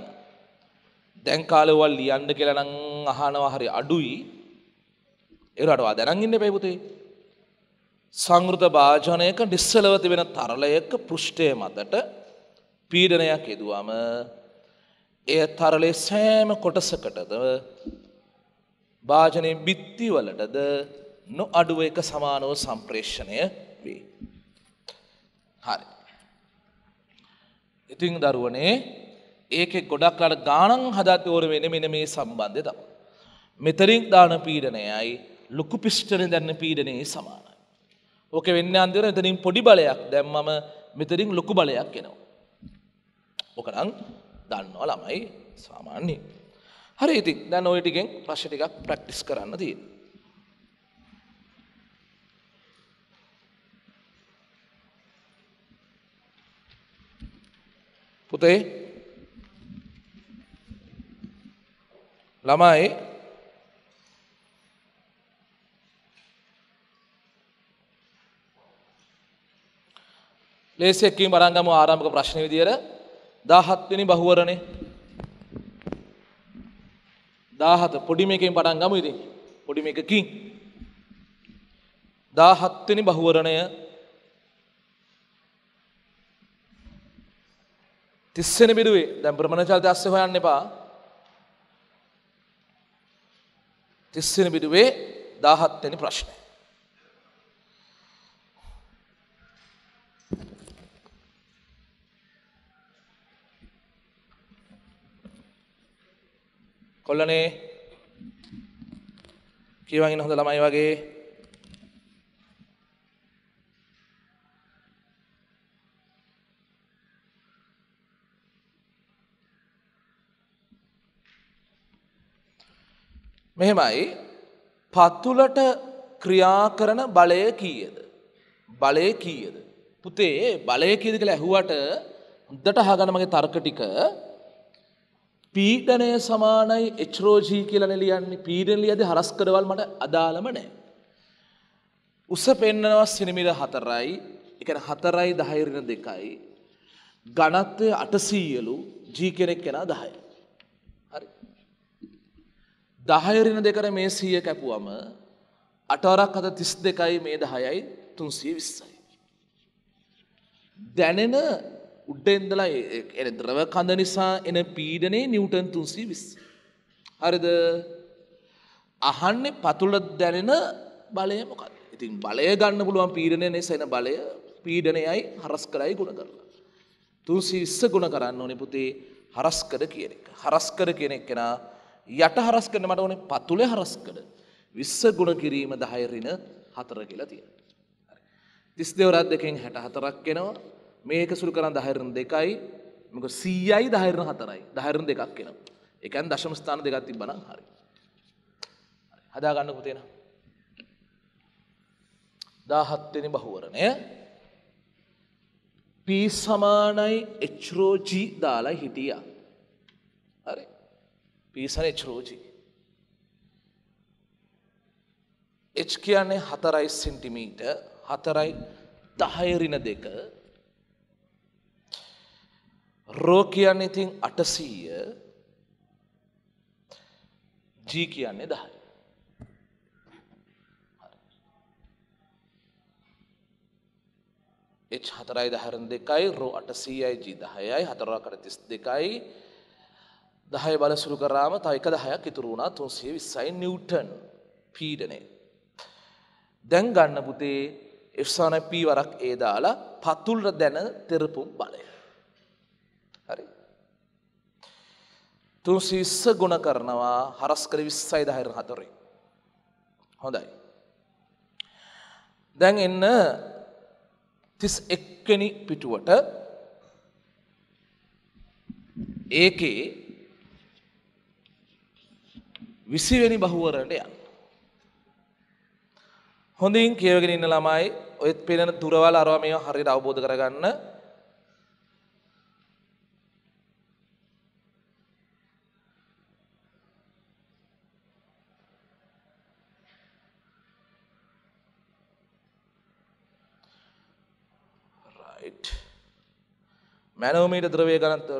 දැන් කාලෙවල් ලියන්න කියලා නම් අහනවා හරි අඩුයි. ඒකට වදනන් ඉන්න එපා පුතේ. සංෘත භාජනයක නිස්සලව තිබෙන තරලයක පෘෂ්ඨයේ මතට පීඩනයක් යෙදුවම එය තරලේ සෑම කොටසකටද භාජනයේ බිත්තිවලටද නොඅඩුව එක සමානව සම්ප්‍රේෂණය වේ. හරි. ඉතින් දරුවනේ ඒකෙ ගොඩක් අට ගානන් හදත් ඕර වෙන මෙන මේ සම්බන්ධය තම. මෙතරින් දාන පීඩනයයි ලොකු පිෂ්ටන දැන්න පීඩනයේ සමානයි. ඕක වෙන්න අන්දිර එතනින් පොඩි බලයක් දැම්මම මෙතරින් ලොකු බලයක් එනවා. ඕකනම් දන්නවා ළමයි සාමාන්‍යයෙන්. හරි ඉතින් දැන් ඔය ටිකෙන් ප්‍රශ්න ටිකක් ප්‍රැක්ටිස් කරන්න තියෙනවා. පුතේ ළමයි ලේසියකින් බරංගම ආරම්භක ප්‍රශ්න විදියට 17 වෙනි බහුවරනේ 17 පොඩි මේකෙන් පටන් ගමු ඉතින් පොඩි මේකකින් 17 වෙනි බහුවරණය තිස්සෙන බිරුවේ දැම් ප්‍රමණචල්ත අස්ස හොයන්න එපා තිස්සෙන බිඩුවේ දාහත්වනි ප්‍රශ්නය. කොල්ලනේ කියවගෙන හොඳ ළමයි වගේ මෙහෙමයි පත්තුලට ක්‍රියා කරන බලය කීයද. බලය කීයද. පුතේ බලය කීද කියලා ඇහුවට හොඳට අහගන්න මගේ තර්ක ටික පීඩනය සමානයි එච්රෝජී කියලානේ ලියන්නේ පීඩන ලියද්දී හරස් කරවල් මට අදාළම නැහැ. උස පෙන්නනවා සිනිමිල 4යි, ඒ කියන්නේ 4යි 10 ඍණ 2යි. ඝනත්වය 800ලු G කෙනෙක් කෙනා 10යි. දහයරින දෙකර මේ සිය කැපුවම අටවරක් අද තිස් දෙකයි මේ දහයයි තුන්සිය විස්සයි. දැනෙන උඩ්ඩෙන්දලා එ ද්‍රව කඳ නිසා එන පීඩනේ නිවටන් තුන්සී විස්. හරිද අහන්නේ පතුල දැනෙන බලය මොකත් ඉතින් බලය ගන්න පුළුවන් පීඩනයනේ සැන බලය පීඩනයයි හරස් කරයි ගුණ කරලා. තුන්සි විස්ස ගුණ කරන්න ඕනෙ පුතේ හරස්කර කියන එක. හරස්කර කෙනෙක් කෙනා යට හරස් කරන මට ඕනේ පතුලේ හරස් කළ 20 ගුණ කිරීම 10 ඍණ 4 කියලා තියෙනවා. හරි. 32 වරක් දෙකෙන් 64ක් එනවා. මේක සුළු කරන් 10 ඍණ 2යි. මොකද 100යි 10 ඍණ 4යි. 10 ඍණ දෙකක් එනවා. ඒ කියන්නේ දශම ස්ථාන දෙකක් තිබ්බනම් හරි. හරි. හදා ගන්නකො තේනවා. 17 වෙනි බහුවරණය P සමානයි H රෝ G දාලා හිටියා. පීසන චරෝජි. එච් කියන්නේ හතරයි සෙන්ටිමීට හතරයි දහයරින දෙක රෝ කියන්නේ ඉතින් අටසීය ජී කියන්නේ දහයි. එච් හතරයි දහරන් දෙකයි රෝ අටසීයයි ජී දහයයි හතරා කර තිස් දෙකයි දහය බල සුරු කරාම තව එක දහයක් ඉතුරු වුණා තුන්සිය විස්සයි නිවටන් පීඩනය. දැන් ගන්න පුතේ එසාන පීවරක් ඒ දාලා පතුල්ර දැන තෙරපුම් බලය. හරි. තුන්සිවිස්ස ගුණ කරනවා හරස්කර විස්සයි දහර හතරේ. හොඳයි. දැන් එන්න තිස් එක්කෙනි පිටුවට ඒකේ විසිවෙනි බහුවරට යන්න. හොඳින් කියවගෙන ඉන්න ළමයි ඔයත් පෙනෙන දුරවල් අරවා මේවා හරියට අවබෝධ කරගන්න මැනෝමීට ද්‍රවය ගණන්ත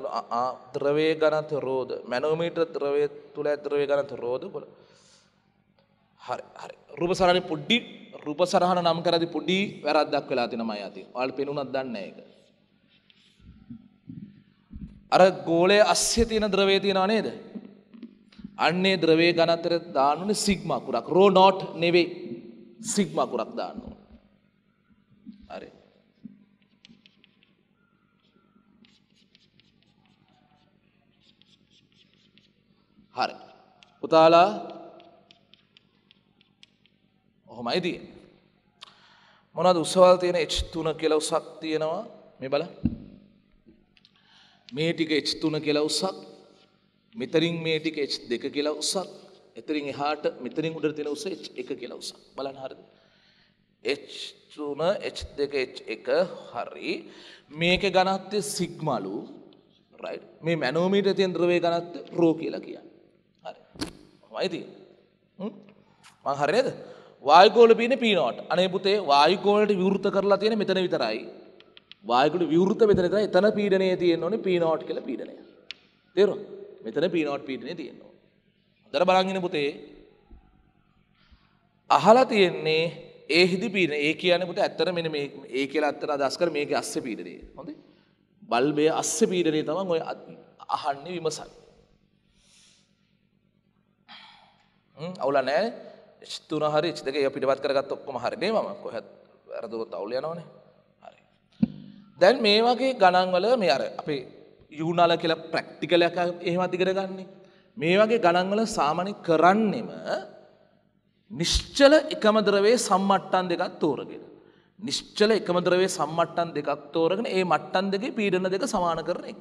ද්‍රවය ගණන්ත රෝධ මැනෝමීට ද්‍රවය තුළ ඇද්‍රවය ගණන්ත රෝධ බොල හරි හරි රූප සරණ පුඩ්ඩි රූප සරහන නම් කරදි පුඩ්ඩි වැරද්දක් වෙලා තිනමයි ඇති ඔයාලට පෙනුනක් දන්න ඒක අර ගෝලය අස්සේ තියෙන ද්‍රවය තියෙනවා නේද අන්නේ ද්‍රවය ගණන්තර දානුනේ සිග්මා කුරක් රෝ නෝට් නෙවෙයි සිග්මා කුරක් දාන්න ඕන හරි. පුතාලා ඔහොමයි තියෙන්නේ. මොනවද උසවල් තියෙන H3 කියලා උසක් තියෙනවා මේ බලන්න. මේ ටික H3 කියලා උසක් මෙතරින් මේ ටික H2 කියලා උසක් එතරින් එහාට මෙතරින් උඩට තියෙන උස H1 කියලා උසක් බලන්න හරිද H3 H2 H1 හරි මේකේ ඝනත්වය සිග්මලු රයිට් මේ මැනෝමීටරේ තියෙන ද්‍රවයේ ඝනත්වය රෝ කියලා කියන්නේ මයිති මං හරිනද වායකෝල පින පීනොට අනේ පුතේ වායකෝලට විවෘත කරලා තියෙන මෙතන විතරයි වායකුට විවෘත මෙතන තර එතන පීඩනය තියෙන්න ඕනේ පීනෝට් කළ පීඩනය තෙරු මෙතන පීනෝට් පීඩනය තියෙන්නවා දර බලංගෙන පුතේ අහලා තියෙන්නේ ඒ හිදි පීන ඒ කියන පුට ඇත්තර මෙ ඒ කියල අත්තර අදස්කර මේක අස්ස පීඩරේ හොඳේ බල්බය අස්ස පීඩරේ තමන් ඔය අහන්න විමසන්න අවුල නෑ තුන හරි දෙකේ පිටපත් කරගත්ත ඔක්කොම හරිනේ මම කොහෙත් වැරදුනොත් අවුල යනවනේ හරි දැන් මේ වගේ ගණන් වල මේ අර අපි යුණාල කියලා ප්‍රැක්ටිකල් එකක් එහෙමත් ඉගෙන ගන්නෙ මේ වගේ ගණන් වල සාමාන්‍ය කරන්නෙම නිශ්චල එකම ද්‍රවයේ සම්මට්ටම් දෙකක් තෝරගෙන නිශ්චල එකම ද්‍රවයේ සම්මට්ටම් දෙකක් තෝරගෙන ඒ මට්ටම් දෙකේ පීඩන දෙක සමාන කරන එක.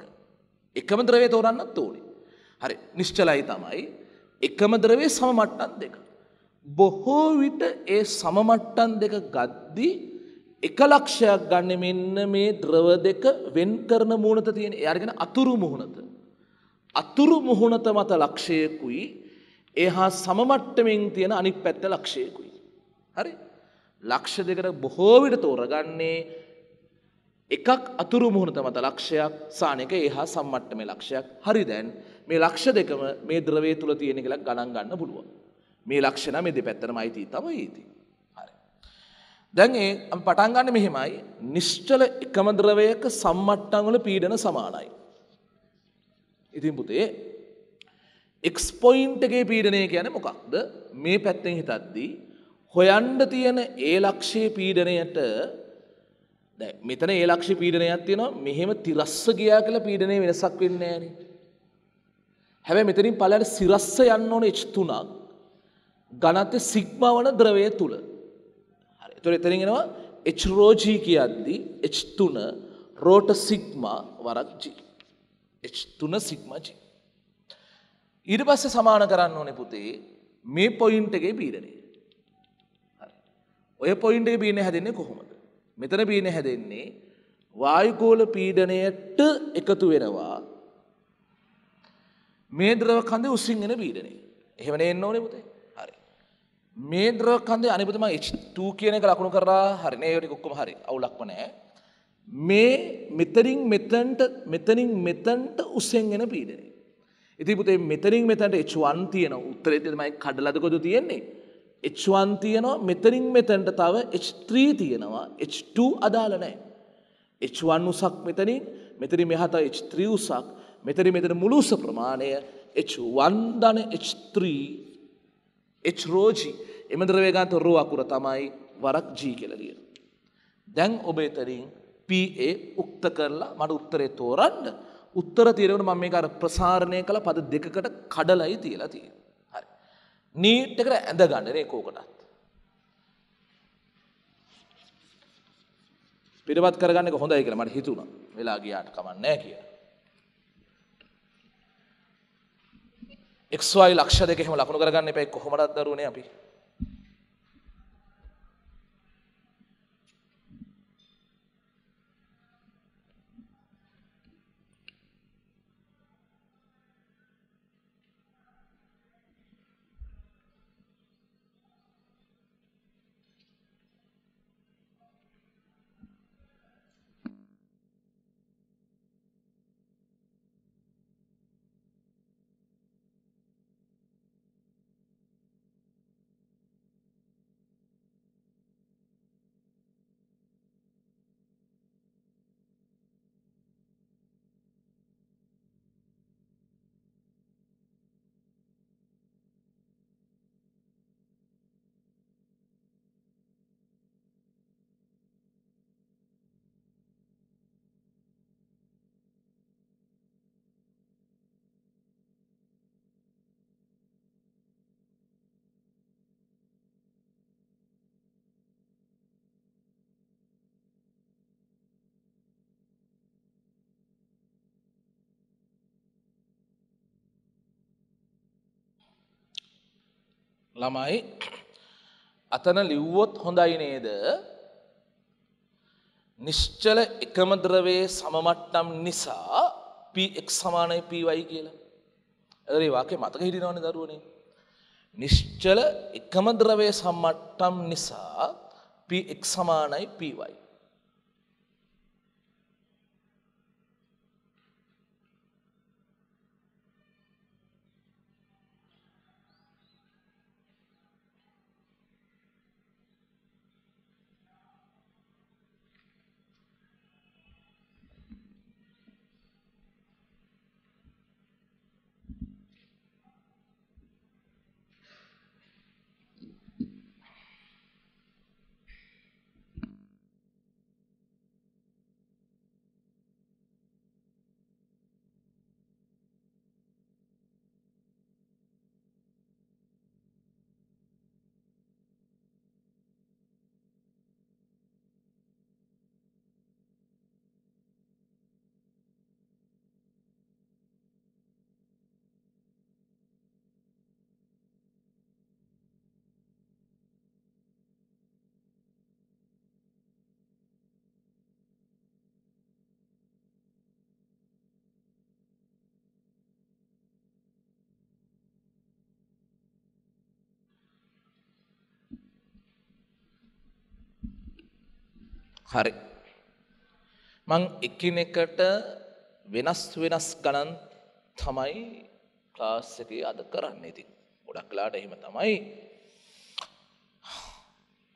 එකම ද්‍රවයේ තෝරන්නත් ඕනේ. හරි නිශ්චලයි තමයි එකම ද්‍රවේ සමමට්ටන් දෙක. බොහෝ විට ඒ සමමට්ටන් දෙක ගද්දී එක ලක්ෂයක් ගන්න මෙන්න මේ ද්‍රව දෙක වෙන් කරන මූුණත තියෙන එයාගෙන අතුරු මුහුණත. අතුරු මුහුණත මත ලක්ෂයකුයි ඒ හා සමමට්ටමින් තියෙන අනික් පැත්ත ලක්ෂයකුයි. හරි ලක්ෂ දෙකට බොහෝවිට තෝරගන්නේ එකක් අතුරු මුහුණත මත ලක්ෂයක් සානක ඒ හා සම්මට්ටම ලක්ෂයක් හරි දැන්. මේ ලක්ෂ දෙකම මේ ද්‍රවය තුළ තියෙන කියලා ගණන් ගන්න පුළුවන්. මේ ලක්ෂණ මේ දෙපැත්තටම අයිති තමයි ඉතින්. හරි. දැන් ඒ අපි පටන් ගන්න මෙහෙමයි නිශ්චල එකම ද්‍රවයක සම්මට්ටම් වල පීඩන සමානයි. ඉතින් පුතේ x point එකේ පීඩනය කියන්නේ මොකක්ද? මේ පැත්තෙන් හිතද්දී හොයන්න තියෙන ඒ ලක්ෂයේ පීඩණයට මෙතන ඒ ලක්ෂ පීඩනයක් තියෙනවා මෙහෙම තිරස්ස ගියා කියලා පීඩනය වෙනසක් වෙන්නේ නැහැ නේ. හැබැයි මෙතනින් පලයට සිරස්ස යන්න ඕන H3ක් ඝනත්වය සිග්මා වන ද්‍රවය තුල. හරි. එතකොට එතනින් එනවා H rho G කියද්දි H3 රෝට සිග්මා වරක් G. H3 sigma G. ඊට පස්සේ සමාන කරන්න ඕනේ පුතේ මේ පොයින්ට් එකේ පීඩනය. හරි. ඔය පොයින්ට් එකේ පීඩනය හැදෙන්නේ කොහොමද? මෙතන පීඩනය හැදෙන්නේ වායුගෝල පීඩණයට එකතු වෙනවා මේ ද්‍රව කන්දේ උසින් එන පීඩනය. එහෙම එන්න ඕනේ පුතේ. හරි. මේ ද්‍රව කන්දේ අනිත් පුතේ මම H2 කියන එක ලකුණු කරලා හරි නේ ඒක ඔක්කොම හරි. අවුලක්ම නැහැ. මේ මෙතනින් මෙතනට මෙතනින් මෙතනට උසින් එන පීඩනය. ඉතින් පුතේ මෙතනින් මෙතනට H1 තියෙනවා. උත්තරේදී තමයි කඩලාද කොද තියෙන්නේ. H1 තියෙනවා මෙතනින් මෙතනට තව H3 තියෙනවා. H2 අදාළ නැහැ. H1 උසක් මෙතනින් මෙතනින් මෙහා තව H3 උසක්. මෙතන මෙතන මුළුස ප්‍රමාණය H1 ධන H3 H රෝජි එම ද්‍රව්‍යගාත රෝ අකුර තමයි වරක් G කියලා කියන. දැන් ඔබ එතරින් PA උක්ත කරලා මට උත්තරේ තෝරන්න. උත්තර తీරෙන්න මම මේක අර ප්‍රසාරණය කළ පද දෙකකට කඩලයි තියලා තියෙන්නේ. හරි. නීට් එකට ඇඳ ගන්න නේ කෝකටත්. පිරවත් කරගන්න එක හොඳයි කියලා මට හිතුණා. වෙලා ගියාට කමක් නැහැ කියලා. එක්ස්වයි ලක්ෂ දෙකෙම ලකුණු කරගන්න එපයි කොහොමටත් දරුවනේ අපි ළමයි අතන ලිව්වොත් හොඳයි නේද නිශ්චල එකම ද්‍රවයේ සමමට්ටම් නිසා පක් සමානය පීවයි කියලා. ඇරි වාකේ මතක හිටිනවන දරුවනේ. නිශ්චල එකම ද්‍රවය සම්මට්ටම් නිසා පක් සමානයි පීවයි. හරි. මං එකිනෙකට වෙනස් වෙනස් ගණන් තමයි ක්ලාස් එකේ අද කරන්න ඉතින්. ගොඩක් ලාට එහෙම තමයි.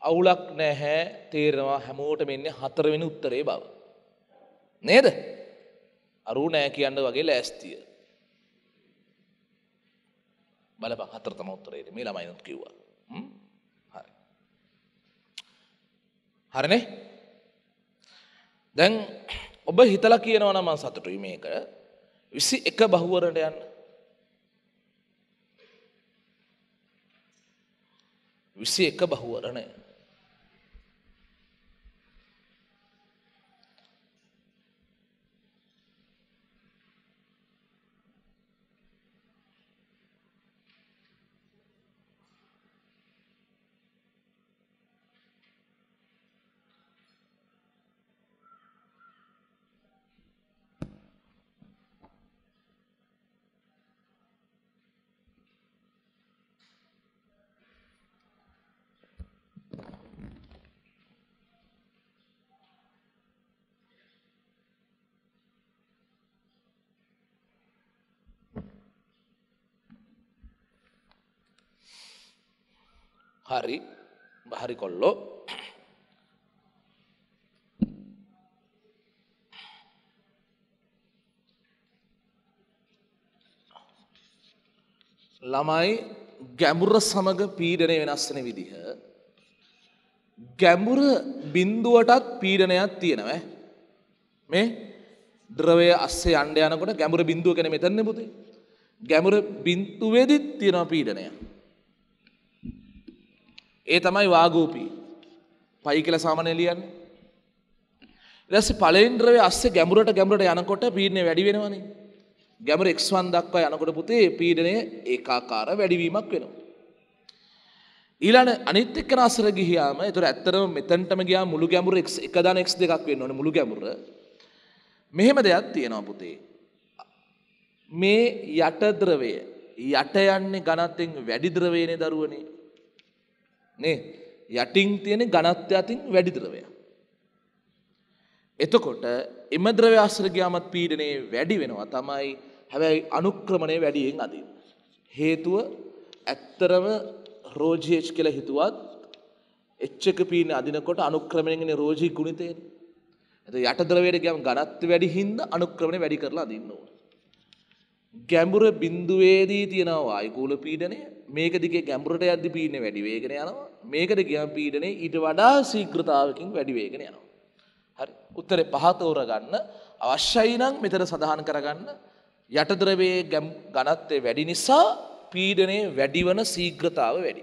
අවුලක් නැහැ තේරෙනවා හැමෝටම ඉන්නේ හතරවෙනි උත්තරේ බව. නේද? අරු නෑ කියන්න වගේ ලෑස්තිය. බලපන් හතර තම උත්තරේට මේ ළමයිනුත් කිව්වා. හරි. හරිනේ? දැන් ඔබ හිතලා කියනවා නම් මම සතුටුයි මේක 21 බහුවරට යන්න 21 බහුවර නෑ hari bahari kollo ළමයි ගැඹුර සමග පීඩනය වෙනස්සන විදිහ. ගැඹුර බින්දුවටත් පීඩනයක් තියෙනව. මේ ද්‍රවය අස්සේ අන්ඩයනකොට ගැඹුර බින්දුව කැන මෙතන්න පුති. ගැමුර බින්තුවේදිත් තියෙන පීඩනයක්. ඒ තමයි වාගූපී. පයි කියලා සාමාන්‍යයෙන් ලියන්නේ. ඊට පස්සේ පළවෙනි ද්‍රවයේ අස්සේ ගැඹුරට ගැඹුරට යනකොට පීඩනය වැඩි වෙනවනේ. ගැඹුර x1 දක්වා යනකොට පුතේ පීඩනය ඒකාකාර වැඩිවීමක් වෙනවා. ඊළඟ අනිත් එක්කන අසර ගිහියාම ඒතර ඇත්තටම මෙතනටම ගියාම මුළු ගැඹුර x1 දාන x2ක් වෙන්න ඕනේ මුළු ගැඹුර. මෙහෙම දෙයක් තියෙනවා පුතේ. මේ යට ද්‍රවය යට යන්නේ ඝනත්වයෙන් වැඩි ද්‍රවයනේ දරුවනේ නේ යටින් තියෙන ඝනත්වය අතින් වැඩි ද්‍රවය. එතකොට එම ද්‍රව්‍ය අස්සර ගියාමත් පීඩනය වැඩි වෙනවා තමයි හැබැයි අනුක්‍රමණය වැඩියෙන් අදින්. හේතුව ඇත්තරම රෝජයේච් කියලා හිතුවත් එච්චක පීන අදිනකොට අනුක්‍රමණයෙන් රෝජී ගුණිතයෙන්. එතකොට යට ද්‍රවයට ගියම ඝනත්වය වැඩි හින්දා අනුක්‍රමණය වැඩි කරලා අදින්න ඕන. ගැඹුර බිඳුවේදී තියෙනවා වායුකූල පීඩනය මේක දිගේ ගැඹුරට යද්දි පීඩනේ වැඩි වේගෙන යනවා. මේකට ගියම පීඩනේ ඊට වඩා ශීඝ්‍රතාවකින් වැඩි වේගෙන යනවා. හරි. උත්තරේ පහ තෝරගන්න අවශ්‍යයි නම් මෙතන සඳහන් කරගන්න යට ද්‍රවයේ ඝනත්වය වැඩි නිසා පීඩනේ වැඩි වන ශීඝ්‍රතාව වැඩි.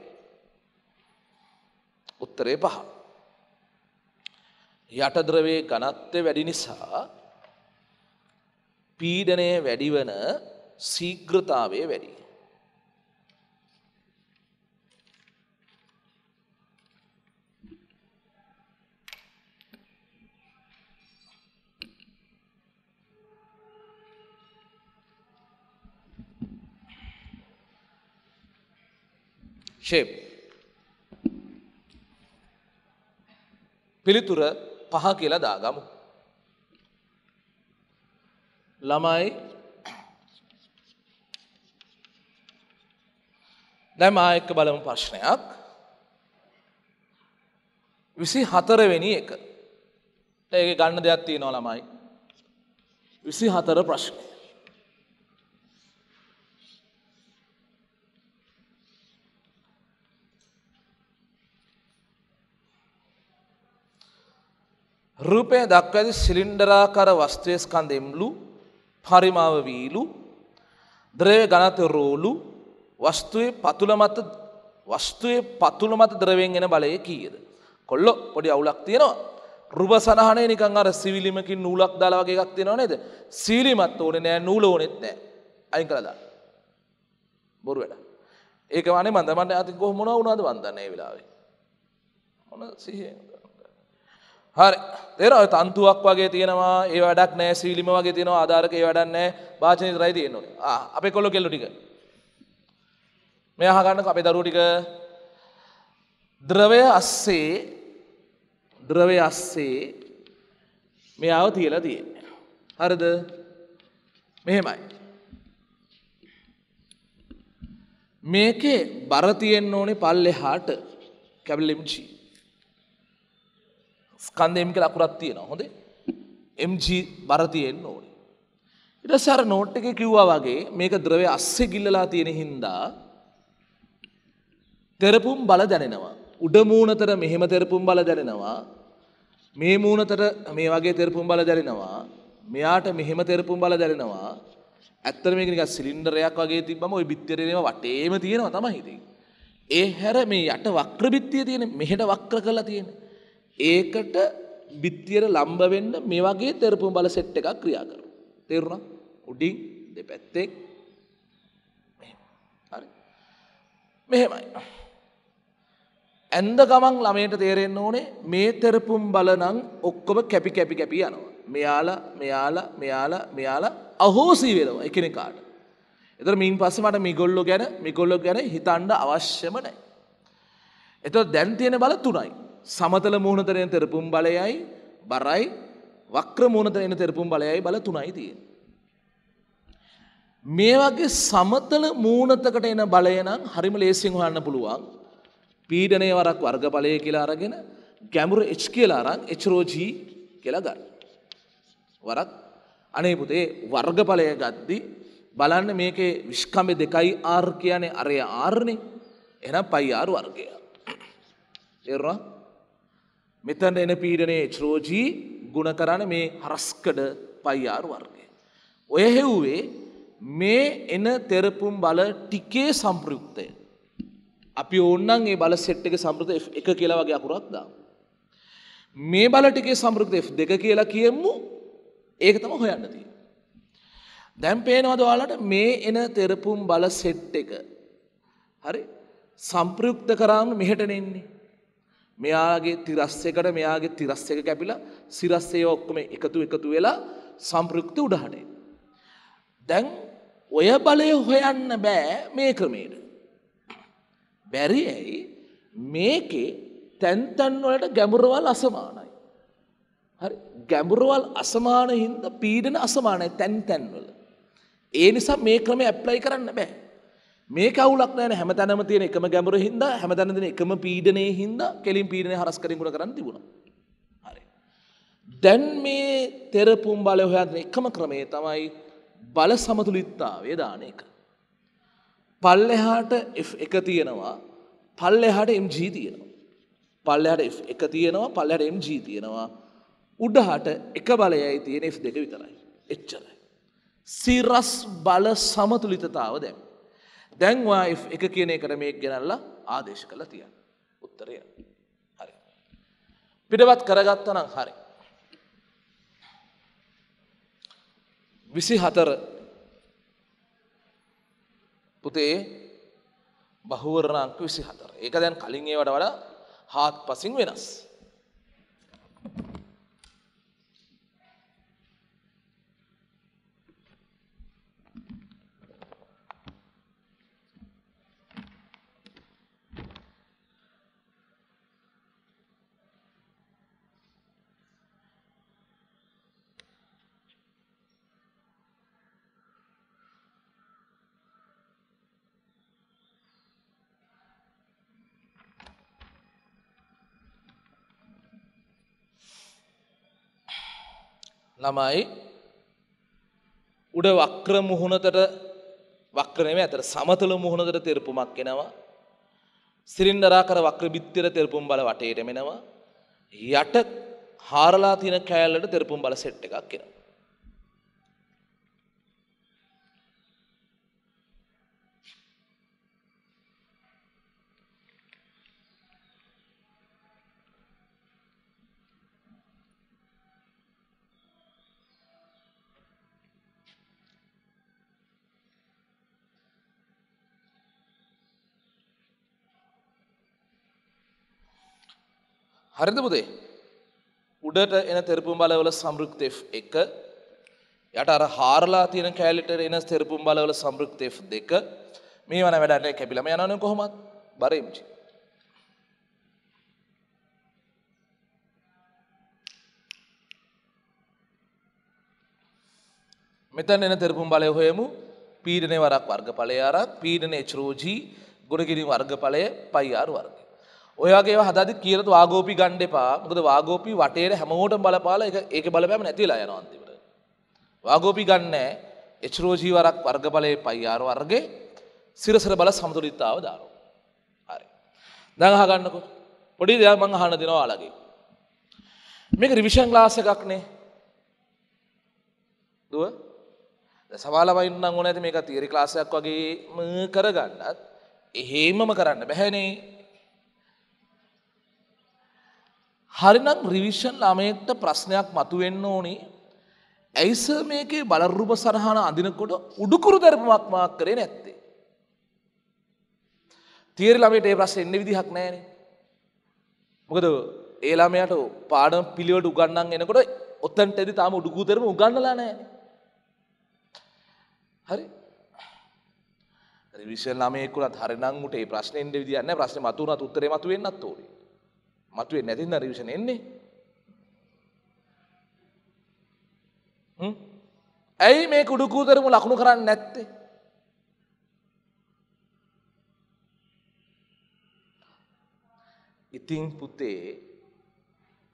උත්තරේ පහ. යට ද්‍රවයේ ඝනත්වය වැඩි නිසා පීඩනය වැඩි වන ශීඝ්‍රතාවය වැඩි. ශේප්. පිළිතුර පහ කියලා දාගමු. ළමයි දැම් ආයක බලමු ප්‍රශ්නයක් විසි හතරවෙනි එක ඒ ගන්න දෙයක් තියෙනවා ළමයි විසි හතර ප්‍රශ්නය රූපය දක්ව ඇති සිලින්ඩරාකර වස්ත්‍රයස්කන්දෙම්ලු පරිමාව වීලු ද්‍රව ගනතරෝලු වස්තුවේ පතුල මත වස්තුවේ පතුල මත ද්‍රවෙන් එන බලය කීයද. කොල්ලො පොඩි අවුලක් තියෙනවා. රුබ සනහනේ නිකන් අර සිවිලිමකින් නූලක් දාලා වගේ එකක් තියෙනව නේද? සීලිමත් ඕනේ නෑ නූල ඕනෙත් නෑ. අයින් කළා දාන්න. බොරු වැඩ. ඒක වනේ මන්ද මන්ට අතින් කොහොම මොනවා වුණාද මන් දන්නේ ඒ වෙලාවේ. මොන සිහියෙන් හරි තේර තන්තුවක් වගේ තියෙනවා ඒ වැඩක් නෑ සීලිම වගේ තියෙනවා ආධාරක ඒ වැඩක් නෑ වාචන විතරයි තියෙන්නේ. ආ අපේ කොල්ලෝ කෙල්ලෝ ටික. මේ අහගන්නකො අපේ දරුවෝ ටික. ද්‍රවය අස්සේ ද්‍රවය අස්සේ මෙයාව තියලා තියෙන්නේ. හරිද? මෙහෙමයි. මේකේ බර තියෙන්න ඕනේ පල්ලෙහාට කැබලිම්චි. ස්කන්ධයම් කියලා අකුරක් තියෙනවා. හොඳේ. MG බර තියෙන්න ඕනේ. ඊට පස්සේ අර නෝට් එකේ කිව්වා වගේ මේක ද්‍රවය අස්සේ ගිල්ලලා තියෙන හින්දා තෙරපුම් බල දැනෙනවා. උඩ මූණතර මෙහෙම තෙරපුම් බල දැනෙනවා. මේ මූණතර මේ වගේ තෙරපුම් බල දැනෙනවා. මෙයාට මෙහෙම තෙරපුම් බල දැනෙනවා. ඇත්තට මේක නිකන් සිලින්ඩරයක් වගේ තිබ්බම ওই බිත්තරේම වටේම තියෙනවා තමයි ඉතින්. ඒ හැර මේ යට වක්‍ර බිත්තිය තියෙන මෙහෙට වක්‍ර කරලා තියෙන. ඒකට බිත්තියට ලම්බවෙන්න මේ වගේ තෙරපුම් බල සෙට් එකක් ක්‍රියා කරු. තෙරුණ උඩින් දෙපැත්තෙක් මෙහෙමයි. ඇන්ද ගමන් ළමයට තේරෙන්න ඕනේ මේ තෙරපුම් බලනං ඔක්කොම කැපි කැපි කැපි යනවා. මෙයාල මෙයාල මෙයාල මෙයාල අහෝසී වෙලව එකනෙකාට. එතර මින් පස්ස මට මිගොල්ලො ගැන මිගොල්ලො ගැන හිතන්ඩ අවශ්‍යම නෑ. එත දැන් තියෙන බල තුනයි. සමතල මුහුණතරයෙන් තෙරපුම් බලයයි බරයි වක්‍ර මුහුණතරයෙන් තෙරපුම් බලයයි බල තුනයි තියෙන. මේ වගේ සමතල මූනතකට එන බලය නම් හරිම ලේසියෙන් හොයන්න පුළුවන්. පීඩනය වරක් වර්ග බලය කියලා අරගෙන ගැඹුර H කියලා අරන් H rho G කියලා ගන්න. වරක් අනේ පුතේ වර්ග බලය ගද්දි බලන්න මේකේ විස්කම්බේ දෙකයි R කියන්නේ අරය R නේ. එහෙනම් පයි R වර්ගය. තේරුණා? මෙතැන එන පීඩනයේ ශ්‍රෝජී ගුණ කරන මේ හරස්කඩ පයියාරු වර්ගය. ඔය හෙව්වේ මේ එන තෙරපුම් බල ටිකේ සම්ප්‍රයුක්තය. අපි ඕන්නන් ඒ බල සෙට් එක සම්පෘත එක කියලා වගේ අකුරක් දා. මේ බල ටිකේ සම්පෘක්ත F දෙක කියලා කියමු ඒක තම හොයන්නදී. දැම් පේනවද ඔයාලට මේ එන තෙරපුම් බල සෙට් එක. හරි සම්ප්‍රයුක්ත කරාම මෙහෙට නෙන්නේ. මෙයාගේ තිරස්සයකට මෙයාගේ තිරස් එක කැපිලා සිරස්සය ඔක්කොම එකතු එකතු වෙලා සම්පෘක්ති උඩහටේ. දැන් ඔය බලය හොයන්න බෑ මේ ක්‍රමේට. බැරි ඇයි මේකේ තැන්තන් වලට ගැඹුරවල් අසමානයි. හරි ගැඹුරවල් අසමාන හින්ද පීඩන අසමානයි තැන් තැන්වල. ඒ නිසා මේ ක්‍රම ඇප්ලයි කරන්න බෑ. මේ කවුලක් නෑන හැම තැනම තියෙන එකම ගැඹුර හින්දා හැම තැනදින එකම පීඩනය හින්දා කෙලින් පීඩනය හරස් කරින් ගුණ කරන්න තිබුණ. හරි. දැන් මේ තෙරපුම් බලය හොයන්න එකම ක්‍රමේ තමයි බල සමතුලිත්තාවේ දාන එක. පල්ලෙහාට එක තියෙනවා පල්ලෙහාට MG තියෙනවා. පල්ලෙහාට එක තියෙනවා පල්ලෙහාට MG තියෙනවා. උඩහට එක බලයයි තියෙන F2 විතරයි. එච්චරයි. සිරස් බල සමතුලිතතාව දැන් දැන්වා එක කියන එකට මේ ගෙනල්ලා ආදේශ කළ තියන් උත්තරය හරි. පිටවත් කරගත්ත නම් හරි. විසි හතර පුතේ බහුවරණංක විසි හතර ඒක දැන් කලින්ගේ වඩ වඩ හාත් පසින් වෙනස්. ළමයි උඩ වක්‍ර මුහුණතට වක්‍ර නෙමෙයි අතර සමතල මුහුණතට තෙරපුමක් එනවා. සිරින්දරාකර වක්‍ර බිත්තිර තෙරපුම් බල වටේට එනවා. යට හාරලා තියෙන කෑල්ලට තෙරපුම් බල සෙට් එකක් එනවා. හරිද පුතේ? උඩට එන තෙරපුම් බලවල සමෘද්ධිෆ් 1 යට අර හාරලා තියෙන කැලිට එන තෙරපුම් බලවල සමෘද්ධිෆ් 2 මේව නෑ වැඩක් නෑ කැපිලම යනවනේ කොහොමද? බරෙම්චි. මෙතන එන තෙරපුම් බලය හොයමු පීඩනය වරක් වර්ගඵලය අරත් පීඩනය චරෝජී ගුණගිරින් වර්ගඵලය පයිආර් වර්ග ඔයගේ හදදි කියරතු වාගෝපි ගණ්ඩ එපා මොකද වාගෝපි වටේට හැමෝට බලපාල එක ඒක බලපෑම නැතිලා යනවා අන්තිමට. වාගෝපි ගන්න එච්රෝජී වරක් වර්ගඵලයේ පයිආර වර්ගේ සිරසර බල සමතුලිතතාව දානවා. හරි. දැන් අහගන්නකෝ. පොඩි දෙයක් මම අහන්න දෙනවා ඔයාලගේ. මේක රිවිෂන් ක්ලාස් එකක් නේ. දුව සමාලමයින්න ඕන ඇති මේක තීරි ක්ලාසයක් වගේම කරගන්නත් එහෙමම කරන්න බැහැනේ හරිනම් රිවිෂන් ළමයෙක්ට ප්‍රශ්නයක් මතුවෙන්න ඕනේ ඇයිස මේකේ බලරූප සරහන අඳිනකොට උඩුකුරු දැරපමක් මාක් කරේ නැත්තේ. තීර ළමයට ඒ ප්‍රශ්න එන්න විදිහක් නෑන. මොකද ඒ ළමයට පාඩම් පිළිවට උගන්නන් එනකොට ඔත්තන්ට ඇදි තාම උඩුකුදරම උගන්නලා නෑන. හරි විශෂ ළමයකුලත් හරනංට ඒ ප්‍රශ්නෙන්ට විදින්න ප්‍රශ්න මතුවන උත්තරේ මතුවෙන්නත් ඕනේ. මතුවේ නැතිනම් රිවිෂන් එන්නේ. හ්ම්. ඇයි මේ කුඩු කූතරම ලකුණු කරන්නේ නැත්තේ? ඉතින් පුතේ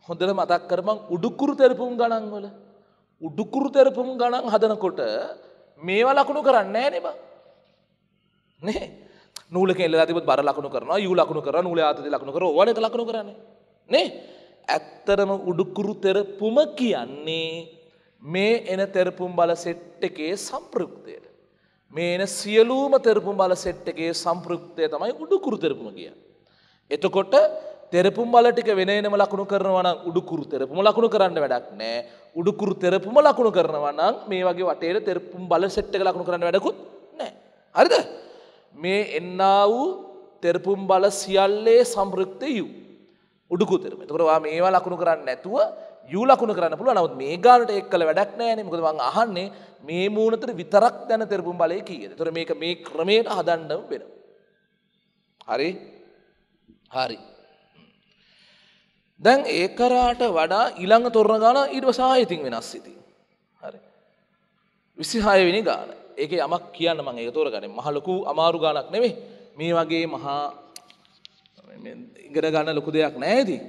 හොඳට මතක් කරමන් උඩුකුරු තෙරපුම් ගණන් වල උඩුකුරු තෙරපුම් ගණන් හදනකොට මේවා ලකුණු කරන්නේ නැහැ නේ බං. නේ? නූල කෙල්ලලා තිබොත් බර ලකුණු කරනවා යූ ලකුණු කරනවා නූල ආතති ලකුණු කරනවා ඕන එක ලකුණු කරන්නේ නේ ඇත්තටම උඩුකුරු තෙරපුම කියන්නේ මේ එන තෙරපුම් බල සෙට් එකේ සම්ප්‍රයුක්තයට මේ එන සියලුම තෙරපුම් බල සෙට් එකේ සම්ප්‍රයුක්තය තමයි උඩුකුරු තෙරපුම කියන්නේ එතකොට තෙරපුම් බල ටික වෙන එනම ලකුණු කරනවා නම් උඩුකුරු තෙරපුම ලකුණු කරන්න වැඩක් නැහැ උඩුකුරු තෙරපුම ලකුණු කරනවා නම් මේ වගේ වටේට තෙරපුම් බල සෙට් එක ලකුණු කරන්න වැඩකුත් නැහැ හරිද මේ එන්නා වූ තෙරපුම් බල සියල්ලේ සම්පෘක්තය යු. උඩුකු තෙරම තකරවා මේවා ලකුණු කරන්න නැතුව යු ලකුණු කරන්න පුළුව නවත් මේ ගානට එක් කළ වැඩක් නෑන මකද වං අහන්නේ මේ මූනතර විතරක් දැන තෙරපුම් බලය කියද තොර මේක මේ ක්‍රමයට හදන්ඩම් වෙන. හරි හරි. දැන් ඒකරාට වඩා ඉළඟ තොරණ ගාන ඉඩවසාහ ඉතින් වෙනස් සිති. හරි. විසිහායවෙනි ගාන ඒක යමක් කියන්න මං ඒක තෝරගන්නේ මහ ලොකු අමාරු ගානක් නෙමෙයි මේ වගේ මහා ඉගෙන ගන්න ලොකු දෙයක් නෑ ඉතින්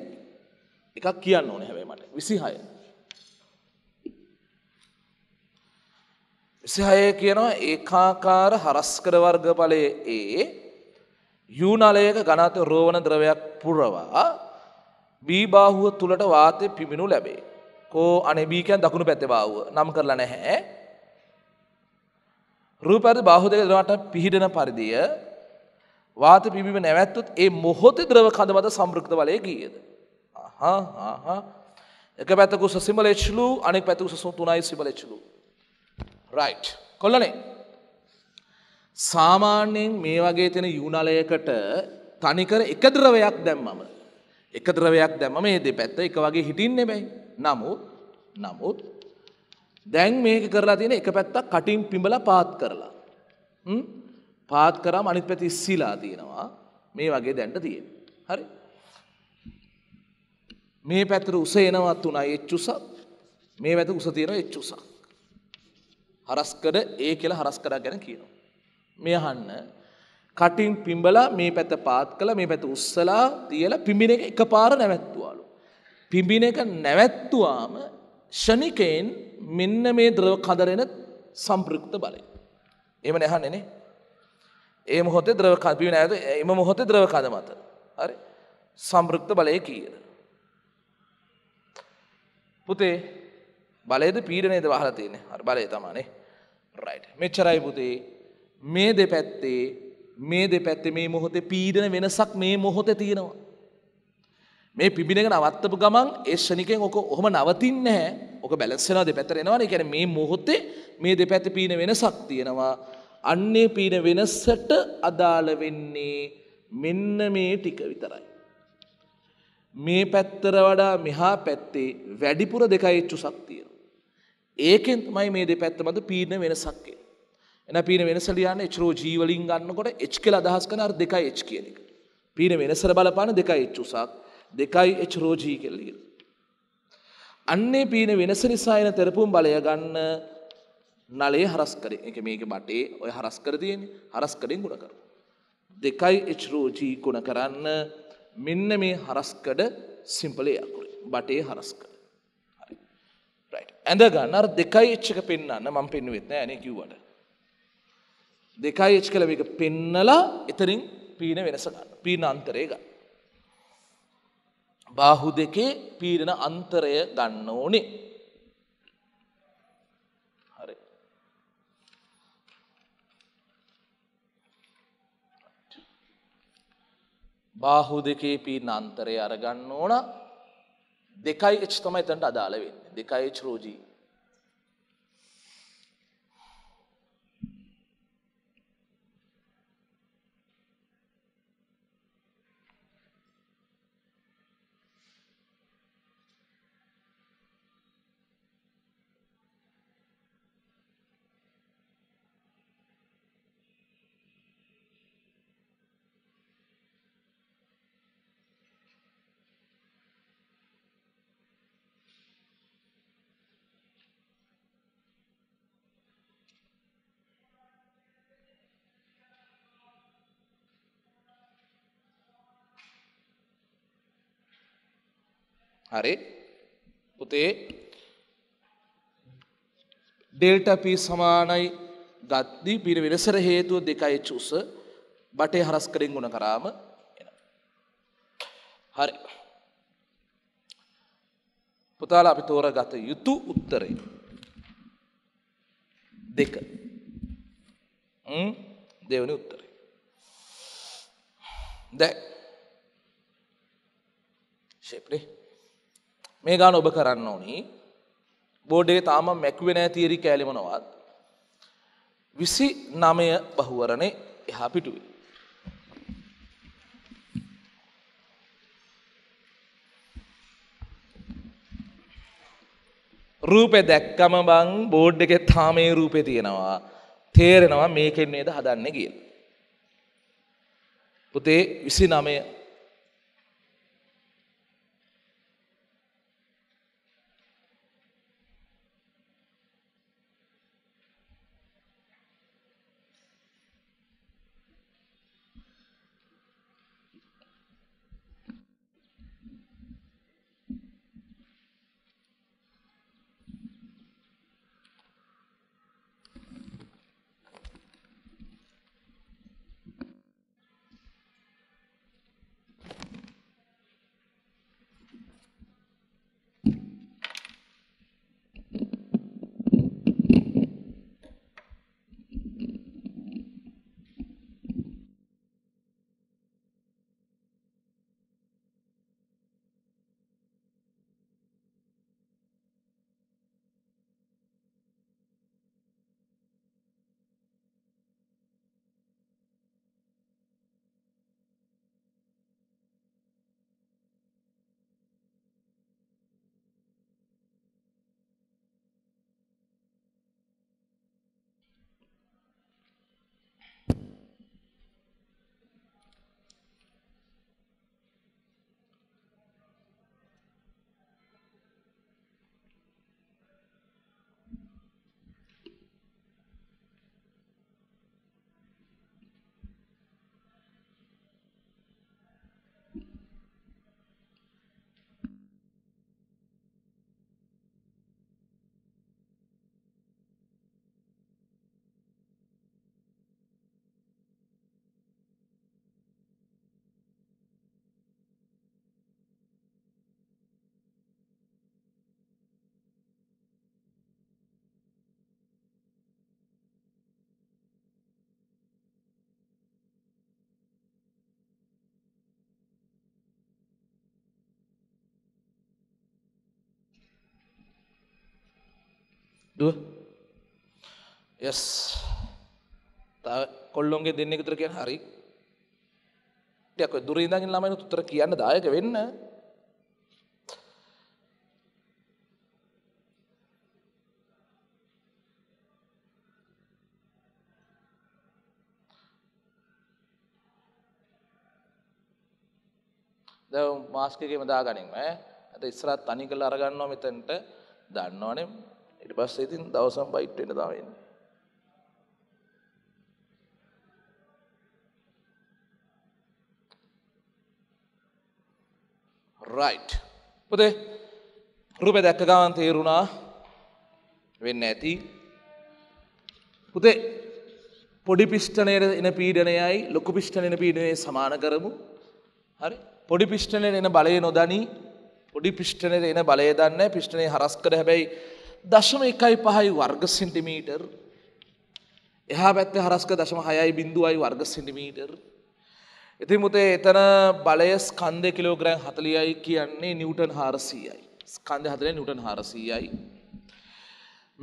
එකක් කියන්න ඕනේ හැබැයි මට 26 26 කියනවා ඒකාකාර හරස්කර වර්ග ඵලයේ ඒ යූනලයක ඝනත රෝවන ද්‍රවයක් පුරවා බී බාහුව තුලට වාතය පිමිනු ලැබේ. කෝ අනේ බී කියන්නේ දකුණු පැත්තේ බාහුව. නම් කරලා නැහැ. රූපරි බාහුදය දවට පිහිටන පරිදිය වාත පිබිම නැවැත්තුත් ඒ මොහොතේ ද්‍රව කඳමද සම්ෘක්ත වලය ගියද. එක පැතකු සසිමලච්ලු අනෙක් පැතු සසුන් තුනයි සිමලච්ලු. රයි් කොල්ලනේ. සාමාන්‍යයෙන් මේ වගේ තියෙන යුනලයකට තනිකර එක ද්‍රවයක් දැම්මම. එක ද්‍රවයක් දැම මේ දෙ පැත්ත එක වගේ හිටින් නෙබැයි නමුත් නමුත් දැන් මේක කරලා තියෙන එක පැත්තක් කටින් පිඹලා පාත් කරලා. හ්ම්? පාත් කරාම අනිත් පැති ඉස්සිලා තියෙනවා. මේ වගේ දැන්න තියෙන. හරි. මේ පැත්තට උස එනවත් උනායි එච්චුසක්. මේ පැත්තට උස තියෙනවා එච්චුසක්. හරස්කඩ ඒ කියලා හරස්කඩ ගැන කියනවා. මේ අහන්න කටින් පිඹලා මේ පැත්ත පාත් කළා මේ පැත්ත උස්සලා තියලා පිඹින එක එකපාර නැවැත්තුවාලු. පිඹින එක නැවැත්තුවාම ෂණිකයෙන් මෙන්න මේ ද්‍රව කදරෙන සම්පෘක්ත බලය. එම නැහන්නේනේ. ඒ මොහොතේ ද්‍රව කපින ඇද එම මොහොතේ ද්‍රව කද මත. හරි සම්පෘක්ත බලය කීයද. පුතේ බලයද පීඩනයද වහලා තියෙන හරි බලය තමානේ රයිට් මෙච්චරයි පුතේ මේ දෙපැත්තේ මේ දෙපැත්තේ මේ මොහොතේ පීඩන වෙනසක් මේ මොහොතේ තියෙනවා. මේ පිබිණගෙන අවත්තපු ගමන් ඒ ෂණිකෙන් ඕක ඔහොම නවතින්නේ නැහැ. ඕක බැලන්ස් වෙනවා දෙපැත්තට එනවා. ඒ කියන්නේ මේ මොහොතේ මේ දෙපැත්තේ පීන වෙනසක් තියෙනවා. අන්නේ පීන වෙනසට අදාළ වෙන්නේ මෙන්න මේ ටික විතරයි. මේ පැත්තර වඩා මෙහා පැත්තේ වැඩිපුර දෙකයි චුසක් තියෙනවා. ඒකෙන් තමයි මේ දෙපැත්ත මත පීන වෙනසක් එන්නේ. එන පීන වෙනස ලියන්නේ H රෝ G වලින් ගන්නකොට H කියලා අදහස් කරන අර 2H කියන එක. පීන වෙනසර බලපාන 2H උසක්. දෙකයි එච්රෝජී කෙල්ලිගල්. අන්නේ පීන වෙනස නිසායන තෙරපුම් බලය ගන්න නලේ හරස්කර එක මේක මටේ ඔය හරස්කර තියෙන හරස්කරින් ගුණ කරු. දෙකයි එච්රෝජී ගුණ කරන්න මෙන්න මේ හරස්කඩ සිම්පලේ අකුරේ බටේ හරස්කඩ. ඇඳ ගන්නර දෙකයි එච්චක පෙන්න්න මම පෙන්නුවෙත්න ඇන කිව්වට. දෙකයි එච් කළ මේක පෙන්නලා එතරින් පීන වෙනස ගන්න පීන අන්තරේ ගන්න. බාහු දෙකේ පීඩන අන්තරය ගන්න ඕනේ. හරි. බාහු දෙකේ පීඩන අන්තරය අරගන්න ඕන. 2h තමයි එතනට අදාළ වෙන්නේ. 2h රෝජී හරි පුතේ ඩෙල්ටා P සමානයි ගද්දී පිර වෙනසර හේතුව දෙකයි චුස බටේ හරස් කරෙන් ගුණ කරාම හරි පුතාලා අපි තෝරගත යුතු උත්තරේ දෙක දෙවනි උත්තරේ දැ ශේපනේ මේ ගාන ඔබ කරන්න ඕනි බෝඩේ තාම මැක්වේ නෑ තීරි කෑලිමනවත් විසි නමය බහුවරණේ එහා පිටුවේ රූපය දැක්කම බං බෝඩ් එකෙ තාමේ රූපේ තියෙනවා තේරෙනවා මේකෙන් නේද හදන්න කියලා පුතේ විසි නමය දුව යස් කොල්ලොන්ගේ දෙන්න තුර කියෙන් හරි යක දුරීදගින් ළමයින තුතර කියන්න දායක වෙන්න ද මාස්කකම දා ගනින්ම ඇත ඉස්රත් තනි කළ අරගන්නවා මෙතන්ට දන්නවානේ ඉට පස්සේ ඉතින් දවසම් බයිට් වෙන දාවෙන්න රයිට් පොදේ රුපය දැක්ක ගාන් තේරුණා වෙන්න ඇති පුතේ පොඩි පිෂ්ඨනයට එන පීඩනයයි ලොකු පිෂ්ඨන එන පීඩනය සමාන කරමු හරි පොඩි පිෂ්ඨනයට එන බලය නොදනී පොඩි පිෂ්ඨනයට එන බලය දන්න පිෂ්ඨනය හරස් කර හැබැයි දශම එකයි පහයි වර්ග සෙන්ටිමීටර් එහා පැත්ත හරස්ක දශම හයයි බිඳුවයි වර්ග සෙන්ටිමීටර්. ඉති මුතේ එතන බලය ස්කන්ද කිලෝග්‍රෑන් හතලියයි කියන්නේ නිවටන් හාරසීයයි. ස්කන්ද හතරේ නිවටන් හාරසීයයි.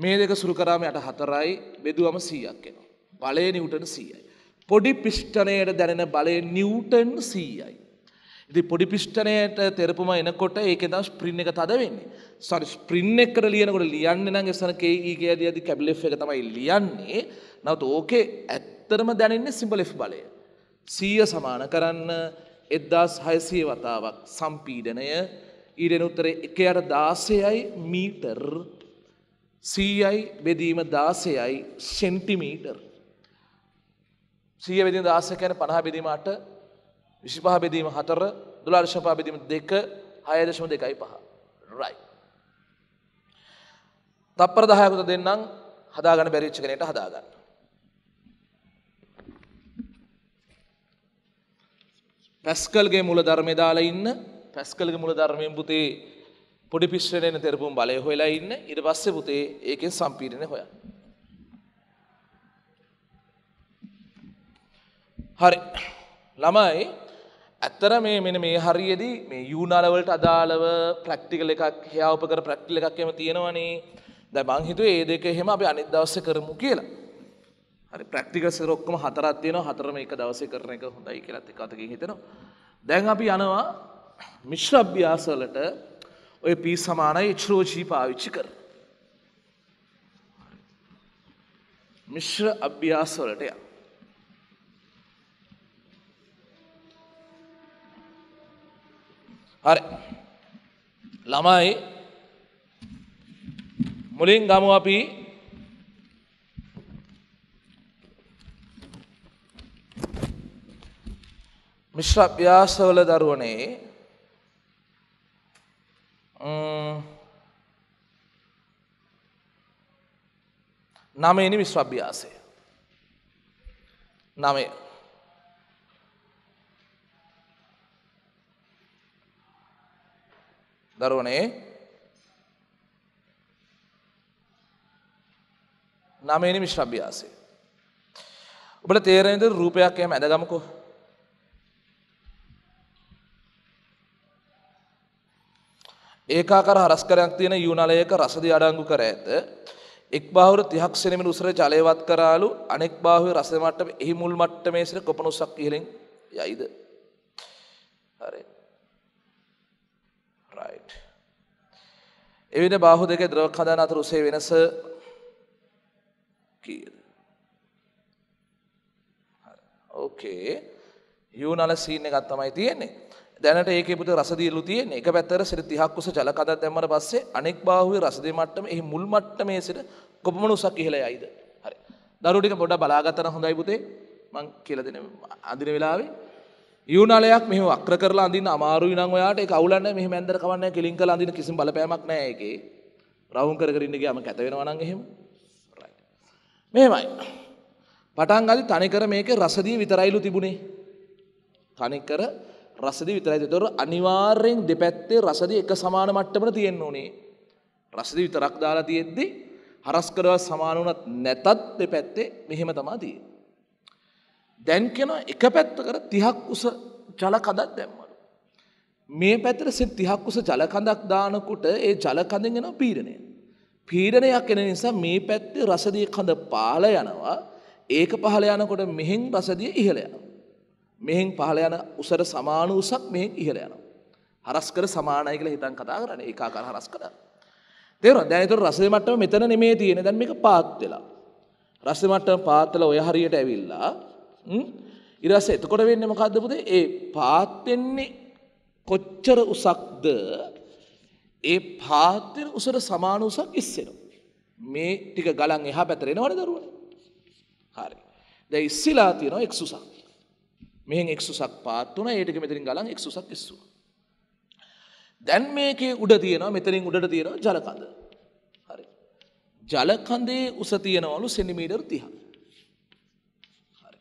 මේ දෙක සුරුකරාම යට හතරයි බෙදුවම සීයක් එනවා. බලය නිවටන සීයයි. පොඩි පිෂ්ටනයට දැනෙන බලය නිවටන් සීයයි. ඉති පොඩි පිෂ්ටනයට තෙරපුම එනකොට ඒකෙදස් ප්‍රින් එක තද වෙන්නේ. සරි ස්ප්‍රින්න එක්කර ලියනකොට ලියන්න නම් එසන කේගේ ඇදි ඇදි කැබිල් F එක තමයි ලියන්නේ. නැවත ඕකේ ඇත්තරම දැනෙන්නේ සිම්බල් F බලය. 100 සමාන කරන්න 1600 වතාවක් සම්පීඩනය ඊරෙන උත්තරේ 16යි මීටර් 100යි බෙදීම 16යි සෙන්ටිමීටර් 100 බෙදීම 16 කියන්නේ 50 බෙදීම 8 25 බෙදීම 4 12.5 බෙදීම 2 6.25 right තප්පර 10කට දෙන්නම් හදාගන්න බැරි වෙච්ච කෙනෙක්ට හදාගන්න. පැස්කල්ගේ මුල ධර්මය දාලා ඉන්න පැස්කල්ගේ මුල ධර්මයෙන් පුතේ පොඩි පිස්සුවෙන් එන තෙරපුම් බලය හොයලා ඉන්න ඊට පස්සේ පුතේ ඒකෙන් සම්පීඩනය හොයන්න. හරි. ළමයි ඇත්තර මේ මෙන මේ හරියේදී මේ යූනාලවලට අදාළව ප්‍රැක්ටිකල් එකක් හයාවප කර ප්‍රැක්ටිකල් එකක් එහෙම තියෙනවනේ. දැ මංහිතුව ඒ දෙක එහෙම අප අනිත් දවස කරමු කියලා හරි ප්‍රක්ටිකස රොක්කම හතරත් තියෙන හතරම එක දවස කරන එක හොඳයි කියලත් එකතක හිතෙනවා. දැන් අපි යනවා මිශ්‍රභ්‍යාසලට ඔය පී සමානයි ච්‍රෝජී පාවිච්චි කර. මිශ්‍ර අභ්‍යාසවලට ය. හරි ළමයි මුලින් ගමු අපි මිශ්‍ර අභ්‍යාසවල දරුවනේ නමයනි විශ්වභ්‍යාසය නමය දරුවනේ නමේනි මිශ්‍රභ්‍යාසය. ඔබට තේරෙනද රූපයක් එම ඇදගමකෝ. ඒකාකර හරස්කරයක් තියෙන යුනලයක රසදි අඩංගු කර ඇත. එක් බාහුර 30ක් සෙනමින් උසර ජලයවත් කරාලු අනෙක් බාහුවේ රස මට්ටම එහි මුල් මට්ටමේ සිට කොපණුසක් ඉහළින් යයිද. හරි. right. එවිට බාහු දෙකේ ද්‍රව කඳන අතර උසේ වෙනස කීයද. ඕකේ යුනල සීන ගත්තමයි තියෙන්නේ දැනට ඒක පුට රසදීලු තියෙන එක පැත්තර සිට තිහක්කුස ජලකද දැම්මට පස්සේ අනෙක් බාහුවේ රසදේ මට්ටම එහි මුල් මට්ටමේ සිට කොපමණුසක් කියල යයිද හරි දරුටික පොඩ බලාගත්තන හොඳයි පුතේ මං කියලදෙන අදින වෙලාවේ යුනලයක් මෙහ අක්‍ර කරලා අඳන්න අමාරු නං ඔයාට කවුලන්න මෙහ මැදර කවන්න කෙලින් කලා අඳන කිසි බලපෑමක් නෑගේ රවුන් කරගරන්නගේ ම කැතවෙනවනන් එහෙම මෙහෙමයි. පටන් ගදි තනිකර මේකේ රසදිය විතරයිලු තිබුණේ. තනිකර රසදිය විතරයි. ඒතොර අනිවාර්යෙන් දෙපැත්තේ රසදිය එක සමාන මට්ටමකට තියෙන්න ඕනේ. රසදිය විතරක් දාලා තියෙද්දි හරස් කරවත් සමාන වුණත් නැතත් දෙපැත්තේ මෙහෙම තමයි තියෙන්නේ. දැන් කියනවා එක පැත්තකට 30ක් උස ජල කඳක් දැම්මලු. මේ පැත්තට 30ක් උස ජල කඳක් දානකොට ඒ ජල කඳෙන් එන පීඩනය. පීඩනයක් එන නිසා මේ පැත්තේ රසදිය කඳ පාල යනවා ඒක පහල යනකොට මෙහෙන් රසදිය ඉහළ යනවා. මෙහෙන් පහල යන උසට සමාන උසක් මෙහෙන් ඉහළ යනවා. හරස්කර සමානයි කියලා හිතන් කතා කරන්නේ ඒකාකාර හරස්කර. තේරුණා? දැන් ඒතර රසයේ මට්ටම මෙතන නෙමේ තියෙන්නේ. දැන් මේක පාත් වෙලා. රසයේ මට්ටම පාත් වෙලා ඔය හරියට ඇවිල්ලා ඊට පස්සේ එතකොට වෙන්නේ මොකද්ද පුතේ? ඒ පාත් වෙන්නේ කොච්චර උසක්ද ඒ පාත්වෙන උසට සමාන උසක් ඉස්සෙනවා. මේ ටික ගලන් එහා පැතර එනවනේ දරුවනේ. හරි. දැන් ඉස්සලා තියෙනවා එක්සුසක්. මෙහෙන් එක්සුසක් පාත් වුණා. ඒ ටික මෙතනින් ගලන් එක්සුසක් ඉස්සුවා. දැන් මේකේ උඩ තියෙනවා මෙතනින් උඩට තියෙනවා ජලකඳ. හරි. ජලකඳේ උස තියෙනවලු සෙන්ටිමීටර් 30. හරි.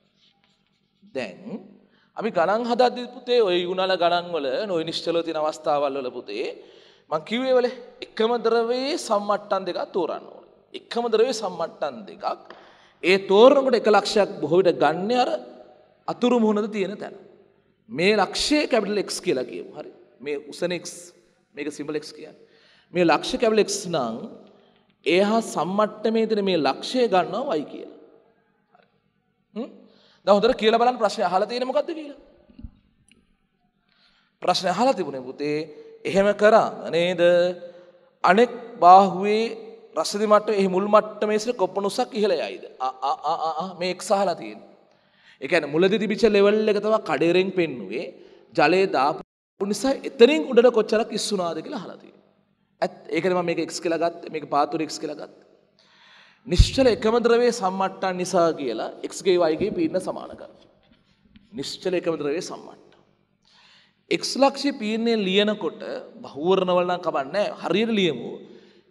දැන් අපි ගණන් හදද්දී පුතේ ওই ගුණල ගණන් වල නොයි නිශ්චලව තියෙන අවස්ථාවල් වල පුතේ මං කිව්වේ වලේ එකම ද්‍රවයේ සම්මට්ටම් දෙකක් තෝරන්න ඕනේ. එකම ද්‍රවයේ සම්මට්ටම් දෙකක් ඒ තෝරනකොට එක ලක්ෂයක් බොහෝ විට ගන්න අර අතුරු මුහුණද තියෙන තැන. මේ ලක්ෂය කැපිටල් x කියලා කියමු. හරි. මේ උසන x මේක සිම්බල් x කියන්නේ. මේ ලක්ෂය කැපිටල් x නම් එහා සම්මට්ටමේ තියෙන මේ ලක්ෂය ගන්නවා y කියලා. හරි. හ්ම්. දැන් හොඳට කියලා බලන්න ප්‍රශ්නේ අහලා තියෙන්නේ මොකද්ද කියලා. ප්‍රශ්නේ අහලා තිබුණේ පුතේ එහෙම කරා නේද අනෙක් බාහුවේ රසදි මට්ටමේ එහි මුල් මට්ටමේ සිට කොප්පණුසක් ඉහළ යයිද ආ ආ ආ මේ එක්සහලා තියෙන්නේ ඒ කියන්නේ මුලදී තිබිච්ච ලෙවල් එක තමයි කඩේරෙන් පෙන්නුවේ ජලයේ දාපු නිසා එතනින් උඩට කොච්චරක් ඉස්සුනාද කියලා අහලා තියෙනවා ඇත් ඒකනේ මම මේක x කියලා ගත්තේ මේක පාතුර x කියලා ගත්තේ නිශ්චල එකම ද්‍රවයේ සම්මට්ටන් නිසා කියලා x ගේ y ගේ පීඩන සමාන කරනවා නිශ්චල එකම ද්‍රවයේ සම්මට්ටන එක්ස් ලක්ෂි පීරණයෙන් ලියනකොට බහූරණවලනම් කමන්නේ හරියට ලියමු.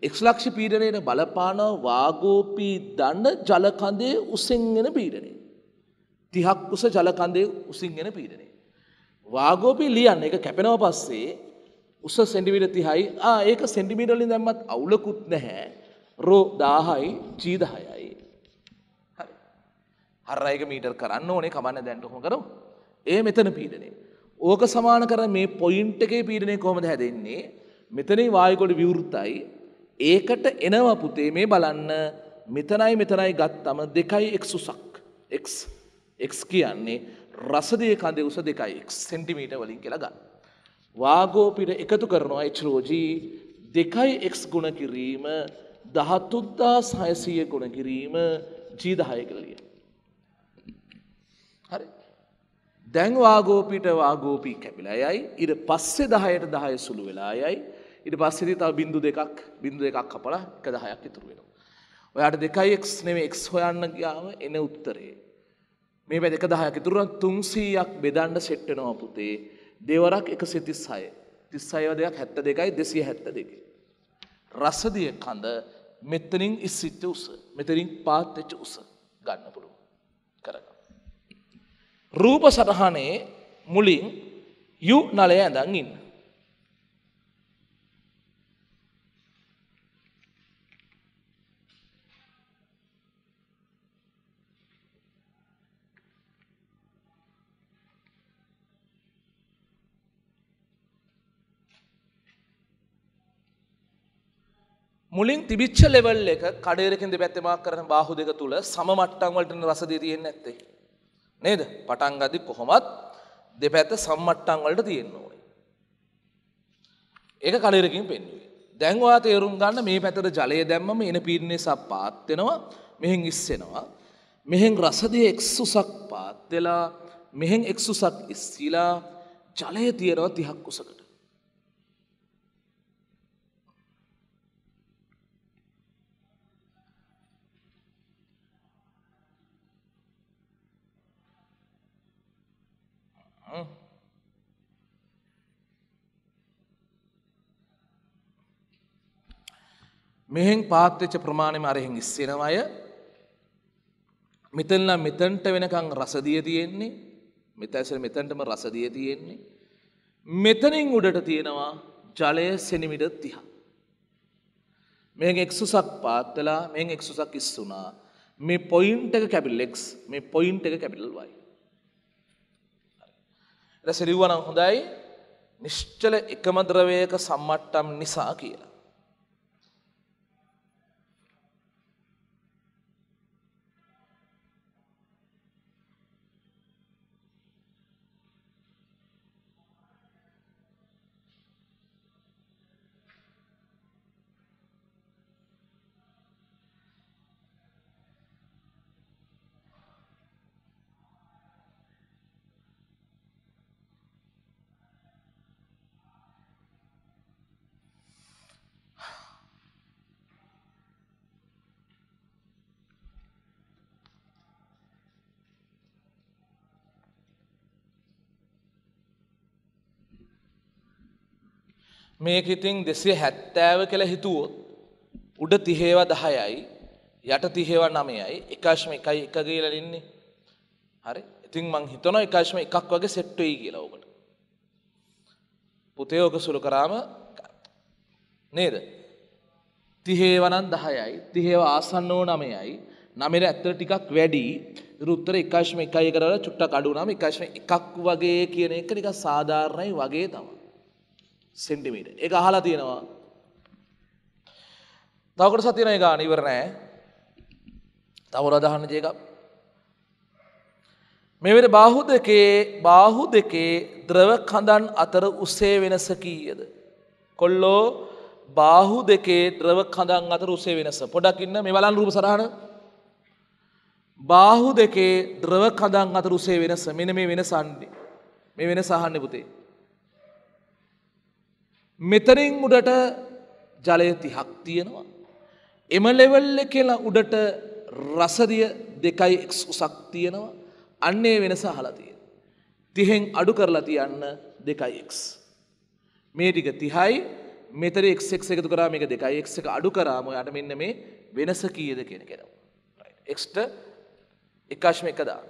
එක්ස් ලක්ෂි පීරණයට බලපාන වාගෝපී දන්න ජලකඳේ උසින්ගෙන පීරණය. තිහක් උස ජලකන්දේ උසින්ගෙන පීරණය. වාගෝපී ලියන්න එක කැපෙනව පස්සේ උස සෙන්ඩිමිට තිහයි ඒක සෙන්ඩිමිටලින් දැම්මත් අවුලකුත් නැහැ රෝ දාහයි චීදහයයි. හරි හරයික මීටර් කරන්න ඕනේ කමන්න දැන්ටහොම කරම් ඒ මෙතන පීඩනේ. ඕක සමාන කර මේ පොයින්ට් එකේ පීඩනය කොහොමද හැදෙන්නේ මෙතනේ වායකොඩ විවෘතයි ඒකට එනවා පුතේ මේ බලන්න මෙතනයි මෙතනයි ගත්තම දෙකයි එක් සුසක් එක් එක් කියන්නේ රසදය කඳ උස දෙකයි එක් සෙන්ටිමීට වලින් කියලා ගන්න වාගෝපිට එකතු කරනවා එච්රෝජී දෙකයි එක් ගුණ කිරීම දහත්තුද්දා සයසය ගුණ කිරීම ජීදහය කළිය දැන් වාගෝපීට වාගෝපී කැපිලා යයි ඉට පස්සේ දහයට දහය සුළු වෙලා යයි ඉට පස්සෙදි තව බිඳු දෙකක් බිඳු දෙකක් කපලා එක දහයක් ඉතුරු වෙනවා. ඔයාට දෙකයි එක් නෙම එක් හොයන්න ගාම එන උත්තරේ. මේ වැ දෙක දහයක් ඉතුරුවන් තුන්සීයක් බෙදන්ඩ සෙට්ටනවා පුතේ දෙවරක් එක සිතිස් හය තිස් අයව දෙයක් හැත්ත දෙකයි දෙසිය හැත්ත දෙක. රසදිය කඳ මෙතනින් ඉස්සිච්ච උස මෙතරින් පාත්තච්ච උස ගන්න පුළුව. රූප සටහනේ මුලින් යු නලය ඇඳන් ඉන්න. මුලින් තිබිච්ච ලෙවල් එක කඩේරකින්ද පැත්තේ මාක් කරන බාහු දෙක තුල සම මට්ටම් වලට රස දෙය තියෙන්නේ නැත්තේ. නේද? පටන් ගද්දි කොහොමත් දෙපැත්ත සම්මට්ටම් වලට තියෙන්න ඕනේ. ඒක කලිරකින් පෙන්වුවේ. දැන් ඔයා තේරුම් ගන්න මේ පැත්තට ජලය දැම්මම එන පීඩනයේ සප් පාත් වෙනවා, මෙහෙන් ඉස්සෙනවා. මෙහෙන් රසදිය එක්සුසක් පාත් වෙලා, මෙහෙන් එක්සුසක් ඉස්සිලා ජලය තියෙනවා 30ක් උසක. මෙහෙන් පාත්වෙච්ච ප්‍රමාණයම අරහෙන් ඉස්සෙනවය මෙතනල මෙතන්ට වෙනකං රසදිය තියෙන්නේ මෙතැසර මෙතැන්ටම රසදිය තියෙන්නේ. මෙතනින් උඩට තියෙනවා ජලය සෙනමිටත් තිහ. මේ එක්සුසක් පාත්තලා මෙ එක්සුසක් ඉස්සුනා මේ පොයින්ට එක කැපිල්ලෙක්ස් මේ පොයින්ට එක කැපිටල් වයි. රැසිරිවනම් හොඳයි නිශ්චල එකමද්‍රවයක සම්මට්ටම් නිසා කියලා. මේක ඉතින් දෙසේ හැත්තෑව කළ හිතුවොත් උඩ තිහේවා දහයයි යට තිහේවා නමයයි එකශ්ම එකයි එක ගීලලින්නේ හරි ඉතින් මං හිතන එකශ්ම එකක් වගේ සෙට්ටුයි කියලා ඔකට පුතේ ඕක සුළු කරාම නේද තිහේවනන් දහයයි තිහේව ආසන්න වූ නමයයි නමෙර ඇත්තට ටිකක් වැඩි රුත්තර එකශ්ම එකයි කරලා චුට්ටක් අඩු නම් එකශ්ම එකක් වගේ කියන එක නිකන් සාධාරණයි වගේ තමයි සෙන්ටිමීට එක අහලා තියෙනවා තවකට සතියන එක අනිවරණෑ තවර අදහන්න ජයකක් මෙවැනි බාහු දෙකේ බාහු දෙකේ ද්‍රව කඳන් අතර උසේ වෙනස කීයද කොල්ලෝ බාහු දෙකේ ද්‍රව කඳන් අතර උසේ වෙනස පොඩක් ඉන්න මේ බලන් රූප සරහන බාහු දෙකේ ද්‍රව කඳන් අතර උසේ වෙනස මෙන්න මේ වෙනස අන්නේ මේ වෙනස අහන්න පුතේ මෙතරින් උඩට ජලය තිහක් තියෙනවා. එම ලෙවල්ල කියලා උඩට රසදිය දෙකයි එක් උසක් තියෙනවා අන්නේ වෙනස හලතිය. තිහෙන් අඩු කරලා තියන්න දෙකයික්. මේ ටික තිහයි මෙතර එක්ෙක් එකතු කරා මේක දෙකයි එක් එක අඩු කරාම යට මෙන්න මේ වෙනස කියද කියෙන කෙනවා. එක්ට එකශ්ම එකදා.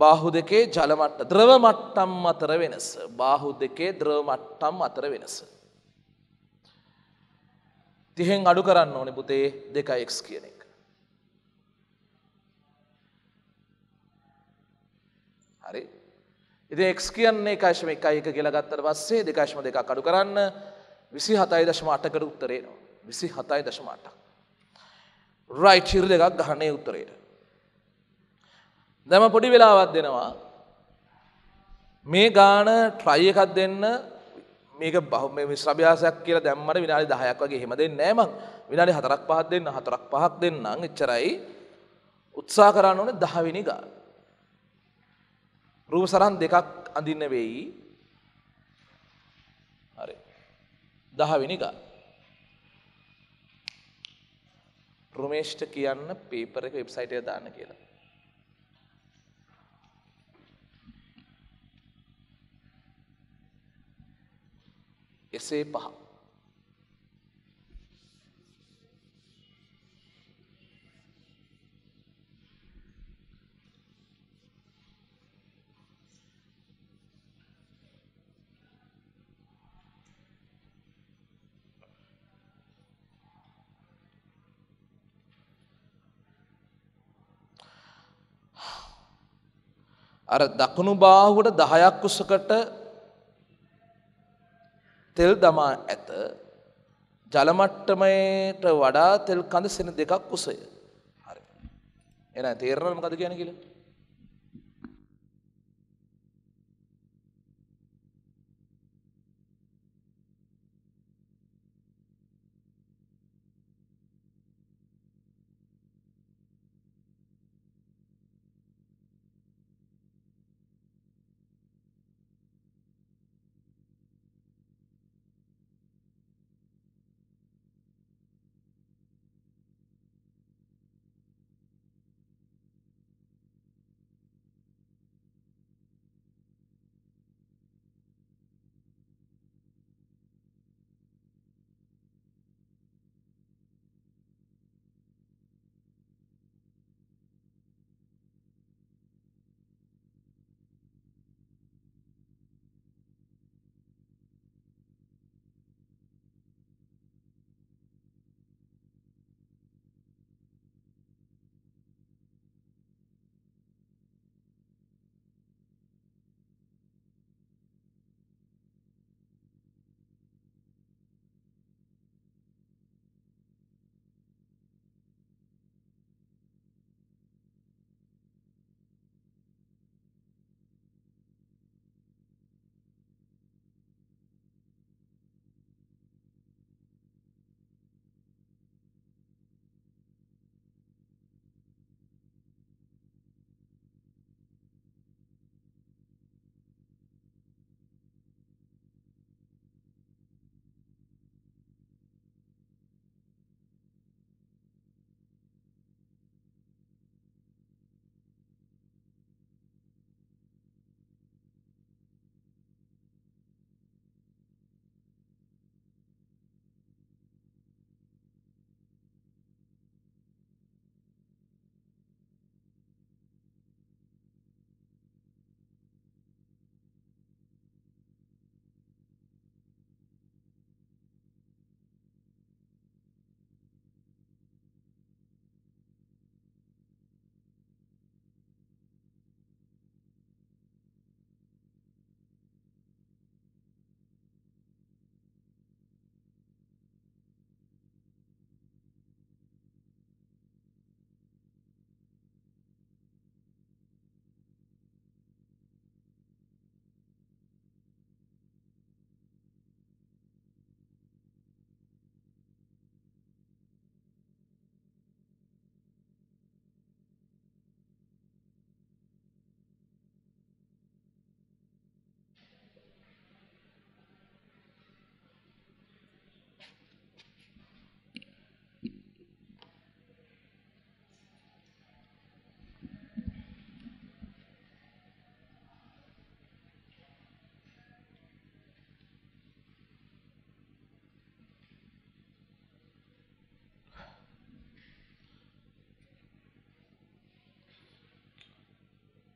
බාහු දෙකේ ජලමට්ට ද්‍රව මට්ටම් අතර වෙනස. බාහු දෙකේ ද්‍රව මට්ටම් අතර වෙනස. තිහෙන් අඩු කරන්න ඕනෙ පුතේ දෙකයික් කියන එක. හරි ඉති එක් කියන්නේ එකශම එක එක කියලා ගත්තර පස්සේ දෙකශ්ම දෙක අඩු කරන්න විසි හතයි දශම අටකට උත්තරේනවා. විසි හතයි දශමාටක්. රයිට් හිර දෙකක් ගහනේ උත්තරේට. දැම පොඩි වෙලාවත් දෙනවා. මේ ගාන ට්‍රයි එකත් දෙන්න මේක බහම විශ්‍රභ්‍යාසයක් කියලා දැම්මට විනාඩි දහයක් වගේ හෙම දෙන්න නෑම විනාඩි හතරක් පහත් දෙන්න හතරක් පහක් දෙන්නම් එච්චරයි උත්සා කරන්න ඕන දහවිනි ගා. රූප සරන් දෙකක් අඳින්න වෙයි හරි දහවිනි ගා. රුමේෂ්ට කියන්න පේපර එක වෙබ්සයිටය දාන්න කියලා එසේ පහ. අර දකුණු බාහුවට 10ක් උසකට තෙල් දමා ඇත ජලමට්ටමයට වඩා තෙල් කඳ සෙන දෙකක් උසය හරි එන තේරණ මකද කියන කියලා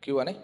क्यों आने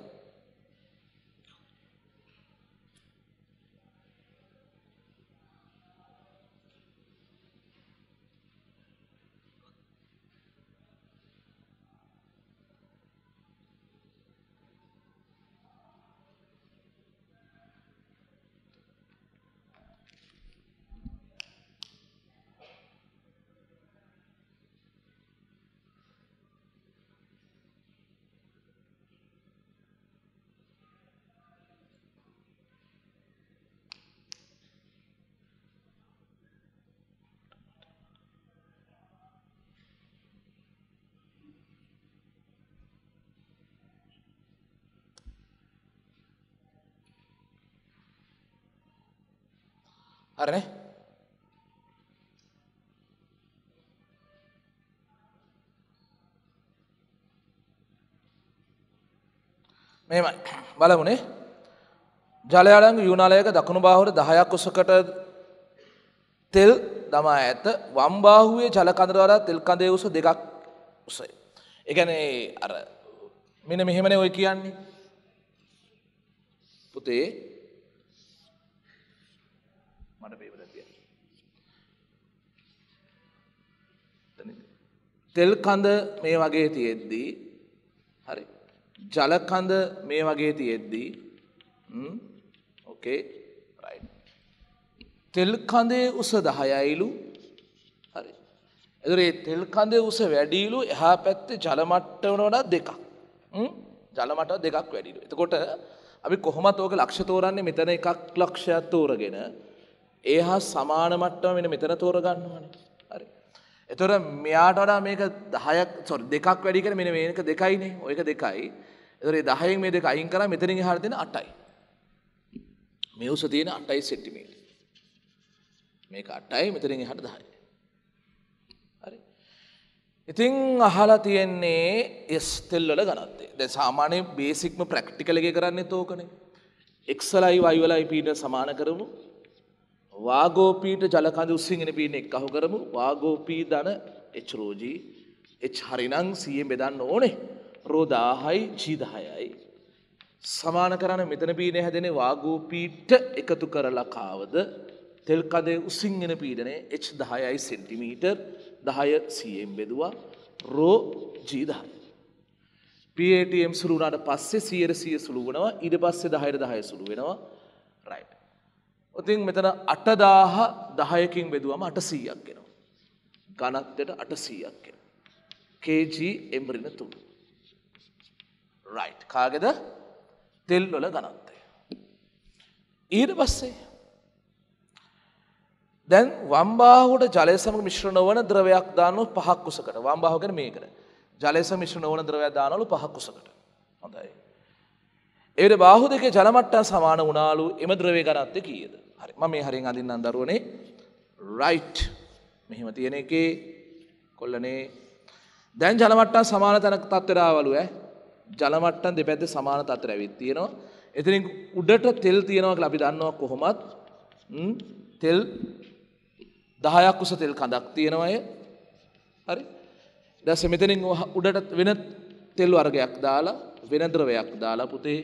பாருங்க මෙමයි බලමුණේ ජලයාලංග යුනාලයක දකුණු බාහුර දහයක් උසකට තෙල් දමා ඇත වම්බාහුවේ ජලකඳරවරා තෙල් කඳේ උස දෙකක් උසයි. එකන අර මෙන මෙහෙමන ඔය කියන්නේ. පුතේ තෙල්කඳ මේ වගේ තියෙද්දී හරි ජලකඳ මේ වගේ තියෙද්දී ඕකේ තෙල්කඳේ උස දහයයිලු හරි ඇදරේ තෙල්කඳේ උස වැඩීලු එහා පැත්ත ජලමට්ටවනට දෙකක් ජලමට දෙකක් වැඩිලු එතකොට අපි කොහොමත් ඕක ලක්ෂ තෝරන්නේ මෙතන එකක් ලක්ෂයක් තෝරගෙන ඒහා සමාන මට්ටම වෙන මෙතන තෝරගන්නවනේ එතොර මෙයාට වඩා මේක දහයක් සොර් දෙකක් වැඩි කර මෙන මේක දෙකයිනේ ඔයක දෙකයි එතරේ දහයෙන් මේ දෙක අයින් කර මෙතරින් හර දෙෙන අටයි මෙවස තියෙන අටයි සෙට්ටිමේල් මේක අටයි මෙතරින් හට දහයි හරි ඉතිං අහලා තියෙන්නේ එස්තෙල්වල ගනත්තේ දැ සාමානය බේසික්ම ප්‍රක්ටිකලගේ කරන්නේ තෝකනේ එක්සලයි වයිවලයි පීට සමාන කරමු වාගෝපීට ජලකඳ උස්සිංගෙන පීන එක් අහු කරමු වාගෝපී දන එච්රෝජී එච් හරිනං සියෙන් බෙදන්න ඕනේ රෝදාහයි ජීදහයයි. සමාන කරන මෙතන පීන හැදෙන වාගෝපීට්ට එකතු කරලා කාවද තෙල්කදේ උසිංගෙන පීඩනේ එච් දහයයි සෙන්ටිමීටර් දහය සියෙන් බෙදවා රෝ ජීදහ. පටම් සුරුණට පස්සේ සියර සිය සුළු වෙනවා ඉඩ පස්සේ දහයට දහය සුළු වෙනවා රයිට්. ඉතින් මෙතන 8000 10කින් බෙදුවම 800ක් එනවා. ඝනත්වයට 800ක් එනවා. kg m ඍණ 3. right. කාගේද? තෙල් වල ඝනත්වය. ඊට පස්සේ දැන් වම් බාහුවට ජලය සමග මිශ්‍ර නොවන ද්‍රවයක් දානොත් පහක් කුසකට. වම් බාහුව කියන්නේ මේකට. ජලය සමග මිශ්‍ර නොවන ද්‍රවයක් දානවලු පහක් කුසකට. හොඳයි. ඒකට බාහුව දෙකේ ජල මට්ටම් සමාන වුණාලු එම ද්‍රවයේ ඝනත්වය කීයද? හරි මම මේ හරින් අඳින්නම් දරුවනේ right මෙහෙම තියෙන එකේ කොල්ලනේ දැන් ජල මට්ටම් සමාන තැන තත්ත්වයට ආවලු ඈ ජල මට්ටම් දෙපැත්තේ සමාන තත්ත්වයට ඇවිත් තියෙනවා එතනින් උඩට තෙල් තියෙනවා කියලා අපි දන්නවා කොහොමත් තෙල් 10ක් උස තෙල් කඳක් තියෙනවා අය හරි දැස මෙතනින් උඩට වෙන තෙල් වර්ගයක් දාලා වෙන ද්‍රවයක් දාලා පුතේ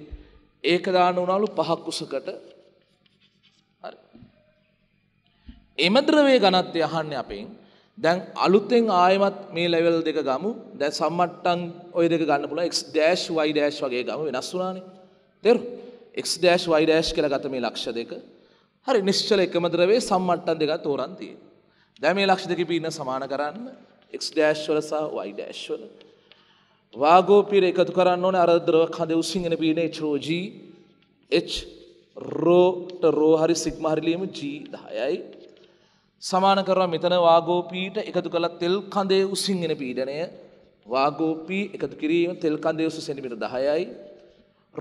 ඒක දාන්න උනාලු පහක් උසකට එම ද්‍රවයේ ඝනත්වය අහන්න අපෙන් දැන් අලුතෙන් ආයමත් මේ ලෙවල් දෙක ගමු දැන් සම්මට්ටම් ওই දෙක ගන්න පුළුවන් x dash y dash වගේ ගමු වෙනස් වුණානේ තේරු x dash y dash කියලා ගත මේ ලක්ෂ දෙක හරි නිශ්චල එකම ද්‍රවයේ සම්මට්ටම් දෙක තෝරන් තියෙනවා දැන් මේ ලක්ෂ දෙකේ පීඩන සමාන කරන්න x dash වල සහ y dash වල වාගෝපීර එකතු කරන්න ඕනේ අර ද්‍රව කඳ උසින් එන පීඩනේ h rho g h rho ට rho හරි sigma හරි ලියමු g 10යි සමාන කරවා මෙතන වාගෝපීට එකතු කළ තෙල් කඳේ උසින්ගෙන පීඩනය වාගෝපී එකතු කිරීම තෙල් කඳේ උසු සෙනිමිට දහයයි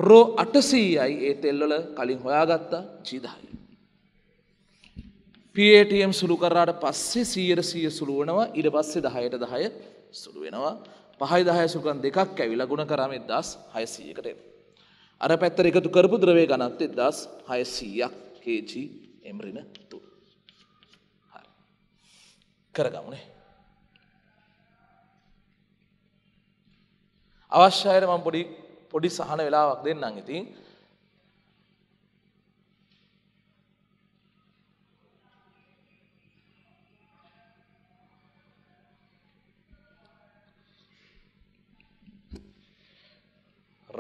රෝ අටසීයයි ඒ තෙල්වල කලින් හොයාගත්තා චීදහයි. පටම් සුළු කරාට පස්සේ සීර සීය සුළුවනවා ඉඩ පස්සේ දහයට දහය සුළු වෙනවා පහයි දහය සුකන් දෙකක් ඇවිල ගුණ කරම දස් හයසීයකට අර පැත්තර එකතු කරපු ද්‍රවේ ගනත්තේ දස් හයසීයක් කේජී එම්රින කරගමුණේ. අවශ්‍යයට මම පොඩි පොඩි සහන වෙලාවක් දෙන්නම් ඉතින්.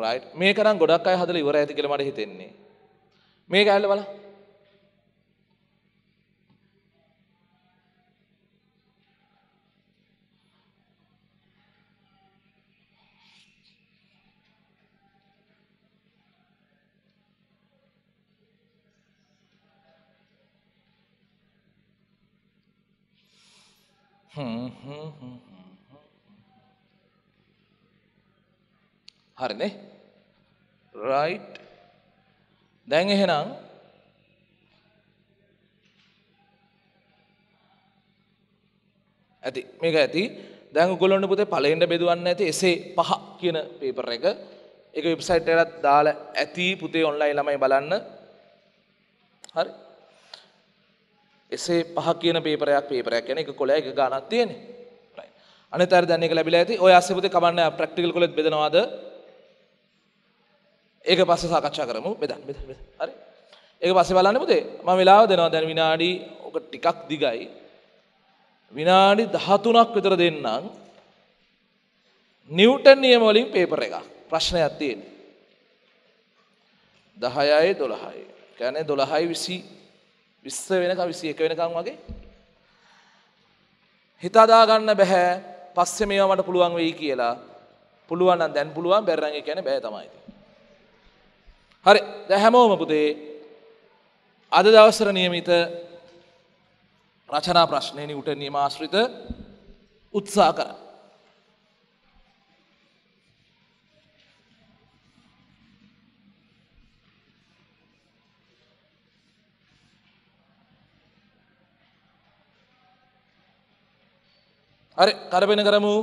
රයිට් මේකනම් ගොඩක් අය හදලා ඉවර ඇති කියලා මට හිතෙන්නේ. මේක ඇල්ල බලන්න. හරිනේ රයිට් දැන් එහෙනම් ඇති මේක ඇති දැන් ගොලොන්න පුතේ පලෙන්ට බෙදුවන්න ඇති එසේ පහ කියන පේපර එක එක වෙබ්සයිට් එකත් දාලා ඇති පුතේ ඔන්ලයින් ළමයි බලන්න හරි එසේ පහ කියන පේපරයක් පේපරයක් කියන එක කොලයක් එක ගාණක් තියෙන්නේ. right. අනිත් අය දැන් ඒක ලැබිලා ඇති. ඔය අස්සෙපොතේ කමන්න ප්‍රැක්ටිකල් කොලෙත් බෙදනවාද? ඒක පස්සේ සාකච්ඡා කරමු. බෙදන්න බෙදන්න බෙදන්න. හරි. ඒක පස්සේ බලන්න පුතේ. මම වෙලාව දෙනවා දැන් විනාඩි ඔක ටිකක් දිගයි. විනාඩි 13ක් විතර දෙන්නම්. නිව්ටන් නියම වලින් පේපර් එකක්. ප්‍රශ්නයක් තියෙනවා. 10යි 12යි. කියන්නේ 12යි 20 විස්ස වෙනක විසි එක වෙනකං වගේ හිතාදාගන්න බැහැ පස්සෙ මේවා මට පුළුවන් වෙයි කියලා පුළුවන් නම් දැන් පුළුවන් බැරනම් ඒ කියන්නේ බෑ තමයි ඉතින්. හරි දැන් හැමෝම පුතේ අද දවසර નિયમિત රචනා ප්‍රශ්නේ නියුටන් නියමාශ්‍රිත උත්සාහ කරන්න. හරි කරපෙන කරමු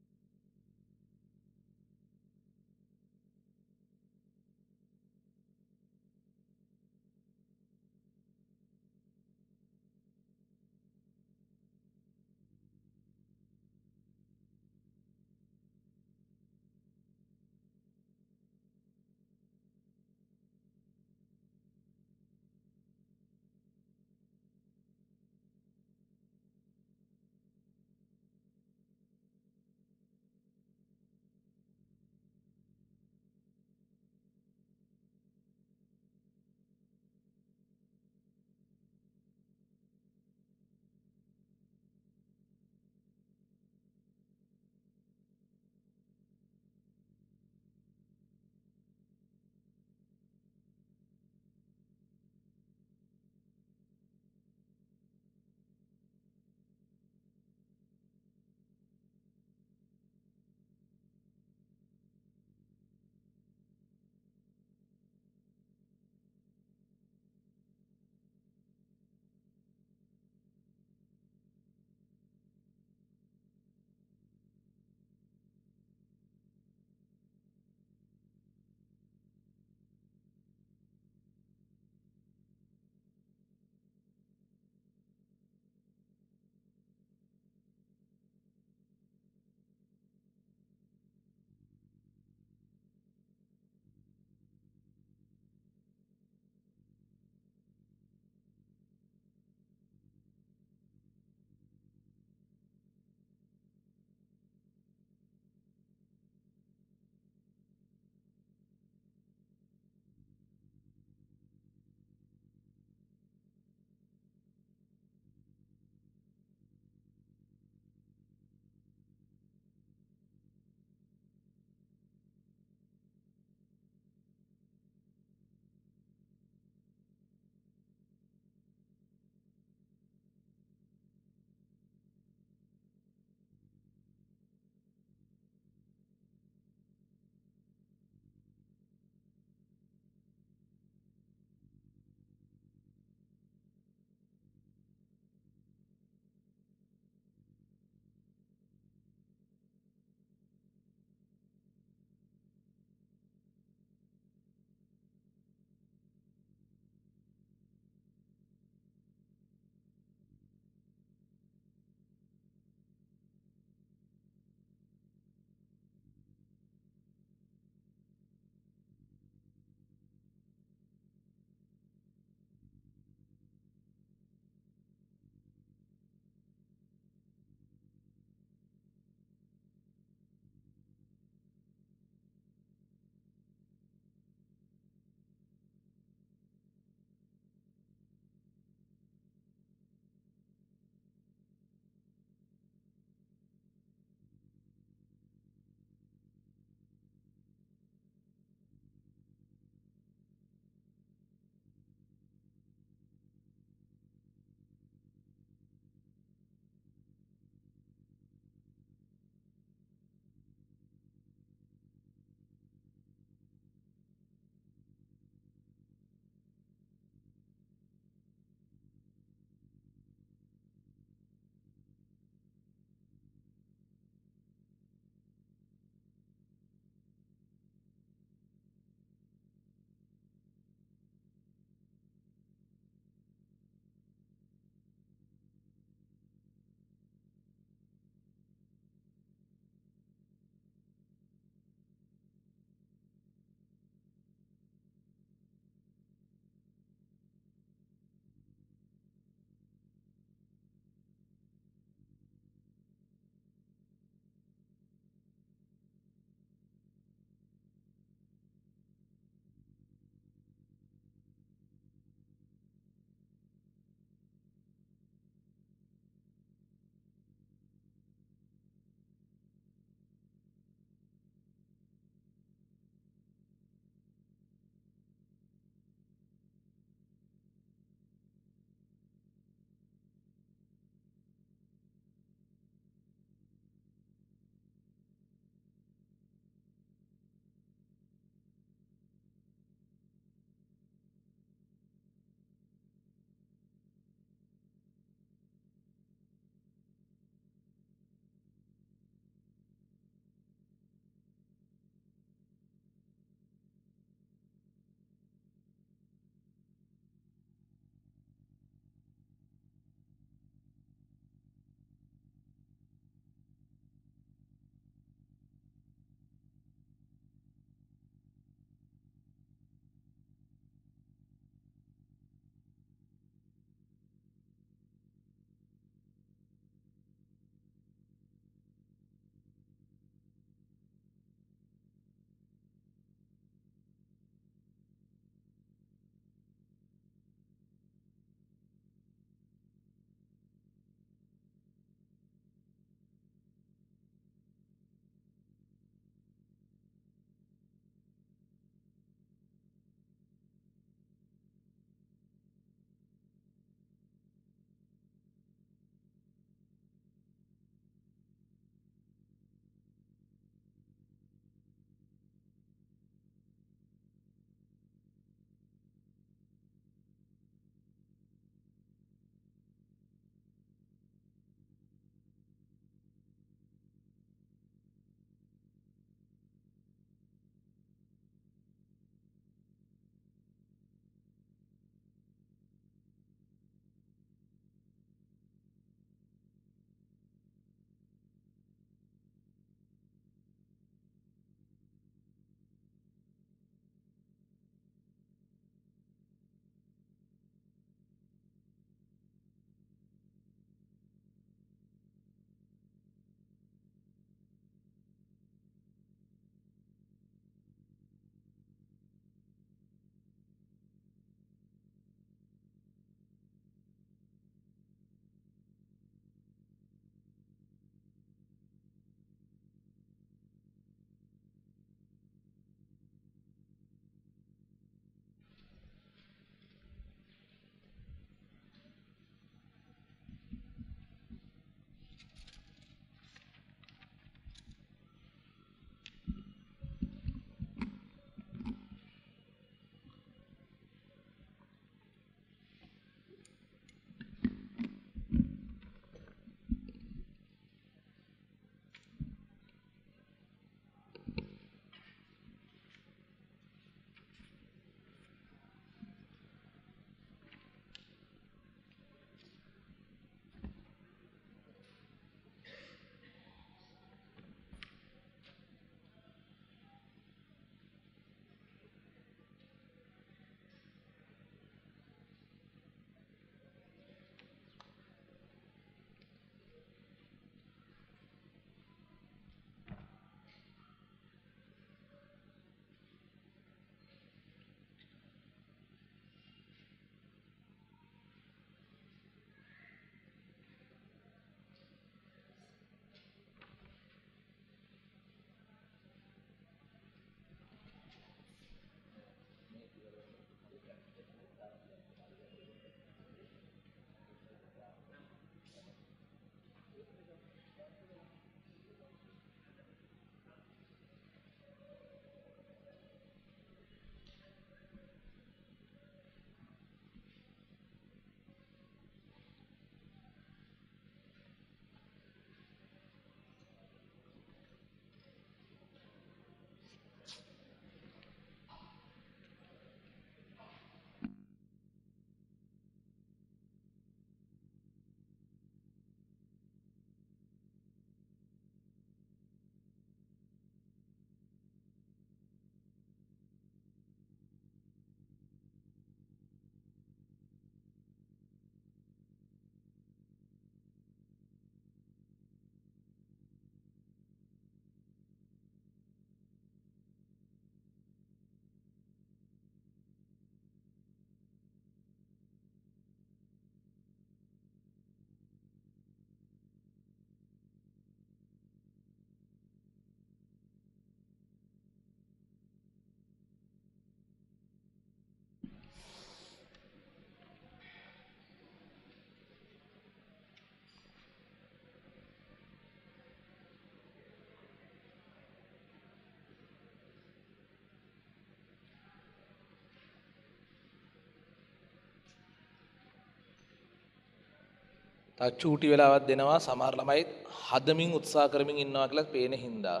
තව චූටි වෙලාවක් දෙනවා සමහර ළමයි හදමින් උත්සාහ කරමින් ඉන්නවා කියලා පේන හින්දා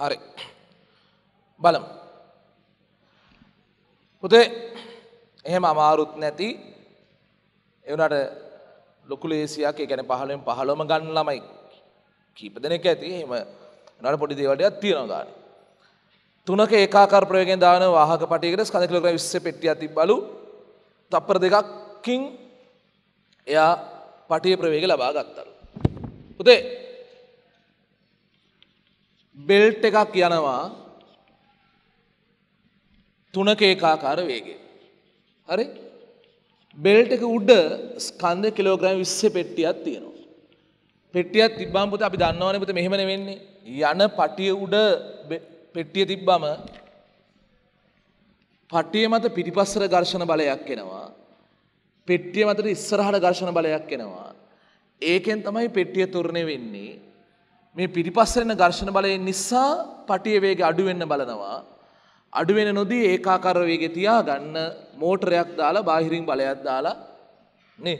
හරි බලම් පුතේ එහෙම අමාරුත් නැති එවනට ලොකු ලේසියක් ගැන පහලෙන් පහළොම ගන්න ළමයි කීප දෙනෙක ඇති හෙම නට පොඩි දේවටයක් තියෙන ගාන තුනක ඒකාකාර ප්‍රයෝගෙන් දාන වාහක පටියකට ස්කඳ කිලෝග්‍රෑම් 20 පෙට්ටිය අති බලු තප්පර දෙකකින් එයා පටියේ ප්‍රවේග ලබා ගත්තලු. පුතේ බෙල්ට් එකක් යනවා තුනක ඒකාකාර වේගේ. හරි බෙල්ට් එක උඩ ස්කන්ධ කිලෝග්‍රෑම් 20 පෙට්ටියක් තියෙනවා. පෙට්ටියක් තිබ්බම පුතේ අපි දන්නවනේ පුතේ මෙහෙම නෙවෙන්නේ. යන පටිය උඩ පෙට්ටිය තිබ්බම පටිය මත පිටිපස්සට ඝර්ෂණ බලයක් එනවා. පෙට්ටිය මතට ඉස්සරහට ඝර්ෂණ බලයක් එනවා. ඒකෙන් තමයි පෙට්ටිය තුරණය වෙන්නේ. මේ පිටිපස්සරෙන ඝර්ෂණ බලයෙන් නිසා පටිය වේගය අඩු වෙන්න බලනවා. අඩු වෙන නොදී ඒකාකාර වේගෙ තියාගන්න මෝටරයක් දාලා බාහිරින් බලයක් දාලා නේ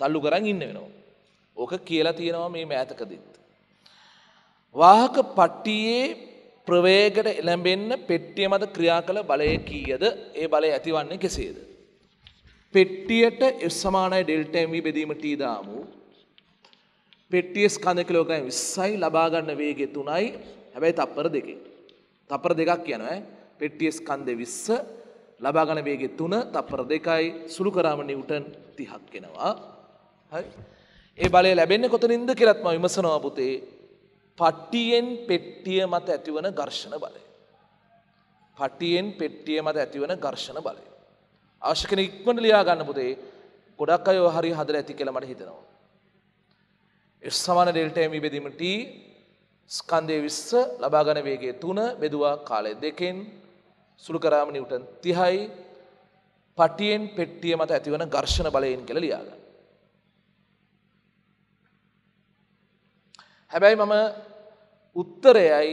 තල්ලු කරන් ඉන්න වෙනවා. ඕක කියලා තියෙනවා මේ මෑතකදීත්. වාහක පට්ටියේ ප්‍රවේගයට එළඹෙන්න පෙට්ටිය මත ක්‍රියා කළ බලය කීයද? ඒ බලය ඇතිවන්නේ කෙසේද? පෙට්ටියට F සමානයි ඩෙල්ටා m බෙදීම t දාමු. පෙට්ටියස් කඳ කිලෝකයි විස්සයි ලබාගන්න වේගෙ තුනයි හැබැයි තප්පර දෙකේ. තපර දෙකක් කියනවා පෙට්ටියස් කන්දෙ විස්ස ලබාගන වේගෙ තුන තප්පර දෙකයි සුළු කරාම නිවටන් තිහක් කෙනවා. ඒ බලය ලැබෙන්නේ කොතනින්ද කියලත්ම විමසනවා පුතේ පට්ටියෙන් පෙට්ටිය මත ඇතිවන ඝර්ෂණ බලය. පටියෙන් පෙට්ටිය මත ඇතිවන ඝර්ෂණ බලය. අවශ්‍ය කෙනෙක් ඉක්මනට ලියා ගන්න පුතේ ගොඩක් අය හරි හදලා ඇති කියලා මට හිතෙනවා. සමන ඩෙල්ටම බෙදීමට ස්කන්දය විස්ස ලබාගන වේගේ තුන බෙදවා කාලය දෙකෙන් සුළු කරාම නිවටන් තිහයි පටියෙන් පෙට්ටිය මත ඇතිවන ගර්ශණ බලයෙන් කෙළ ලියාග. හැබැයි මම උත්තරයයි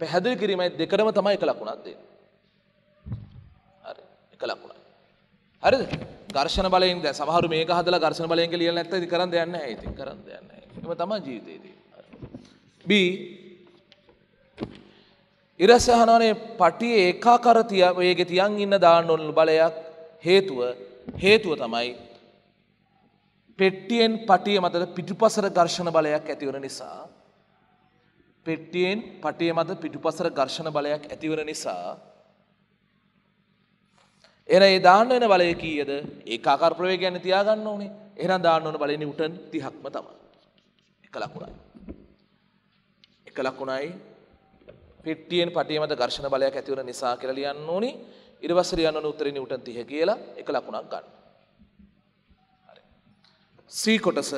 පැහැදිල් කිරීමයි දෙකටම තමයි එක ලකුණක්දේ. එක ලකුණයි. හරිද? ඝර්ෂණ බලයෙන් දැන් සමහරු මේක හදලා ඝර්ෂණ බලයෙන් කියලා නැත්නම් ඉතින් කරන් දෙයක් නැහැ. ඉතින් කරන් දෙයක් නැහැ. ඒක තමයි ජීවිතේ තියෙන්නේ. B ඉරසහනවනේ පටියේ ඒකාකාරතිය වේගේ තියන් ඉන්න දාන්න ඕන බලයක් හේතුව හේතුව තමයි පෙට්ටියෙන් පටිය මතද පිටුපසර ඝර්ෂණ බලයක් ඇතිවන නිසා පෙට්ටියෙන් පටිය මත පිටුපසර ඝර්ෂණ බලයක් ඇතිවන නිසා එහෙනම් ඒ දාන්න වෙන බලය කීයද? ඒකාකාර ප්‍රවේගයන්නේ තියාගන්න ඕනේ. එහෙනම් දාන්න ඕන බලය නිව්ටන් 30ක්ම තමයි. එක ලකුණයි. එක ලකුණයි පිට්ටියෙන් පටිය මත ඝර්ෂණ බලයක් ඇති වෙන නිසා කියලා ලියන්න ඕනි. ඊට පස්සේ ලියන්න ඕන උත්තරේ නිව්ටන් 30 කියලා එක ලකුණක් ගන්න. හරි. C කොටස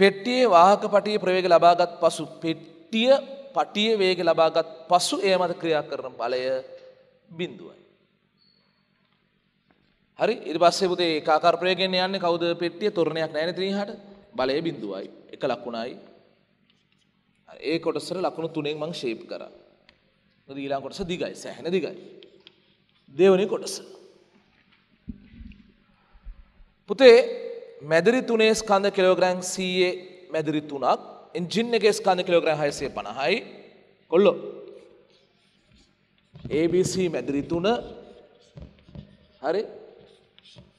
පෙට්ටියේ වාහක පටියේ ප්‍රවේග ලබාගත් පසු පෙට්ටිය පටිය වේග ලබාගත් පසු ඒ මත ක්‍රියා කරන බලය බිඳුවයි. හරි ඉරිපස්සේ පුතේ ඒකාකාර ප්‍රයෝගයෙන් යන්නේ කවුද පෙට්ටිය තොරණයක් නැහැ නේද හට බලය බිඳුවයි. එක ලකුණයි. ඒ කොටසට ලකුණු තුනෙන් මං ෂේප් කරා. මොකද ඊළඟ කොටස දිගයි සෑහෙන දිගයි. දෙවෙනි කොටස. පුතේ මැදිරි තුනේ ස්කන්ධ කිලෝග්‍රෑම් 100 මැදිරි තුනක් එන්ජින් එකේ ස්කන්ධ කිලෝග්‍රෑම් 650යි කොල්ලෝ ABC මැදිරි තුන හරි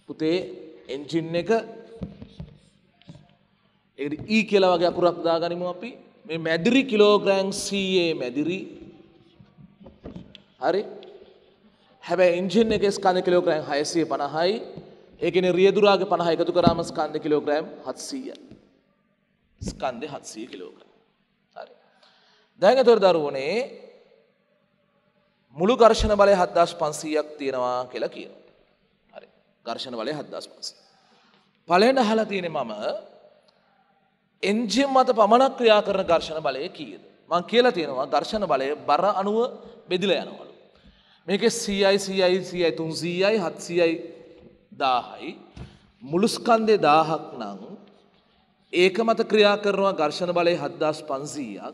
පුතේ එන්ජින් එක ඒකට E කියලා වගේ අකුරක් දාගනිමු අපි මේ මැදිරි කිලෝග්‍රෑම් 100 මැදිරි හරි හැබැයි එන්ජින් එකේ ස්කන්ධ කිලෝග්‍රෑම් 650යි ඒකනේ රියදුරාගේ 50 එකතු කරාම ස්කන්ධ කිලෝග්‍රෑම් 700යි ස්කන්ධය 700 කිලෝග්‍රෑම්. හරි. දැන් ඒතර දරුවනේ මුළු ඝර්ෂණ බලය 7500ක් තියෙනවා කියලා කියනවා. හරි. ඝර්ෂණ බලය 7500. පළවෙනි අහලා තියෙන්නේ මම එන්ජින් මත පමණක් ක්‍රියා කරන ඝර්ෂණ බලය කීයද? මං කියලා තියෙනවා ඝර්ෂණ බලය බර අණුව බෙදිලා යනවලු. මේකේ CI CI CI 300යි 700යි 1000යි මුළු ස්කන්ධේ 1000ක් නම් ඒක මත ක්‍රියා කරනවා ඝර්ෂණ බලය 7500ක්.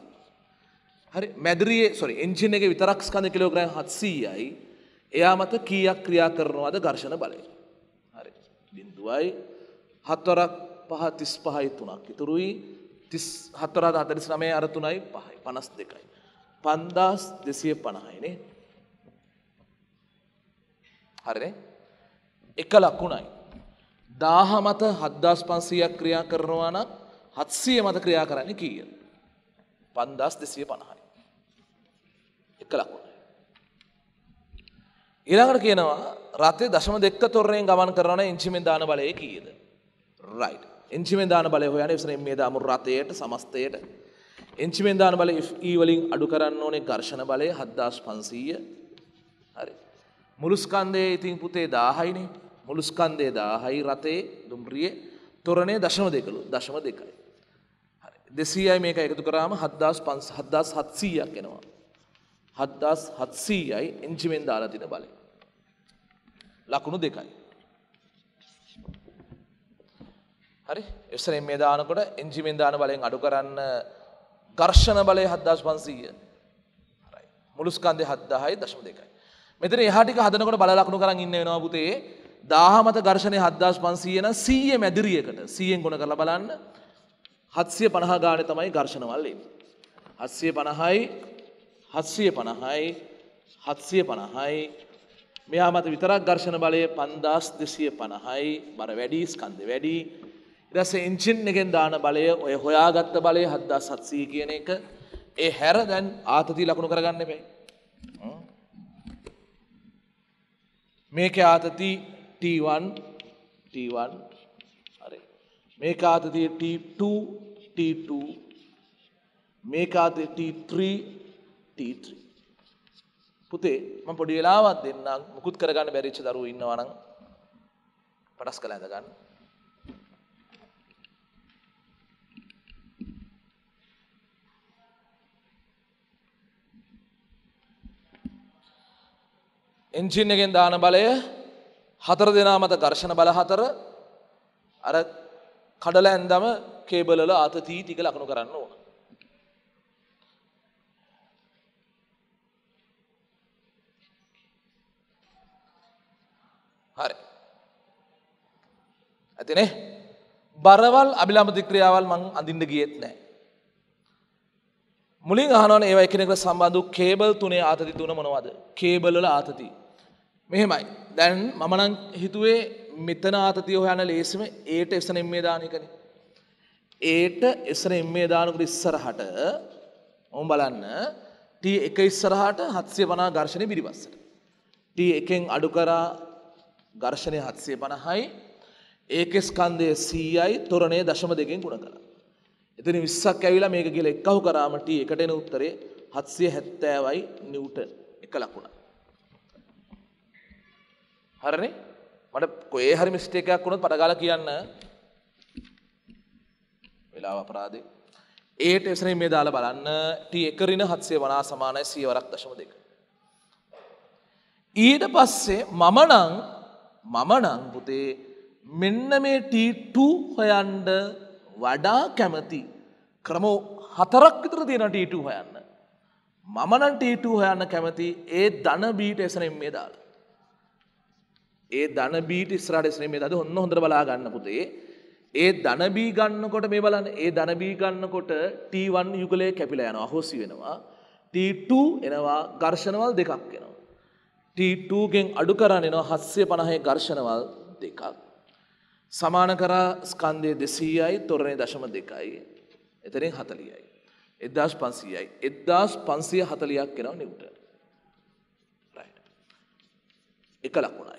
හරි මැදිරියේ sorry එන්ජින් එකේ විතරක් ස්කන්ධ කිලෝග්‍රෑම් 700යි. එයා මත කීයක් ක්‍රියා කරනවද ඝර්ෂණ බලය? හරි. බිඳුවයි 4ක් 5 35යි 3ක්. ඉතුරුයි 34 49 අර 3යි 5යි 52යි. 5250යි නේ. හරිනේ? එක ලකුණයි. දාහ මත හද්දස් පන්සීයක් ක්‍රියා කරනවා නම් හත්සිය මත ක්‍රියා කරන්න කීය. පන්දස් දෙසිය පණහයි. එක ලකුණ. ඉළඟට කියනවා රතේ දශම දෙක්ක තොරයෙන් ගමන් කරන එංචිමෙන් දාන බලය කීයද. රයි්. එංචිමෙන් දාන බලය හොයන එසරෙන් මේ දාමු රතයට සමස්තයට එංචිමෙන් දාන බල ඒවලින් අඩු කරන්න ඕනේ ගර්ශණ බලය හද්දාස් පන්සීය හරි. මුළුස්කන්දේ ඉතින් පුතේ දාහයිනේ මුළු ස්කන්ධය 1000යි රතේ දුම්රියේ තොරණේ දශම දෙකලු දශම දෙකයි. හරි. 200යි මේක එකතු කරාම 7500 7700ක් එනවා. 7700යි එන්ජිමෙන් දාලා තියෙන බලය. ලකුණු දෙකයි. හරි. ඉස්සරෙන් මේ දානකොට එන්ජිමෙන් දාන බලයෙන් අඩු කරන්න ඝර්ෂණ බලය 7500. හරි. මුළු ස්කන්ධය 7000යි දශම දෙකයි. මෙතන එහා ටික හදනකොට බල ලකුණු කරන් ඉන්න වෙනවා පුතේ. දාහමත ගර්ශණය හද්දාස් පන්සීයන සීය මැදිරියකට සීයෙන් ගොන කළ බලන්න හත්සිය පණහ ගාන තමයි ගර්ශණවල්ලින්. හත්සිය පණහයි හත්සිය පණහයි හත්සිය පණහයි මෙයා මත විතරක් ගර්ශණ බලය පන්දස් දෙසිය පණහයි බර වැඩි ස්කන්ද වැඩි ඉරස එංචින් එකෙන් දාන බලය ඔය හොයාගත්ත බලය හද්දා සත්සී කියන එක ඒ හැර දැන් ආතතිී ලකුණු කරගන්න මේ. මේක ආතතිී T1 T1 හරි මේක ආතතිය T2 T2 මේක ආතතිය T3 T3 පුතේ මම පොඩි වෙලාවක් දෙන්නම් මුකුත් කරගන්න බැරිච්ච දරුවෝ ඉන්නවා නම් පටස් කළ ඇඳ ගන්න එන්ජින් එකෙන් දාන බලය හතර දෙනා මත ඝර්ෂණ බල හතර අර කඩල ඇන්දම කේබලල ආතතිී ටික ලකුණු කරන්න ඕන. හරි. ඇතිනේ බරවල් අභිලාමති ක්‍රියාවල් මං අඳින්න ගියෙත් නෑ. මුලින් අහනවන ඒවා එකනෙකට සම්බන්ධු කේබල් තුනේ ආතති තුන මොනවද කේබලල ආතතිී මෙහෙමයි දැන් මමනං හිතුවේ මෙතන ආතතිය හොයන ලේසිම ඒට එසන එම්මේ දානකන. ඒට එසන එම්මේ දානකට ඉස්සරහට ඔම් බලන්න ටී එක ඉස්සරහට හත්සේ පනා ගර්ශණය පිරිබස්සට. ටී එකෙන් අඩු කරා ගර්ශණය හත්සේ පණහයි ඒකෙස් කන්දය සීයයි තොරණය දශම දෙකෙන් ගුණ කළ. එතන විස්සක් ඇවිලා මේක කියල එක්කහු කරාමට එකට එන උත්තරේ හත්සේ හැත්තෑවයි නිව්ට එක ලකුණා. හරනේ මට කොහේ හරි මිස්ටේක් එකක් වුණොත් පටගාලා කියන්න. වෙලාව අපරාධේ. ඒ ටෙස්ට් එකේ මේ දාලා බලන්න t1 ඍණ 750 සමානයි 100.2. ඊට පස්සේ මම නම් මම නම් පුතේ මෙන්න මේ t2 හොයන්න වඩා කැමති ක්‍රම හතරක් විතර තියෙනවා t2 හොයන්න. මම නම් t2 හොයන්න කැමති ඒ ධන b ටෙස්ට් එකේ මේ දාලා. ඒ ධන බීට ඉස්සරහට ඉස්සරහින් මේ දද ඔන්න හොඳට බලා ගන්න පුතේ. ඒ ධන බී ගන්නකොට මේ බලන්න ඒ ධන බී ගන්නකොට T1 යුගලයේ කැපිලා යනවා අහෝසි වෙනවා. T2 එනවා ඝර්ෂණවල් දෙකක් එනවා. T2 ගෙන් අඩු කරන්න එනවා 750 ඝර්ෂණවල් දෙකක්. සමාන කරා ස්කන්ධය 200යි තොරණේ දශම දෙකයි. එතනින් 40යි. 1500යි. 1540ක් එනවා නිව්ටන්. රයිට්. එක ලකුණයි.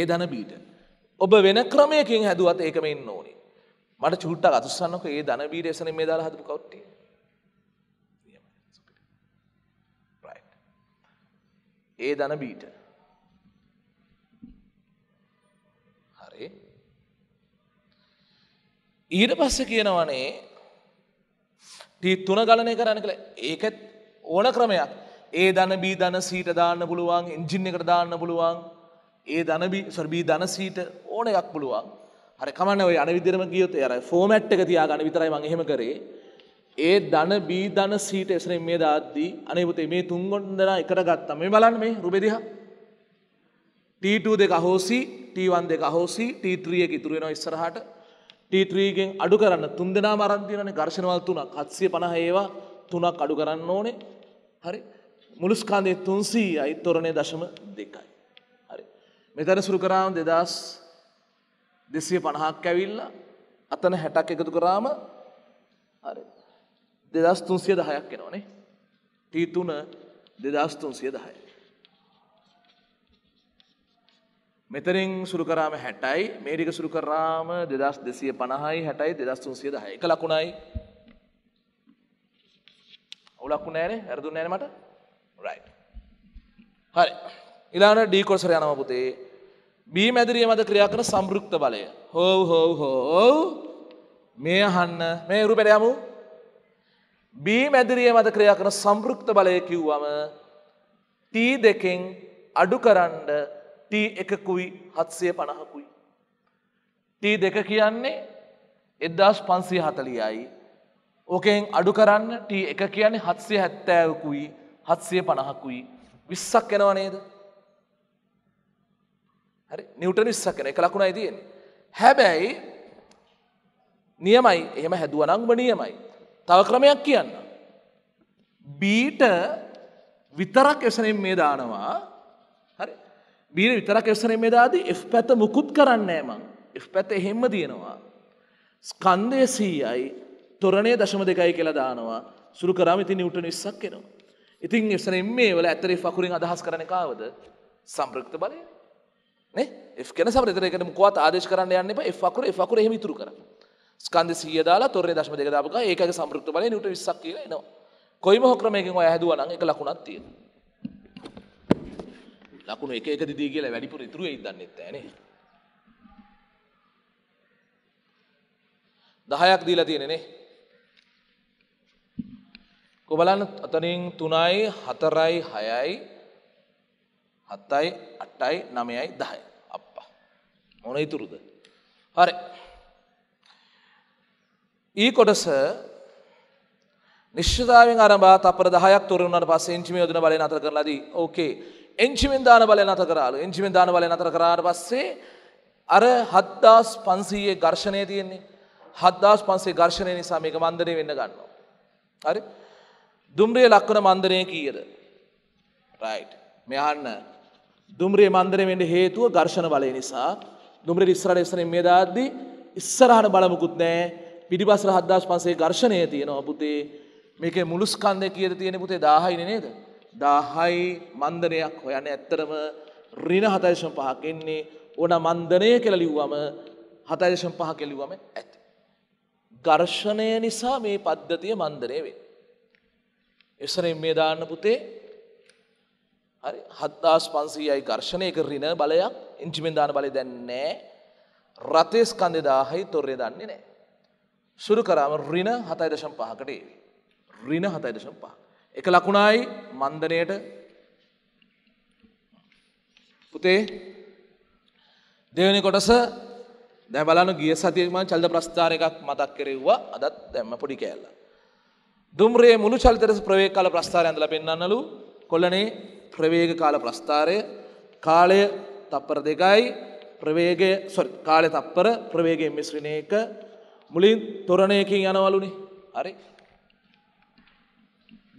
ඒ ධනබීට. ඔබ වෙන ක්‍රමයකින් හැදුවත් ඒකම ඉන්න ඕනේ. මට චුට්ටක් අතුස්සන්නක ඒ ධනබීට එසන මේ දාලා හදපු කවුට්ටිය. ඒ ධනබීට. හරි. ඊට පස්ස කියනවනේ ටී තුන ගලනය කරන්න කළ ඒකත් ඕන ක්‍රමයක් ඒ දන බී දන සීට දාන්න පුළුවන් ඉංජින් එකට දාන්න පුළුවන් ඒ දනබි ස්වර්බී දනසීට ඕන එකක් පුළුවන් හරි කමන්න ඔය අනවිදිරම ගියොත් අර ෆෝමැට් එක තියා ගන්න විතරයි මං එහෙම කරේ ඒ ධන බී ධන සීට එසනේ මේ දාද්දී අනේ පුතේ මේ තුන් ගොඩනලා එකට ගත්තා මේ බලන්න මේ රුපේ දිහා T2 දෙක අහෝසි T1 දෙක අහෝසි T3 එක ඉතුරු වෙනවා ඉස්සරහට T3 එකෙන් අඩු කරන්න තුන් දෙනාම අරන් තියෙනනේ ඝර්ෂණවල තුනක් 750 ඒවා තුනක් අඩු කරන්න ඕනේ හරි මුළු ස්කන්ධේ 300යි තොරණේ දශම දෙකයි මෙතන සුරු කරාම දෙදස් දෙසිය පණහක් ඇවිල්ල අතන හැටක් එකතු කරාම දෙදස් තුන්සිය දහයක් එෙනවනේ ටීතුන දෙදස් තුන්සිය දහය. මෙතරින් සුරු කරාම හැටයි මේරික සුරු කරාම දෙදස් දෙසිය පණහයි හැටයි දෙදස් තුන්සිය දහ එක ලකුණයි ඔවුලක්කු නෑනේ ඇරදු නෑනමට රයි හරි ඉලාන ඩීකොල්සර යනම පුතේ බී මැදිරිය මද ක්‍රියා කර සම්ෘක්ත බලය හෝ හෝ හෝ මේ අහන්න මේ රු පැඩයමු බී මැදිරිය මද ක්‍රියා කර සම්ෘක්ත බලය කිව්වම තී දෙකෙන් අඩු කරන්ඩ ටී එකකුයි හත්සය පණහකුයි. ටී දෙක කියන්නේ එදදාස් පන්සය හතලියයි. ඕකෙන් අඩු කරන්න ටී එක කියන්නේ හත්සේ හැත්තෑවකුයි හත්සය පණහකුයි විස්සක් කෙනවනේද. හරි නිවටන ඉස්සකන එක ලකුණයි තියෙන. හැබැයි නියමයි එහෙම හැදුවනංම නියමයි. තව ක්‍රමයක් කියන්න. බීට විතරක් එසනෙන් මේ දානවා හරි බීර විතරක් එසනෙන් මේ දාදී එ පැත මුකුත් කරන්නේ මං එ පැත එහෙම තියෙනවා. ස්කන්දය සීයයි තොරණය දශම දෙකයි කියලා දානවා සුරු කරම ඉති නිවටන ඉස්සක් කෙනවා. ඉතින් එසනෙන් මේ වල ඇතරේ පකුරින් අදහස් කරන කාවද සම්ප්‍රක්ත බලය එෙන සමරිතරකට මුකවත් ආදේශ කරන්න යන්න එක්කුර එක්කුර එහෙම තුරු කර ස්කන්ද සිය දාලා තොර දශම දෙක දාපක ඒක සම්පෘක්ත බල නට විස්සක් කිය නවා කොයිම හොක්‍රමයකින් හැදුවන එක ලකුණත් තිය ලකුණු එක එක දිදී කියලා වැඩිපුර ඉතුරු ඉදන්නෙත් ඇනේ දහයක් දීලා තියෙනනේ කොබලන්න අතනින් තුනයි හතරයි හයයි හත්තයි අට්ටයි නමයයි දහයි අප්පා මොන ඉතුරුද හරි ඒ කොටස නිශ්ෂධාවෙන් අරබා අපර දහයක් තුරුණට පස් එංචිම යොදන බලය අතර කරලදී ඕකේ එංචිමෙන් දාන බලය අත කරාලු එංචිමෙන් දාන බලය අතර කරාට පස්සේ අර හද්දාස් පන්සීයේ ගර්ශණය තියෙන්නේ හද්දාස් පන්සේ ගර්ශණය නිසා මේක මන්දරය වෙන්න ගන්නවා. හරි දුම්රිය ලක්වන මන්දරය කීයද රයි් මෙහන්න දුම්රිය මන්දරය වෙන්න හේතුව ඝර්ෂණ බලය නිසා දුම්රිය ඉස්සරහට එස්සනේ මේ දාද්දි ඉස්සරහට බලමුකුත් නැහැ පිටිපස්සට 7500 ඝර්ෂණය තියෙනවා පුතේ මේකේ මුළු ස්කන්ධය කීයද තියෙන්නේ පුතේ 1000යි නේද 1000යි මන්දනයක් හොයන්නේ ඇත්තටම ඍණ 7.5ක් එන්නේ ඕන මන්දනය කියලා ලිව්වම 7.5 කියලා ලිව්වම ඇති ඝර්ෂණය නිසා මේ පද්ධතිය මන්දනය වෙන්නේ එස්සනේ මේ දාන්න පුතේ හරි 7500යි ඝර්ෂණය කරන බලයක් එන්ජිමෙන් දාන බලය දැන් නැහැ. රතේ ස්කන්ධය 1000යි තොරේ දන්නේ නැහැ. සුරු කරාම ඍණ 7.5කට ඒවි. ඍණ 7.5. එක ලකුණයි මන්දනයට පුතේ දෙවෙනි කොටස දැන් බලන්න ගිය සතියේ මම චලිත ප්‍රස්ථාර එකක් මතක් කරෙව්වා අදත් දැම්ම පොඩි කෑල්ල. දුම්රියේ මුළු චලිත රස ප්‍රවේග කාල ප්‍රස්ථාරය ඇඳලා පෙන්වන්නලු කොළනේ ප්‍රවේග කාල ප්‍රස්ථාරය කාලය තප්පර දෙකයි ප්‍රවේගය කාලය තප්පර ප්‍රවේගය මිශ්‍රණ එක මුලින් තොරණයකින් යනවලුනේ හරි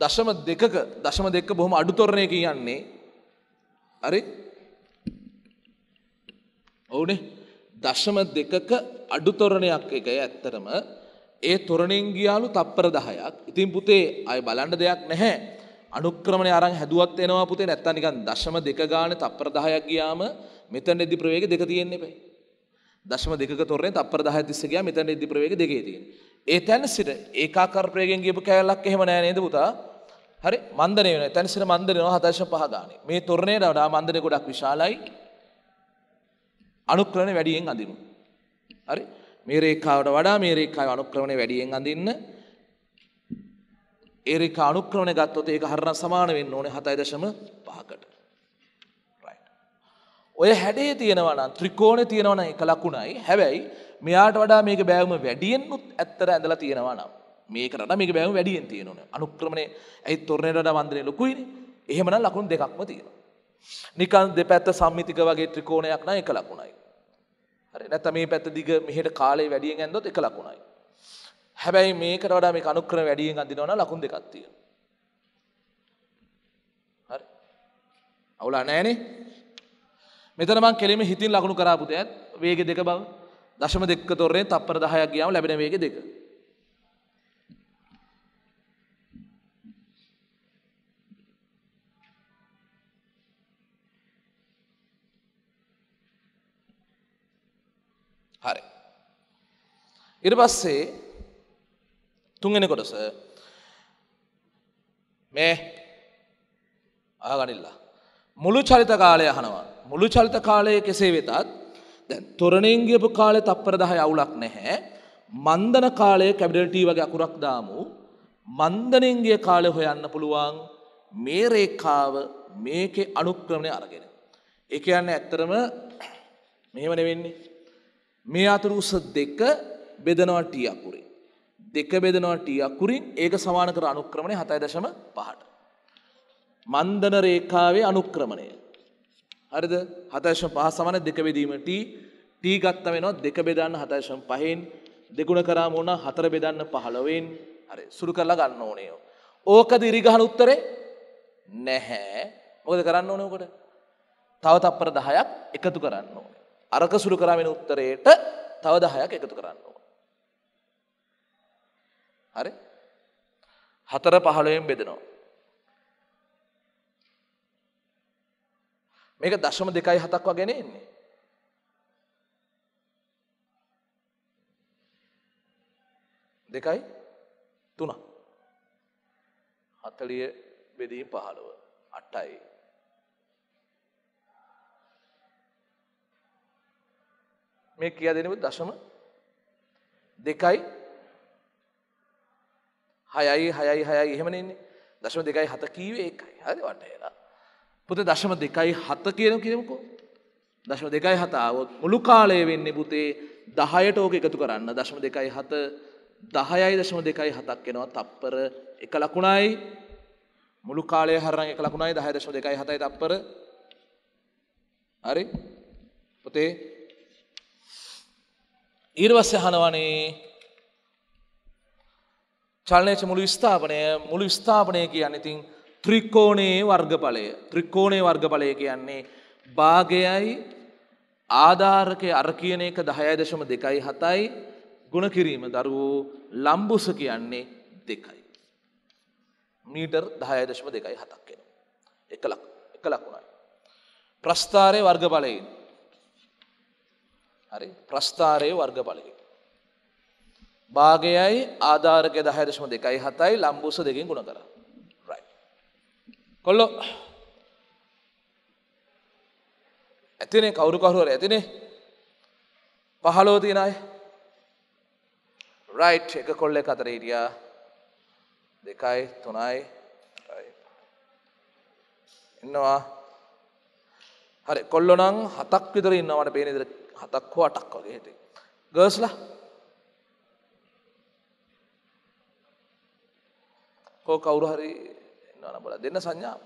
දශම දෙකක දශම දෙක බොහොම අඩු තොරණයකින් යන්නේ හරි ඔවුනේ දශම දෙකක අඩු තොරණයක් එක ඇත්තරම ඒ තොරණින් ගියාලු තප්පර දහයක් ඉතින් පුතේ අය බලන්න දෙයක් නැහැ අනුක්‍රමණය අරන් හැදුවත් එනවා පුතේ නැත්තම් නිකන් දශම දෙක ගානේ තප්පර 10ක් ගියාම මෙතනදී ප්‍රවේග දෙක තියෙන්න එපේ. දශම දෙකක තොරෙන් තප්පර 10ක් තිස්සේ ගියා මෙතනදී ප්‍රවේග දෙකේ තියෙන්නේ. ඒ තැන සිට ඒකාකාර ප්‍රවේගෙන් ගියපු කැලලක් එහෙම නෑ නේද පුතා? හරි මන්දනය වෙනවා. එතන සිට මන්දනය වෙනවා 7.5 ගානේ. මේ තොරණයට වඩා මන්දනය ගොඩක් විශාලයි. අනුක්‍රමණය වැඩියෙන් අඳිනවා. හරි? මේ රේඛාවට වඩා මේ රේඛාවේ අනුක්‍රමණය වැඩියෙන් අඳින්න ඒරික අනුක්‍රමණය ගත්තොත් ඒක හරණ සමාන වෙන්න ඕනේ 7.5කට. right. ඔය හැඩේ තියෙනවා නම් ත්‍රිකෝණේ තියෙනවා නම් එක ලකුණයි. හැබැයි මෙයාට වඩා මේක බෑවුම වැඩියෙන්නුත් ඇත්තට ඇඳලා තියෙනවා නම් මේකට වඩා මේක බෑවුම වැඩියෙන් තියෙනවනේ. අනුක්‍රමණේ ඇයි තොරණේට වඩා වන්දනේ ලොකුයිනේ. එහෙමනම් ලකුණු දෙකක්ම තියෙනවා. නිකන් දෙපැත්ත සම්මිතික වගේ ත්‍රිකෝණයක් නම් එක ලකුණයි. හරි නැත්නම් මේ පැත්ත දිග මෙහෙට කාලේ වැඩියෙන් ඇඳනොත් එක ලකුණයි. හැබැයි මේකට වඩා මේ අනුක්‍රම වැඩියෙන් අඳිනවනම් ලකුණු දෙකක් තියෙනවා. හරි. අවුල නැහැනේ. මෙතන මං කෙලින්ම හිතින් ලකුණු කරාපු දෙයක් වේග දෙක බව දශම දෙක තොරේ තප්පර 10ක් ගියාම ලැබෙන වේග දෙක. හරි. ඊට පස්සේ තුන්ගෙන කොටස මේ ආගනිල්ලා මුළු චරිත කාලය හනවා මුළු චරිත කාලය කෙසේ වෙතත් දැ තොරණෙන්ගේපු කාලය තප්පර දහය අවුලක් නැහැ මන්දන කාලය කැබිඩටී වගේ අකුරක් දාමු මන්දනෙන්ගේ කාලය හොයන්න පුළුවන් මේ රේකාව මේකෙ අනුක්‍රමණය අරගෙන. එක යන්න ඇත්තරම මෙහමන වෙන්නේ. මේ අතුරු උස දෙක බෙදනවටිය අකුරේ. දෙක බෙදනවා ටී අකුරින් ඒක සමාන කර අනුක්‍රමණය හතයි දශම පහට. මන්දන රේකාවේ අනුක්‍රමණය. හරිද හතශම පහ සමන දෙක බෙදීමට ටී ගත්ත වෙනවා දෙක බෙදන්න හතශම් පහෙන් දෙගුණ කරාම ඕන හතර බෙදන්න පහළවෙන් හරි සුරු කරලා ගන්න ඕනයෝ. ඕක දිරිගහන උත්තරේ නැහැ මොකද කරන්න ඕනකොට තව තප්පර දහයක් එකතු කරන්න ඕන. අරක සුරු කරාමෙන උත්තරයට තව දහයක් එකතු කරන්න ඕන. හරි හතර පහළොයෙන් බෙදෙනවා. මේක දශම දෙකයි හතක් වගෙන එන්නේ. දෙකයි තුන. හතලිය බෙදීම් පහළව අට්ටයි. මේ කිය දෙනව දශම දෙකයි 6යි 6යි 6යි එහෙමනේ ඉන්නේ. දශම 2යි 7 කීවේ ඒකයි. හරි වටේලා. පුතේ දශම 2යි 7 කියන කියමුකෝ. දශම 2යි 7 આવොත් මුළු කාලය වෙන්නේ පුතේ 10ට ඕක එකතු කරන්න. දශම 2යි 7 10යි දශම 2යි 7ක් එනවා. තප්පර එක ලකුණයි මුළු කාලය හරන එක ලකුණයි 10 දශම 2යි 7යි තප්පර. හරි. පුතේ ඊර්වස්ස හනවනේ චලනයච මුළු ස්ථාපනය මුළු ස්ථාපනය කියන්න ඉතින් ත්‍රිකෝණයේ වර්ගඵලය ත්‍රිකෝණය වර්ගඵලය කියන්නේ භාගයයි ආධාරකය අර කියන එක දහය දශම දෙකයි හතයි ගුණ කිරීම දරුවෝ ලම්බුස කියන්නේ දෙකයි. මීටර් දහය දශම දෙකයි හතක් කෙන. එකලක් එක ලකුණයි. ප්‍රස්ථාරය වර්ගඵලයෙන් හරි ප්‍රස්ථාරය වර්ගඵලයෙන්. භාගයයි ආධාරක දහයදශම දෙකයි හතයි ලම්බූස දෙකින් ගුණ කර කොල්ලො ඇතිනේ කවුරු කරුවර ඇතිනේ පහලෝ තිනයි රයි් එක කොල්ල කතර හිටියා දෙකයි තුනයි ඉන්නවා හරි කොල්ලොනං හතක් විතර ඉන්නවට පේනෙදර හතක් හෝ අටක් වගේ හිටේ ගර්ස්ලා කෝ කවුරු හරි එන්නවන බල දෙන්න සංඥාව.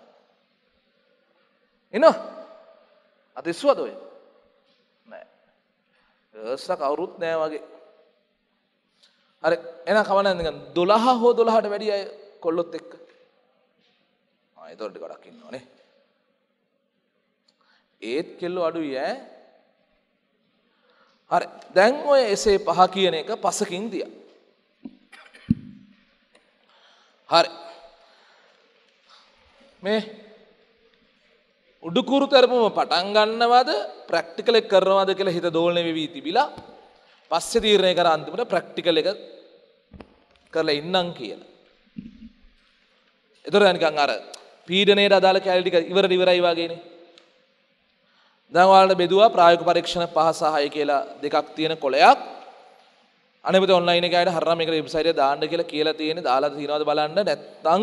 එන අතිස්වද ඔය නෑ. ගර්ස්ල කවුරුත් නෑ වගේ. හරි එන කවනක දොළහ හෝ දොළහට වැඩිය අය කොල්ලොත් එක්ක අයතොරට ගොඩක් ඉන්නවනේ. ඒත් කෙල්ලො අඩුයි ඈ හරි දැන් ඔය එසේ පහ කියන එක පසකින් දිය. හරි. මේ උඩුකුරු තරපම පටන් ගන්නවද ප්‍රැක්ටිකල් එක කරනවද කියලා හිත දෝලණය වෙවි තිබිලා පස්සේ තීරණය කර අන්තිමට ප්‍රැක්ටිකල් එක කරලා ඉන්නම් කියලා. එතකොට නිකන් අර පීඩණයට අදාළ කැලරි ටික ඉවරට ඉවරයි වගේනේ. දැන් ඔයාලට බෙදුවා ප්‍රායෝගික පරීක්ෂණ 5 සහ 6 කියලා දෙකක් තියෙන කොලයක් අනිපත ඔන්ලයින් එකකට හරිනම් මේකට වෙබ්සයිට් එක දාන්න කියලා කියලා තියෙන්නේ දාලා තියනවාද බලන්න නැත්තම්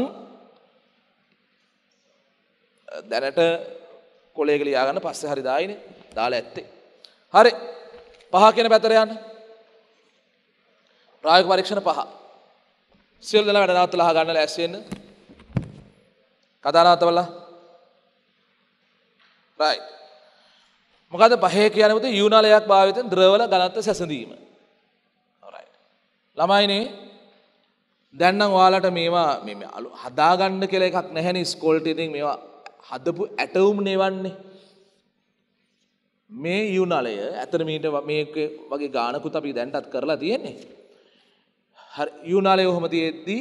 දැනට කොලේක ලියාගන්න පස්සේ හරි දායිනේ දාලා ඇත්තේ හරි පහ කියන පැත්තට යන්න ප්‍රායෝගික පරීක්ෂණ පහ සියලු දෙනා වැඩ නවත්තලා අහගන්න ලෑස්ති වෙන්න කතා නවත්තවලා right මොකද පහේ කියන්නේ මුත යුනාලයක් භාවිතෙන් ද්‍රවල ඝනත්ව සැසඳීම ළමයිනේ දැන්නම් ඔයාලට මේවා අලු හදාගන්න කෙල එකක් නැහැන ස්කෝල්ට ඉතින් මේවා හදපු ඇටවුම් නෙවන්නේ මේ යුනලය ඇතර මීට මේ වගේ ගානකුත් අපි දැන්ටත් කරලා තියෙන්නේ යුනාලය ඔහොම තියෙද්දී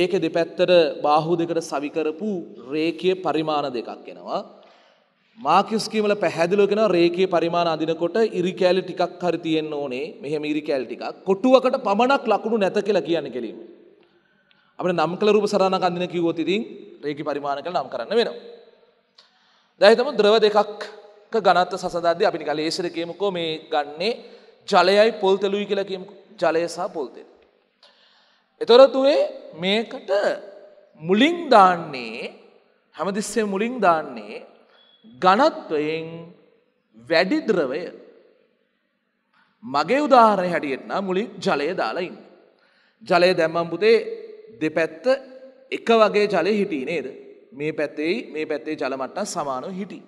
ඒක දෙපැත්තට බාහු දෙකට සවිකරපු රේකය පරිමාණ දෙකක් එෙනවා මාකිස් කියමල පැහැදිලිව කියනවා රේඛේ පරිමාණ අඳිනකොට ඉරිකැලි ටිකක් හරි තියෙන්න ඕනේ. මෙහෙම ඉරිකැලි ටිකක්. කොටුවකට පමණක් ලකුණු නැත කියලා කියන්නේ කෙලින්ම. අපිට නම් කළ රූප සරණක් අඳින කිව්වොත් ඉතින් රේඛේ පරිමාණ කියලා නම් කරන්න වෙනවා. දැන් හිතමු ද්‍රව දෙකක් ඝනත්ව සසඳද්දී අපි නිකන් ලේසර කියමුකෝ මේ ගන්නේ ජලයයි පොල් තෙලුයි කියලා කියමුකෝ. ජලය සහ පොල් තෙල්. එතකොට මේකට මුලින් දාන්නේ හැමතිස්සෙම මුලින් දාන්නේ ඝනත්වයෙන් වැඩි ද්‍රවය මගේ උදාහරණය හැටියට නම් මුලින් ජලය දාලා ඉන්න. ජලය දැම්මම පුතේ දෙපැත්ත එක වගේ ජලය හිටියේ නේද? මේ පැත්තේයි මේ පැත්තේ ජල මට්ටම් සමානව හිටි.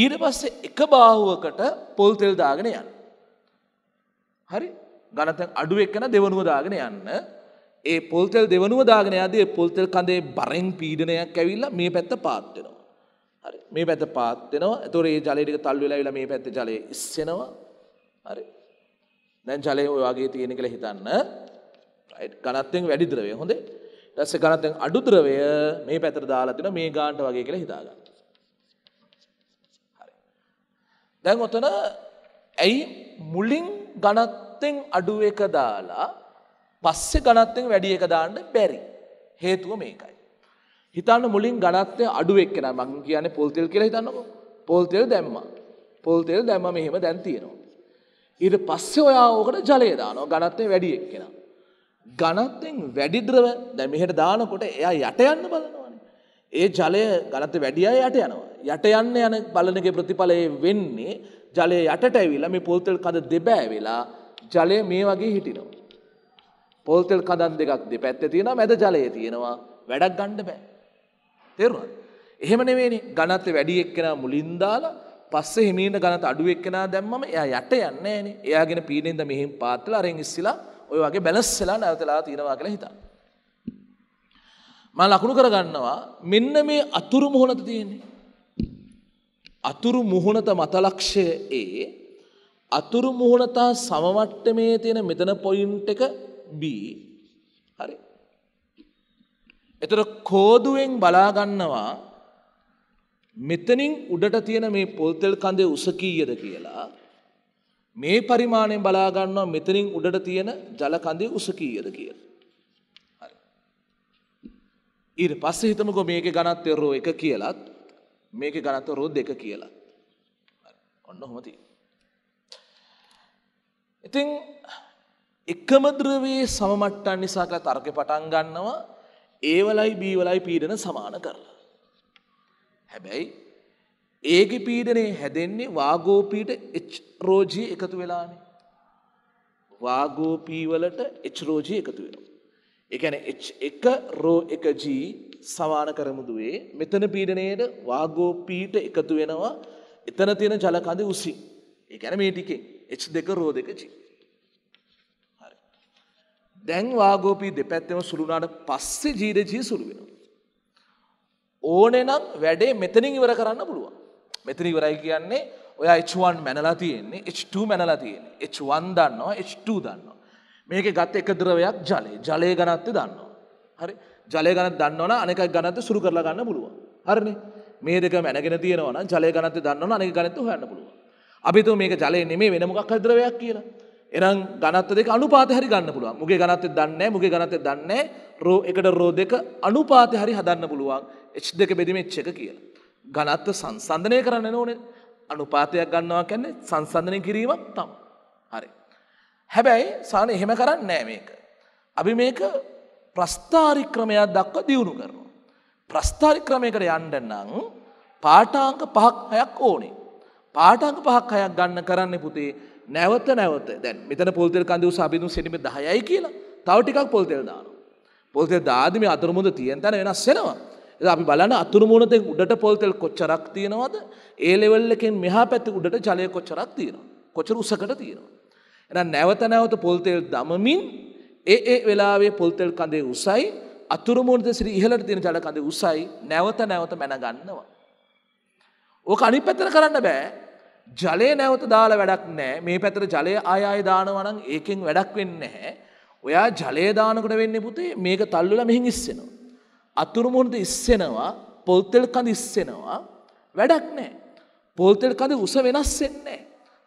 ඊට පස්සේ එක බාහුවකට පොල් තෙල් දාගෙන යන්න. හරි? ඝනතෙන් අඩු එක්කන දෙවනුව දාගෙන යන්න. ඒ පොල් තෙල් දෙවනුව දාගෙන යද්දී පොල් තෙල් කඳේ බරෙන් පීඩනයක් ඇවිල්ලා මේ පැත්ත පාත් වෙනවා. හරි මේ පැත්ත පාත් වෙනවා. ඒතකොට මේ ජලය ටික තල්ලු වෙලා මේ පැත්තේ ජලය ඉස්සෙනවා. හරි. දැන් ජලය ඔය වගේ තියෙන කියලා හිතන්න. රයිට් ඝනත්වයෙන් වැඩි ද්‍රවය. හොඳේ. ඊට පස්සේ ඝනත්වයෙන් අඩු ද්‍රවය මේ පැත්තට දාලා තිනවා මේ ගානට වගේ කියලා හිතාගන්න. හරි. දැන් ඔතන ඇයි මුලින් ඝනත්වයෙන් අඩු එක දාලා පස්සේ ඝනත්වයෙන් වැඩි එක දාන්න බැරි? හේතුව මේකයි. හිතන්න මුලින් ඝනත්වය අඩු එක්කන මං කියන්නේ පොල් තෙල් කියලා හිතන්නකෝ. පොල් තෙල් දැම්මා. පොල් තෙල් දැම්ම මෙහෙම දැන් තියෙනවා. ඊට පස්සේ ඔයා ඕකට ජලය දානවා ඝනත්වය වැඩි එක්කන. ඝනත්වයෙන් වැඩි ද්‍රව දැන් මෙහෙට දානකොට එයා යට යන්න බලනවානේ. ඒ ජලය ඝනත්වය වැඩි අය යට යනවා. යට යන්න යන බලනගේ ප්‍රතිඵලය වෙන්නේ ජලය යටට ඇවිලා මේ පොල්තෙල් කඳ දෙබෑ වෙලා ජලය මේ වගේ හිටිනවා. පොල්තෙල් කඳන් දෙකක් දෙපැත්තේ තියෙනවා මැද ජලය තියෙනවා වැඩක් ගන්න බෑ. තේරුණාද? එහෙම නෙවෙයිනේ ඝනත්වය වැඩි එක්කෙනා මුලින් දාලා පස්සේ හිමීන ඝනත්ව අඩු එක්කෙනා දැම්මම එයා යට යන්නේ නෑනේ. එයාගෙන පීනෙන්ද මෙහෙන් පාත්ලා අරෙන් ඉස්සලා ඔය වගේ බැලන්ස් වෙලා නැවතලා තියනවා කියලා හිතන්න. මම ලකුණු කරගන්නවා මෙන්න මේ අතුරු මුහුණත තියෙන්නේ. අතුරු මුහුණත මතලක්ෂය ඒ අතුරු මුහුණතා සමවට්ටමේ තියෙන මෙතන පොයින්ට් එක B හරි එතට කෝදුවෙන් බලාගන්නවා මෙතනින් උඩට තියෙන මේ පොල්තෙල් කඳේ උසකීයද කියලා මේ පරිමාණයෙන් බලාගන්නවා මෙතනින් උඩට තියෙන ජලකඳේ උසකීයද කිය. ඊට පස්ස හිතමකො මේක ගනත්තෙරෝ එක කියලත් මේක ගනත්තරෝ දෙක කියලත්. ඔන්න හොමති. ඉතිං එකම ද්‍රවේ සමමට්ටන් නිසාක තර්ක පටන් ගන්නවා ඒවලයි බීවලයි පීඩන සමාන කරලා. හැබැයි ඒග පීඩනය හැදෙන්නේ වාගෝපීට එච්රෝජී එකතු වෙලානේ. වාගෝපීවලට එච්රෝජී එකතු වෙන. එකන එක රෝ එකජී සමාන කරමුදුවේ මෙතන පීඩනයට වාගෝපීට එකතු වෙනවා එතන තියෙන ජලකඳ උසි. එකැන මේ ටිකේ එච් දෙක රෝ දෙකජී. දැන් වාගෝපී දෙපැත්තම සුළුනාට පස්සේ ජීරජී සුළු වෙනවා. ඕනේ නම් වැඩේ මෙතනින් ඉවර කරන්න පුළුවන්. මෙතන ඉවරයි කියන්නේ ඔයා H1 මැනලා තියෙන්නේ H2 මැනලා තියෙන්නේ H1 දන්නවා H2 දන්නවා. මේකේ ගත එක ද්‍රවයක් ජලය. ජලයේ ඝනත්වය දන්නවා. හරි. ජලය ඝනත්වය දන්නවනම් අනෙක ඝනත්වය සුළු කරලා ගන්න පුළුවන්. හරිනේ. මේ දෙක මැනගෙන තියෙනවා නම් ජලය ඝනත්වය දන්නවනම් අනෙක ඝනත්වය හොයන්න පුළුවන්. අපි තුම මේක ජලය නෙමෙයි වෙන මොකක් හරි ද්‍රවයක් කියලා. එනම් ගනත්ත දෙක අනුපාත හරි ගන්න පුළුවන් මුගේ ගනත්තේ දන්නේ මුගේ ගනත්තේ දන්නේ රෝ එකට රෝ දෙක අනුපාත හරි හදන්න පුළුවන් එච් දෙක බෙදිමෙච් එක කියලා. ගනත්ත සංසන්ධනය කරන්න ඕනේ අනුපාතයක් ගන්නවා කියන්නේ සංසන්ධනය කිරීමක් තම. හරි. හැබැයි සාන එහෙම කරන්න නෑ මේක. අපි මේක ප්‍රස්ථාරික්‍රමයක් දක්ව දියුණු කරනවා. ප්‍රස්ථාරික්‍රමයකට යන්න නම් පාටාංක පහක් හයක් ඕනේ. පාටාංක පහක් හයක් ගන්න කරන්න පුතේ නැවත නැවත දැන් මෙතන පොල්තෙල් කඳු සබිනු සෙනිම 10යි කියලා. තව ටිකක් පොල්තෙල් දානවා. පොල්තෙල් දාදි මේ අතුරු මුහුද තියෙන තැන වෙනස් වෙනවා. එතකොට අපි බලන්න අතුරු මුහුණෙන් උඩට පොල්තෙල් කොච්චරක් තියෙනවද? ඒ ලෙවල් එකෙන් මෙහා පැත්තේ උඩට ජලය කොච්චරක් තියෙනවද? කොච්චර උසකට තියෙනවද? එහෙනම් නැවත නැවත පොල්තෙල් දමමින් ඒ ඒ වෙලාවේ පොල්තෙල් කඳේ උසයි අතුරු මුහුණේ සිට ඉහළට තියෙන ජල කඳේ උසයි නැවත නැවත මැන ගන්නවා. ඕක අනිත් පැත්තට කරන්න බෑ. ජලය නැවත දාලා වැඩක් නෑ මේ පැතර ජලය ආය දානවනම් ඒකෙන් වැඩක් වෙන්න හැ. ඔයා ජලයදානකට වෙන්න පුතේ මේක තල්ලුල මෙහි ඉස්සෙනවා. අතුරුමුණද ඉස්සෙනවා පොල්තෙල් කඳ ඉස්සෙනවා වැඩක් නෑ. පොල්තෙල් කඳ උස වෙනස් වෙන්නේ.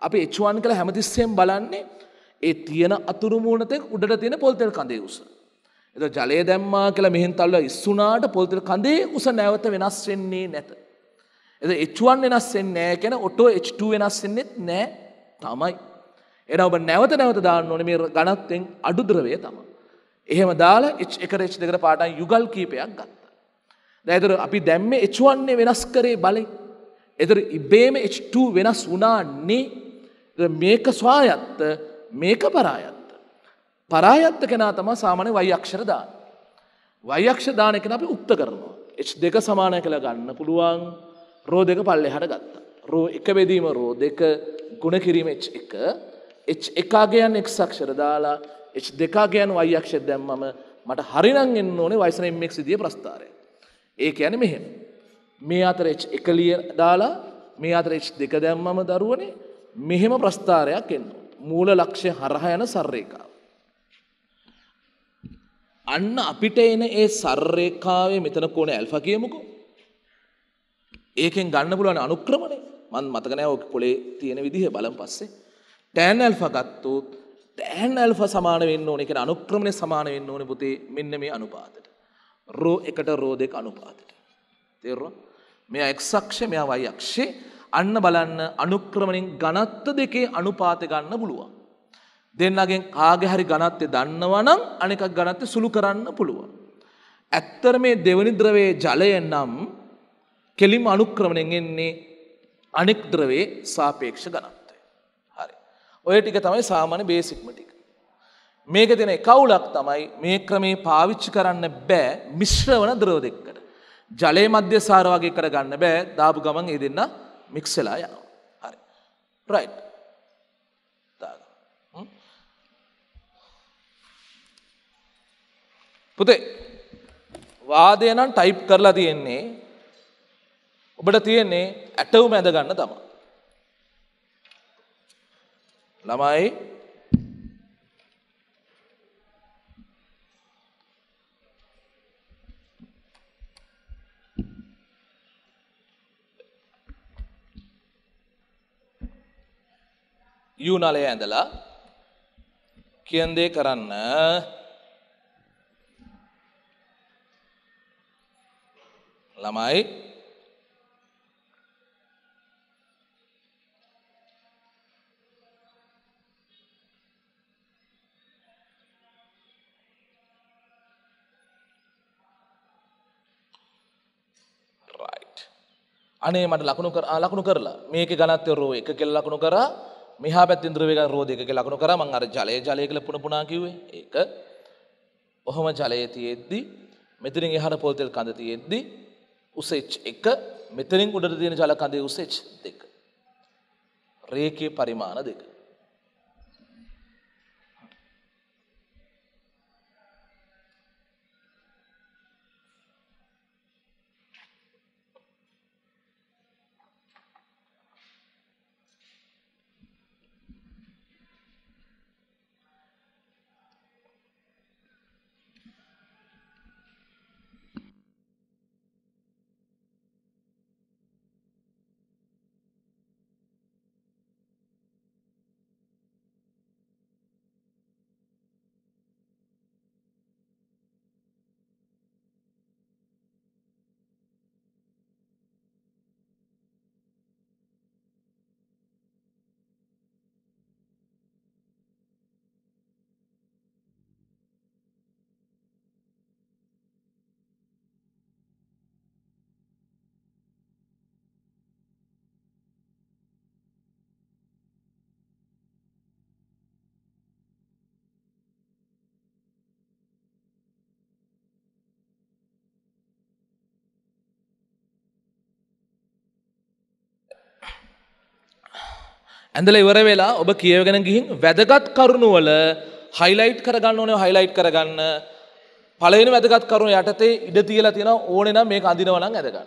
අපි එච්වාන් කළ හැමතිස්සයෙන් බලන්නේ ඒ තියෙන අතුරුමූණතෙක් උඩට තියෙන පොල්තෙල් කඳේ උස. එත ජලය දැම්මා කියලා මෙහෙන් තල්ල ඉස්සුනාට පොල්තෙල් කඳේ උස නැවත වෙනස් වෙන්නේ නැත. එද H1 වෙනස් වෙන්නේ නැහැ කියන ඔටෝ H2 වෙනස් වෙන්නෙත් නැහැ තමයි. එහෙනම් ඔබ නැවත නැවත දාන්න ඕනේ මේ ඝනත්වයෙන් අඩු ද්‍රවය තමයි. එහෙම දාලා H1ට H2ට පාටන් යුගල් කීපයක් ගත්තා. දැන් ඒතර අපි දැම්මේ H1 නේ වෙනස් කරේ බලේ. ඒතර ඉබේම H2 වෙනස් වුණානේ. මේක ස්වායත්ත මේක පරායත්ත. පරායත්ත කෙනා තමයි සාමාන්‍ය y අක්ෂර දාන්නේ. y අක්ෂර දාන එක අපි උක්ත කරනවා. H2 සමානයි කියලා ගන්න පුළුවන්. රෝ දෙක පල්ලෙ හට ගත්තා. රෝ එක බෙදීම රෝ දෙක ගුණ කිරීම එච් එක එච් එකාගයන් එක් සක්ෂර දාලා එච් දෙකාගයන් වයක්ෂ දැම්මම මට හරිනං එන්න ඕනේ වයිසන එම්මෙක් සිදිය ප්‍රස්ථාරය. ඒක ඇන මෙහෙම. මේ අතර එච් එකලිය දාලා මේ අතර එච් දෙක දැම්මම දරුවනේ මෙහෙම ප්‍රස්ථාරයක් එන්න. මූල ලක්ෂය හරහ යන සර්රේකාව. අන්න අපිට එන ඒ සර්රේකාවේ මෙතන කෝන ඇල්ෆ කියමුකෝ ඒකෙන් ගන්න පුළුවන් අනුක්‍රමණය මන් මතක නෑ ඔක පොලේ තියෙන විදිහ බලන් පස්සේ ටෑන් ඇල්ෆා ගත්තොත් ටෑන් ඇල්ෆා සමාන වෙන්න ඕනේ කියන අනුක්‍රමණය සමාන වෙන්න ඕනේ පුතේ මෙන්න මේ අනුපාතයට රෝ එකට රෝ දෙක අනුපාතයට තේරුණා මෙයා x අක්ෂය මෙයා y අක්ෂේ අන්න බලන්න අනුක්‍රමණයෙන් ඝනත්ව දෙකේ අනුපාතය ගන්න පුළුවන් දෙන්නගෙන් කාගේ හරි ඝනත්වය දන්නවනම් අනෙකක් ඝනත්වය සුළු කරන්න පුළුවන් ඇත්තට මේ දෙවනි ද්‍රවයේ ජලය නම් කෙලිම අනුක්‍රමණයෙන් එන්නේ අනෙක් ද්‍රවේ සාපේක්ෂ ගණන්තය. හරි. ඔය ටික තමයි සාමාන්‍ය බේසික්ම ටික. මේක තියෙන එකවුලක් තමයි මේ ක්‍රමේ පාවිච්චි කරන්න බෑ මිශ්‍ර වන ද්‍රව දෙකකට. ජලයේ මධ්‍ය සාර වගේ කරගන්න බෑ. දාපු ගමන් ඒ දෙන්න මික්ස් වෙලා යනවා. හරි. රයිට්. පුතේ වාදය නම් ටයිප් කරලා තියෙන්නේ ඔබට තියෙන්නේ ඇටවුම ඇඳගන්න තම. ළමයි යුනලය ඇඳලා කියන්දේ කරන්න ළමයි අනේ මට ලකුණු කර ලකුණු කරලා මේකේ ඝනත්වය රෝ එක කියලා ලකුණු කරා මෙහා පැත්තෙන් ද්‍රව වේග රෝ දෙක කියලා ලකුණු කරා මං අර ජලය ජලය කියලා පුන පුනා කිව්වේ ඒක ඔහම ජලයේ තියෙද්දි මෙතනින් එහාට පොල් තෙල් කඳ තියෙද්දි උස H1 මෙතනින් උඩට තියෙන ජල කඳේ උස H2 රේඛේ පරිමාණ දෙක ඇඳල ඉවර වෙලා ඔබ කියවගෙන ගිහින් වැදගත් කරුණුවල හයිලයිට් කරගන්න ඕනේ හයිලයිට් කරගන්න පළවෙනි වැදගත් කරුණ යටතේ ඉඩ තියලා තියෙනවා ඕනේ නම් මේක අඳිනවා නම් ඇදගන්න.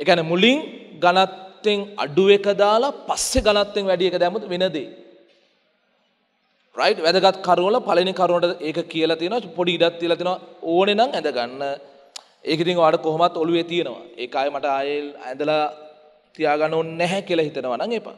ඒ කියන්නේ මුලින් ගණත්තෙන් අඩු එක දාලා පස්සේ ගණත්තෙන් වැඩි එක දැම්මොත් වෙන දේ. රයිට් වැදගත් කරුණ වල පළවෙනි කරුණට ඒක කියලා තියෙනවා පොඩි ඉඩක් තියලා තියෙනවා ඕනේ නම් ඇදගන්න. ඒක ඉතින් ඔයාලට කොහොමත් ඔළුවේ තියෙනවා. ඒක ආයේ මට ආයේ ඇඳලා තියාගන්න ඕනේ නැහැ කියලා හිතනවා නම් එපා.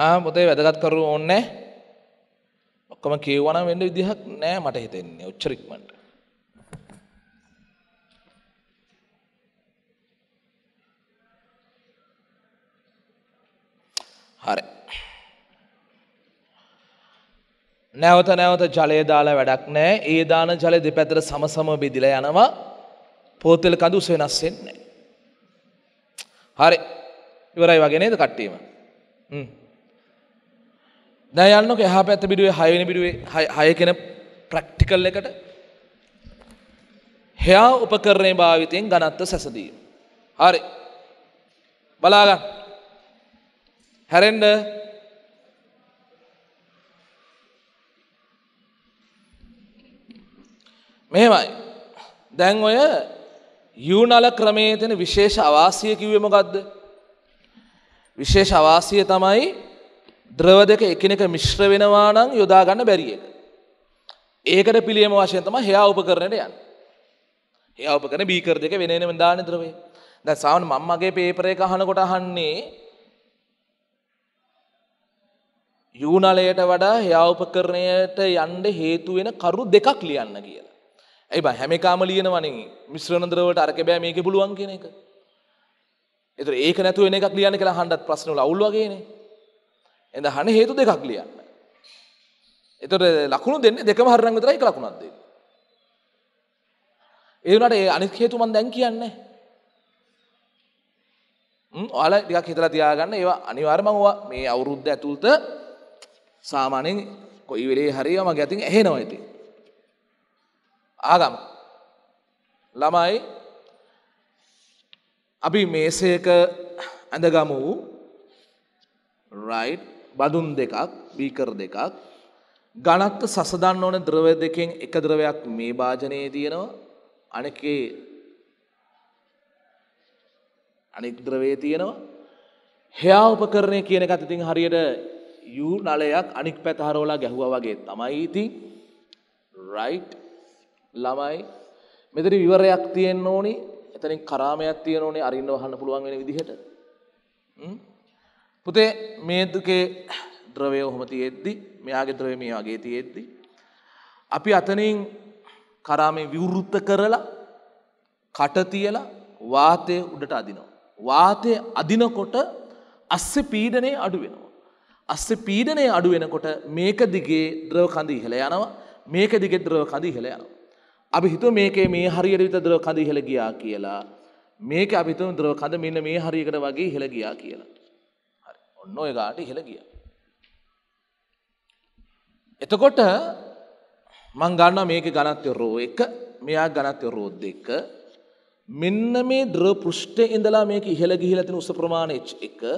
ආ මුදේ වැදගත් කරු ඕන්නේ ඔක්කොම කියවනම් වෙන්න විදිහක් නෑ මට හිතෙන්නේ ඔච්චර ඉක්මනට හරි නැවත නැවත ජලය දාලා වැඩක් නෑ ඒ දාන ජලය දෙපැතර සමසම බෙදිලා යනවා පෝතෙල් කඳුස වෙනස් වෙන්නේ හරි ඉවරයි වගේ නේද කට්ටියම හ්ම් දෑයන්නක එහා පැත්ත බිඩුවේ හයනි බිඩුවේ හය කෙන ප්‍රක්ටිකල් එකට හයා උපකරණය භාවිතයෙන් ගනත්ත සැසදී. හරි බලාගන්න හැරෙන්ඩ මෙහෙමයි දැන් ඔය යුනල ක්‍රමේ තින විශේෂ අවාසිය කිව්වමගත්ද විශේෂ අවාසිය තමයි ද්‍රව දෙක එකිනෙක මිශ්‍ර වෙනවා නම් යොදා ගන්න බැරි එක. ඒකට පිළියම වශයෙන් තමයි හේයා උපකරණයට යන්නේ. හේයා උපකරණ බීකර් දෙක වෙන වෙනම දාන ද්‍රවය. දැන් සාමාන්‍ය මම මගේ පේපර් එක අහනකොට අහන්නේ යූනලයට වඩා හේයා උපකරණයට යන්න හේතු වෙන කරු දෙකක් ලියන්න කියලා. ඇයි බං හැම එකම ලියනවනේ මිශ්‍රණ ද්‍රවයට අරක බෑ මේකේ පුළුවන් කියන එක. ඒතර ඒක නැතුව වෙන එකක් ලියන්න කියලා අහන්නත් ප්‍රශ්න වල අවුල් වගේනේ. එඳහන හේතු දෙකක් ලියන්න. එතකොට ලකුණු දෙන්නේ දෙකම හරිනම් විතරයි එක ලකුණක් දෙන්නේ. ඒ වුණාට ඒ අනිත් හේතු මම දැන් කියන්නේ. හ්ම් ඔයාලා ටිකක් හිතලා තියාගන්න ඒවා අනිවාර්යයෙන්ම ඔවා මේ අවුරුද්ද ඇතුළත සාමාන්‍යයෙන් කොයි වෙලේ හරියම මගේ අතින් ඇහෙනවා ඉතින්. ආගම ළමයි අපි මේසයක ඇඳගමු right බඳුන් දෙකක් බීකර් දෙකක් ගණත්ත සසදන්න ඕන ද්‍රවය දෙකෙන් එක ද්‍රවයක් මේ භාජනයේ තියෙනවා අනකේ අනෙක් ද්‍රවේ තියෙනවා හයා උපකරණය කියන එකත් ඉතින් හරියට යූ නලයක් අනික් පැත හරවලා ගැහුවා වගේ තමයි ඉතින් රයිට් ළමයි මෙතන විවරයක් තියෙන්න ඕනි එතනින් කරාමයක් තියෙන ඕනේ අරින්න වහන්න පුළුවන් වෙන විදිහට හ්ම් පුතේ මේදුකේ ද්‍රවය ඔහොම තියෙද්දි මෙයාගේ ද්‍රවය මේ වගේ තියෙද්දි. අපි අතනින් කරාමේ විවෘත්ත කරලා කට තියලා වාතය උඩට අදිනවා. වාතය අදිනකොට අස්ස පීඩනය අඩු වෙනවා. අස්ස පීඩනය අඩු වෙනකොට මේක දිගේ ද්‍රව කඳ ඉහළ යනවා මේක දිගේ ද්‍රව කඳ ඉහළ යනවා. අපි හිතුව මේකේ මේ හරියට විතර ද්‍රව කඳ ඉහළ ගියා කියලා. මේක අපි හිතුව ද්‍රව කඳ මෙන්න මේ හරියකට වගේ ඉහළ ගියා කියලා. ඔන්න ඔය ගාට ඉහළ ගිය. එතකොට මං ගන්න මේක ගණත්ය රෝ එක මෙයා ගණත්ය රෝද් දෙක මෙන්න මේ ද්‍ර පෘෂ්ඨය ඉඳලා මේක ඉහළ ගිහිලා තියෙන උස ප්‍රමාණය H1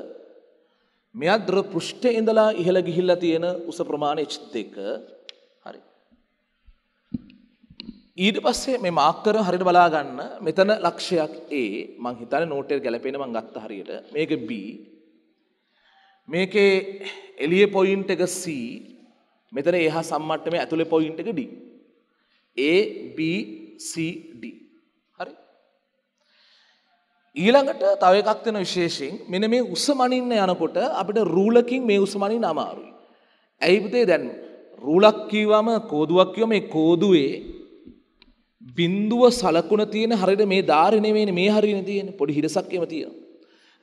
මෙයා ද්‍ර පෘෂ්ඨය ඉඳලා ඉහළ ගිහිල්ලා තියෙන උස ප්‍රමාණය H2 හරි ඊට පස්සේ මේ මාක්කර හරියට බලා ගන්න මෙතන ලක්ෂයක් A මං හිතන්නේ නෝට් එක ගැලපෙන මං ගත්ත හරියට මේක B මේකේ එලිය පොයින්ට එක C මෙතන එහා සම්මට්ටමේ ඇතුලේ පොයින්ට එක D A B C D හරි ඊළඟට තව එකක් තියෙන විශේෂයෙන් මෙන්න මේ උස මනින්න යනකොට අපිට රූලකින් මේ උස මනින්න අමාරුයි ඇයි පුතේ දැන් රූලක් කිව්වම කෝදුවක් කිව්වම මේ කෝදුවේ බිඳුව සලකුණ තියෙන හරියට මේ ධාරි නෙමෙයිනේ මේ හරියනේ තියෙන්නේ පොඩි හිරසක් එම තියෙනවා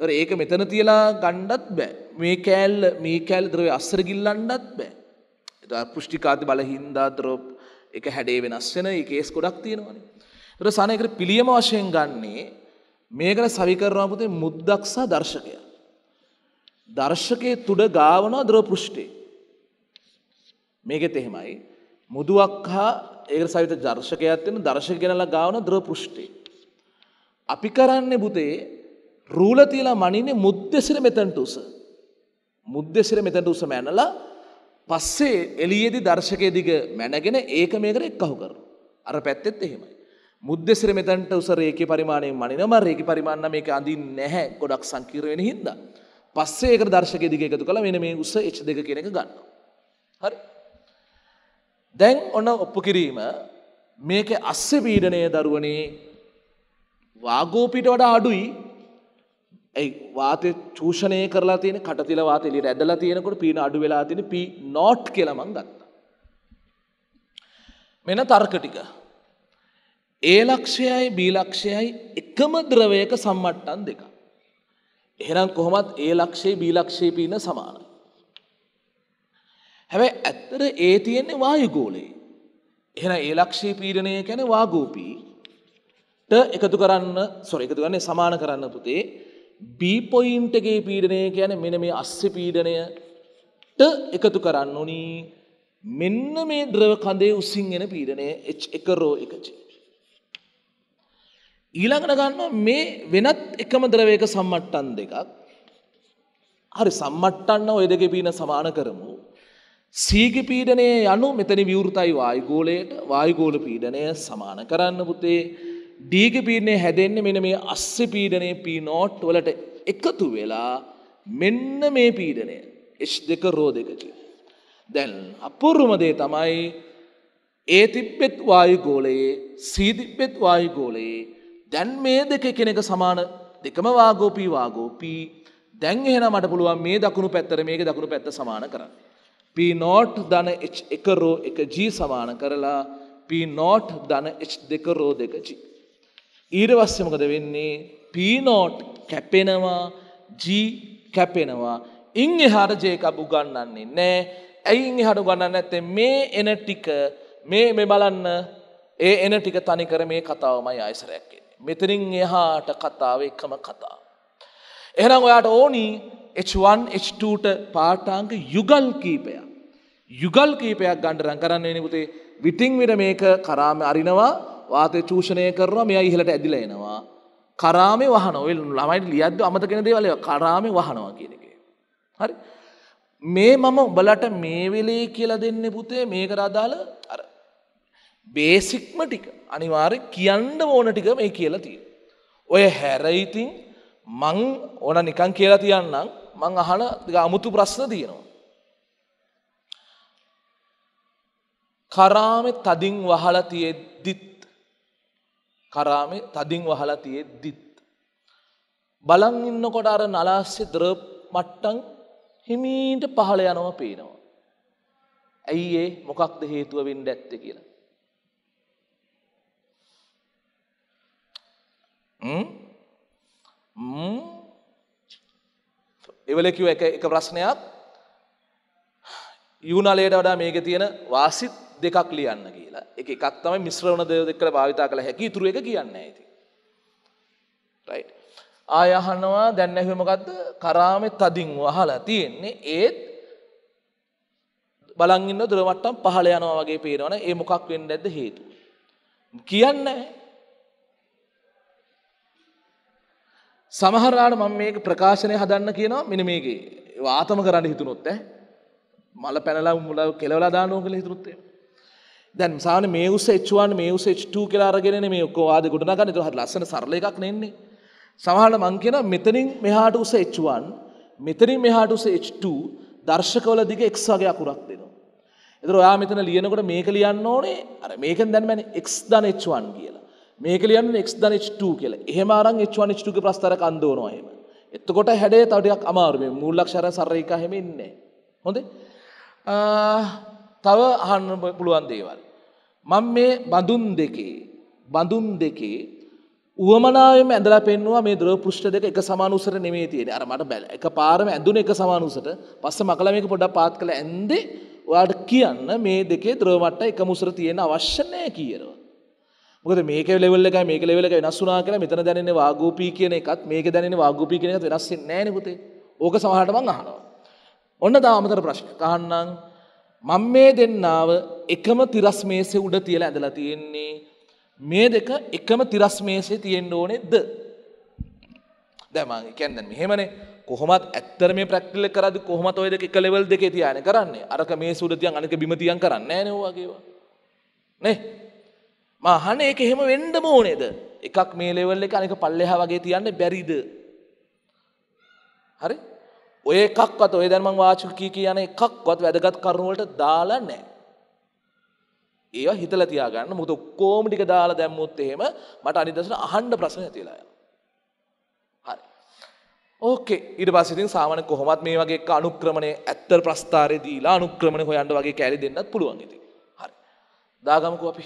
ඒක මෙතන තියලා ගණ්ඩත් බෑ මේ කෑල්ල මේ කෑල් ද්‍රව අස්සරගිල්ලන්ඩත් බෑ එත පෘෂ්ටිකාති බලහින්දා ද්‍රෝප් එක හැඩේ වෙනස් වෙන ඒකේස් ගොඩක් තියෙනවානේ තර සනයකර පිළියම වශයෙන් ගන්නේ මේකට සවිකරවාපුතේ මුද්දක්සා දර්ශකය දර්ශකයේ තුඩ ගාවනවා ද්‍රව පෘෂ්ටේ මේකෙත් එහෙමයි මුදුවක් හා ඒක සවිත දර්ශකයක් වෙන දර්ශක ගෙනලා ගාවන ද්‍රව පෘෂ්ටේ අපි කරන්නේ පුතේ රූල තියලා මනින්නේ මුද්දෙසිර මෙතැන්ට උස. මුද්දෙසිර මෙතැන්ට උස මැනලා පස්සේ එලියේදි දර්ශකයේදිග මැනගෙන ඒක මේකට එක්කහු කරු. අර පැත්තෙත් එහෙමයි. මුද්දෙසිර මෙතැන්ට උස රේකේ පරිමාණයෙන් මනිනම රේකේ පරිමාණ මේක අඳින්නේ නැහැ ගොඩක් සංකීර්ණ වෙන හින්දා. පස්සේ ඒකට දර්ශකයේදිග එකතු කළා මෙන්න මේ උස H2 කියන එක ගන්නවා. හරි. දැන් ඔන්න ඔප්පු කිරීම මේකේ අස්සේ පීඩනය දරුවනේ වාගෝපීට වඩා අඩුයි ඇයි වාතය චූෂණය කරලා තියෙන කටතිල වාතය එළියට ඇදලා තියෙනකොට පීන අඩු වෙලා තියෙන P not කියලා මං ගත්තා. මෙන්න තර්ක ටික. A ලක්ෂයයි B ලක්ෂයයි එකම ද්‍රවයක සම්මට්ටම් දෙක. එහෙනම් කොහොමත් A ලක්ෂයේ B ලක්ෂයේ පීන සමානයි. හැබැයි ඇත්තට A තියෙන්නේ වායු ගෝලයේ. එහෙනම් A ලක්ෂයේ පීඩනය කියන්නේ වාගෝපී ට එකතු කරන්න සොරි එකතු කරන්නේ සමාන කරන්න පුතේ බීපොයින්ටගේ පීඩනය කියන මෙන මේ අස්්‍ය පීඩනයට එකතු කරන්න ඕනී මෙන්න මේ ද්‍රව කඳේ උසින් එන පීඩනය එච් එක රෝ එකචි. ඊළඟට ගන්න මේ වෙනත් එකම ද්‍රවයක සම්මට්ටන් දෙකක් හරි සම්මට්ටන්න ඔය දෙක පීන සමාන කරමු. සීගි පීඩනය යනු මෙතනි විවෘතයි වායගෝලයට වායගෝල පීඩනය සමාන කරන්න පුතේ දීග පීඩනය හැදෙන්නේ මෙන මේ අස්ස පීඩනය පීනෝට් වලට එකතු වෙලා මෙන්න මේ පීඩනය එශ් දෙක රෝ දෙකක. දැන් අපපුරුමදේ තමයි ඒ තිබ්බෙත් වායු ගෝලයේ සීතිබ්බෙත් වායු ගෝලයේ දැන් මේ දෙක කෙනෙක සමාන දෙකම වාගෝපී වාගෝපී දැන් එහෙන මට පුළුවන් මේ දකුණු පැත්තර මේක දකුණු පැත්ත සමාන කරන්න. පී නෝට් දන එක රෝ එක ජී සමාන කරලා පී නෝට් දන එ් දෙක රෝ දෙකචි. ඊරවස්්‍යමකද වෙන්නේ පීනෝට් කැපෙනවා ජී කැපෙනවා ඉං එහාර ජයකබු ගන්නන්නේ නෑ ඇයින් හඩු ගන්න නැත්තේ මේ එන ටික මේ මෙ බලන්න ඒ එන ටික තනිකර මේ කතාවමයි අයිසරැක්කෙන මෙතරින් එහාට කතාව එකම කතා. එහනම් ඔයාට ඕනි H1H2ට පාටාංග යුගල් කීපයක්. යුගල් කීපයක් ගණ්ඩරං කරන්න එනකුතේ විටිං විට මේක කරාම අරිනවා වාතය චූෂණය කරනවා මෙයා ඉහළට ඇදිලා එනවා. කරාමේ වහනවා. ඔය ළමයිට ලියද්දි අමතක වෙන දේවල් ඒවා කරාමේ වහනවා කියන එක. හරි. මේ මම උඹලට මේ වෙලේ කියලා දෙන්නේ පුතේ මේකට අදාළ අර බේසික්ම ටික අනිවාර්ය කියන්න ඕන ටික මේ කියලා තියෙනවා. ඔය හැර ඉතින් මං ඕන නිකන් කියලා තියන්නම් මං අහන අමුතු ප්‍රශ්න තියෙනවා. කරාමේ තදින් වහලා තියෙද්දිත් කරාමේ තදින් වහලා තියෙද්දිත්. බලන් ඉන්නකොට අර නලාස්සේ ද්‍රප් මට්ටන් හිමීන්ට පහළ යනව පේනවා. ඇයි ඒ මොකක්ද හේතුව වෙන්න ඇත්ත කියලා. එවලකිව එක ප්‍රශ්නයක් යුනලයට වඩා මේක තියෙන වාසිත් දෙකක් ලියන්න කියලා. එක එකක් තමයි මිශ්‍ර වුණ දේව දෙක කියලා භාවිතා කළ හැකි. ඉතුරු එක කියන්නේ ඉතින්. right. ආය අහනවා දැන් ඇහුවේ මොකද්ද? කරාමේ තදින් වහලා තියෙන්නේ. ඒත් බලන් ඉන්න දුරවට්ටම් පහළ යනවා වගේ පේනවනේ. ඒ මොකක් වෙන්නේ නැද්ද හේතුව? කියන්නේ සමහර වෙලාවට මම මේක ප්‍රකාශනය හදන්න කියනවා මෙන්න මේකේ. වාතම කරන්න හිතුනොත් ඈ මල පැනලා මුල කෙලවලා දානවා කියලා හිතුනොත් එහෙම. දැන් සාන මේ උස H1 මේ උස H2 කියලා අරගෙන මේ ඔක්කොම ආදි ගොඩනගන්න. ඒක හරි ලස්සන සරල එකක් නෙන්නේ. සමහරවල් මං කියනවා මෙතනින් මෙහාට උස H1 මෙතනින් මෙහාට උස H2 දර්ශකවල දිග X වගේ අකුරක් දෙනවා. ඒතර ඔයා මෙතන ලියනකොට මේක ලියන්න ඕනේ අර මේකෙන් දැන් මන්නේ X ධන H1 කියලා. මේක ලියන්න X ධන H2 කියලා. එහෙම අරන් H1 H2 ගේ ප්‍රස්තාර කන්ද ඕනවා එහෙම. එතකොට හැඩය තව ටිකක් අමාරු මේ මූලාක්ෂර සරේඛා හැම ඉන්නේ නැහැ. හොඳේ? තව අහන්න පුළුවන් දේවල්. මං මේ බඳුන් දෙකේ බඳුන් දෙකේ උවමනාවම ඇඳලා පෙන්නවා මේ ද්‍රව පෘෂ්ඨ දෙක එක සමාන උසට නෙමෙයි තියෙන්නේ. අර මට බැල. එක පාරම ඇඳුන එක සමාන උසට. පස්සේ මකලා මේක පොඩ්ඩක් පාත් කළා ඇඳේ. ඔයාලට කියන්න මේ දෙකේ ද්‍රව මට්ටම එකම උසට තියෙන අවශ්‍ය නැහැ කියනවා. මොකද මේක ලෙවල් එකයි මේක ලෙවල් එක වෙනස් වුණා කියලා මෙතන දැනෙන්නේ වාගෝපී කියන එකත් මේක දැනෙන්නේ වාගෝපී කියන එකත් වෙනස් වෙන්නේ නැහැ නේ පුතේ. ඕක සමහරට මං අහනවා. ඔන්න තව අමතර ප්‍රශ්න. අහන්නම් මම මේ දෙන්නාව එකම තිරස්මේසේ උඩ තියලා ඇඳලා තියෙන්නේ. මේ දෙක එකම තිරස්මේසේ තියෙන්න ඕනේද? දැන් මම කියන්නේ මෙහෙමනේ කොහොමත් ඇත්තට මේ ප්‍රැක්ටිකල් කරද්දි කොහොමත් ඔය දෙක එක ලෙවල් දෙකේ තියානේ කරන්නේ. අරක මේසේ උඩ තියන් අනික බිම තියන් කරන්නේ නැහැ නේ ඔය වගේ ඒවා. නේ? මම අහන්නේ ඒක එහෙම වෙන්නම ඕනේද? එකක් මේ ලෙවල් එක අනික පල්ලෙහා වගේ තියන්න බැරිද? හරි? ඔය එකක්වත් ඔය දැන් මම වාචික කී කියන එකක්වත් වැදගත් කරුණු වලට දාලා නැහැ. ඒවා හිතලා තියාගන්න. මොකද ඔක්කොම ටික දාලා දැම්මොත් එහෙම මට අනිත් දවසට අහන්න ප්‍රශ්න ඇතිලා යනවා. හරි. ඕකේ. ඊට පස්සේ ඉතින් සාමාන්‍ය කොහොමත් මේ වගේ එක අනුක්‍රමණයේ ඇත්ත ප්‍රස්ථාරේ දීලා අනුක්‍රමණ හොයන්න වගේ කැලේ දෙන්නත් පුළුවන් ඉතින්. හරි. දාගමුකෝ අපි.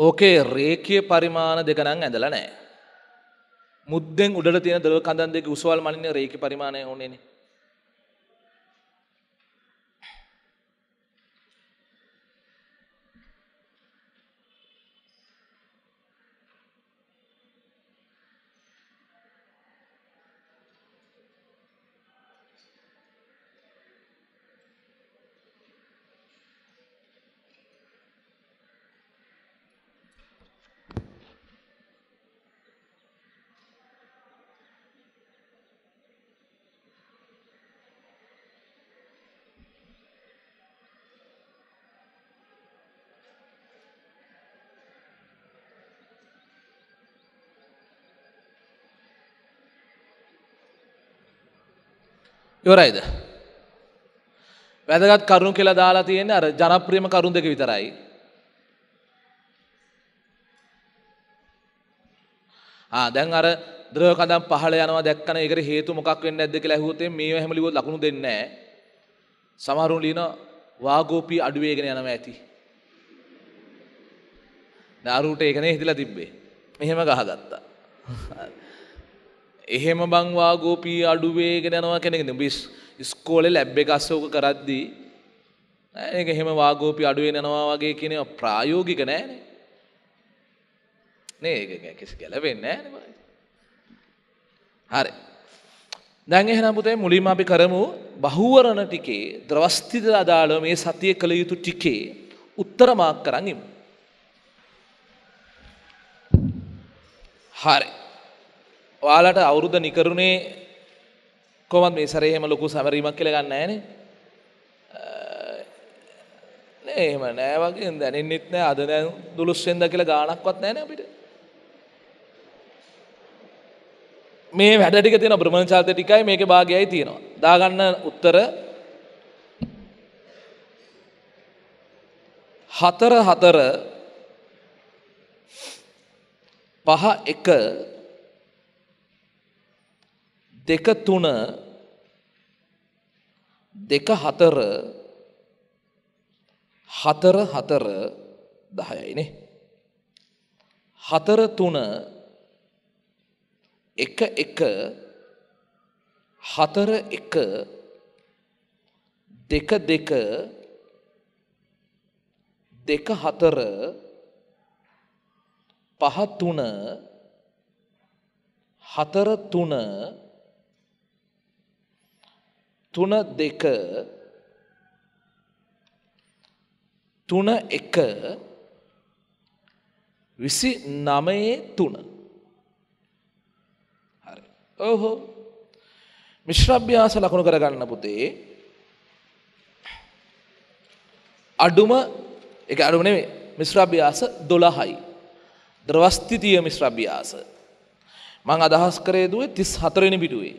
ඕකේ රේකය පරිමාණ දෙකනං ඇඳල නෑ. මුද්දෙන් උඩට තියෙන දොළ කඳන් දෙක උසවල් මනින්න රේකි පරිමාණය ඕනේනේ ඉවරයිද. වැදගත් කරුණු කියලා දාලා තියෙන අර ජනප්‍රියම කරුණ දෙක විතරයි. ආ දැන් අර ද්‍රව කඳන් පහළ යනවා දැක්කන ඒකට හේතු මොකක් වෙන්නේ නැද්ද කියලා ඇහුවොත් මේව හැම ලිව්වොත් ලකුණු දෙන්නේ නැහැ. සමහරුන් ලියන වාගෝපී අඩුවේගෙන යනවා ඇති. නාරුට ඒකනේ හිතලා තිබ්බේ. මෙහෙම ගහගත්තා. හරි. එහෙම බං වාගෝපී අඩුවේගෙන යනවා කෙනෙක් නෙමෙයි. ඉස්කෝලේ ලැබ් එක අසෝක කරද්දී ඒක එහෙම වාගෝපී අඩුවෙන් යනවා වගේ කියන ප්‍රායෝගික නෑනේ. නේ ඒක කිසි ගැලවෙන්නේ නෑනේ. හරි. දැන් එහෙනම් පුතේ මුලින්ම අපි කරමු බහුවරණ ටිකේ ද්‍රවස්තිද අදාළව මේ සතියේ කළ යුතු ටිකේ උත්තර මාක් කරන් ඉමු. හරි. ඔයාලට අවුරුද නිකරුණේ කොමත් මේ සරේහෙම ලොකු සැමරීමක් කියල ගන්න ෑනේ එහෙම නෑවගේ දැනෙන්න්නෙත් නෑ අද දැ දුළුස්සෙන්ද කියලා ගානක්වත් නෑන අපිට මේ වැඩටික තියෙන බ්‍රමණචාත ටිකයි මේක භාගයයි තියෙනවා දාගන්න උත්තර හතර හතර පහ එක දෙක තුන දෙක හතර හතර හතර දහයයිනේ. හතර තුන එක එක හතර එක දෙක දෙක දෙක හතර පහ තුන හතර තුන තුන දෙක තුන එක විසි නමයේ තුන හරි ඔහෝ මිශ්‍රභ්‍යාස ලකුණු කරගන්න පුතේ අඩුම එක අඩුම නෙමේ මිශ්‍රභ්‍යාස දොළහයි ද්‍රවස්තිතිය මිශ්‍රභ්‍යාස මං අදහස් කරේ දුවේ තිස් හතරෙන පිටුවේ